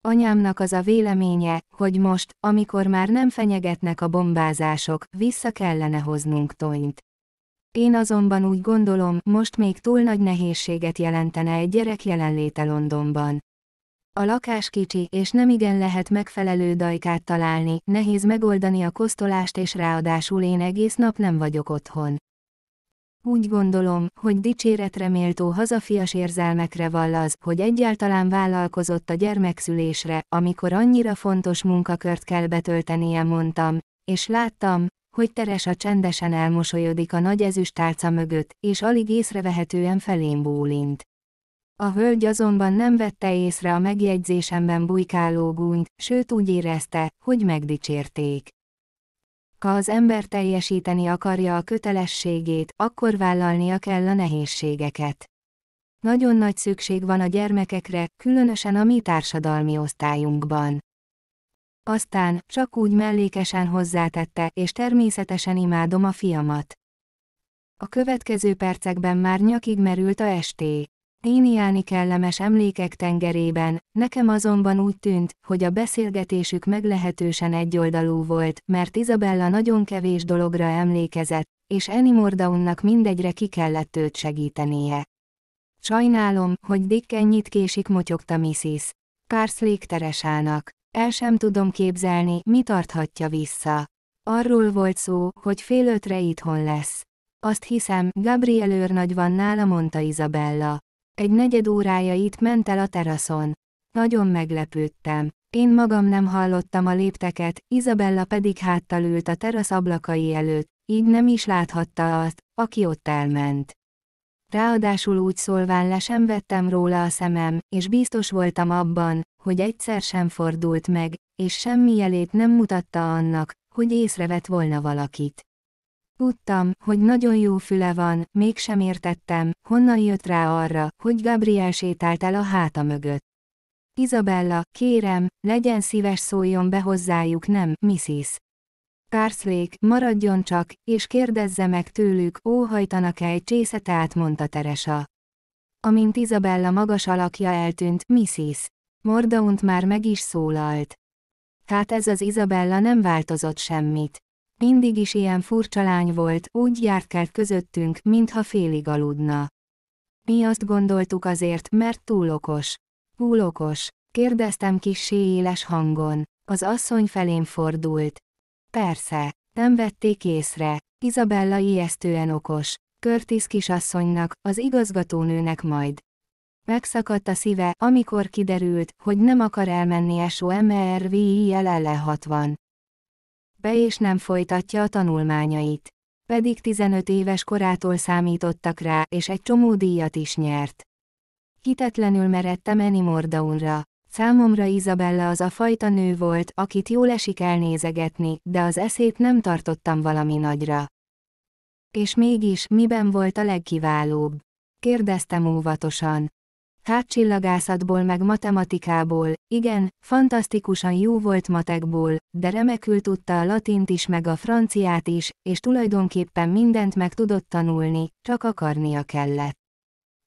Anyámnak az a véleménye, hogy most, amikor már nem fenyegetnek a bombázások, vissza kellene hoznunk Tonyt. Én azonban úgy gondolom, most még túl nagy nehézséget jelentene egy gyerek jelenléte Londonban. A lakás kicsi, és nem igen lehet megfelelő dajkát találni, nehéz megoldani a kosztolást és ráadásul én egész nap nem vagyok otthon. Úgy gondolom, hogy dicséretre méltó hazafias érzelmekre vall az, hogy egyáltalán vállalkozott a gyermekszülésre, amikor annyira fontos munkakört kell betöltenie mondtam, és láttam, hogy Teresa csendesen elmosolyodik a nagy ezüst tálca mögött, és alig észrevehetően felén bólint. A hölgy azonban nem vette észre a megjegyzésemben bujkáló gúnyt, sőt úgy érezte, hogy megdicsérték. Ha az ember teljesíteni akarja a kötelességét, akkor vállalnia kell a nehézségeket. Nagyon nagy szükség van a gyermekekre, különösen a mi társadalmi osztályunkban. Aztán, csak úgy mellékesen hozzátette, és természetesen imádom a fiamat. A következő percekben már nyakig merült a esté. Éniálni kellemes emlékek tengerében, nekem azonban úgy tűnt, hogy a beszélgetésük meglehetősen egyoldalú volt, mert Izabella nagyon kevés dologra emlékezett, és Annie Mordaunnak mindegyre ki kellett őt segítenie. Sajnálom, hogy Dick ennyit késik motyogta Missis. Kársz légteresának. El sem tudom képzelni, mi tarthatja vissza. Arról volt szó, hogy fél ötre itthon lesz. Azt hiszem, Gabriel őrnagy van nála, mondta Izabella. Egy negyed órája itt ment el a teraszon. Nagyon meglepődtem. Én magam nem hallottam a lépteket, Izabella pedig háttal ült a terasz ablakai előtt, így nem is láthatta azt, aki ott elment. Ráadásul úgy szólván le sem vettem róla a szemem, és biztos voltam abban, hogy egyszer sem fordult meg, és semmi jelét nem mutatta annak, hogy észrevett volna valakit. Tudtam, hogy nagyon jó füle van, mégsem értettem, honnan jött rá arra, hogy Gabriel sétált el a háta mögött. Izabella, kérem, legyen szíves szóljon be hozzájuk, nem, Mrs. Kárszlék, maradjon csak, és kérdezze meg tőlük, óhajtanak-e egy csészete, mondta Teresa. Amint Izabella magas alakja eltűnt, Mrs. Mordaunt már meg is szólalt. Hát ez az Izabella nem változott semmit. Mindig is ilyen furcsa lány volt, úgy járt kelt közöttünk, mintha félig aludna. Mi azt gondoltuk azért, mert túl okos. Túl okos, kérdeztem kissé éles hangon. Az asszony felém fordult. Persze, nem vették észre. Izabella ijesztően okos. Körtis kisasszonynak, az igazgatónőnek majd. Megszakadt a szíve, amikor kiderült, hogy nem akar elmenni SOMRVILL 60. E Be és nem folytatja a tanulmányait. Pedig 15 éves korától számítottak rá, és egy csomó díjat is nyert. Hitetlenül meredtem Eni Mordaunra. Számomra Izabella az a fajta nő volt, akit jól esik elnézegetni, de az eszét nem tartottam valami nagyra. És mégis, miben volt a legkiválóbb? Kérdeztem óvatosan hát meg matematikából, igen, fantasztikusan jó volt matekból, de remekül tudta a latint is meg a franciát is, és tulajdonképpen mindent meg tudott tanulni, csak akarnia kellett.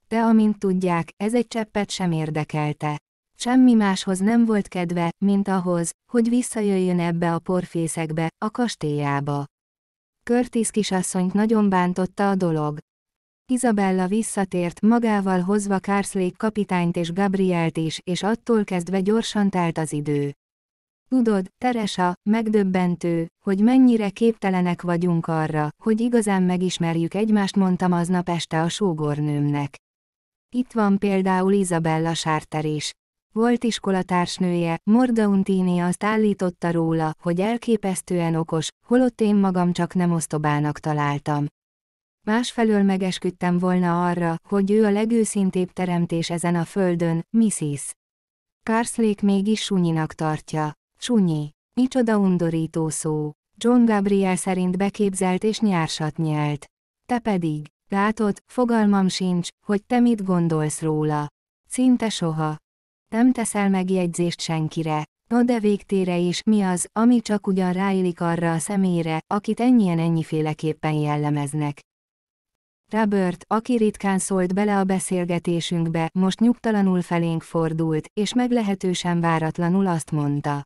De amint tudják, ez egy cseppet sem érdekelte. Semmi máshoz nem volt kedve, mint ahhoz, hogy visszajöjjön ebbe a porfészekbe, a kastélyába. Körtisz kisasszonyt nagyon bántotta a dolog. Izabella visszatért, magával hozva Kárszlék kapitányt és Gabrielt is, és attól kezdve gyorsan telt az idő. Tudod, Teresa, megdöbbentő, hogy mennyire képtelenek vagyunk arra, hogy igazán megismerjük egymást mondtam aznap este a sógornőmnek. Itt van például Izabella Sárter is. Volt iskolatársnője, Mordauntini azt állította róla, hogy elképesztően okos, holott én magam csak nem osztobának találtam másfelől megesküdtem volna arra, hogy ő a legőszintébb teremtés ezen a földön, Mrs. Karszlék mégis sunyinak tartja. Sunyi. Micsoda undorító szó. John Gabriel szerint beképzelt és nyársat nyelt. Te pedig, látod, fogalmam sincs, hogy te mit gondolsz róla. Szinte soha. Nem teszel megjegyzést senkire. No de végtére is mi az, ami csak ugyan ráillik arra a szemére, akit ennyien ennyiféleképpen jellemeznek. Robert, aki ritkán szólt bele a beszélgetésünkbe, most nyugtalanul felénk fordult, és meglehetősen váratlanul azt mondta.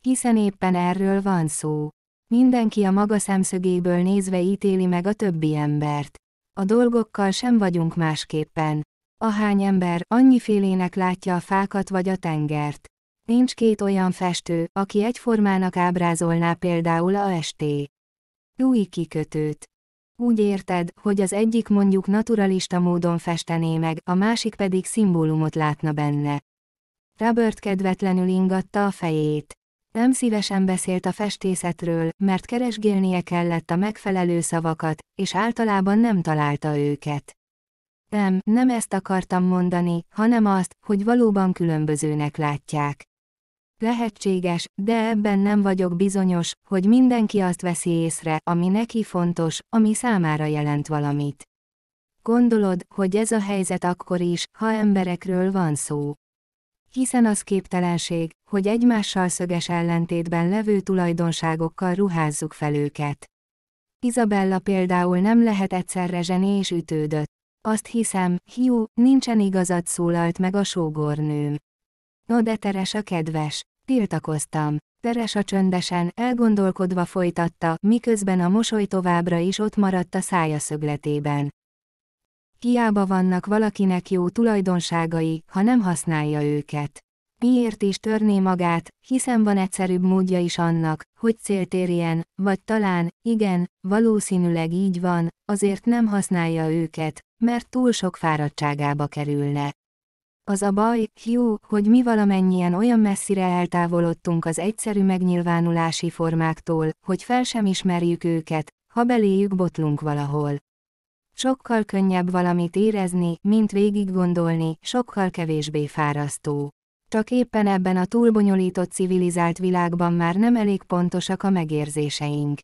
Hiszen éppen erről van szó. Mindenki a maga szemszögéből nézve ítéli meg a többi embert. A dolgokkal sem vagyunk másképpen. Ahány ember, annyi félének látja a fákat vagy a tengert. Nincs két olyan festő, aki egyformának ábrázolná például a esté. Új kikötőt. Úgy érted, hogy az egyik mondjuk naturalista módon festené meg, a másik pedig szimbólumot látna benne. Robert kedvetlenül ingatta a fejét. Nem szívesen beszélt a festészetről, mert keresgélnie kellett a megfelelő szavakat, és általában nem találta őket. Nem, nem ezt akartam mondani, hanem azt, hogy valóban különbözőnek látják. Lehetséges, de ebben nem vagyok bizonyos, hogy mindenki azt veszi észre, ami neki fontos, ami számára jelent valamit. Gondolod, hogy ez a helyzet akkor is, ha emberekről van szó. Hiszen az képtelenség, hogy egymással szöges ellentétben levő tulajdonságokkal ruházzuk fel őket. Izabella például nem lehet egyszerre zseni és ütődött. Azt hiszem, hiú, nincsen igazat szólalt meg a sógornőm. No de Teresa kedves, tiltakoztam. Teresa csöndesen, elgondolkodva folytatta, miközben a mosoly továbbra is ott maradt a szája szögletében. Hiába vannak valakinek jó tulajdonságai, ha nem használja őket. Miért is törné magát, hiszen van egyszerűbb módja is annak, hogy célt érjen, vagy talán, igen, valószínűleg így van, azért nem használja őket, mert túl sok fáradtságába kerülne. Az a baj, Hugh, hogy mi valamennyien olyan messzire eltávolodtunk az egyszerű megnyilvánulási formáktól, hogy fel sem ismerjük őket, ha beléjük botlunk valahol. Sokkal könnyebb valamit érezni, mint végig gondolni, sokkal kevésbé fárasztó. Csak éppen ebben a túlbonyolított civilizált világban már nem elég pontosak a megérzéseink.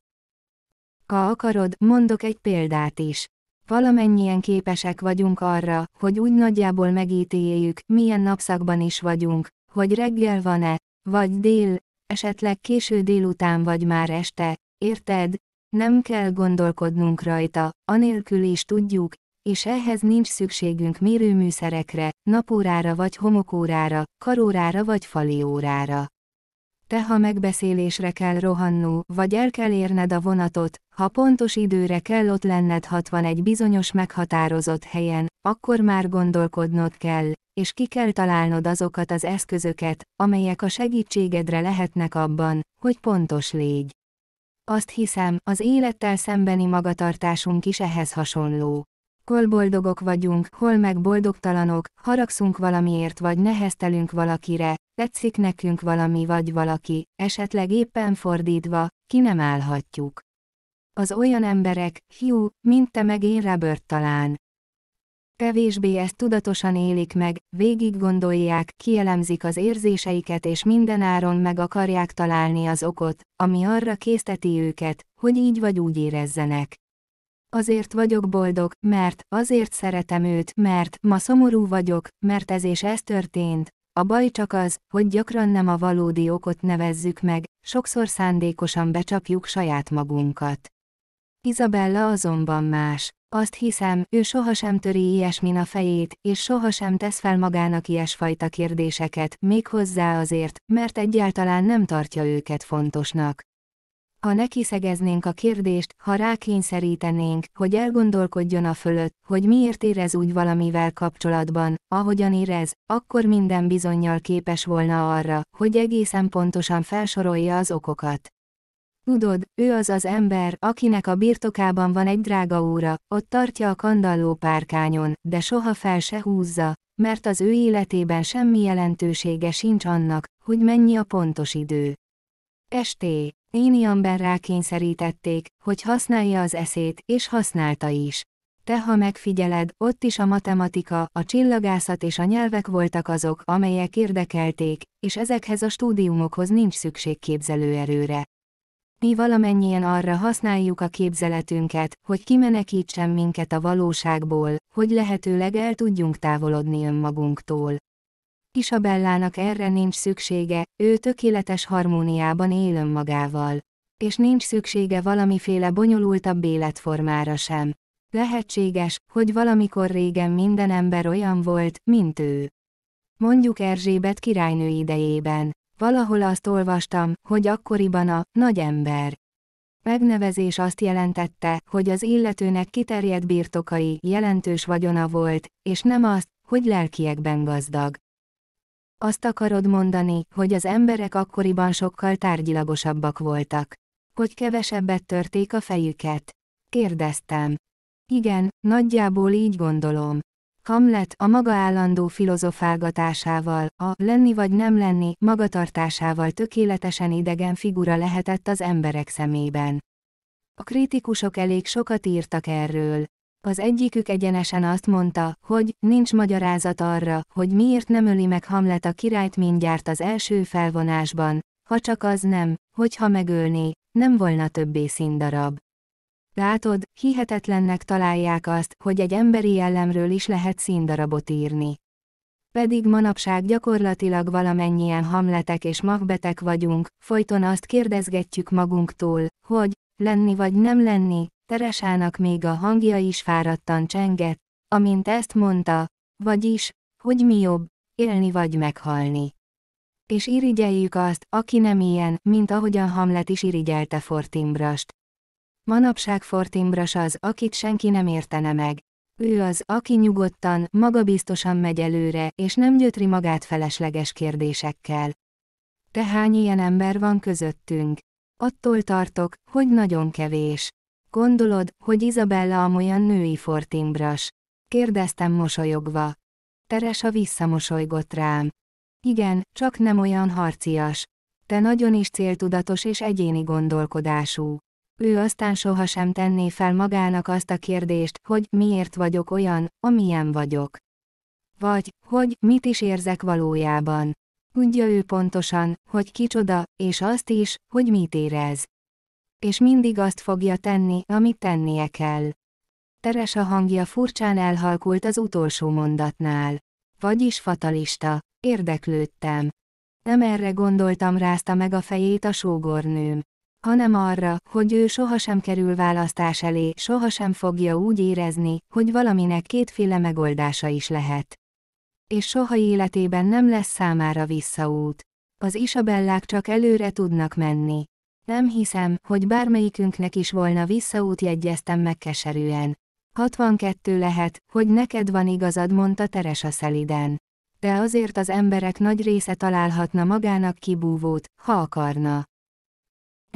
Ha akarod, mondok egy példát is. Valamennyien képesek vagyunk arra, hogy úgy nagyjából megítéljük, milyen napszakban is vagyunk, hogy reggel van-e, vagy dél, esetleg késő délután vagy már este, érted? Nem kell gondolkodnunk rajta, anélkül is tudjuk, és ehhez nincs szükségünk mérőműszerekre, napórára vagy homokórára, karórára vagy faliórára te ha megbeszélésre kell rohannó, vagy el kell érned a vonatot, ha pontos időre kell ott lenned 61 bizonyos meghatározott helyen, akkor már gondolkodnod kell, és ki kell találnod azokat az eszközöket, amelyek a segítségedre lehetnek abban, hogy pontos légy. Azt hiszem, az élettel szembeni magatartásunk is ehhez hasonló. Hol boldogok vagyunk, hol meg boldogtalanok, haragszunk valamiért vagy neheztelünk valakire, tetszik nekünk valami vagy valaki, esetleg éppen fordítva, ki nem állhatjuk. Az olyan emberek, hiú, mint te meg én Robert talán. Kevésbé ezt tudatosan élik meg, végig gondolják, kielemzik az érzéseiket és mindenáron meg akarják találni az okot, ami arra készteti őket, hogy így vagy úgy érezzenek. Azért vagyok boldog, mert, azért szeretem őt, mert, ma szomorú vagyok, mert ez és ez történt. A baj csak az, hogy gyakran nem a valódi okot nevezzük meg, sokszor szándékosan becsapjuk saját magunkat. Izabella azonban más. Azt hiszem, ő sohasem töri ilyesmin a fejét, és sohasem tesz fel magának ilyesfajta kérdéseket, még hozzá azért, mert egyáltalán nem tartja őket fontosnak. Ha nekiszegeznénk a kérdést, ha rákényszerítenénk, hogy elgondolkodjon a fölött, hogy miért érez úgy valamivel kapcsolatban, ahogyan érez, akkor minden bizonyal képes volna arra, hogy egészen pontosan felsorolja az okokat. Tudod, ő az az ember, akinek a birtokában van egy drága óra, ott tartja a kandalló párkányon, de soha fel se húzza, mert az ő életében semmi jelentősége sincs annak, hogy mennyi a pontos idő. Esté. Éniamben rákényszerítették, hogy használja az eszét, és használta is. Te ha megfigyeled, ott is a matematika, a csillagászat és a nyelvek voltak azok, amelyek érdekelték, és ezekhez a stúdiumokhoz nincs szükség képzelőerőre. Mi valamennyien arra használjuk a képzeletünket, hogy kimenekítsen minket a valóságból, hogy lehetőleg el tudjunk távolodni önmagunktól. Isabellának erre nincs szüksége, ő tökéletes harmóniában él önmagával. És nincs szüksége valamiféle bonyolultabb életformára sem. Lehetséges, hogy valamikor régen minden ember olyan volt, mint ő. Mondjuk Erzsébet királynő idejében. Valahol azt olvastam, hogy akkoriban a nagy ember megnevezés azt jelentette, hogy az illetőnek kiterjedt birtokai, jelentős vagyona volt, és nem azt, hogy lelkiekben gazdag. Azt akarod mondani, hogy az emberek akkoriban sokkal tárgyilagosabbak voltak. Hogy kevesebbet törték a fejüket? Kérdeztem. Igen, nagyjából így gondolom. Hamlet a maga állandó filozofálgatásával, a lenni vagy nem lenni magatartásával tökéletesen idegen figura lehetett az emberek szemében. A kritikusok elég sokat írtak erről, az egyikük egyenesen azt mondta, hogy nincs magyarázat arra, hogy miért nem öli meg Hamlet a királyt mindjárt az első felvonásban, ha csak az nem, hogyha megölné, nem volna többé színdarab. Látod, hihetetlennek találják azt, hogy egy emberi jellemről is lehet színdarabot írni. Pedig manapság gyakorlatilag valamennyien hamletek és magbetek vagyunk, folyton azt kérdezgetjük magunktól, hogy lenni vagy nem lenni, Teresának még a hangja is fáradtan csengett, amint ezt mondta, vagyis, hogy mi jobb, élni vagy meghalni. És irigyeljük azt, aki nem ilyen, mint ahogyan Hamlet is irigyelte Fortimbrast. Manapság Fortinbras az, akit senki nem értene meg. Ő az, aki nyugodtan, magabiztosan megy előre, és nem gyötri magát felesleges kérdésekkel. Tehány ilyen ember van közöttünk? Attól tartok, hogy nagyon kevés. Gondolod, hogy Izabella amolyan női fortimbras? Kérdeztem mosolyogva. Teresa visszamosolygott rám. Igen, csak nem olyan harcias. Te nagyon is céltudatos és egyéni gondolkodású. Ő aztán sohasem tenné fel magának azt a kérdést, hogy miért vagyok olyan, amilyen vagyok. Vagy, hogy mit is érzek valójában. Tudja ő pontosan, hogy kicsoda, és azt is, hogy mit érez és mindig azt fogja tenni, amit tennie kell. Teres a hangja furcsán elhalkult az utolsó mondatnál. Vagyis fatalista. Érdeklődtem. Nem erre gondoltam rázta meg a fejét a sógornőm. Hanem arra, hogy ő sohasem kerül választás elé, sohasem fogja úgy érezni, hogy valaminek kétféle megoldása is lehet. És soha életében nem lesz számára visszaút. Az Isabellák csak előre tudnak menni. Nem hiszem, hogy bármelyikünknek is volna visszaút jegyeztem meg keserűen. 62 lehet, hogy neked van igazad, mondta Teresa szeliden. De azért az emberek nagy része találhatna magának kibúvót, ha akarna.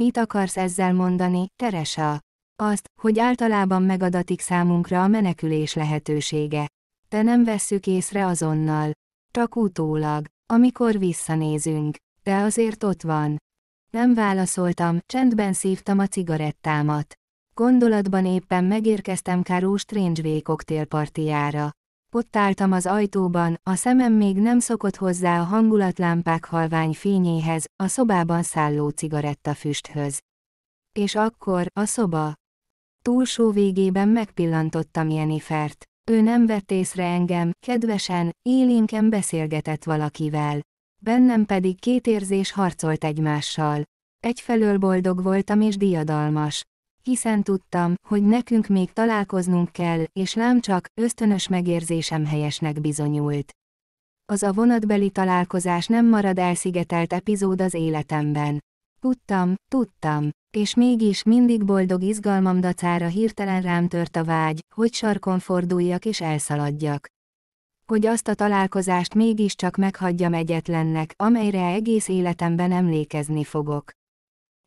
Mit akarsz ezzel mondani, Teresa? Azt, hogy általában megadatik számunkra a menekülés lehetősége. De nem vesszük észre azonnal. Csak utólag, amikor visszanézünk. De azért ott van. Nem válaszoltam, csendben szívtam a cigarettámat. Gondolatban éppen megérkeztem Káró Strange koktélpartiára. Ott álltam az ajtóban, a szemem még nem szokott hozzá a hangulatlámpák halvány fényéhez, a szobában szálló cigarettafüsthöz. És akkor, a szoba. Túlsó végében megpillantottam Jennifert. Ő nem vett észre engem, kedvesen, élénken beszélgetett valakivel. Bennem pedig két érzés harcolt egymással. Egyfelől boldog voltam és diadalmas, hiszen tudtam, hogy nekünk még találkoznunk kell, és lám csak, ösztönös megérzésem helyesnek bizonyult. Az a vonatbeli találkozás nem marad elszigetelt epizód az életemben. Tudtam, tudtam, és mégis mindig boldog izgalmam dacára hirtelen rám tört a vágy, hogy sarkon forduljak és elszaladjak hogy azt a találkozást mégiscsak meghagyjam egyetlennek, amelyre egész életemben emlékezni fogok.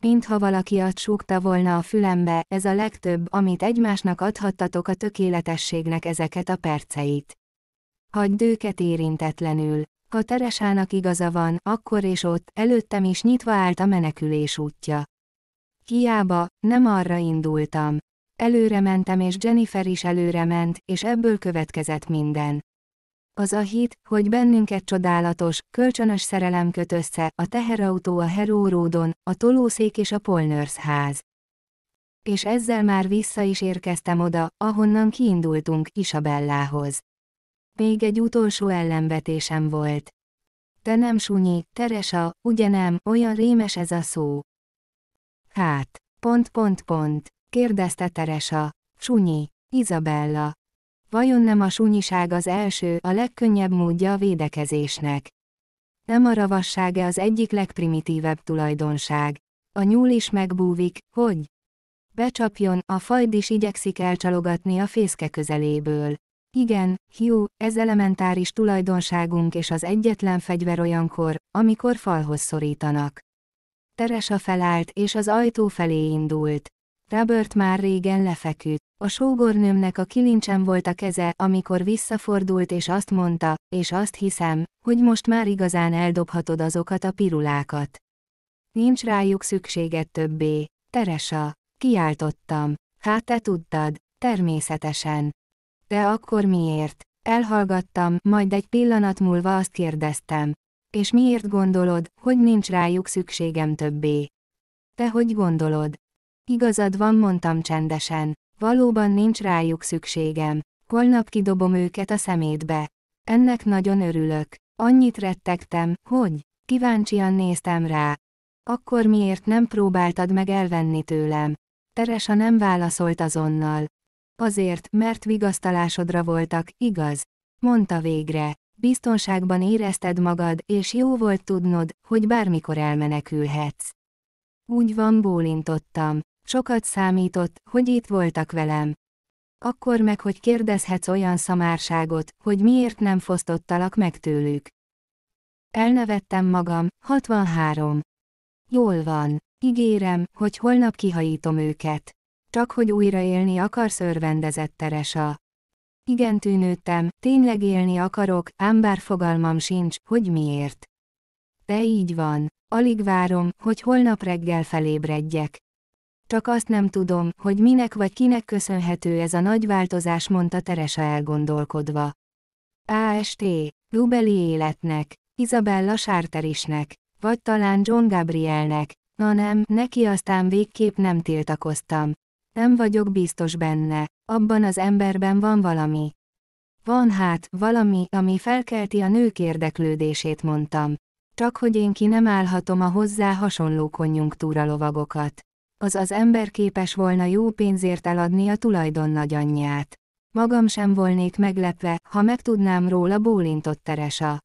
Mintha valaki azt súgta volna a fülembe, ez a legtöbb, amit egymásnak adhattatok a tökéletességnek ezeket a perceit. Hagyd őket érintetlenül. Ha Teresának igaza van, akkor és ott, előttem is nyitva állt a menekülés útja. Hiába, nem arra indultam. Előre mentem és Jennifer is előre ment, és ebből következett minden. Az a hit, hogy bennünket csodálatos, kölcsönös szerelem köt össze, a teherautó a Heró a tolószék és a Polnörsz ház. És ezzel már vissza is érkeztem oda, ahonnan kiindultunk Isabellához. Még egy utolsó ellenvetésem volt. Te nem sunyi, Teresa, ugye nem, olyan rémes ez a szó. Hát, pont pont pont, kérdezte Teresa, sunyi, Izabella, Vajon nem a sunyiság az első, a legkönnyebb módja a védekezésnek? Nem a ravassága az egyik legprimitívebb tulajdonság. A nyúl is megbúvik, hogy? Becsapjon, a fajd is igyekszik elcsalogatni a fészke közeléből. Igen, hiú, ez elementáris tulajdonságunk és az egyetlen fegyver olyankor, amikor falhoz szorítanak. Teresa felállt és az ajtó felé indult. Robert már régen lefeküdt. A sógornőmnek a kilincsem volt a keze, amikor visszafordult és azt mondta, és azt hiszem, hogy most már igazán eldobhatod azokat a pirulákat. Nincs rájuk szükséged többé. Teresa, kiáltottam. Hát te tudtad, természetesen. De akkor miért? Elhallgattam, majd egy pillanat múlva azt kérdeztem. És miért gondolod, hogy nincs rájuk szükségem többé? Te hogy gondolod? Igazad van, mondtam csendesen. Valóban nincs rájuk szükségem. Holnap kidobom őket a szemétbe. Ennek nagyon örülök. Annyit rettegtem, hogy kíváncsian néztem rá. Akkor miért nem próbáltad meg elvenni tőlem? Teresa nem válaszolt azonnal. Azért, mert vigasztalásodra voltak, igaz? Mondta végre. Biztonságban érezted magad, és jó volt tudnod, hogy bármikor elmenekülhetsz. Úgy van, bólintottam. Sokat számított, hogy itt voltak velem. Akkor meg, hogy kérdezhetsz olyan szamárságot, hogy miért nem fosztottalak meg tőlük. Elnevettem magam, 63. Jól van, ígérem, hogy holnap kihajítom őket. Csak hogy újra élni akarsz örvendezett Teresa. Igen tűnődtem, tényleg élni akarok, ám bár fogalmam sincs, hogy miért. De így van, alig várom, hogy holnap reggel felébredjek. Csak azt nem tudom, hogy minek vagy kinek köszönhető ez a nagy változás, mondta Teresa elgondolkodva. AST, Rubeli életnek, Isabella Sárterisnek, vagy talán John Gabrielnek, na nem, neki aztán végképp nem tiltakoztam. Nem vagyok biztos benne, abban az emberben van valami. Van hát, valami, ami felkelti a nők érdeklődését mondtam. Csak hogy én ki nem állhatom a hozzá hasonló konjunktúra lovagokat az az ember képes volna jó pénzért eladni a tulajdon nagyanyját. Magam sem volnék meglepve, ha megtudnám róla bólintott Teresa.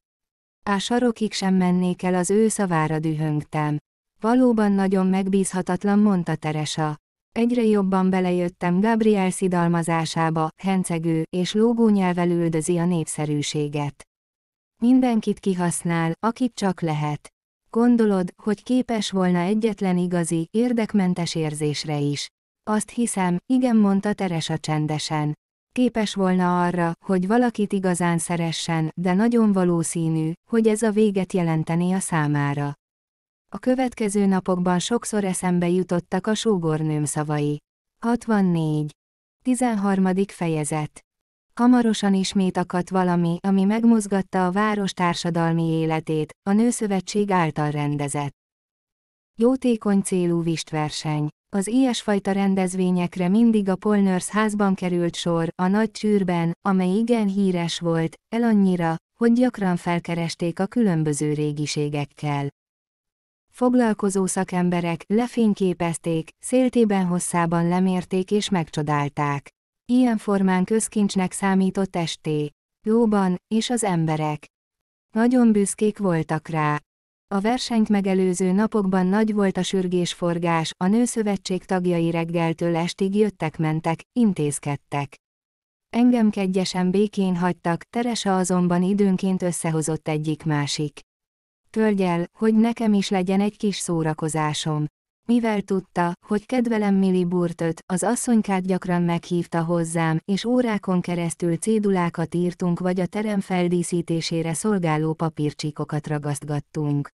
A sarokig sem mennék el az ő szavára dühöngtem. Valóban nagyon megbízhatatlan, mondta Teresa. Egyre jobban belejöttem Gabriel szidalmazásába, hencegő és lógónyelvel üldözi a népszerűséget. Mindenkit kihasznál, akit csak lehet. Gondolod, hogy képes volna egyetlen igazi, érdekmentes érzésre is. Azt hiszem, igen mondta Teresa csendesen. Képes volna arra, hogy valakit igazán szeressen, de nagyon valószínű, hogy ez a véget jelentené a számára. A következő napokban sokszor eszembe jutottak a sógornőm szavai. 64. 13. fejezet Hamarosan ismét akadt valami, ami megmozgatta a város társadalmi életét, a Nőszövetség által rendezett. Jótékony célú vistverseny. Az ilyesfajta rendezvényekre mindig a Polnörsz házban került sor, a nagy csűrben, amely igen híres volt, annyira, hogy gyakran felkeresték a különböző régiségekkel. Foglalkozó szakemberek lefényképezték, széltében hosszában lemérték és megcsodálták. Ilyen formán közkincsnek számított esté. Jóban, és az emberek. Nagyon büszkék voltak rá. A versenyt megelőző napokban nagy volt a sürgésforgás, a nőszövetség tagjai reggeltől estig jöttek-mentek, intézkedtek. Engem kegyesen békén hagytak, Terese azonban időnként összehozott egyik-másik. Tölgyel, hogy nekem is legyen egy kis szórakozásom. Mivel tudta, hogy kedvelem Milli Burtöt, az asszonykát gyakran meghívta hozzám, és órákon keresztül cédulákat írtunk vagy a terem feldíszítésére szolgáló papírcsíkokat ragasztgattunk.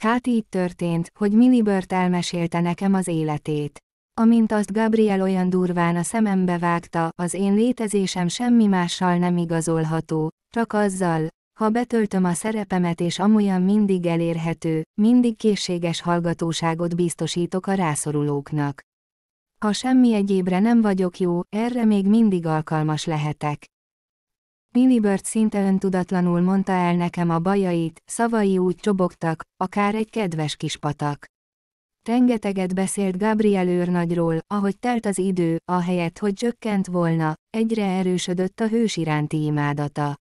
Hát így történt, hogy Milli Burt elmesélte nekem az életét. Amint azt Gabriel olyan durván a szemembe vágta, az én létezésem semmi mással nem igazolható, csak azzal, ha betöltöm a szerepemet és amolyan mindig elérhető, mindig készséges hallgatóságot biztosítok a rászorulóknak. Ha semmi egyébre nem vagyok jó, erre még mindig alkalmas lehetek. Billy Bird szinte öntudatlanul mondta el nekem a bajait, szavai úgy csobogtak, akár egy kedves kis patak. Rengeteget beszélt Gabriel őrnagyról, ahogy telt az idő, ahelyett, hogy csökkent volna, egyre erősödött a hős iránti imádata.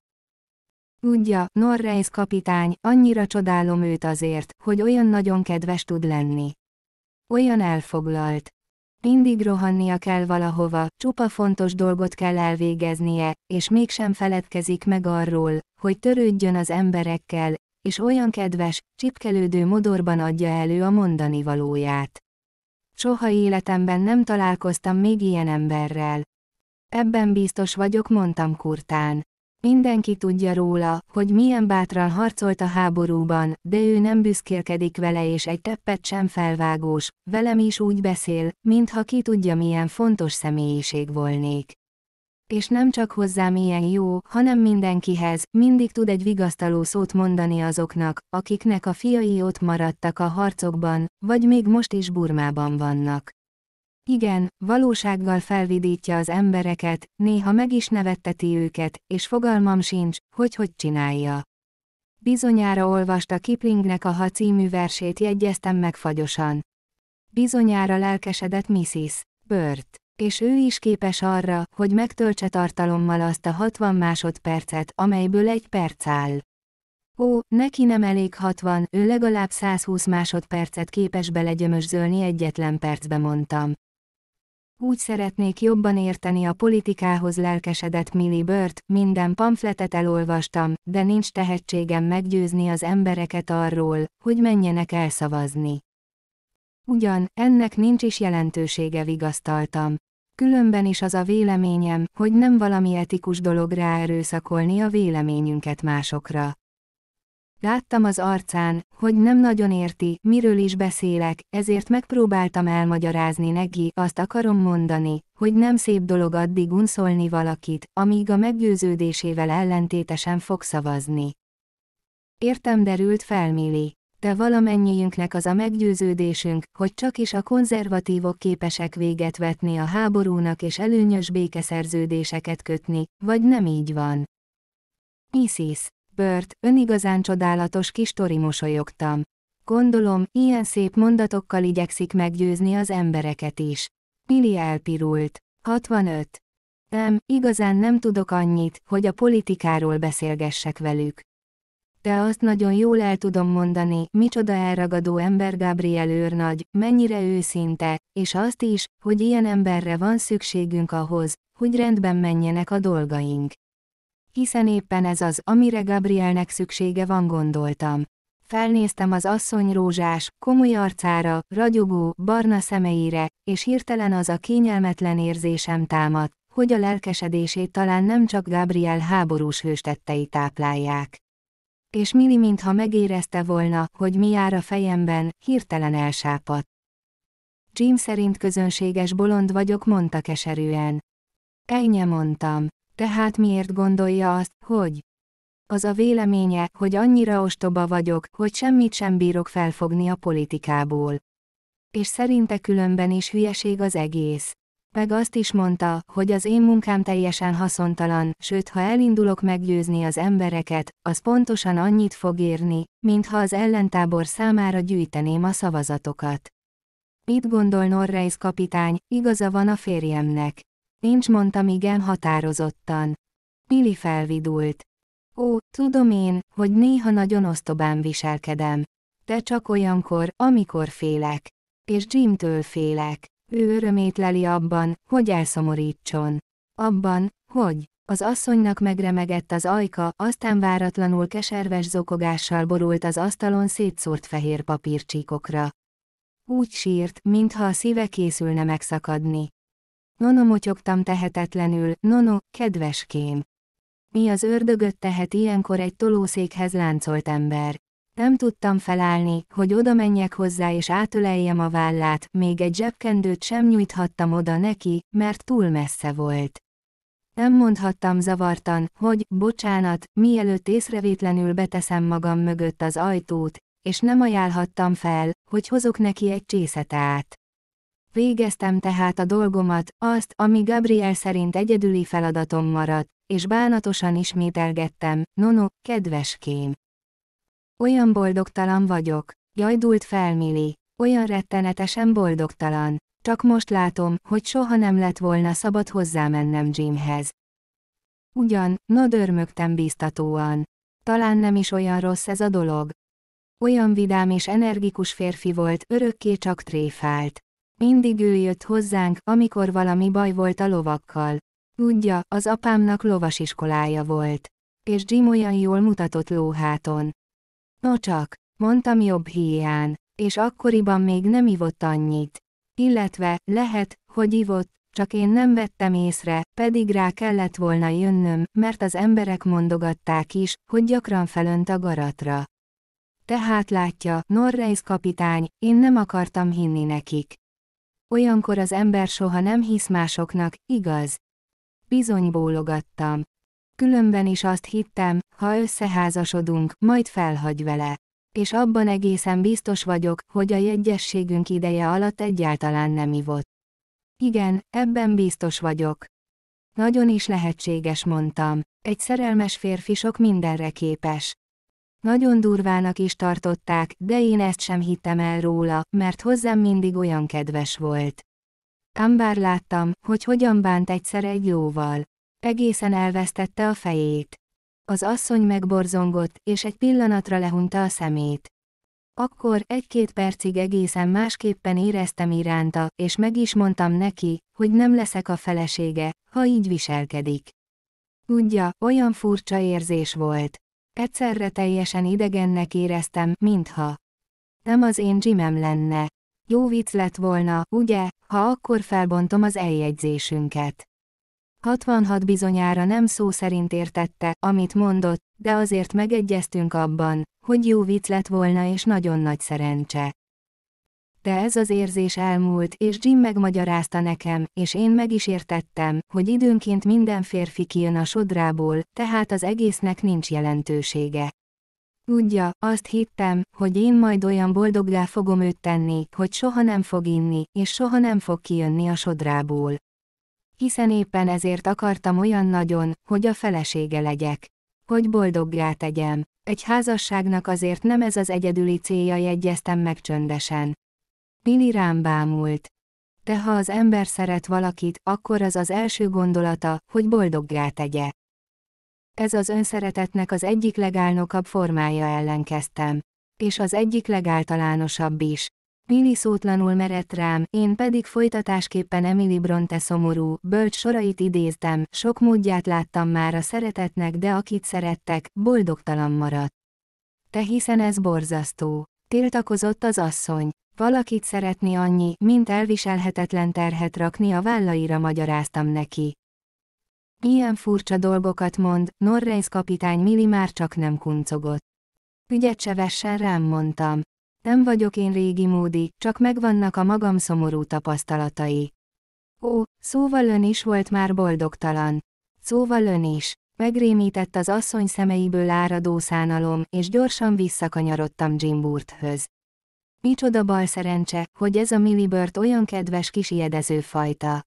Tudja, Norreis kapitány, annyira csodálom őt azért, hogy olyan nagyon kedves tud lenni. Olyan elfoglalt. Mindig rohannia kell valahova, csupa fontos dolgot kell elvégeznie, és mégsem feledkezik meg arról, hogy törődjön az emberekkel, és olyan kedves, csipkelődő modorban adja elő a mondani valóját. Soha életemben nem találkoztam még ilyen emberrel. Ebben biztos vagyok, mondtam kurtán. Mindenki tudja róla, hogy milyen bátran harcolt a háborúban, de ő nem büszkélkedik vele és egy teppet sem felvágós, velem is úgy beszél, mintha ki tudja milyen fontos személyiség volnék. És nem csak hozzám ilyen jó, hanem mindenkihez, mindig tud egy vigasztaló szót mondani azoknak, akiknek a fiai ott maradtak a harcokban, vagy még most is Burmában vannak. Igen, valósággal felvidítja az embereket, néha meg is nevetteti őket, és fogalmam sincs, hogy hogy csinálja. Bizonyára olvasta Kiplingnek a Ha című versét jegyeztem meg fagyosan. Bizonyára lelkesedett Mrs. Bört és ő is képes arra, hogy megtöltse tartalommal azt a 60 másodpercet, amelyből egy perc áll. Ó, neki nem elég 60, ő legalább 120 másodpercet képes belegyömözölni egyetlen percbe mondtam. Úgy szeretnék jobban érteni a politikához lelkesedett Millie Bört, minden pamfletet elolvastam, de nincs tehetségem meggyőzni az embereket arról, hogy menjenek elszavazni. Ugyan, ennek nincs is jelentősége vigasztaltam. Különben is az a véleményem, hogy nem valami etikus dolog ráerőszakolni a véleményünket másokra. Láttam az arcán, hogy nem nagyon érti, miről is beszélek, ezért megpróbáltam elmagyarázni neki, azt akarom mondani, hogy nem szép dolog addig unszolni valakit, amíg a meggyőződésével ellentétesen fog szavazni. Értem derült felmili. De valamennyiünknek az a meggyőződésünk, hogy csak is a konzervatívok képesek véget vetni a háborúnak és előnyös békeszerződéseket kötni, vagy nem így van. ISIS Bört, ön igazán csodálatos kis tori mosolyogtam. Gondolom, ilyen szép mondatokkal igyekszik meggyőzni az embereket is. Pili elpirult. 65. Nem, igazán nem tudok annyit, hogy a politikáról beszélgessek velük. De azt nagyon jól el tudom mondani, micsoda elragadó ember Gabriel őrnagy, mennyire őszinte, és azt is, hogy ilyen emberre van szükségünk ahhoz, hogy rendben menjenek a dolgaink hiszen éppen ez az, amire Gabrielnek szüksége van gondoltam. Felnéztem az asszony rózsás, komoly arcára, ragyogó, barna szemeire, és hirtelen az a kényelmetlen érzésem támadt, hogy a lelkesedését talán nem csak Gabriel háborús hőstettei táplálják. És Mili mintha megérezte volna, hogy mi jár a fejemben, hirtelen elsápadt. Jim szerint közönséges bolond vagyok, mondta keserűen. Ennyi mondtam. Tehát miért gondolja azt, hogy az a véleménye, hogy annyira ostoba vagyok, hogy semmit sem bírok felfogni a politikából. És szerinte különben is hülyeség az egész. Meg azt is mondta, hogy az én munkám teljesen haszontalan, sőt ha elindulok meggyőzni az embereket, az pontosan annyit fog érni, mintha az ellentábor számára gyűjteném a szavazatokat. Mit gondol Norreis kapitány, igaza van a férjemnek. Nincs mondtam igen határozottan. Mili felvidult. Ó, tudom én, hogy néha nagyon osztobán viselkedem. De csak olyankor, amikor félek. És Jimtől félek. Ő örömét leli abban, hogy elszomorítson. Abban, hogy az asszonynak megremegett az ajka, aztán váratlanul keserves zokogással borult az asztalon szétszórt fehér papírcsíkokra. Úgy sírt, mintha a szíve készülne megszakadni. Nono motyogtam tehetetlenül, Nono, kedveském. Mi az ördögöt tehet ilyenkor egy tolószékhez láncolt ember? Nem tudtam felállni, hogy oda menjek hozzá és átöleljem a vállát, még egy zsebkendőt sem nyújthattam oda neki, mert túl messze volt. Nem mondhattam zavartan, hogy, bocsánat, mielőtt észrevétlenül beteszem magam mögött az ajtót, és nem ajánlhattam fel, hogy hozok neki egy csészetát. Végeztem tehát a dolgomat, azt, ami Gabriel szerint egyedüli feladatom maradt, és bánatosan ismételgettem, Nono, kedves kém. Olyan boldogtalan vagyok, jajdult fel Mili, olyan rettenetesen boldogtalan, csak most látom, hogy soha nem lett volna szabad hozzámennem Jimhez. Ugyan, dörmögtem bíztatóan. Talán nem is olyan rossz ez a dolog. Olyan vidám és energikus férfi volt, örökké csak tréfált. Mindig ő jött hozzánk, amikor valami baj volt a lovakkal. Tudja, az apámnak lovasiskolája volt. És Jim olyan jól mutatott lóháton. Nocsak, mondtam jobb híján, és akkoriban még nem ivott annyit. Illetve, lehet, hogy ivott, csak én nem vettem észre, pedig rá kellett volna jönnöm, mert az emberek mondogatták is, hogy gyakran felönt a garatra. Tehát látja, Norreis kapitány, én nem akartam hinni nekik. Olyankor az ember soha nem hisz másoknak, igaz? Bizony bólogattam. Különben is azt hittem, ha összeházasodunk, majd felhagy vele. És abban egészen biztos vagyok, hogy a jegyességünk ideje alatt egyáltalán nem ivott. Igen, ebben biztos vagyok. Nagyon is lehetséges, mondtam. Egy szerelmes férfi sok mindenre képes. Nagyon durvának is tartották, de én ezt sem hittem el róla, mert hozzám mindig olyan kedves volt. Ám bár láttam, hogy hogyan bánt egyszer egy jóval. Egészen elvesztette a fejét. Az asszony megborzongott, és egy pillanatra lehunta a szemét. Akkor egy-két percig egészen másképpen éreztem iránta, és meg is mondtam neki, hogy nem leszek a felesége, ha így viselkedik. Tudja, olyan furcsa érzés volt. Egyszerre teljesen idegennek éreztem, mintha nem az én Jimem lenne. Jó vicc lett volna, ugye, ha akkor felbontom az eljegyzésünket. 66 bizonyára nem szó szerint értette, amit mondott, de azért megegyeztünk abban, hogy jó vicc lett volna és nagyon nagy szerencse de ez az érzés elmúlt, és Jim megmagyarázta nekem, és én meg is értettem, hogy időnként minden férfi kijön a sodrából, tehát az egésznek nincs jelentősége. Tudja, azt hittem, hogy én majd olyan boldoggá fogom őt tenni, hogy soha nem fog inni, és soha nem fog kijönni a sodrából. Hiszen éppen ezért akartam olyan nagyon, hogy a felesége legyek. Hogy boldoggá tegyem. Egy házasságnak azért nem ez az egyedüli célja jegyeztem meg csöndesen. Lili rám bámult. De ha az ember szeret valakit, akkor az az első gondolata, hogy boldoggá tegye. Ez az önszeretetnek az egyik legálnokabb formája ellenkeztem. És az egyik legáltalánosabb is. Billy szótlanul merett rám, én pedig folytatásképpen Emily Bronte szomorú, bölcs sorait idéztem, sok módját láttam már a szeretetnek, de akit szerettek, boldogtalan maradt. Te hiszen ez borzasztó. Tiltakozott az asszony. Valakit szeretni annyi, mint elviselhetetlen terhet rakni a vállaira magyaráztam neki. Ilyen furcsa dolgokat mond, Norrejsz kapitány Mili már csak nem kuncogott. Ügyet se vessen rám, mondtam. Nem vagyok én régi módi, csak megvannak a magam szomorú tapasztalatai. Ó, szóval ön is volt már boldogtalan. Szóval ön is. Megrémített az asszony szemeiből áradó szánalom, és gyorsan visszakanyarodtam Jim Burthöz. Micsoda bal szerencse, hogy ez a millibört olyan kedves kis ijedező fajta.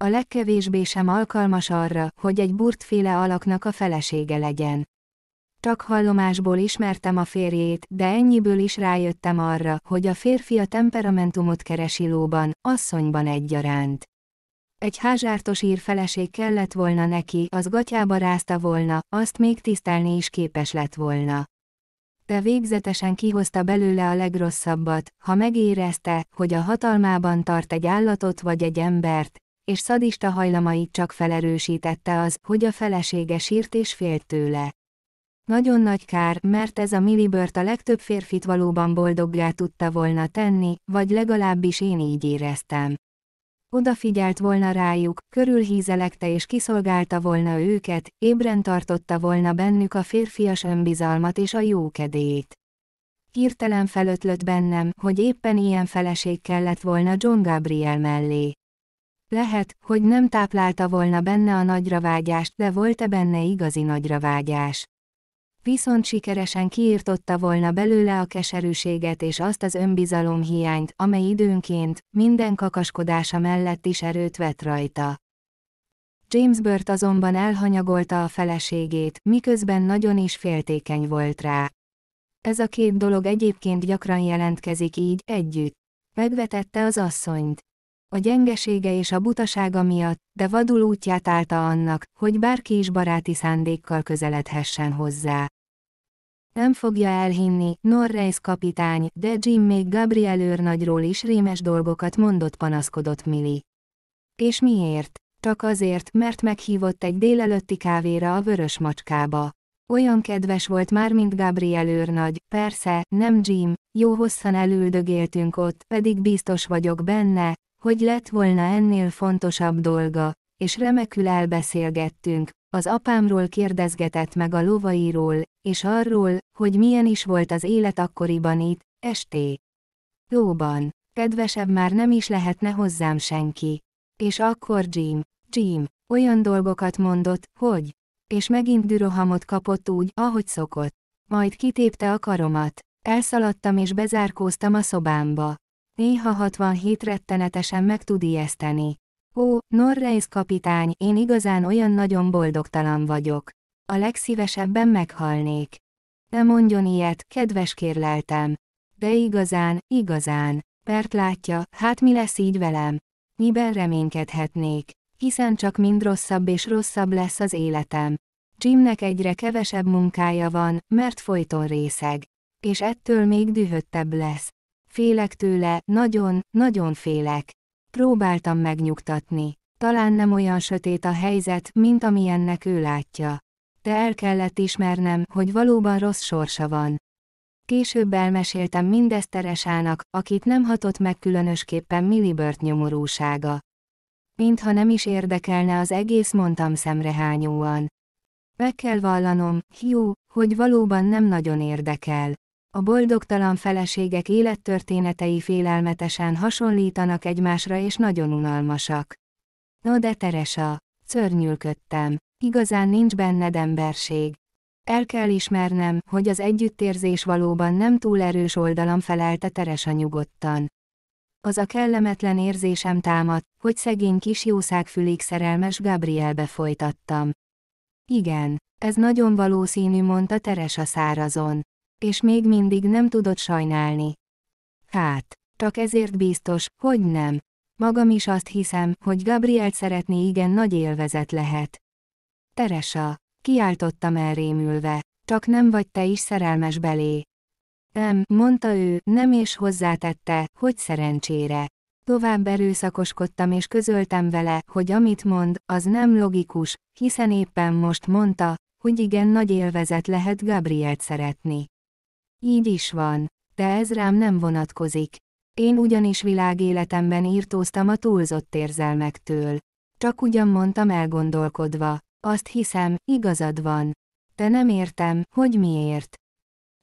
A legkevésbé sem alkalmas arra, hogy egy burtféle alaknak a felesége legyen. Csak hallomásból ismertem a férjét, de ennyiből is rájöttem arra, hogy a férfi a temperamentumot keresi lóban, asszonyban egyaránt. Egy házsártos ír feleség kellett volna neki, az gatyába rázta volna, azt még tisztelni is képes lett volna de végzetesen kihozta belőle a legrosszabbat, ha megérezte, hogy a hatalmában tart egy állatot vagy egy embert, és szadista hajlamait csak felerősítette az, hogy a felesége sírt és félt tőle. Nagyon nagy kár, mert ez a Millibört a legtöbb férfit valóban boldoggá tudta volna tenni, vagy legalábbis én így éreztem. Odafigyelt volna rájuk, körülhízelekte és kiszolgálta volna őket, ébren tartotta volna bennük a férfias önbizalmat és a jókedélyt. Hirtelen felötlött bennem, hogy éppen ilyen feleség kellett volna John Gabriel mellé. Lehet, hogy nem táplálta volna benne a nagyravágyást, de volt-e benne igazi nagyravágyás viszont sikeresen kiirtotta volna belőle a keserűséget és azt az önbizalom hiányt, amely időnként, minden kakaskodása mellett is erőt vett rajta. James Burt azonban elhanyagolta a feleségét, miközben nagyon is féltékeny volt rá. Ez a két dolog egyébként gyakran jelentkezik így, együtt. Megvetette az asszonyt. A gyengesége és a butasága miatt, de vadul útját állta annak, hogy bárki is baráti szándékkal közeledhessen hozzá. Nem fogja elhinni, Norreis kapitány, de Jim még Gabriel őrnagyról is rémes dolgokat mondott panaszkodott Milli. És miért? Csak azért, mert meghívott egy délelőtti kávéra a vörös macskába. Olyan kedves volt már, mint Gabriel őrnagy, persze, nem Jim, jó hosszan elüldögéltünk ott, pedig biztos vagyok benne, hogy lett volna ennél fontosabb dolga, és remekül elbeszélgettünk, az apámról kérdezgetett meg a lovairól, és arról, hogy milyen is volt az élet akkoriban itt, esté. Jóban, kedvesebb már nem is lehetne hozzám senki. És akkor Jim, Jim, olyan dolgokat mondott, hogy... És megint dürohamot kapott úgy, ahogy szokott. Majd kitépte a karomat. Elszaladtam és bezárkóztam a szobámba. Néha 67 rettenetesen meg tud ijeszteni. Ó, Norreis kapitány, én igazán olyan nagyon boldogtalan vagyok. A legszívesebben meghalnék. Ne mondjon ilyet, kedves kérleltem. De igazán, igazán. Pert látja, hát mi lesz így velem? Miben reménykedhetnék? Hiszen csak mind rosszabb és rosszabb lesz az életem. Jimnek egyre kevesebb munkája van, mert folyton részeg. És ettől még dühöttebb lesz. Félek tőle, nagyon, nagyon félek. Próbáltam megnyugtatni. Talán nem olyan sötét a helyzet, mint amilyennek ő látja. De el kellett ismernem, hogy valóban rossz sorsa van. Később elmeséltem mindezt Teresának, akit nem hatott meg különösképpen Millibört nyomorúsága. Mintha nem is érdekelne az egész, mondtam szemrehányóan. Meg kell vallanom, hiú, hogy valóban nem nagyon érdekel. A boldogtalan feleségek élettörténetei félelmetesen hasonlítanak egymásra és nagyon unalmasak. No de Teresa, szörnyülködtem. Igazán nincs benned emberség. El kell ismernem, hogy az együttérzés valóban nem túl erős oldalam felelte Teresa nyugodtan. Az a kellemetlen érzésem támadt, hogy szegény kis jószágfülig szerelmes Gabrielbe folytattam. Igen, ez nagyon valószínű, mondta Teresa szárazon. És még mindig nem tudod sajnálni. Hát, csak ezért biztos, hogy nem. Magam is azt hiszem, hogy Gabrielt szeretni igen nagy élvezet lehet. Teresa, kiáltottam elrémülve, csak nem vagy te is szerelmes belé. Nem, mondta ő, nem és hozzátette, hogy szerencsére. Tovább erőszakoskodtam és közöltem vele, hogy amit mond, az nem logikus, hiszen éppen most mondta, hogy igen nagy élvezet lehet Gabrielt szeretni. Így is van. De ez rám nem vonatkozik. Én ugyanis világéletemben írtóztam a túlzott érzelmektől. Csak ugyan mondtam elgondolkodva. Azt hiszem, igazad van. Te nem értem, hogy miért.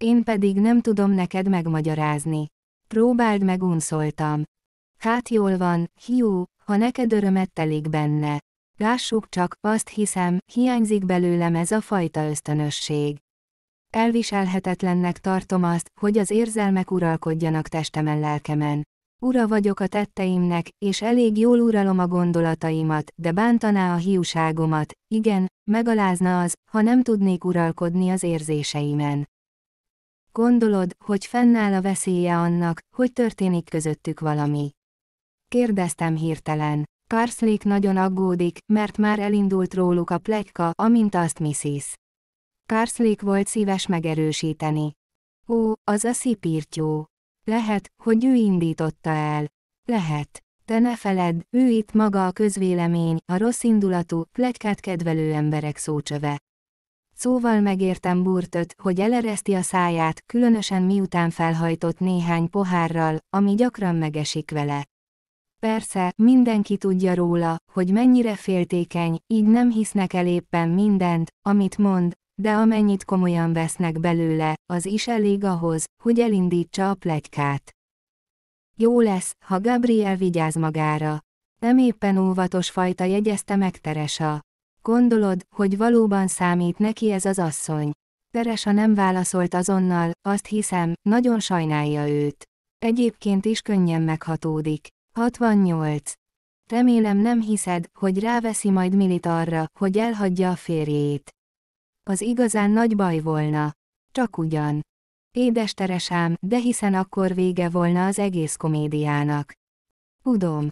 Én pedig nem tudom neked megmagyarázni. Próbáld meg unszoltam. Hát jól van, hiú, ha neked örömet telik benne. Lássuk csak, azt hiszem, hiányzik belőlem ez a fajta ösztönösség. Elviselhetetlennek tartom azt, hogy az érzelmek uralkodjanak testemen lelkemen. Ura vagyok a tetteimnek, és elég jól uralom a gondolataimat, de bántaná a hiúságomat, igen, megalázna az, ha nem tudnék uralkodni az érzéseimen. Gondolod, hogy fennáll a veszélye annak, hogy történik közöttük valami? Kérdeztem hirtelen. Karslék nagyon aggódik, mert már elindult róluk a plegyka, amint azt Mrs. Kárszlék volt szíves megerősíteni. Ó, az a szipírtyó. Lehet, hogy ő indította el. Lehet. De ne feledd, ő itt maga a közvélemény, a rossz indulatú, plegykát kedvelő emberek szócsöve. Szóval megértem Burtöt, hogy elereszti a száját, különösen miután felhajtott néhány pohárral, ami gyakran megesik vele. Persze, mindenki tudja róla, hogy mennyire féltékeny, így nem hisznek el éppen mindent, amit mond, de amennyit komolyan vesznek belőle, az is elég ahhoz, hogy elindítsa a plegykát. Jó lesz, ha Gabriel vigyáz magára. Nem éppen óvatos fajta jegyezte meg Teresa. Gondolod, hogy valóban számít neki ez az asszony? Teresa nem válaszolt azonnal, azt hiszem, nagyon sajnálja őt. Egyébként is könnyen meghatódik. 68. Remélem nem hiszed, hogy ráveszi majd Milit arra, hogy elhagyja a férjét. Az igazán nagy baj volna. Csak ugyan. Édes teresám, de hiszen akkor vége volna az egész komédiának. Tudom.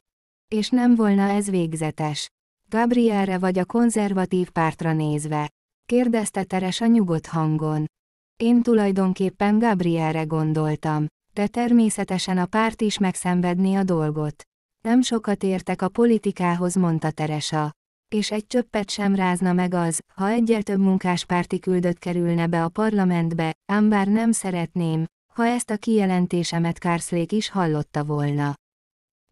És nem volna ez végzetes. Gabrielre vagy a konzervatív pártra nézve. Kérdezte Teresa nyugodt hangon. Én tulajdonképpen Gabrielre gondoltam, de természetesen a párt is megszenvedné a dolgot. Nem sokat értek a politikához, mondta Teresa és egy csöppet sem rázna meg az, ha egyel több munkáspárti küldött kerülne be a parlamentbe, ám bár nem szeretném, ha ezt a kijelentésemet Kárszlék is hallotta volna.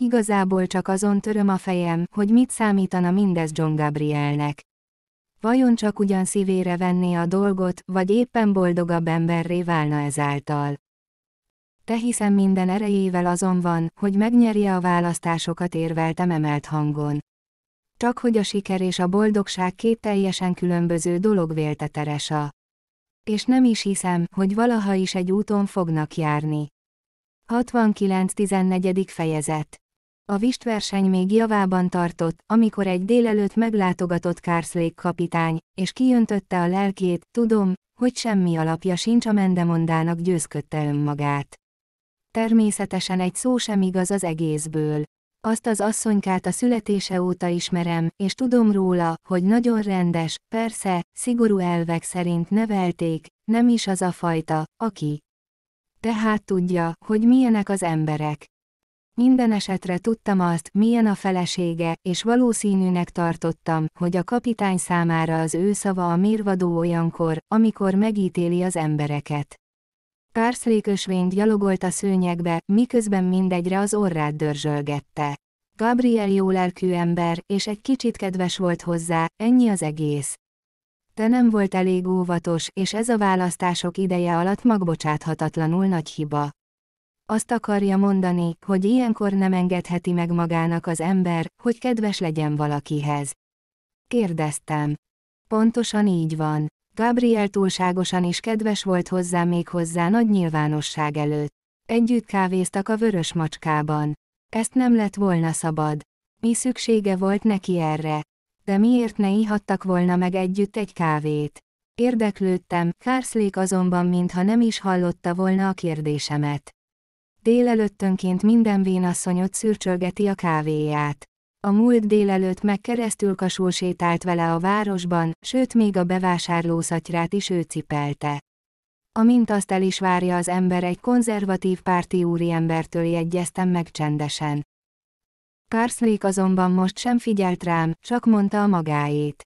Igazából csak azon töröm a fejem, hogy mit számítana mindez John Gabrielnek. Vajon csak ugyan szívére venné a dolgot, vagy éppen boldogabb emberré válna ezáltal? Te hiszem minden erejével azon van, hogy megnyerje a választásokat érveltem emelt hangon csak hogy a siker és a boldogság két teljesen különböző dolog vélte Teresa. És nem is hiszem, hogy valaha is egy úton fognak járni. 69.14. fejezet A vistverseny még javában tartott, amikor egy délelőtt meglátogatott Kárszlék kapitány, és kijöntötte a lelkét, tudom, hogy semmi alapja sincs a mendemondának győzködte önmagát. Természetesen egy szó sem igaz az egészből. Azt az asszonykát a születése óta ismerem, és tudom róla, hogy nagyon rendes, persze, szigorú elvek szerint nevelték, nem is az a fajta, aki. Tehát tudja, hogy milyenek az emberek. Minden esetre tudtam azt, milyen a felesége, és valószínűnek tartottam, hogy a kapitány számára az ő szava a mérvadó olyankor, amikor megítéli az embereket. Párszrékösvény gyalogolt a szőnyegbe, miközben mindegyre az orrát dörzsölgette. Gabriel jó lelkű ember, és egy kicsit kedves volt hozzá, ennyi az egész. Te nem volt elég óvatos, és ez a választások ideje alatt magbocsáthatatlanul nagy hiba. Azt akarja mondani, hogy ilyenkor nem engedheti meg magának az ember, hogy kedves legyen valakihez. Kérdeztem. Pontosan így van. Gabriel túlságosan is kedves volt hozzá még hozzá nagy nyilvánosság előtt. Együtt kávéztak a vörös macskában. Ezt nem lett volna szabad. Mi szüksége volt neki erre? De miért ne ihattak volna meg együtt egy kávét? Érdeklődtem, Kárszlék azonban mintha nem is hallotta volna a kérdésemet. Délelőttönként minden vénasszonyot szürcsölgeti a kávéját. A múlt délelőtt meg keresztül kasul sétált vele a városban, sőt még a bevásárlószatyrát is ő cipelte. Amint azt el is várja az ember egy konzervatív párti úriembertől jegyeztem meg csendesen. Karszlék azonban most sem figyelt rám, csak mondta a magáét.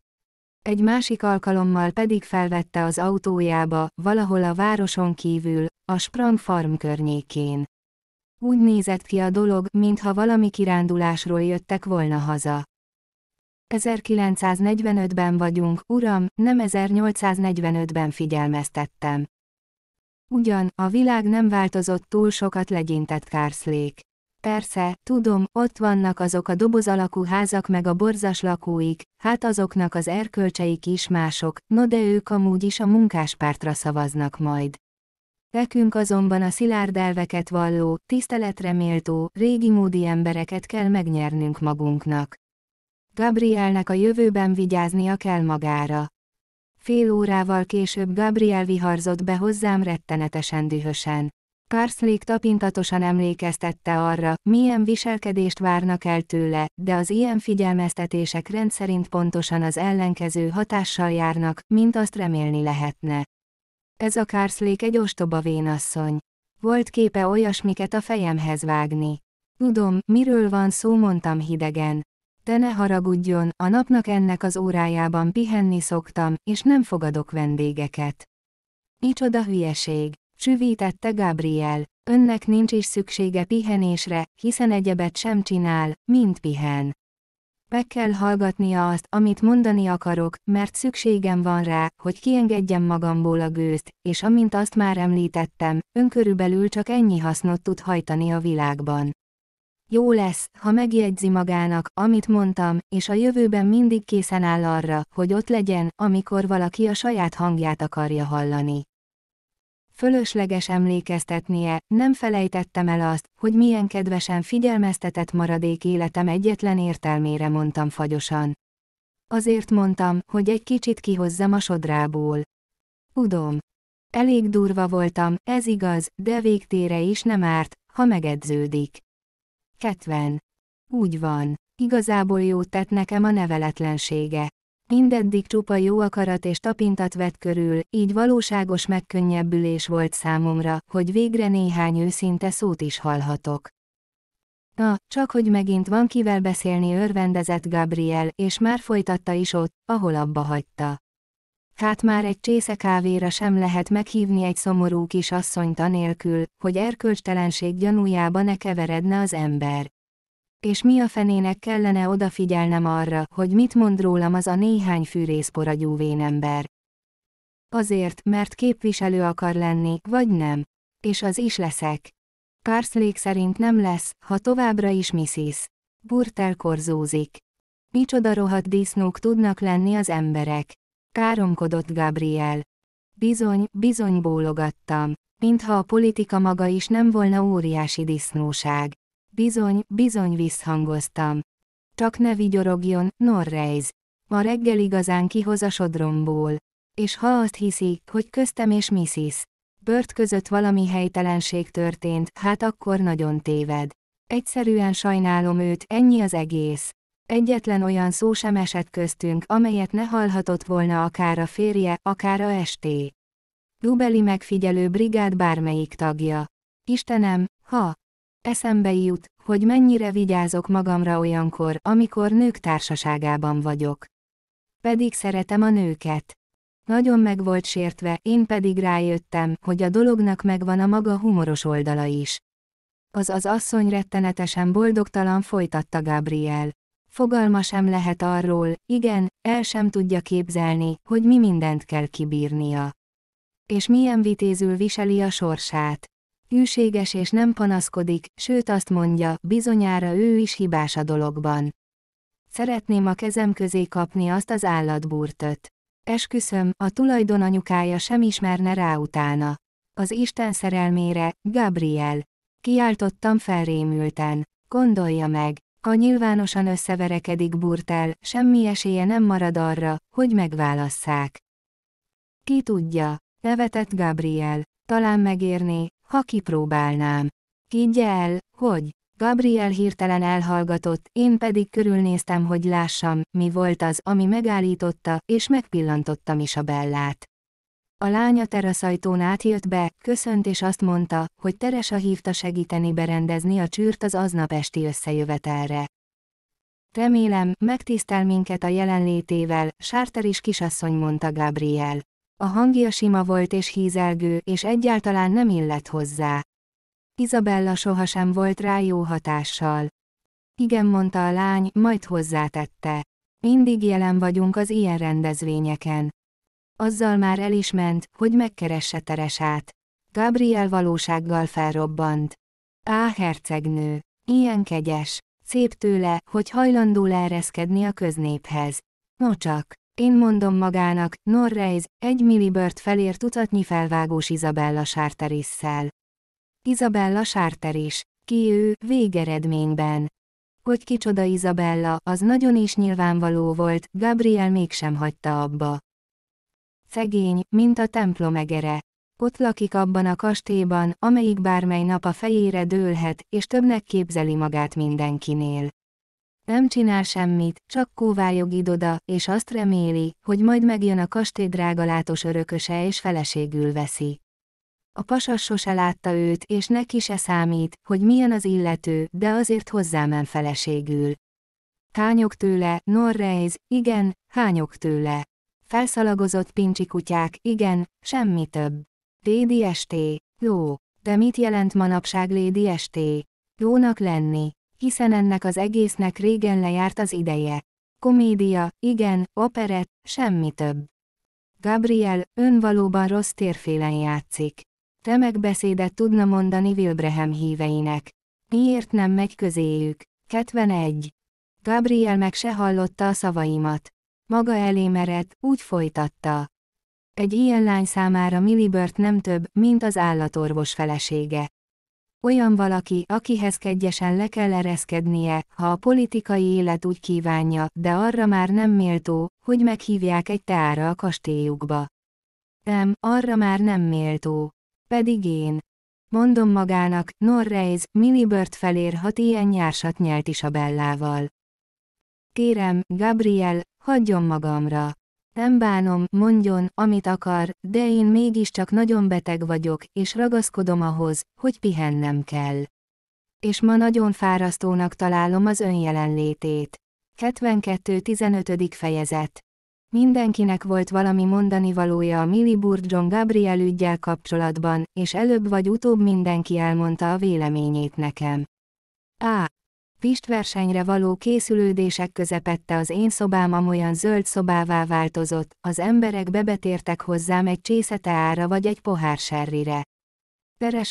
Egy másik alkalommal pedig felvette az autójába, valahol a városon kívül, a Sprang farm környékén. Úgy nézett ki a dolog, mintha valami kirándulásról jöttek volna haza. 1945-ben vagyunk, uram, nem 1845-ben figyelmeztettem. Ugyan, a világ nem változott túl sokat legyintett Kárszlék. Persze, tudom, ott vannak azok a doboz alakú házak meg a borzas lakóik, hát azoknak az erkölcseik is mások, no de ők amúgy is a munkáspártra szavaznak majd. Nekünk azonban a szilárd elveket valló, tiszteletre méltó, régi módi embereket kell megnyernünk magunknak. Gabrielnek a jövőben vigyáznia kell magára. Fél órával később Gabriel viharzott be hozzám rettenetesen dühösen. Karszlék tapintatosan emlékeztette arra, milyen viselkedést várnak el tőle, de az ilyen figyelmeztetések rendszerint pontosan az ellenkező hatással járnak, mint azt remélni lehetne ez a kárszlék egy ostoba vénasszony. Volt képe olyasmiket a fejemhez vágni. Tudom, miről van szó, mondtam hidegen. De ne haragudjon, a napnak ennek az órájában pihenni szoktam, és nem fogadok vendégeket. Micsoda hülyeség, csüvítette Gabriel, önnek nincs is szüksége pihenésre, hiszen egyebet sem csinál, mint pihen. Meg kell hallgatnia azt, amit mondani akarok, mert szükségem van rá, hogy kiengedjem magamból a gőzt, és amint azt már említettem, ön körülbelül csak ennyi hasznot tud hajtani a világban. Jó lesz, ha megjegyzi magának, amit mondtam, és a jövőben mindig készen áll arra, hogy ott legyen, amikor valaki a saját hangját akarja hallani fölösleges emlékeztetnie, nem felejtettem el azt, hogy milyen kedvesen figyelmeztetett maradék életem egyetlen értelmére mondtam fagyosan. Azért mondtam, hogy egy kicsit kihozzam a sodrából. Tudom. Elég durva voltam, ez igaz, de végtére is nem árt, ha megedződik. Ketven. Úgy van. Igazából jót tett nekem a neveletlensége mindeddig csupa jó akarat és tapintat vett körül, így valóságos megkönnyebbülés volt számomra, hogy végre néhány őszinte szót is hallhatok. Na, csak hogy megint van kivel beszélni örvendezett Gabriel, és már folytatta is ott, ahol abba hagyta. Hát már egy csésze kávéra sem lehet meghívni egy szomorú kis asszonyt anélkül, hogy erkölcstelenség gyanújába ne keveredne az ember és mi a fenének kellene odafigyelnem arra, hogy mit mond rólam az a néhány fűrészporagyú ember? Azért, mert képviselő akar lenni, vagy nem. És az is leszek. Karszlék szerint nem lesz, ha továbbra is Mrs. Burtel korzózik. Micsoda rohadt disznók tudnak lenni az emberek. Káromkodott Gabriel. Bizony, bizony bólogattam. Mintha a politika maga is nem volna óriási disznóság. Bizony, bizony visszhangoztam. Csak ne vigyorogjon, Norrejz. Ma reggel igazán kihoz a sodromból. És ha azt hiszik, hogy köztem és Missis, Bört között valami helytelenség történt, hát akkor nagyon téved. Egyszerűen sajnálom őt, ennyi az egész. Egyetlen olyan szó sem esett köztünk, amelyet ne hallhatott volna akár a férje, akár a esté. Dubeli megfigyelő brigád bármelyik tagja. Istenem, ha, Eszembe jut, hogy mennyire vigyázok magamra olyankor, amikor nők társaságában vagyok. Pedig szeretem a nőket. Nagyon meg volt sértve, én pedig rájöttem, hogy a dolognak megvan a maga humoros oldala is. Az az asszony rettenetesen boldogtalan folytatta Gabriel. Fogalma sem lehet arról, igen, el sem tudja képzelni, hogy mi mindent kell kibírnia. És milyen vitézül viseli a sorsát hűséges és nem panaszkodik, sőt azt mondja, bizonyára ő is hibás a dologban. Szeretném a kezem közé kapni azt az állatburtöt. Esküszöm, a tulajdon anyukája sem ismerne rá utána. Az Isten szerelmére, Gabriel. Kiáltottam felrémülten. Gondolja meg, ha nyilvánosan összeverekedik Burtel, semmi esélye nem marad arra, hogy megválasszák. Ki tudja, nevetett Gabriel, talán megérné, ha kipróbálnám. Higgye el, hogy... Gabriel hirtelen elhallgatott, én pedig körülnéztem, hogy lássam, mi volt az, ami megállította, és megpillantottam is a Bellát. A lánya teraszajtón átjött be, köszönt és azt mondta, hogy Teresa hívta segíteni berendezni a csűrt az aznap esti összejövetelre. Remélem, megtisztel minket a jelenlétével, Sárter is kisasszony mondta Gabriel. A hangja sima volt és hízelgő, és egyáltalán nem illett hozzá. Izabella sohasem volt rá jó hatással. Igen, mondta a lány, majd hozzátette. Mindig jelen vagyunk az ilyen rendezvényeken. Azzal már el is ment, hogy megkeresse Teresát. Gabriel valósággal felrobbant. Á, hercegnő! Ilyen kegyes! Szép tőle, hogy hajlandó leereszkedni a köznéphez. Nocsak! Én mondom magának, Norreiz egy millibört felért utatnyi felvágós Izabella Sárterisszel. Izabella Sárteris, Ki ő, végeredményben. Hogy kicsoda Izabella, az nagyon is nyilvánvaló volt, Gabriel mégsem hagyta abba. Szegény, mint a templom egere. Ott lakik abban a kastélyban, amelyik bármely nap a fejére dőlhet, és többnek képzeli magát mindenkinél. Nem csinál semmit, csak kóvályog idoda, és azt reméli, hogy majd megjön a kastély drágalátos örököse és feleségül veszi. A pasas sose látta őt, és neki se számít, hogy milyen az illető, de azért hozzámen feleségül. Hányok tőle, Norreiz, igen, hányok tőle. Felszalagozott pincsi kutyák, igen, semmi több. Lady esté, Jó. De mit jelent manapság Lady esté? Jónak lenni hiszen ennek az egésznek régen lejárt az ideje. Komédia, igen, operett, semmi több. Gabriel, ön valóban rossz térfélen játszik. Te beszédet tudna mondani Wilbraham híveinek. Miért nem megy közéjük? 71. Gabriel meg se hallotta a szavaimat. Maga elé merett, úgy folytatta. Egy ilyen lány számára Millibert nem több, mint az állatorvos felesége olyan valaki, akihez kegyesen le kell ereszkednie, ha a politikai élet úgy kívánja, de arra már nem méltó, hogy meghívják egy teára a kastélyukba. Nem, arra már nem méltó. Pedig én. Mondom magának, Norreis, Millibert felér hat ilyen nyársat nyelt is a Bellával. Kérem, Gabriel, hagyjon magamra. Nem bánom, mondjon, amit akar, de én mégiscsak nagyon beteg vagyok, és ragaszkodom ahhoz, hogy pihennem kell. És ma nagyon fárasztónak találom az önjelenlétét. 72.15. fejezet Mindenkinek volt valami mondani valója a Millie John Gabriel ügyjel kapcsolatban, és előbb vagy utóbb mindenki elmondta a véleményét nekem. Á, pist versenyre való készülődések közepette az én szobám amolyan zöld szobává változott, az emberek bebetértek hozzám egy ára vagy egy pohár serrire.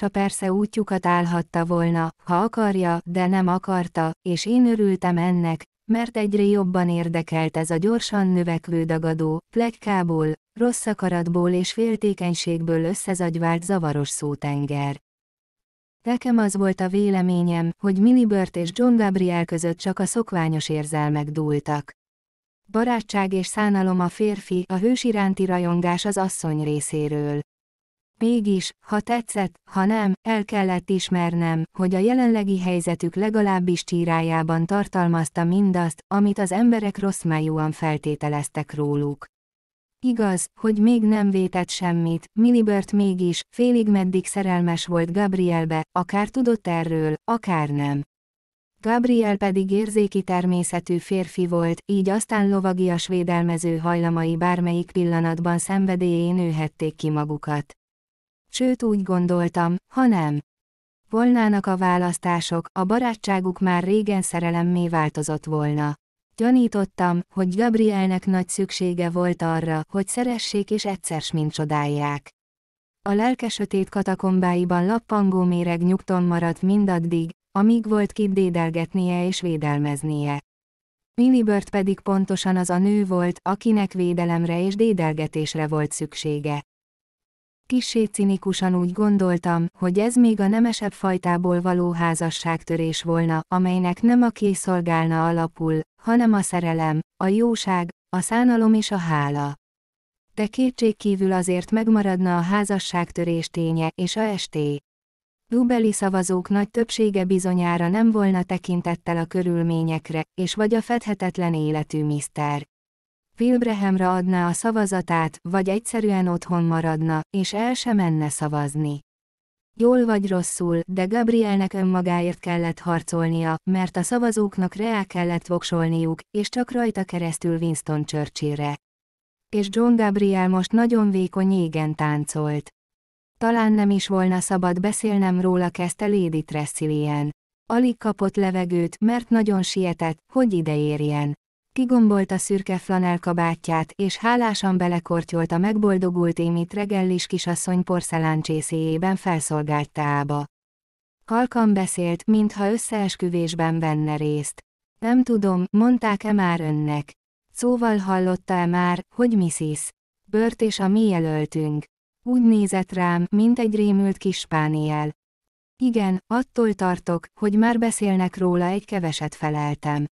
a persze útjukat állhatta volna, ha akarja, de nem akarta, és én örültem ennek, mert egyre jobban érdekelt ez a gyorsan növekvő dagadó, plegykából, rossz akaratból és féltékenységből összezagyvált zavaros szótenger. Nekem az volt a véleményem, hogy Milibert és John Gabriel között csak a szokványos érzelmek dúltak. Barátság és szánalom a férfi, a hős iránti rajongás az asszony részéről. Mégis, ha tetszett, ha nem, el kellett ismernem, hogy a jelenlegi helyzetük legalábbis csírájában tartalmazta mindazt, amit az emberek rosszmájúan feltételeztek róluk. Igaz, hogy még nem vétett semmit, Millibert mégis, félig meddig szerelmes volt Gabrielbe, akár tudott erről, akár nem. Gabriel pedig érzéki természetű férfi volt, így aztán lovagias védelmező hajlamai bármelyik pillanatban szenvedélyén nőhették ki magukat. Sőt úgy gondoltam, ha nem. Volnának a választások, a barátságuk már régen szerelemmé változott volna. Gyanítottam, hogy Gabrielnek nagy szüksége volt arra, hogy szeressék és egyszer mint csodálják. A lelke sötét katakombáiban lappangó méreg nyugton maradt mindaddig, amíg volt kit dédelgetnie és védelmeznie. Minibört pedig pontosan az a nő volt, akinek védelemre és dédelgetésre volt szüksége. Kissé cinikusan úgy gondoltam, hogy ez még a nemesebb fajtából való házasságtörés volna, amelynek nem a készolgálna alapul, hanem a szerelem, a jóság, a szánalom és a hála. De kétségkívül azért megmaradna a házasságtörés ténye és a esté. Jubeli szavazók nagy többsége bizonyára nem volna tekintettel a körülményekre, és vagy a fedhetetlen életű miszter. Wilbrahamra adná a szavazatát, vagy egyszerűen otthon maradna, és el sem menne szavazni. Jól vagy rosszul, de Gabrielnek önmagáért kellett harcolnia, mert a szavazóknak reá kellett voksolniuk, és csak rajta keresztül Winston Churchillre. És John Gabriel most nagyon vékony égen táncolt. Talán nem is volna szabad beszélnem róla kezdte Lady Tressilian. Alig kapott levegőt, mert nagyon sietett, hogy ide érjen. Kigombolta szürke flanel kabátját, és hálásan belekortyolt a megboldogult émit regellis kisasszony porcelán csészéjében felszolgált teába. Halkan beszélt, mintha összeesküvésben venne részt. Nem tudom, mondták-e már önnek. Szóval hallotta-e már, hogy Missis? Bört és a mi jelöltünk. Úgy nézett rám, mint egy rémült kis spániel. Igen, attól tartok, hogy már beszélnek róla egy keveset feleltem.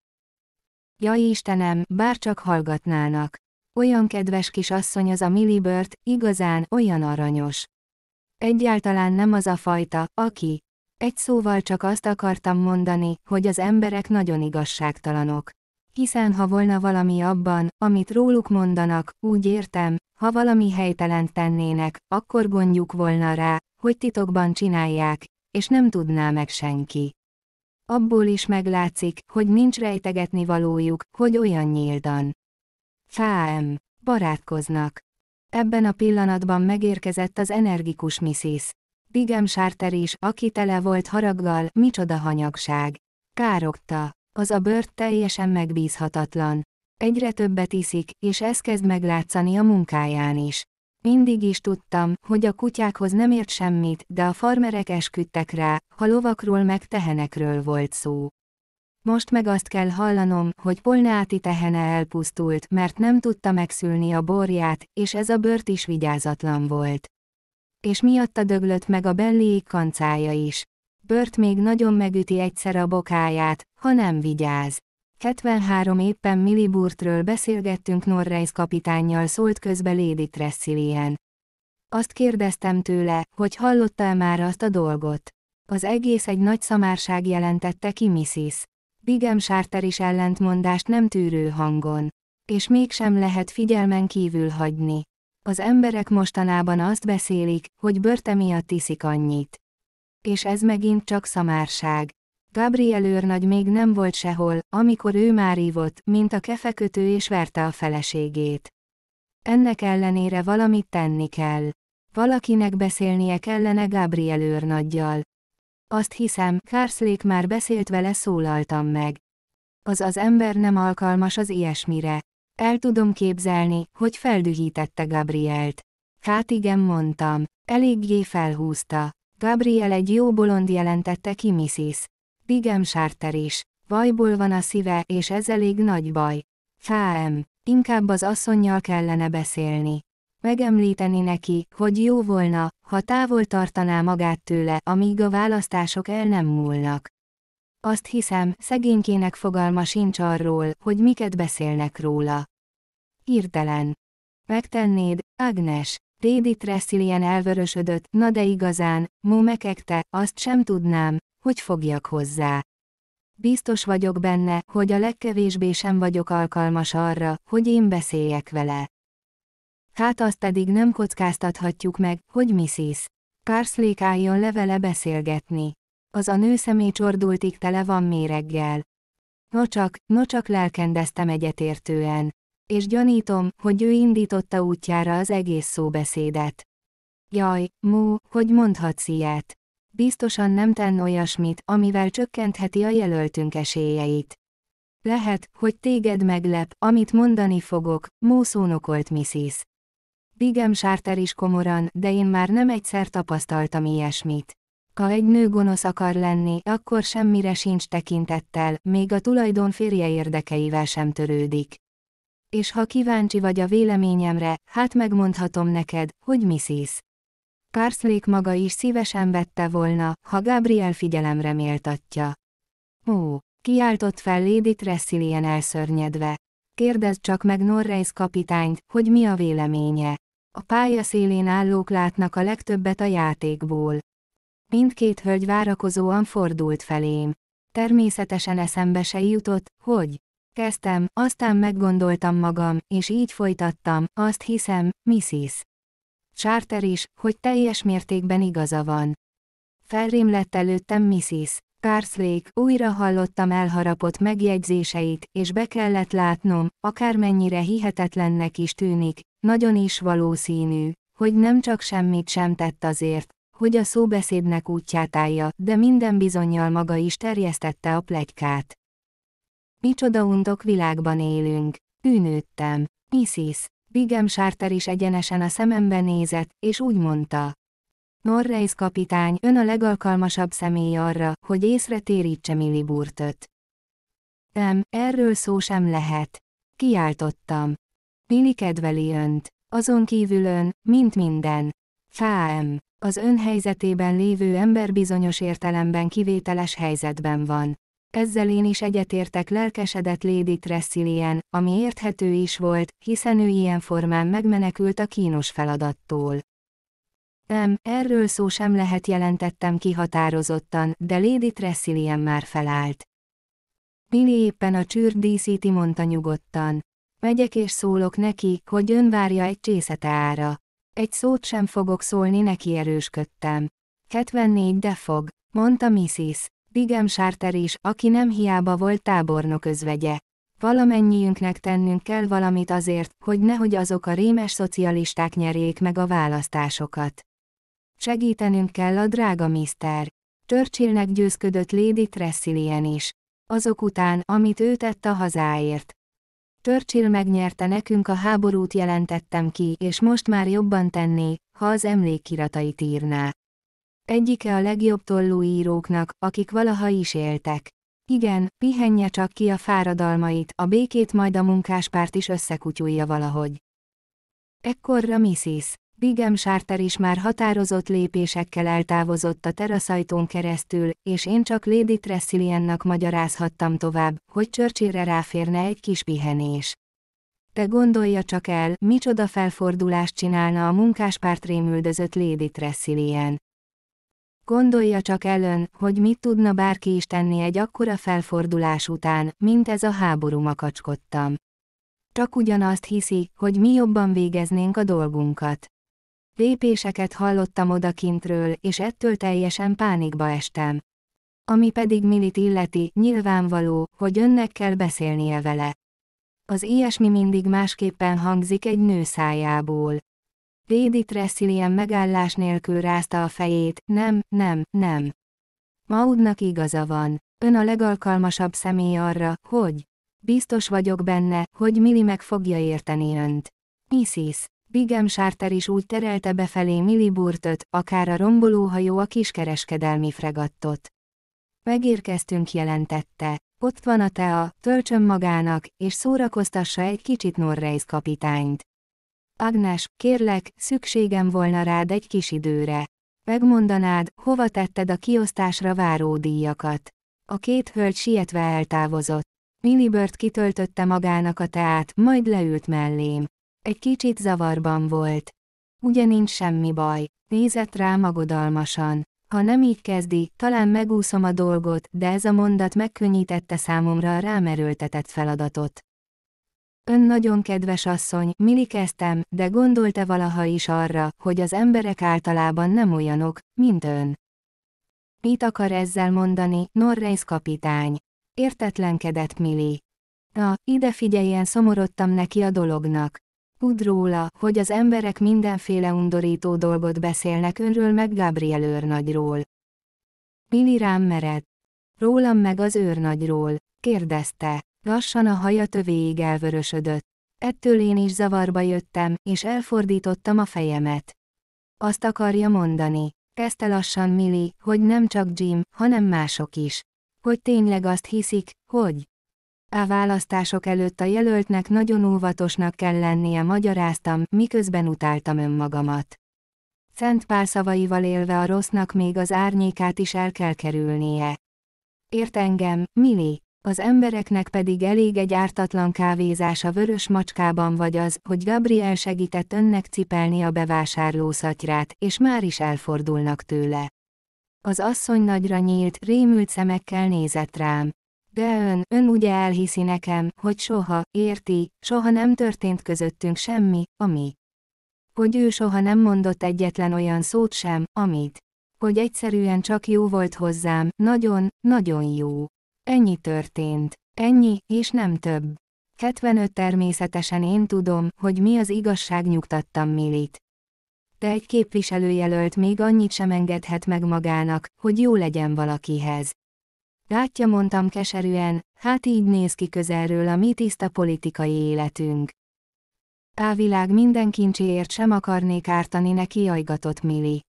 Ja Istenem, bár csak hallgatnának. Olyan kedves kis asszony az a Millibert, igazán olyan aranyos. Egyáltalán nem az a fajta, aki. Egy szóval csak azt akartam mondani, hogy az emberek nagyon igazságtalanok. Hiszen ha volna valami abban, amit róluk mondanak, úgy értem, ha valami helytelen tennének, akkor gondjuk volna rá, hogy titokban csinálják, és nem tudná meg senki. Abból is meglátszik, hogy nincs rejtegetni valójuk, hogy olyan nyíldan. Fáem, barátkoznak. Ebben a pillanatban megérkezett az energikus Missis. Bigem Sárter is, aki tele volt haraggal, micsoda hanyagság. Károgta. Az a bört teljesen megbízhatatlan. Egyre többet iszik, és ez kezd meglátszani a munkáján is. Mindig is tudtam, hogy a kutyákhoz nem ért semmit, de a farmerek esküdtek rá, ha lovakról meg tehenekről volt szó. Most meg azt kell hallanom, hogy Polnáti tehene elpusztult, mert nem tudta megszülni a borját, és ez a bört is vigyázatlan volt. És miatta döglött meg a belliék kancája is. Bört még nagyon megüti egyszer a bokáját, ha nem vigyáz. 73 éppen Milliburtről beszélgettünk Norreis kapitánnyal szólt közbe Lady Tressilien. Azt kérdeztem tőle, hogy hallotta-e már azt a dolgot. Az egész egy nagy szamárság jelentette ki Missis. Bigem Sárter is ellentmondást nem tűrő hangon. És mégsem lehet figyelmen kívül hagyni. Az emberek mostanában azt beszélik, hogy börte miatt iszik annyit. És ez megint csak szamárság. Gabriel őrnagy még nem volt sehol, amikor ő már ívott, mint a kefekötő és verte a feleségét. Ennek ellenére valamit tenni kell. Valakinek beszélnie kellene Gabriel őrnaggyal. Azt hiszem, Kárszlék már beszélt vele szólaltam meg. Az az ember nem alkalmas az ilyesmire. El tudom képzelni, hogy feldühítette Gabrielt. Hát igen mondtam, eléggé felhúzta. Gabriel egy jó bolond jelentette ki Missis. Bigem Sárter is. Vajból van a szíve, és ez elég nagy baj. Fáem, inkább az asszonnyal kellene beszélni. Megemlíteni neki, hogy jó volna, ha távol tartaná magát tőle, amíg a választások el nem múlnak. Azt hiszem, szegénykének fogalma sincs arról, hogy miket beszélnek róla. Hirtelen. Megtennéd, Agnes, Rédi Tressilien elvörösödött, na de igazán, Mó mekekte, azt sem tudnám, hogy fogjak hozzá. Biztos vagyok benne, hogy a legkevésbé sem vagyok alkalmas arra, hogy én beszéljek vele. Hát azt pedig nem kockáztathatjuk meg, hogy Mrs. Karslék álljon levele beszélgetni. Az a nő személy csordultig tele van méreggel. Nocsak, nocsak lelkendeztem egyetértően. És gyanítom, hogy ő indította útjára az egész szóbeszédet. Jaj, mú, hogy mondhatsz ilyet? biztosan nem tenn olyasmit, amivel csökkentheti a jelöltünk esélyeit. Lehet, hogy téged meglep, amit mondani fogok, mószónokolt Missis. Bigem Sárter is komoran, de én már nem egyszer tapasztaltam ilyesmit. Ha egy nő gonosz akar lenni, akkor semmire sincs tekintettel, még a tulajdon férje érdekeivel sem törődik. És ha kíváncsi vagy a véleményemre, hát megmondhatom neked, hogy Mrs. Parszlék maga is szívesen vette volna, ha Gabriel figyelemre méltatja. Ó, kiáltott fel Lady Tressilien elszörnyedve. Kérdezd csak meg Norreis kapitányt, hogy mi a véleménye. A pálya szélén állók látnak a legtöbbet a játékból. Mindkét hölgy várakozóan fordult felém. Természetesen eszembe se jutott, hogy kezdtem, aztán meggondoltam magam, és így folytattam, azt hiszem, Missis. Charter is, hogy teljes mértékben igaza van. Felrém lett előttem Mrs. Carslake, újra hallottam elharapott megjegyzéseit, és be kellett látnom, akármennyire hihetetlennek is tűnik, nagyon is valószínű, hogy nem csak semmit sem tett azért, hogy a szóbeszédnek útját állja, de minden bizonyal maga is terjesztette a plegykát. Micsoda undok világban élünk, tűnődtem, Mrs. Vigem Sárter is egyenesen a szemembe nézett, és úgy mondta. Norreis kapitány, ön a legalkalmasabb személy arra, hogy észre térítse Burtöt. Nem, erről szó sem lehet. Kiáltottam. Milli kedveli önt. Azon kívül ön, mint minden. Fáem. Az ön helyzetében lévő ember bizonyos értelemben kivételes helyzetben van. Ezzel én is egyetértek lelkesedett Lady Tressilian, ami érthető is volt, hiszen ő ilyen formán megmenekült a kínos feladattól. Nem, erről szó sem lehet jelentettem kihatározottan, de Lady Tressilian már felállt. Billy éppen a csűr díszíti mondta nyugodtan. Megyek és szólok neki, hogy ön várja egy ára. Egy szót sem fogok szólni neki erősködtem. 74 de fog, mondta Missis. Bigem Sárter is, aki nem hiába volt tábornok özvegye. Valamennyiünknek tennünk kell valamit azért, hogy nehogy azok a rémes szocialisták nyerjék meg a választásokat. Segítenünk kell a drága miszter. Churchillnek győzködött Lady Tressilien is. Azok után, amit ő tett a hazáért. Churchill megnyerte nekünk a háborút jelentettem ki, és most már jobban tenné, ha az emlékiratait írná. Egyike a legjobb tollú íróknak, akik valaha is éltek. Igen, pihenje csak ki a fáradalmait, a békét majd a munkáspárt is összekutyulja valahogy. Ekkorra Missis, Bigem Sárter is már határozott lépésekkel eltávozott a teraszajtón keresztül, és én csak Lady Tressiliennak magyarázhattam tovább, hogy csörcsére ráférne egy kis pihenés. Te gondolja csak el, micsoda felfordulást csinálna a munkáspárt rémüldözött Lady Tressilien. Gondolja csak elön, hogy mit tudna bárki is tenni egy akkora felfordulás után, mint ez a háború makacskodtam. Csak ugyanazt hiszi, hogy mi jobban végeznénk a dolgunkat. Lépéseket hallottam odakintről, és ettől teljesen pánikba estem. Ami pedig Milit illeti, nyilvánvaló, hogy önnek kell beszélnie vele. Az ilyesmi mindig másképpen hangzik egy nő szájából. Lady Tressilian megállás nélkül rázta a fejét, nem, nem, nem. Maudnak igaza van. Ön a legalkalmasabb személy arra, hogy... Biztos vagyok benne, hogy Mili meg fogja érteni önt. Mrs. Bigem Sárter is úgy terelte befelé Mili Burtöt, akár a rombolóhajó a kiskereskedelmi fregattot. Megérkeztünk jelentette. Ott van a tea, töltsön magának, és szórakoztassa egy kicsit Norreis kapitányt. Agnes, kérlek, szükségem volna rád egy kis időre. Megmondanád, hova tetted a kiosztásra váró díjakat. A két hölgy sietve eltávozott. Minibört kitöltötte magának a teát, majd leült mellém. Egy kicsit zavarban volt. Ugye nincs semmi baj, nézett rá magodalmasan. Ha nem így kezdi, talán megúszom a dolgot, de ez a mondat megkönnyítette számomra a rámerőltetett feladatot. Ön nagyon kedves asszony, milikeztem, de gondolta valaha is arra, hogy az emberek általában nem olyanok, mint ön. Mit akar ezzel mondani, Norreis kapitány? Értetlenkedett Mili. Na, ide figyeljen szomorodtam neki a dolognak. Tud róla, hogy az emberek mindenféle undorító dolgot beszélnek önről meg Gabriel őrnagyról. Mili rám mered. Rólam meg az őrnagyról, kérdezte lassan a haja tövéig elvörösödött. Ettől én is zavarba jöttem, és elfordítottam a fejemet. Azt akarja mondani, kezdte lassan Milli, hogy nem csak Jim, hanem mások is. Hogy tényleg azt hiszik, hogy... A választások előtt a jelöltnek nagyon óvatosnak kell lennie magyaráztam, miközben utáltam önmagamat. Szent pár szavaival élve a rossznak még az árnyékát is el kell kerülnie. Ért engem, Mili? az embereknek pedig elég egy ártatlan kávézás a vörös macskában vagy az, hogy Gabriel segített önnek cipelni a bevásárló szatyrát, és már is elfordulnak tőle. Az asszony nagyra nyílt, rémült szemekkel nézett rám. De ön, ön ugye elhiszi nekem, hogy soha, érti, soha nem történt közöttünk semmi, ami. Hogy ő soha nem mondott egyetlen olyan szót sem, amit. Hogy egyszerűen csak jó volt hozzám, nagyon, nagyon jó. Ennyi történt. Ennyi, és nem több. 75 természetesen én tudom, hogy mi az igazság nyugtattam Milit. De egy képviselőjelölt még annyit sem engedhet meg magának, hogy jó legyen valakihez. Látja, mondtam keserűen, hát így néz ki közelről a mi tiszta politikai életünk. Ávilág világ minden kincséért sem akarnék ártani neki ajgatott Mili.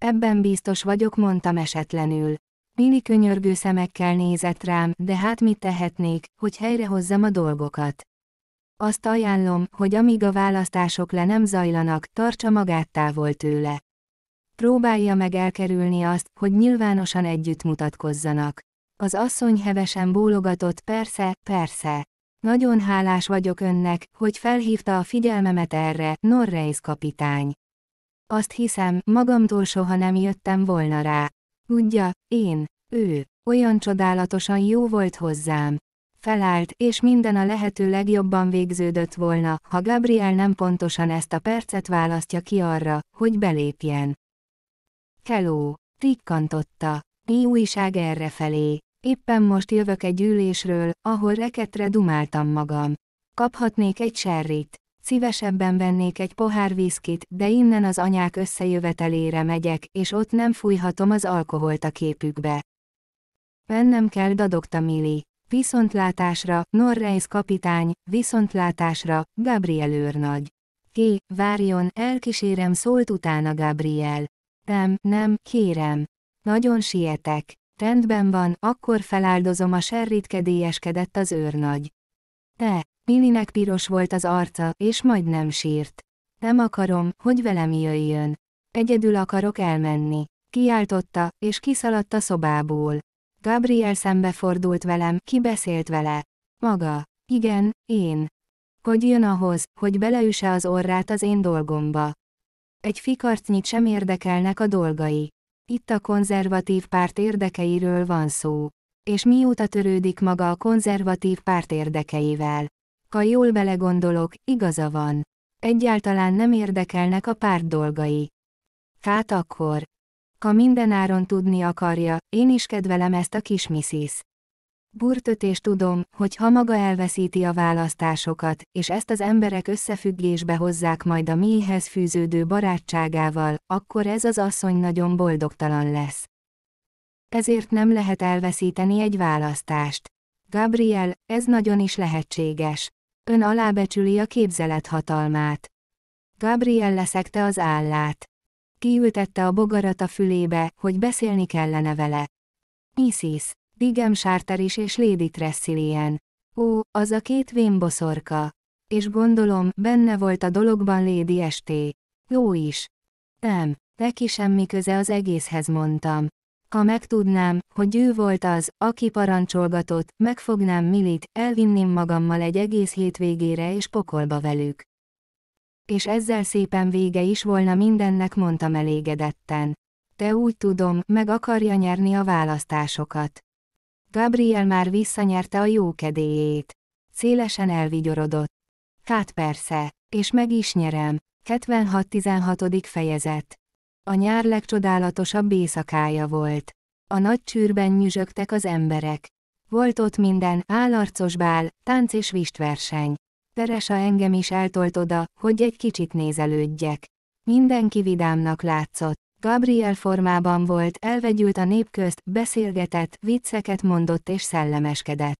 Ebben biztos vagyok, mondtam esetlenül. Billy könyörgő szemekkel nézett rám, de hát mit tehetnék, hogy helyrehozzam a dolgokat. Azt ajánlom, hogy amíg a választások le nem zajlanak, tartsa magát távol tőle. Próbálja meg elkerülni azt, hogy nyilvánosan együtt mutatkozzanak. Az asszony hevesen bólogatott, persze, persze. Nagyon hálás vagyok önnek, hogy felhívta a figyelmemet erre, Norreis kapitány. Azt hiszem, magamtól soha nem jöttem volna rá. Tudja, én, ő, olyan csodálatosan jó volt hozzám. Felállt, és minden a lehető legjobban végződött volna, ha Gabriel nem pontosan ezt a percet választja ki arra, hogy belépjen. Keló, rikkantotta. Mi újság erre felé? Éppen most jövök egy ülésről, ahol reketre dumáltam magam. Kaphatnék egy serrit szívesebben vennék egy pohár viszkit, de innen az anyák összejövetelére megyek, és ott nem fújhatom az alkoholt a képükbe. Bennem kell dadogta Mili. Viszontlátásra, Norreis kapitány, viszontlátásra, Gabriel őrnagy. Ki, várjon, elkísérem szólt utána Gabriel. Nem, nem, kérem. Nagyon sietek. Rendben van, akkor feláldozom a serrit kedélyeskedett az őrnagy. Te, Billynek piros volt az arca, és majdnem sírt. Nem akarom, hogy velem jöjjön. Egyedül akarok elmenni. Kiáltotta, és kiszaladt a szobából. Gabriel szembefordult velem, ki beszélt vele. Maga. Igen, én. Hogy jön ahhoz, hogy beleüse az orrát az én dolgomba. Egy fikartnyit sem érdekelnek a dolgai. Itt a konzervatív párt érdekeiről van szó. És mióta törődik maga a konzervatív párt érdekeivel? Ha jól belegondolok, igaza van. Egyáltalán nem érdekelnek a párt dolgai. Hát akkor. ha mindenáron tudni akarja, én is kedvelem ezt a kis missis. Burtöt és tudom, hogy ha maga elveszíti a választásokat, és ezt az emberek összefüggésbe hozzák majd a mihez fűződő barátságával, akkor ez az asszony nagyon boldogtalan lesz. Ezért nem lehet elveszíteni egy választást. Gabriel, ez nagyon is lehetséges. Ön alábecsüli a képzelet hatalmát. Gabriel leszekte az állát. Kiültette a bogarat a fülébe, hogy beszélni kellene vele. Isis, Digem Sárter is és Lady Tressilien. Ó, az a két vén boszorka. És gondolom, benne volt a dologban Lady Esté. Jó is. Nem, neki semmi köze az egészhez mondtam. Ha megtudnám, hogy ő volt az, aki parancsolgatott, megfognám Milit, elvinném magammal egy egész hétvégére és pokolba velük. És ezzel szépen vége is volna mindennek, mondtam elégedetten. Te úgy tudom, meg akarja nyerni a választásokat. Gabriel már visszanyerte a jó kedélyét. Szélesen elvigyorodott. Hát persze, és meg is nyerem. 76-16. fejezet a nyár legcsodálatosabb éjszakája volt. A nagy csűrben nyüzsögtek az emberek. Volt ott minden, állarcos bál, tánc és vistverseny. Teresa engem is eltolt oda, hogy egy kicsit nézelődjek. Mindenki vidámnak látszott. Gabriel formában volt, elvegyült a nép közt, beszélgetett, vicceket mondott és szellemeskedett.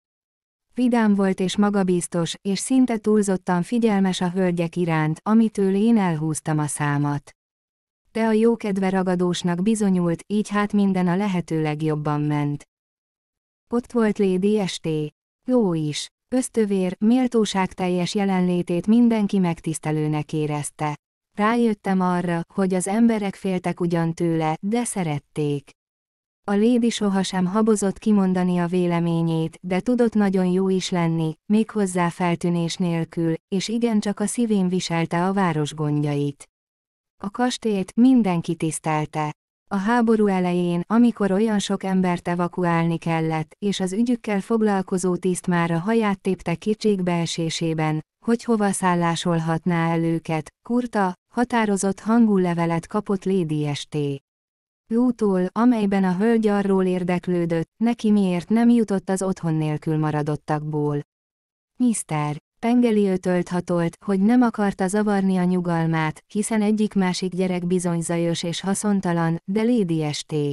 Vidám volt és magabiztos, és szinte túlzottan figyelmes a hölgyek iránt, amitől én elhúztam a számat. De a jókedve ragadósnak bizonyult, így hát minden a lehető legjobban ment. Ott volt Lady St. Jó is. Ösztövér, teljes jelenlétét mindenki megtisztelőnek érezte. Rájöttem arra, hogy az emberek féltek ugyan tőle, de szerették. A lédi sohasem habozott kimondani a véleményét, de tudott nagyon jó is lenni, méghozzá feltűnés nélkül, és igencsak a szívén viselte a város gondjait. A kastélyt mindenki tisztelte. A háború elején, amikor olyan sok embert evakuálni kellett, és az ügyükkel foglalkozó tiszt már a haját tépte kétségbeesésében, hogy hova szállásolhatná el őket, kurta, határozott hangú levelet kapott Lady ST. Lútól, amelyben a hölgy arról érdeklődött, neki miért nem jutott az otthon nélkül maradottakból. Mister, Pengeli ötölt hatolt, hogy nem akarta zavarni a nyugalmát, hiszen egyik-másik gyerek bizony zajos és haszontalan, de esté.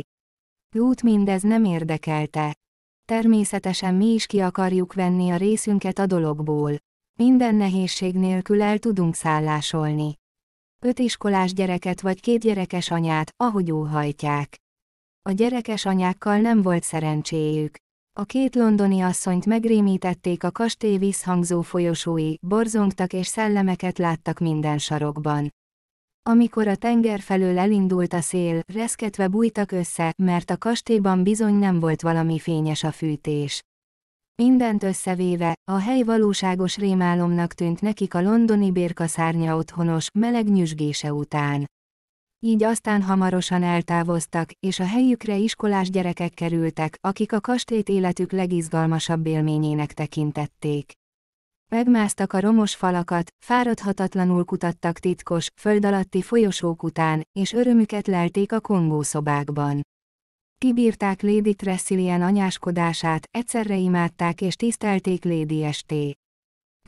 Lút mindez nem érdekelte. Természetesen mi is ki akarjuk venni a részünket a dologból. Minden nehézség nélkül el tudunk szállásolni. Öt iskolás gyereket vagy két gyerekes anyát, ahogy óhajtják. A gyerekes anyákkal nem volt szerencséjük. A két londoni asszonyt megrémítették a kastély visszhangzó folyosói, borzongtak és szellemeket láttak minden sarokban. Amikor a tenger felől elindult a szél, reszketve bújtak össze, mert a kastélyban bizony nem volt valami fényes a fűtés. Mindent összevéve, a hely valóságos rémálomnak tűnt nekik a londoni bérkaszárnya otthonos, meleg nyüzsgése után így aztán hamarosan eltávoztak, és a helyükre iskolás gyerekek kerültek, akik a kastélyt életük legizgalmasabb élményének tekintették. Megmásztak a romos falakat, fáradhatatlanul kutattak titkos, föld alatti folyosók után, és örömüket lelték a Kongó szobákban. Kibírták Lady Tressilian anyáskodását, egyszerre imádták és tisztelték Lady Esté.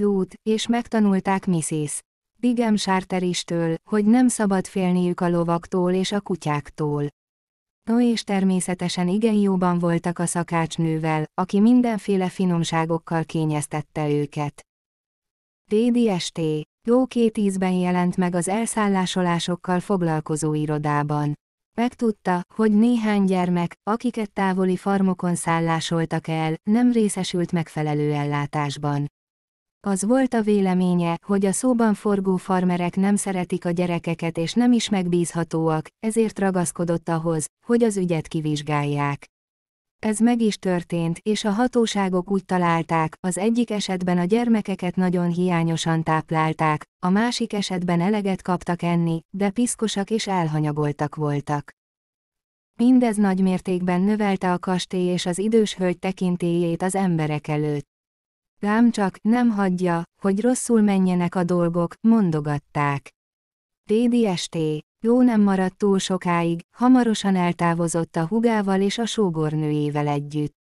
Lút, és megtanulták Missis Bigem sárteristől, hogy nem szabad félniük a lovaktól és a kutyáktól. No és természetesen igen jóban voltak a szakácsnővel, aki mindenféle finomságokkal kényeztette őket. DDST. Jó két ízben jelent meg az elszállásolásokkal foglalkozó irodában. Megtudta, hogy néhány gyermek, akiket távoli farmokon szállásoltak el, nem részesült megfelelő ellátásban. Az volt a véleménye, hogy a szóban forgó farmerek nem szeretik a gyerekeket és nem is megbízhatóak, ezért ragaszkodott ahhoz, hogy az ügyet kivizsgálják. Ez meg is történt, és a hatóságok úgy találták, az egyik esetben a gyermekeket nagyon hiányosan táplálták, a másik esetben eleget kaptak enni, de piszkosak és elhanyagoltak voltak. Mindez nagymértékben növelte a kastély és az idős hölgy tekintélyét az emberek előtt. Lám csak, nem hagyja, hogy rosszul menjenek a dolgok, mondogatták. Dédi esté, jó nem maradt túl sokáig, hamarosan eltávozott a hugával és a sógornőjével együtt.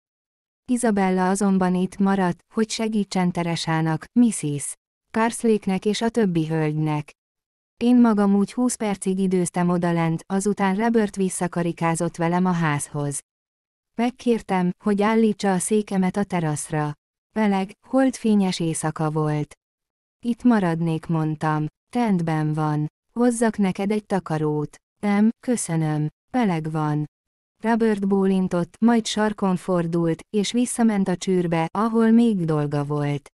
Izabella azonban itt maradt, hogy segítsen Teresának, Mrs. Parsléknek és a többi hölgynek. Én magam úgy húsz percig időztem odalent, azután Robert visszakarikázott velem a házhoz. Megkértem, hogy állítsa a székemet a teraszra. Meleg, holdfényes éjszaka volt. Itt maradnék, mondtam. Rendben van. Hozzak neked egy takarót. Nem, köszönöm. Meleg van. Robert bólintott, majd sarkon fordult, és visszament a csűrbe, ahol még dolga volt.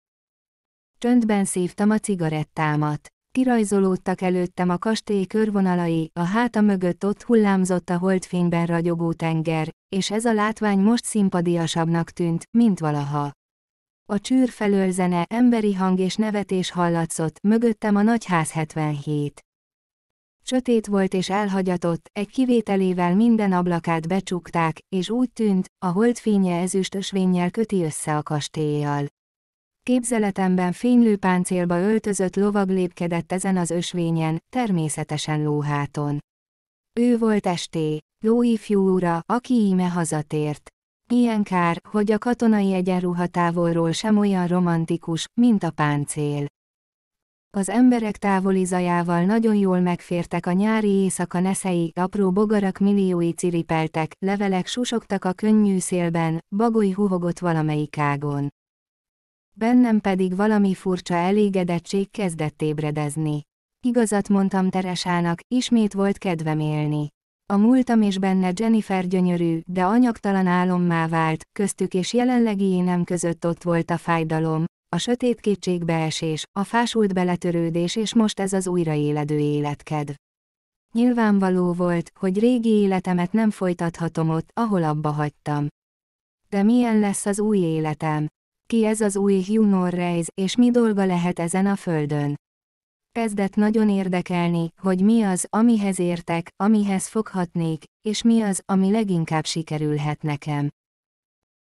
Csöndben szívtam a cigarettámat. Kirajzolódtak előttem a kastély körvonalai, a háta mögött ott hullámzott a holdfényben ragyogó tenger, és ez a látvány most szimpadiasabbnak tűnt, mint valaha a csűr felől zene, emberi hang és nevetés hallatszott, mögöttem a nagyház 77. Sötét volt és elhagyatott, egy kivételével minden ablakát becsukták, és úgy tűnt, a holdfénye ezüst ösvénnyel köti össze a kastélyjal. Képzeletemben fénylő páncélba öltözött lovag lépkedett ezen az ösvényen, természetesen lóháton. Ő volt esté, lóifjú ura, aki íme hazatért. Ilyen kár, hogy a katonai egyenruha távolról sem olyan romantikus, mint a páncél. Az emberek távoli zajával nagyon jól megfértek a nyári éjszaka neszei, apró bogarak milliói ciripeltek, levelek susogtak a könnyű szélben, bagoly huhogott valamelyik ágon. Bennem pedig valami furcsa elégedettség kezdett ébredezni. Igazat mondtam Teresának, ismét volt kedvem élni. A múltam és benne Jennifer gyönyörű, de anyagtalan álommá vált, köztük és jelenlegi énem között ott volt a fájdalom, a sötét kétségbeesés, a fásult beletörődés és most ez az újraéledő életkedv. Nyilvánvaló volt, hogy régi életemet nem folytathatom ott, ahol abba hagytam. De milyen lesz az új életem? Ki ez az új Hugh Norris, és mi dolga lehet ezen a földön? Kezdett nagyon érdekelni, hogy mi az, amihez értek, amihez foghatnék, és mi az, ami leginkább sikerülhet nekem.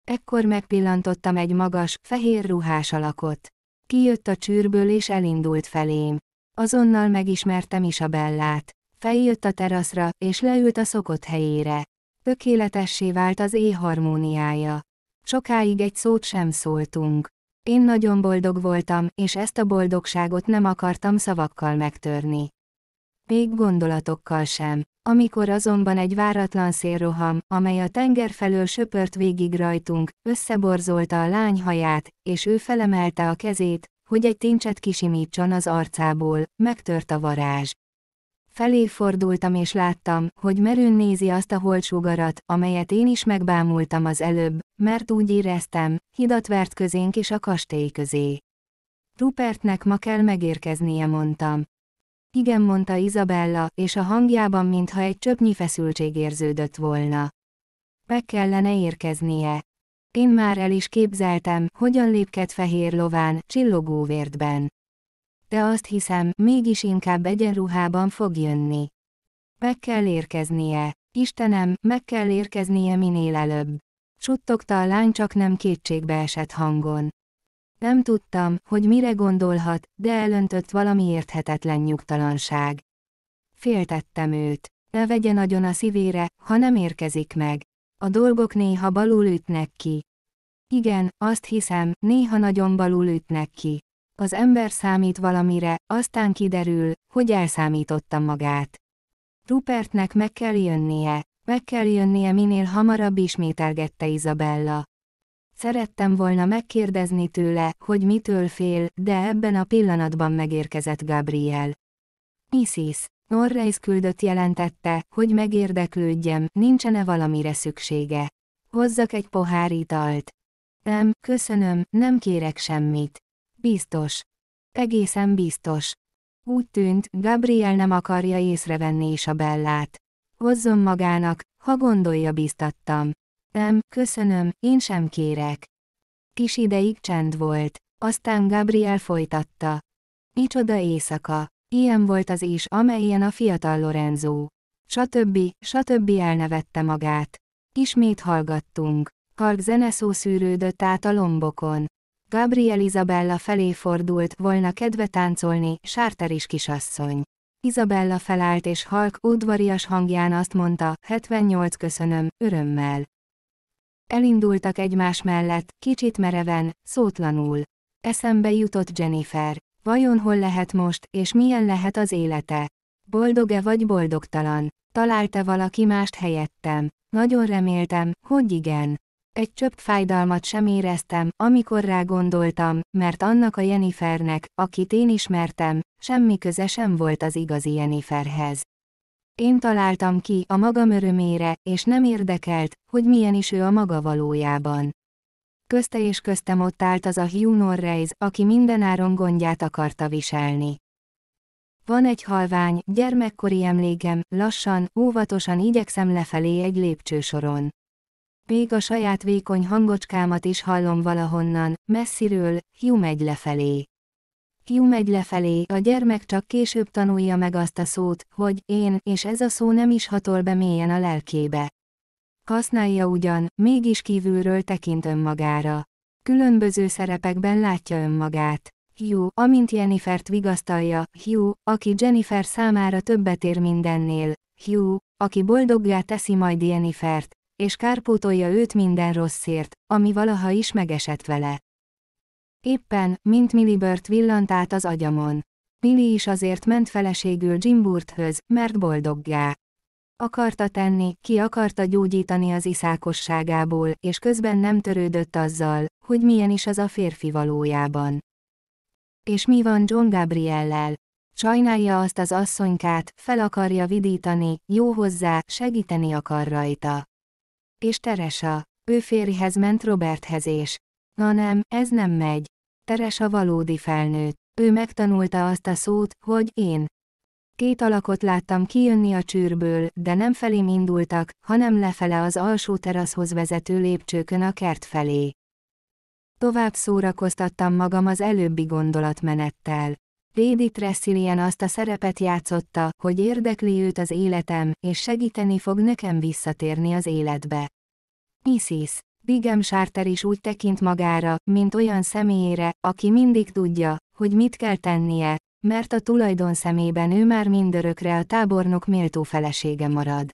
Ekkor megpillantottam egy magas, fehér ruhás alakot. Kijött a csűrből és elindult felém. Azonnal megismertem is a bellát. Feljött a teraszra, és leült a szokott helyére. Tökéletessé vált az éj harmóniája. Sokáig egy szót sem szóltunk. Én nagyon boldog voltam, és ezt a boldogságot nem akartam szavakkal megtörni. Még gondolatokkal sem. Amikor azonban egy váratlan szélroham, amely a tenger felől söpört végig rajtunk, összeborzolta a lány haját, és ő felemelte a kezét, hogy egy tincset kisimítson az arcából, megtört a varázs. Felé fordultam és láttam, hogy merőn nézi azt a holtsugarat, amelyet én is megbámultam az előbb, mert úgy éreztem, hidat vert közénk és a kastély közé. Rupertnek ma kell megérkeznie, mondtam. Igen, mondta Izabella, és a hangjában mintha egy csöpnyi feszültség érződött volna. Meg kellene érkeznie. Én már el is képzeltem, hogyan lépked fehér lován, csillogó vértben de azt hiszem, mégis inkább egyenruhában fog jönni. Meg kell érkeznie. Istenem, meg kell érkeznie minél előbb. Suttogta a lány csak nem kétségbe esett hangon. Nem tudtam, hogy mire gondolhat, de elöntött valami érthetetlen nyugtalanság. Féltettem őt. Ne vegye nagyon a szívére, ha nem érkezik meg. A dolgok néha balul ütnek ki. Igen, azt hiszem, néha nagyon balul ütnek ki az ember számít valamire, aztán kiderül, hogy elszámította magát. Rupertnek meg kell jönnie, meg kell jönnie minél hamarabb ismételgette Izabella. Szerettem volna megkérdezni tőle, hogy mitől fél, de ebben a pillanatban megérkezett Gabriel. Mrs. Norreis küldött jelentette, hogy megérdeklődjem, nincsene valamire szüksége. Hozzak egy pohár italt. Nem, köszönöm, nem kérek semmit. Biztos. Egészen biztos. Úgy tűnt, Gabriel nem akarja észrevenni Bellát. Hozzon magának, ha gondolja biztattam. Nem, köszönöm, én sem kérek. Kis ideig csend volt. Aztán Gabriel folytatta. Micsoda éjszaka. Ilyen volt az is, amelyen a fiatal Lorenzo. Satöbbi, satöbbi elnevette magát. Ismét hallgattunk. Halk zeneszó szűrődött át a lombokon. Gabriel Isabella felé fordult, volna kedve táncolni, sárter is kisasszony. Isabella felállt és halk, udvarias hangján azt mondta, 78 köszönöm, örömmel. Elindultak egymás mellett, kicsit mereven, szótlanul. Eszembe jutott Jennifer. Vajon hol lehet most, és milyen lehet az élete? Boldog-e vagy boldogtalan? Találta valaki mást helyettem? Nagyon reméltem, hogy igen. Egy csöpp fájdalmat sem éreztem, amikor rá gondoltam, mert annak a Jennifernek, akit én ismertem, semmi köze sem volt az igazi Jenniferhez. Én találtam ki a magam örömére, és nem érdekelt, hogy milyen is ő a maga valójában. Közte és köztem ott állt az a Hugh Norreis, aki mindenáron gondját akarta viselni. Van egy halvány, gyermekkori emlékem, lassan, óvatosan igyekszem lefelé egy lépcsősoron még a saját vékony hangocskámat is hallom valahonnan, messziről, Hugh megy lefelé. Hugh megy lefelé, a gyermek csak később tanulja meg azt a szót, hogy én, és ez a szó nem is hatol be mélyen a lelkébe. Használja ugyan, mégis kívülről tekint önmagára. Különböző szerepekben látja önmagát. Hugh, amint Jennifert vigasztalja, Hugh, aki Jennifer számára többet ér mindennél, Hugh, aki boldoggá teszi majd Jennifert, és kárpótolja őt minden rosszért, ami valaha is megesett vele. Éppen, mint Millibert villant át az agyamon. Millie is azért ment feleségül Jim Burthöz, mert boldoggá. Akarta tenni, ki akarta gyógyítani az iszákosságából, és közben nem törődött azzal, hogy milyen is az a férfi valójában. És mi van John Gabriellel? Sajnálja azt az asszonykát, fel akarja vidítani, jó hozzá, segíteni akar rajta és Teresa. Ő férjhez ment Roberthez és. Na nem, ez nem megy. Teresa valódi felnőtt. Ő megtanulta azt a szót, hogy én. Két alakot láttam kijönni a csűrből, de nem felé indultak, hanem lefele az alsó teraszhoz vezető lépcsőkön a kert felé. Tovább szórakoztattam magam az előbbi gondolatmenettel. Dédi Tressilien azt a szerepet játszotta, hogy érdekli őt az életem, és segíteni fog nekem visszatérni az életbe. Mrs. Bigem Sárter is úgy tekint magára, mint olyan személyére, aki mindig tudja, hogy mit kell tennie, mert a tulajdon szemében ő már mindörökre a tábornok méltó felesége marad.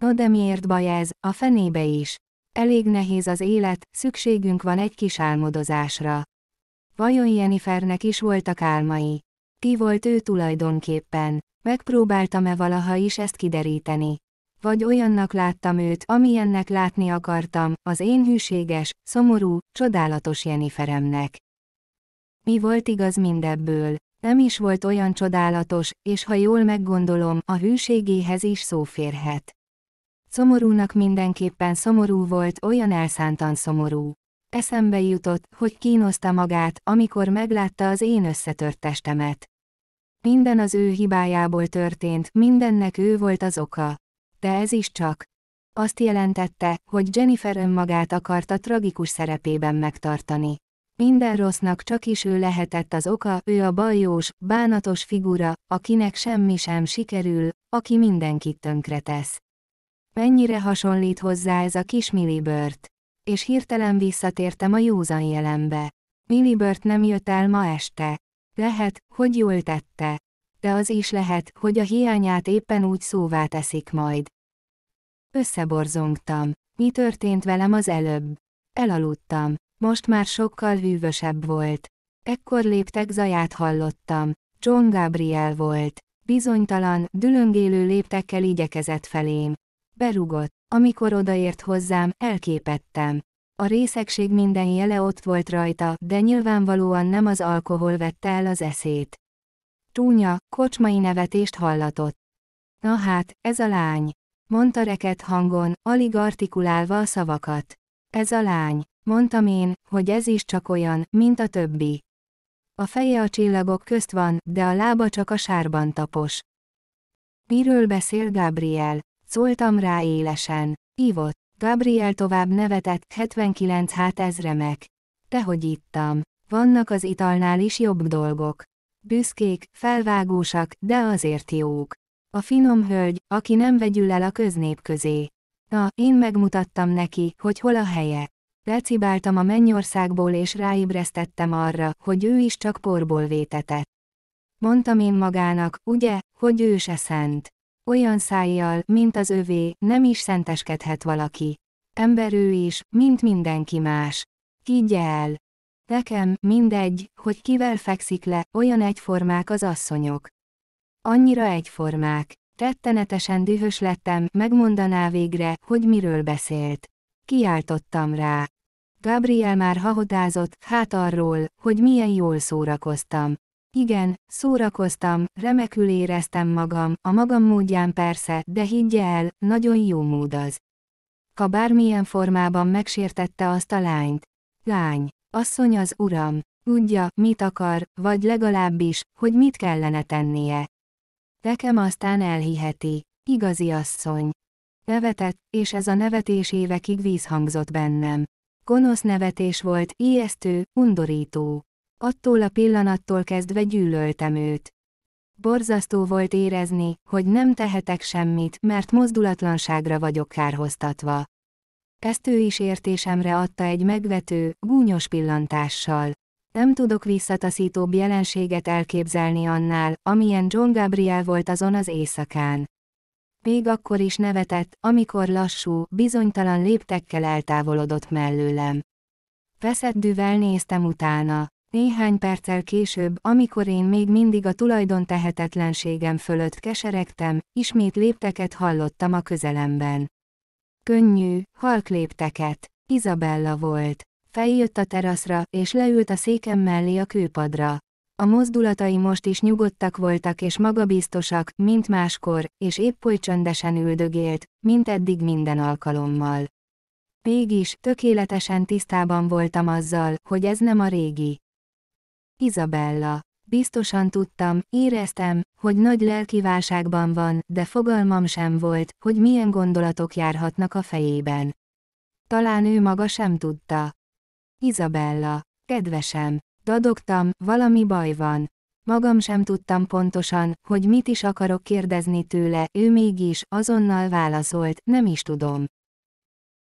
No de miért baj ez, a fenébe is. Elég nehéz az élet, szükségünk van egy kis álmodozásra. Vajon Jennifernek is voltak álmai? Ki volt ő tulajdonképpen? Megpróbáltam-e valaha is ezt kideríteni? Vagy olyannak láttam őt, amilyennek látni akartam, az én hűséges, szomorú, csodálatos Jenniferemnek. Mi volt igaz mindebből? Nem is volt olyan csodálatos, és ha jól meggondolom, a hűségéhez is szó férhet. Szomorúnak mindenképpen szomorú volt, olyan elszántan szomorú. Eszembe jutott, hogy kínoszta magát, amikor meglátta az én összetört testemet. Minden az ő hibájából történt, mindennek ő volt az oka. De ez is csak. Azt jelentette, hogy Jennifer önmagát akarta tragikus szerepében megtartani. Minden rossznak csak is ő lehetett az oka, ő a bajós, bánatos figura, akinek semmi sem sikerül, aki mindenkit tönkretesz. Mennyire hasonlít hozzá ez a kis Millie Bird? és hirtelen visszatértem a józan jelenbe. Millibört nem jött el ma este. Lehet, hogy jól tette. De az is lehet, hogy a hiányát éppen úgy szóvá teszik majd. Összeborzongtam. Mi történt velem az előbb? Elaludtam. Most már sokkal hűvösebb volt. Ekkor léptek zaját hallottam. John Gabriel volt. Bizonytalan, dülöngélő léptekkel igyekezett felém. Berugott. Amikor odaért hozzám, elképettem. A részegség minden jele ott volt rajta, de nyilvánvalóan nem az alkohol vette el az eszét. Csúnya, kocsmai nevetést hallatott. Na hát, ez a lány, mondta reket hangon, alig artikulálva a szavakat. Ez a lány, mondtam én, hogy ez is csak olyan, mint a többi. A feje a csillagok közt van, de a lába csak a sárban tapos. Miről beszél Gabriel? Szóltam rá élesen. Ivott. Gabriel tovább nevetett, 79 hát ez remek. Tehogy ittam. Vannak az italnál is jobb dolgok. Büszkék, felvágósak, de azért jók. A finom hölgy, aki nem vegyül el a köznép közé. Na, én megmutattam neki, hogy hol a helye. Lecibáltam a mennyországból és ráébresztettem arra, hogy ő is csak porból vétetett. Mondtam én magának, ugye, hogy ő se szent. Olyan szájjal, mint az övé, nem is szenteskedhet valaki. Ember ő is, mint mindenki más. Higgye el! Nekem, mindegy, hogy kivel fekszik le, olyan egyformák az asszonyok. Annyira egyformák. Rettenetesen dühös lettem, megmondaná végre, hogy miről beszélt. Kiáltottam rá. Gabriel már hahodázott, hát arról, hogy milyen jól szórakoztam. Igen, szórakoztam, remekül éreztem magam, a magam módján persze, de higgye el, nagyon jó mód az. Ka bármilyen formában megsértette azt a lányt. Lány, asszony az uram, tudja, mit akar, vagy legalábbis, hogy mit kellene tennie. Nekem aztán elhiheti, igazi asszony. Nevetett, és ez a nevetés évekig vízhangzott bennem. Gonosz nevetés volt, ijesztő, undorító. Attól a pillanattól kezdve gyűlöltem őt. Borzasztó volt érezni, hogy nem tehetek semmit, mert mozdulatlanságra vagyok kárhoztatva. Ezt ő is értésemre adta egy megvető, gúnyos pillantással. Nem tudok visszataszítóbb jelenséget elképzelni annál, amilyen John Gabriel volt azon az éjszakán. Még akkor is nevetett, amikor lassú, bizonytalan léptekkel eltávolodott mellőlem. Feszett düvel néztem utána. Néhány perccel később, amikor én még mindig a tulajdon tehetetlenségem fölött keseregtem, ismét lépteket hallottam a közelemben. Könnyű, halk lépteket. Izabella volt. Feljött a teraszra, és leült a székem mellé a kőpadra. A mozdulatai most is nyugodtak voltak és magabiztosak, mint máskor, és épp oly csöndesen üldögélt, mint eddig minden alkalommal. Mégis, tökéletesen tisztában voltam azzal, hogy ez nem a régi. Izabella. Biztosan tudtam, éreztem, hogy nagy lelkiválságban van, de fogalmam sem volt, hogy milyen gondolatok járhatnak a fejében. Talán ő maga sem tudta. Izabella. Kedvesem. Dadogtam, valami baj van. Magam sem tudtam pontosan, hogy mit is akarok kérdezni tőle, ő mégis azonnal válaszolt, nem is tudom.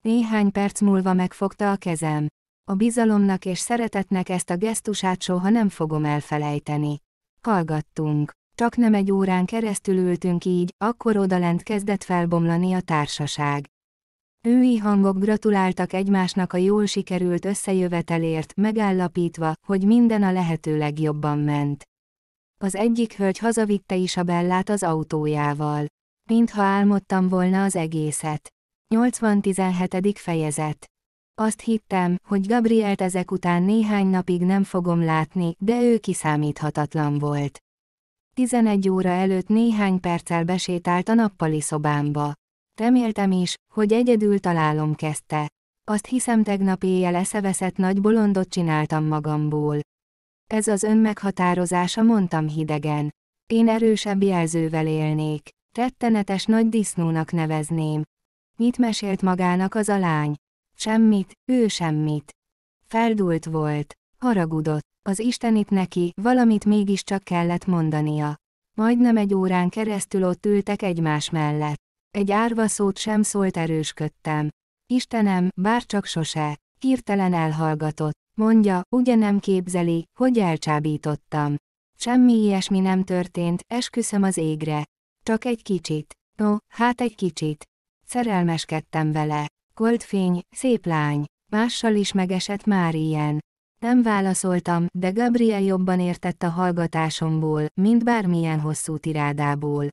Néhány perc múlva megfogta a kezem. A bizalomnak és szeretetnek ezt a gesztusát soha nem fogom elfelejteni. Hallgattunk. Csak nem egy órán keresztül ültünk így, akkor odalent kezdett felbomlani a társaság. Ői hangok gratuláltak egymásnak a jól sikerült összejövetelért, megállapítva, hogy minden a lehető legjobban ment. Az egyik hölgy hazavitte Bellát az autójával. Mintha álmodtam volna az egészet. 80-17. fejezet azt hittem, hogy Gabrielt ezek után néhány napig nem fogom látni, de ő kiszámíthatatlan volt. 11 óra előtt néhány perccel besétált a nappali szobámba. Reméltem is, hogy egyedül találom kezdte. Azt hiszem tegnap éjjel eszeveszett nagy bolondot csináltam magamból. Ez az ön meghatározása, mondtam hidegen. Én erősebb jelzővel élnék. Rettenetes nagy disznónak nevezném. Mit mesélt magának az a lány? Semmit, ő semmit. Feldult volt, haragudott, az Istenit neki, valamit mégiscsak kellett mondania. Majdnem egy órán keresztül ott ültek egymás mellett. Egy árva szót sem szólt erősködtem. Istenem, bár csak sose, hirtelen elhallgatott. Mondja, ugye nem képzeli, hogy elcsábítottam. Semmi ilyesmi nem történt, esküszöm az égre. Csak egy kicsit. no, hát egy kicsit. Szerelmeskedtem vele. Goldfény, szép lány, mással is megesett már ilyen. Nem válaszoltam, de Gabriel jobban értett a hallgatásomból, mint bármilyen hosszú tirádából.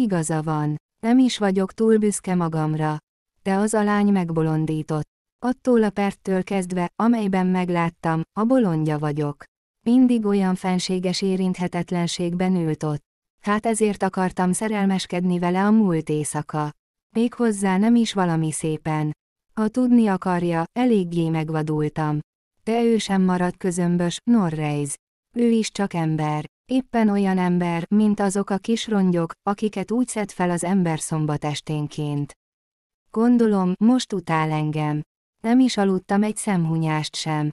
Igaza van, nem is vagyok túl büszke magamra. De az a lány megbolondított. Attól a perttől kezdve, amelyben megláttam, a bolondja vagyok. Mindig olyan fenséges érinthetetlenségben ült ott. Hát ezért akartam szerelmeskedni vele a múlt éjszaka. Méghozzá nem is valami szépen. Ha tudni akarja, eléggé megvadultam. De ő sem maradt közömbös, Norreiz, Ő is csak ember. Éppen olyan ember, mint azok a kis rongyok, akiket úgy szed fel az ember szombatesténként. Gondolom, most utál engem. Nem is aludtam egy szemhunyást sem.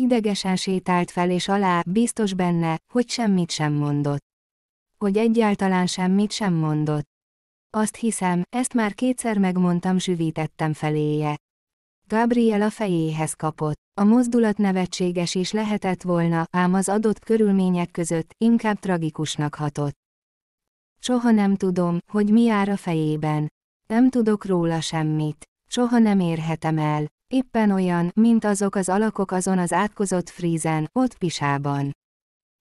Idegesen sétált fel és alá, biztos benne, hogy semmit sem mondott. Hogy egyáltalán semmit sem mondott. Azt hiszem, ezt már kétszer megmondtam, süvítettem feléje. Gabriel a fejéhez kapott. A mozdulat nevetséges is lehetett volna, ám az adott körülmények között inkább tragikusnak hatott. Soha nem tudom, hogy mi jár a fejében. Nem tudok róla semmit. Soha nem érhetem el. Éppen olyan, mint azok az alakok azon az átkozott frízen, ott pisában.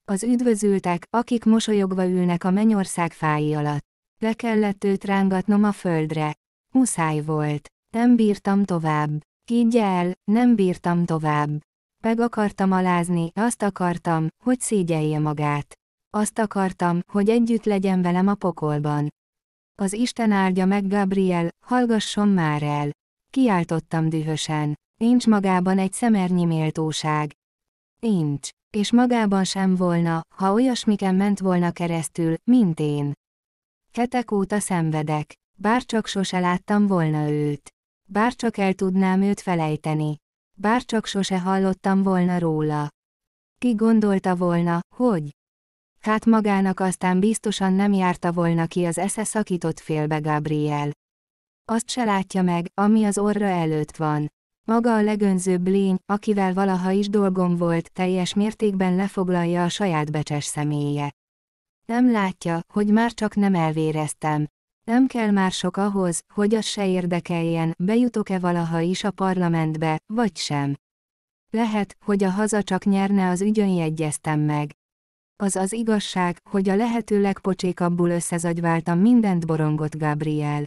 Az üdvözültek, akik mosolyogva ülnek a mennyország fái alatt. Le kellett őt rángatnom a földre. Muszáj volt. Nem bírtam tovább. Higgy el, nem bírtam tovább. Meg akartam alázni, azt akartam, hogy szégyelje magát. Azt akartam, hogy együtt legyen velem a pokolban. Az Isten áldja meg Gabriel, hallgasson már el. Kiáltottam dühösen. Nincs magában egy szemernyi méltóság. Nincs. És magában sem volna, ha olyasmiken ment volna keresztül, mint én. Hetek óta szenvedek. Bárcsak sose láttam volna őt. Bárcsak el tudnám őt felejteni. Bárcsak sose hallottam volna róla. Ki gondolta volna, hogy? Hát magának aztán biztosan nem járta volna ki az esze szakított félbe Gabriel. Azt se látja meg, ami az orra előtt van. Maga a legönzőbb lény, akivel valaha is dolgom volt, teljes mértékben lefoglalja a saját becses személye. Nem látja, hogy már csak nem elvéreztem. Nem kell már sok ahhoz, hogy az se érdekeljen, bejutok-e valaha is a parlamentbe, vagy sem. Lehet, hogy a haza csak nyerne az ügyön jegyeztem meg. Az az igazság, hogy a lehető legpocsékabbul összezagyváltam mindent borongott Gabriel.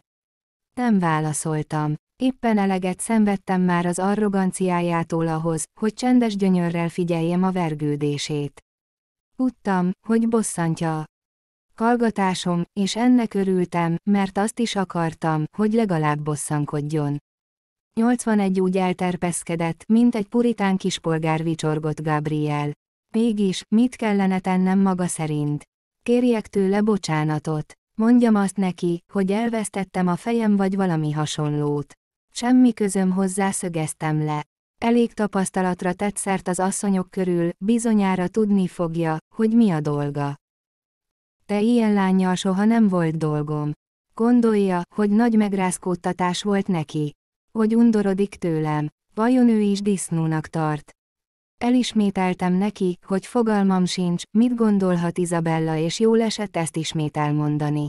Nem válaszoltam. Éppen eleget szenvedtem már az arroganciájától ahhoz, hogy csendes gyönyörrel figyeljem a vergődését. Tudtam, hogy bosszantja. Hallgatásom, és ennek örültem, mert azt is akartam, hogy legalább bosszankodjon. 81 úgy elterpeszkedett, mint egy puritán kispolgár vicsorgott Gabriel. Mégis, mit kellene tennem maga szerint? Kérjek tőle bocsánatot. Mondjam azt neki, hogy elvesztettem a fejem vagy valami hasonlót. Semmi közöm hozzá szögeztem le. Elég tapasztalatra tett szert az asszonyok körül, bizonyára tudni fogja, hogy mi a dolga. Te ilyen lányjal soha nem volt dolgom. Gondolja, hogy nagy megrázkódtatás volt neki. Hogy undorodik tőlem. Vajon ő is disznónak tart? Elismételtem neki, hogy fogalmam sincs, mit gondolhat Izabella és jól esett ezt ismét elmondani.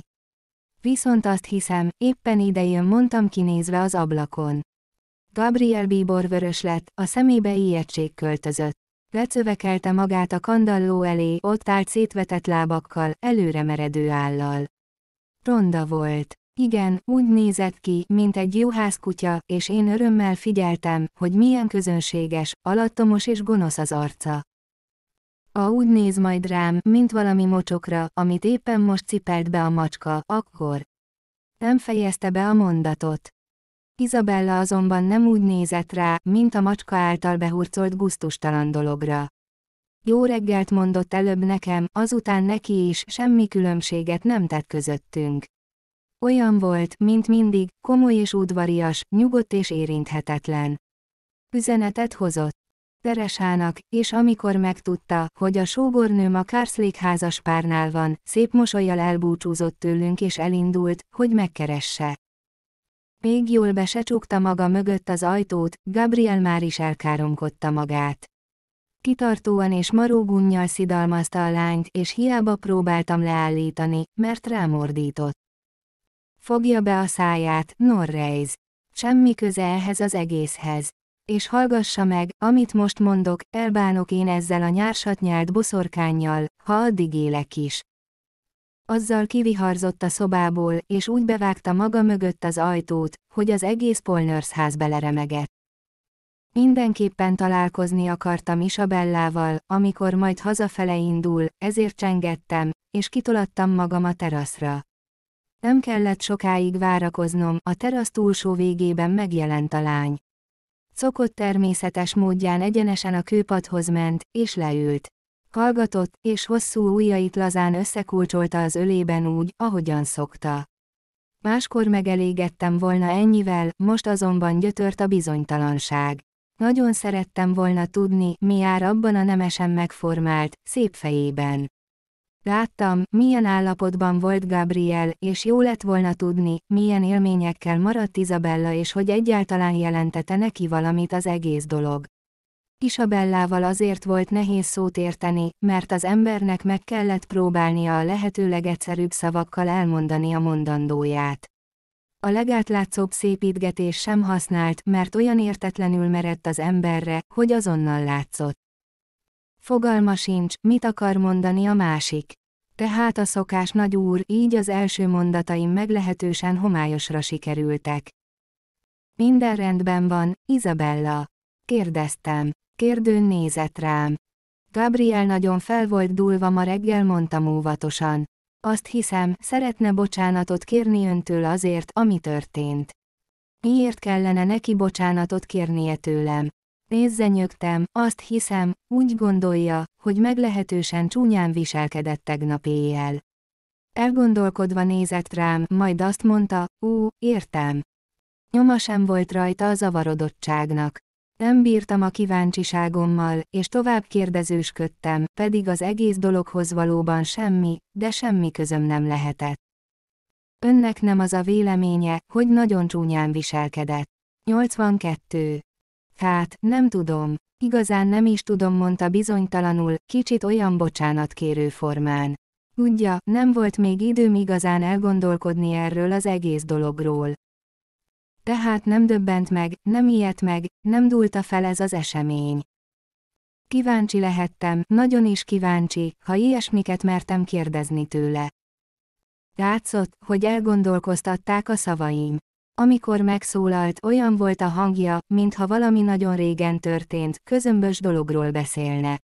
Viszont azt hiszem, éppen idejön mondtam kinézve az ablakon. Gabriel Bíbor vörös lett, a szemébe ijegység költözött. Lecövekelte magát a kandalló elé, ott állt szétvetett lábakkal, előre meredő állal. Ronda volt. Igen, úgy nézett ki, mint egy juhászkutya, és én örömmel figyeltem, hogy milyen közönséges, alattomos és gonosz az arca. A úgy néz majd rám, mint valami mocsokra, amit éppen most cipelt be a macska, akkor. Nem fejezte be a mondatot. Izabella azonban nem úgy nézett rá, mint a macska által behurcolt guztustalan dologra. Jó reggelt mondott előbb nekem, azután neki is, semmi különbséget nem tett közöttünk. Olyan volt, mint mindig, komoly és udvarias, nyugodt és érinthetetlen. Üzenetet hozott. Teresának, és amikor megtudta, hogy a sógornőm a Kárszlék házas párnál van, szép mosolyjal elbúcsúzott tőlünk és elindult, hogy megkeresse. Még jól besecsukta maga mögött az ajtót, Gabriel már is elkáromkodta magát. Kitartóan és marógunnyal szidalmazta a lányt, és hiába próbáltam leállítani, mert rámordított. Fogja be a száját, Norreiz. Semmi köze ehhez az egészhez. És hallgassa meg, amit most mondok, elbánok én ezzel a nyársatnyált boszorkányjal, ha addig élek is. Azzal kiviharzott a szobából, és úgy bevágta maga mögött az ajtót, hogy az egész Polnörsz ház beleremegett. Mindenképpen találkozni akartam Isabellával, amikor majd hazafele indul, ezért csengettem, és kitolattam magam a teraszra. Nem kellett sokáig várakoznom, a terasz túlsó végében megjelent a lány. Szokott természetes módján egyenesen a kőpadhoz ment, és leült. Hallgatott, és hosszú ujjait lazán összekulcsolta az ölében úgy, ahogyan szokta. Máskor megelégettem volna ennyivel, most azonban gyötört a bizonytalanság. Nagyon szerettem volna tudni, mi jár abban a nemesen megformált, szép fejében. Láttam, milyen állapotban volt Gabriel, és jó lett volna tudni, milyen élményekkel maradt Izabella és hogy egyáltalán jelentette neki valamit az egész dolog. Isabellával azért volt nehéz szót érteni, mert az embernek meg kellett próbálnia a lehető legegyszerűbb szavakkal elmondani a mondandóját. A legátlátszóbb szépítgetés sem használt, mert olyan értetlenül merett az emberre, hogy azonnal látszott. Fogalma sincs, mit akar mondani a másik. Tehát a szokás nagy úr, így az első mondataim meglehetősen homályosra sikerültek. Minden rendben van, Izabella. Kérdeztem. Kérdőn nézett rám. Gabriel nagyon fel volt dúlva ma reggel, mondtam óvatosan. Azt hiszem, szeretne bocsánatot kérni öntől azért, ami történt. Miért kellene neki bocsánatot kérnie tőlem? Nézze nyögtem, azt hiszem, úgy gondolja, hogy meglehetősen csúnyán viselkedett tegnap éjjel. Elgondolkodva nézett rám, majd azt mondta, ú, értem. Nyoma sem volt rajta a zavarodottságnak. Nem bírtam a kíváncsiságommal, és tovább kérdezősködtem, pedig az egész dologhoz valóban semmi, de semmi közöm nem lehetett. Önnek nem az a véleménye, hogy nagyon csúnyán viselkedett. 82. Hát, nem tudom. Igazán nem is tudom, mondta bizonytalanul, kicsit olyan bocsánat kérő formán. Tudja, nem volt még időm igazán elgondolkodni erről az egész dologról tehát nem döbbent meg, nem ijedt meg, nem dúlta fel ez az esemény. Kíváncsi lehettem, nagyon is kíváncsi, ha ilyesmiket mertem kérdezni tőle. Látszott, hogy elgondolkoztatták a szavaim. Amikor megszólalt, olyan volt a hangja, mintha valami nagyon régen történt, közömbös dologról beszélne.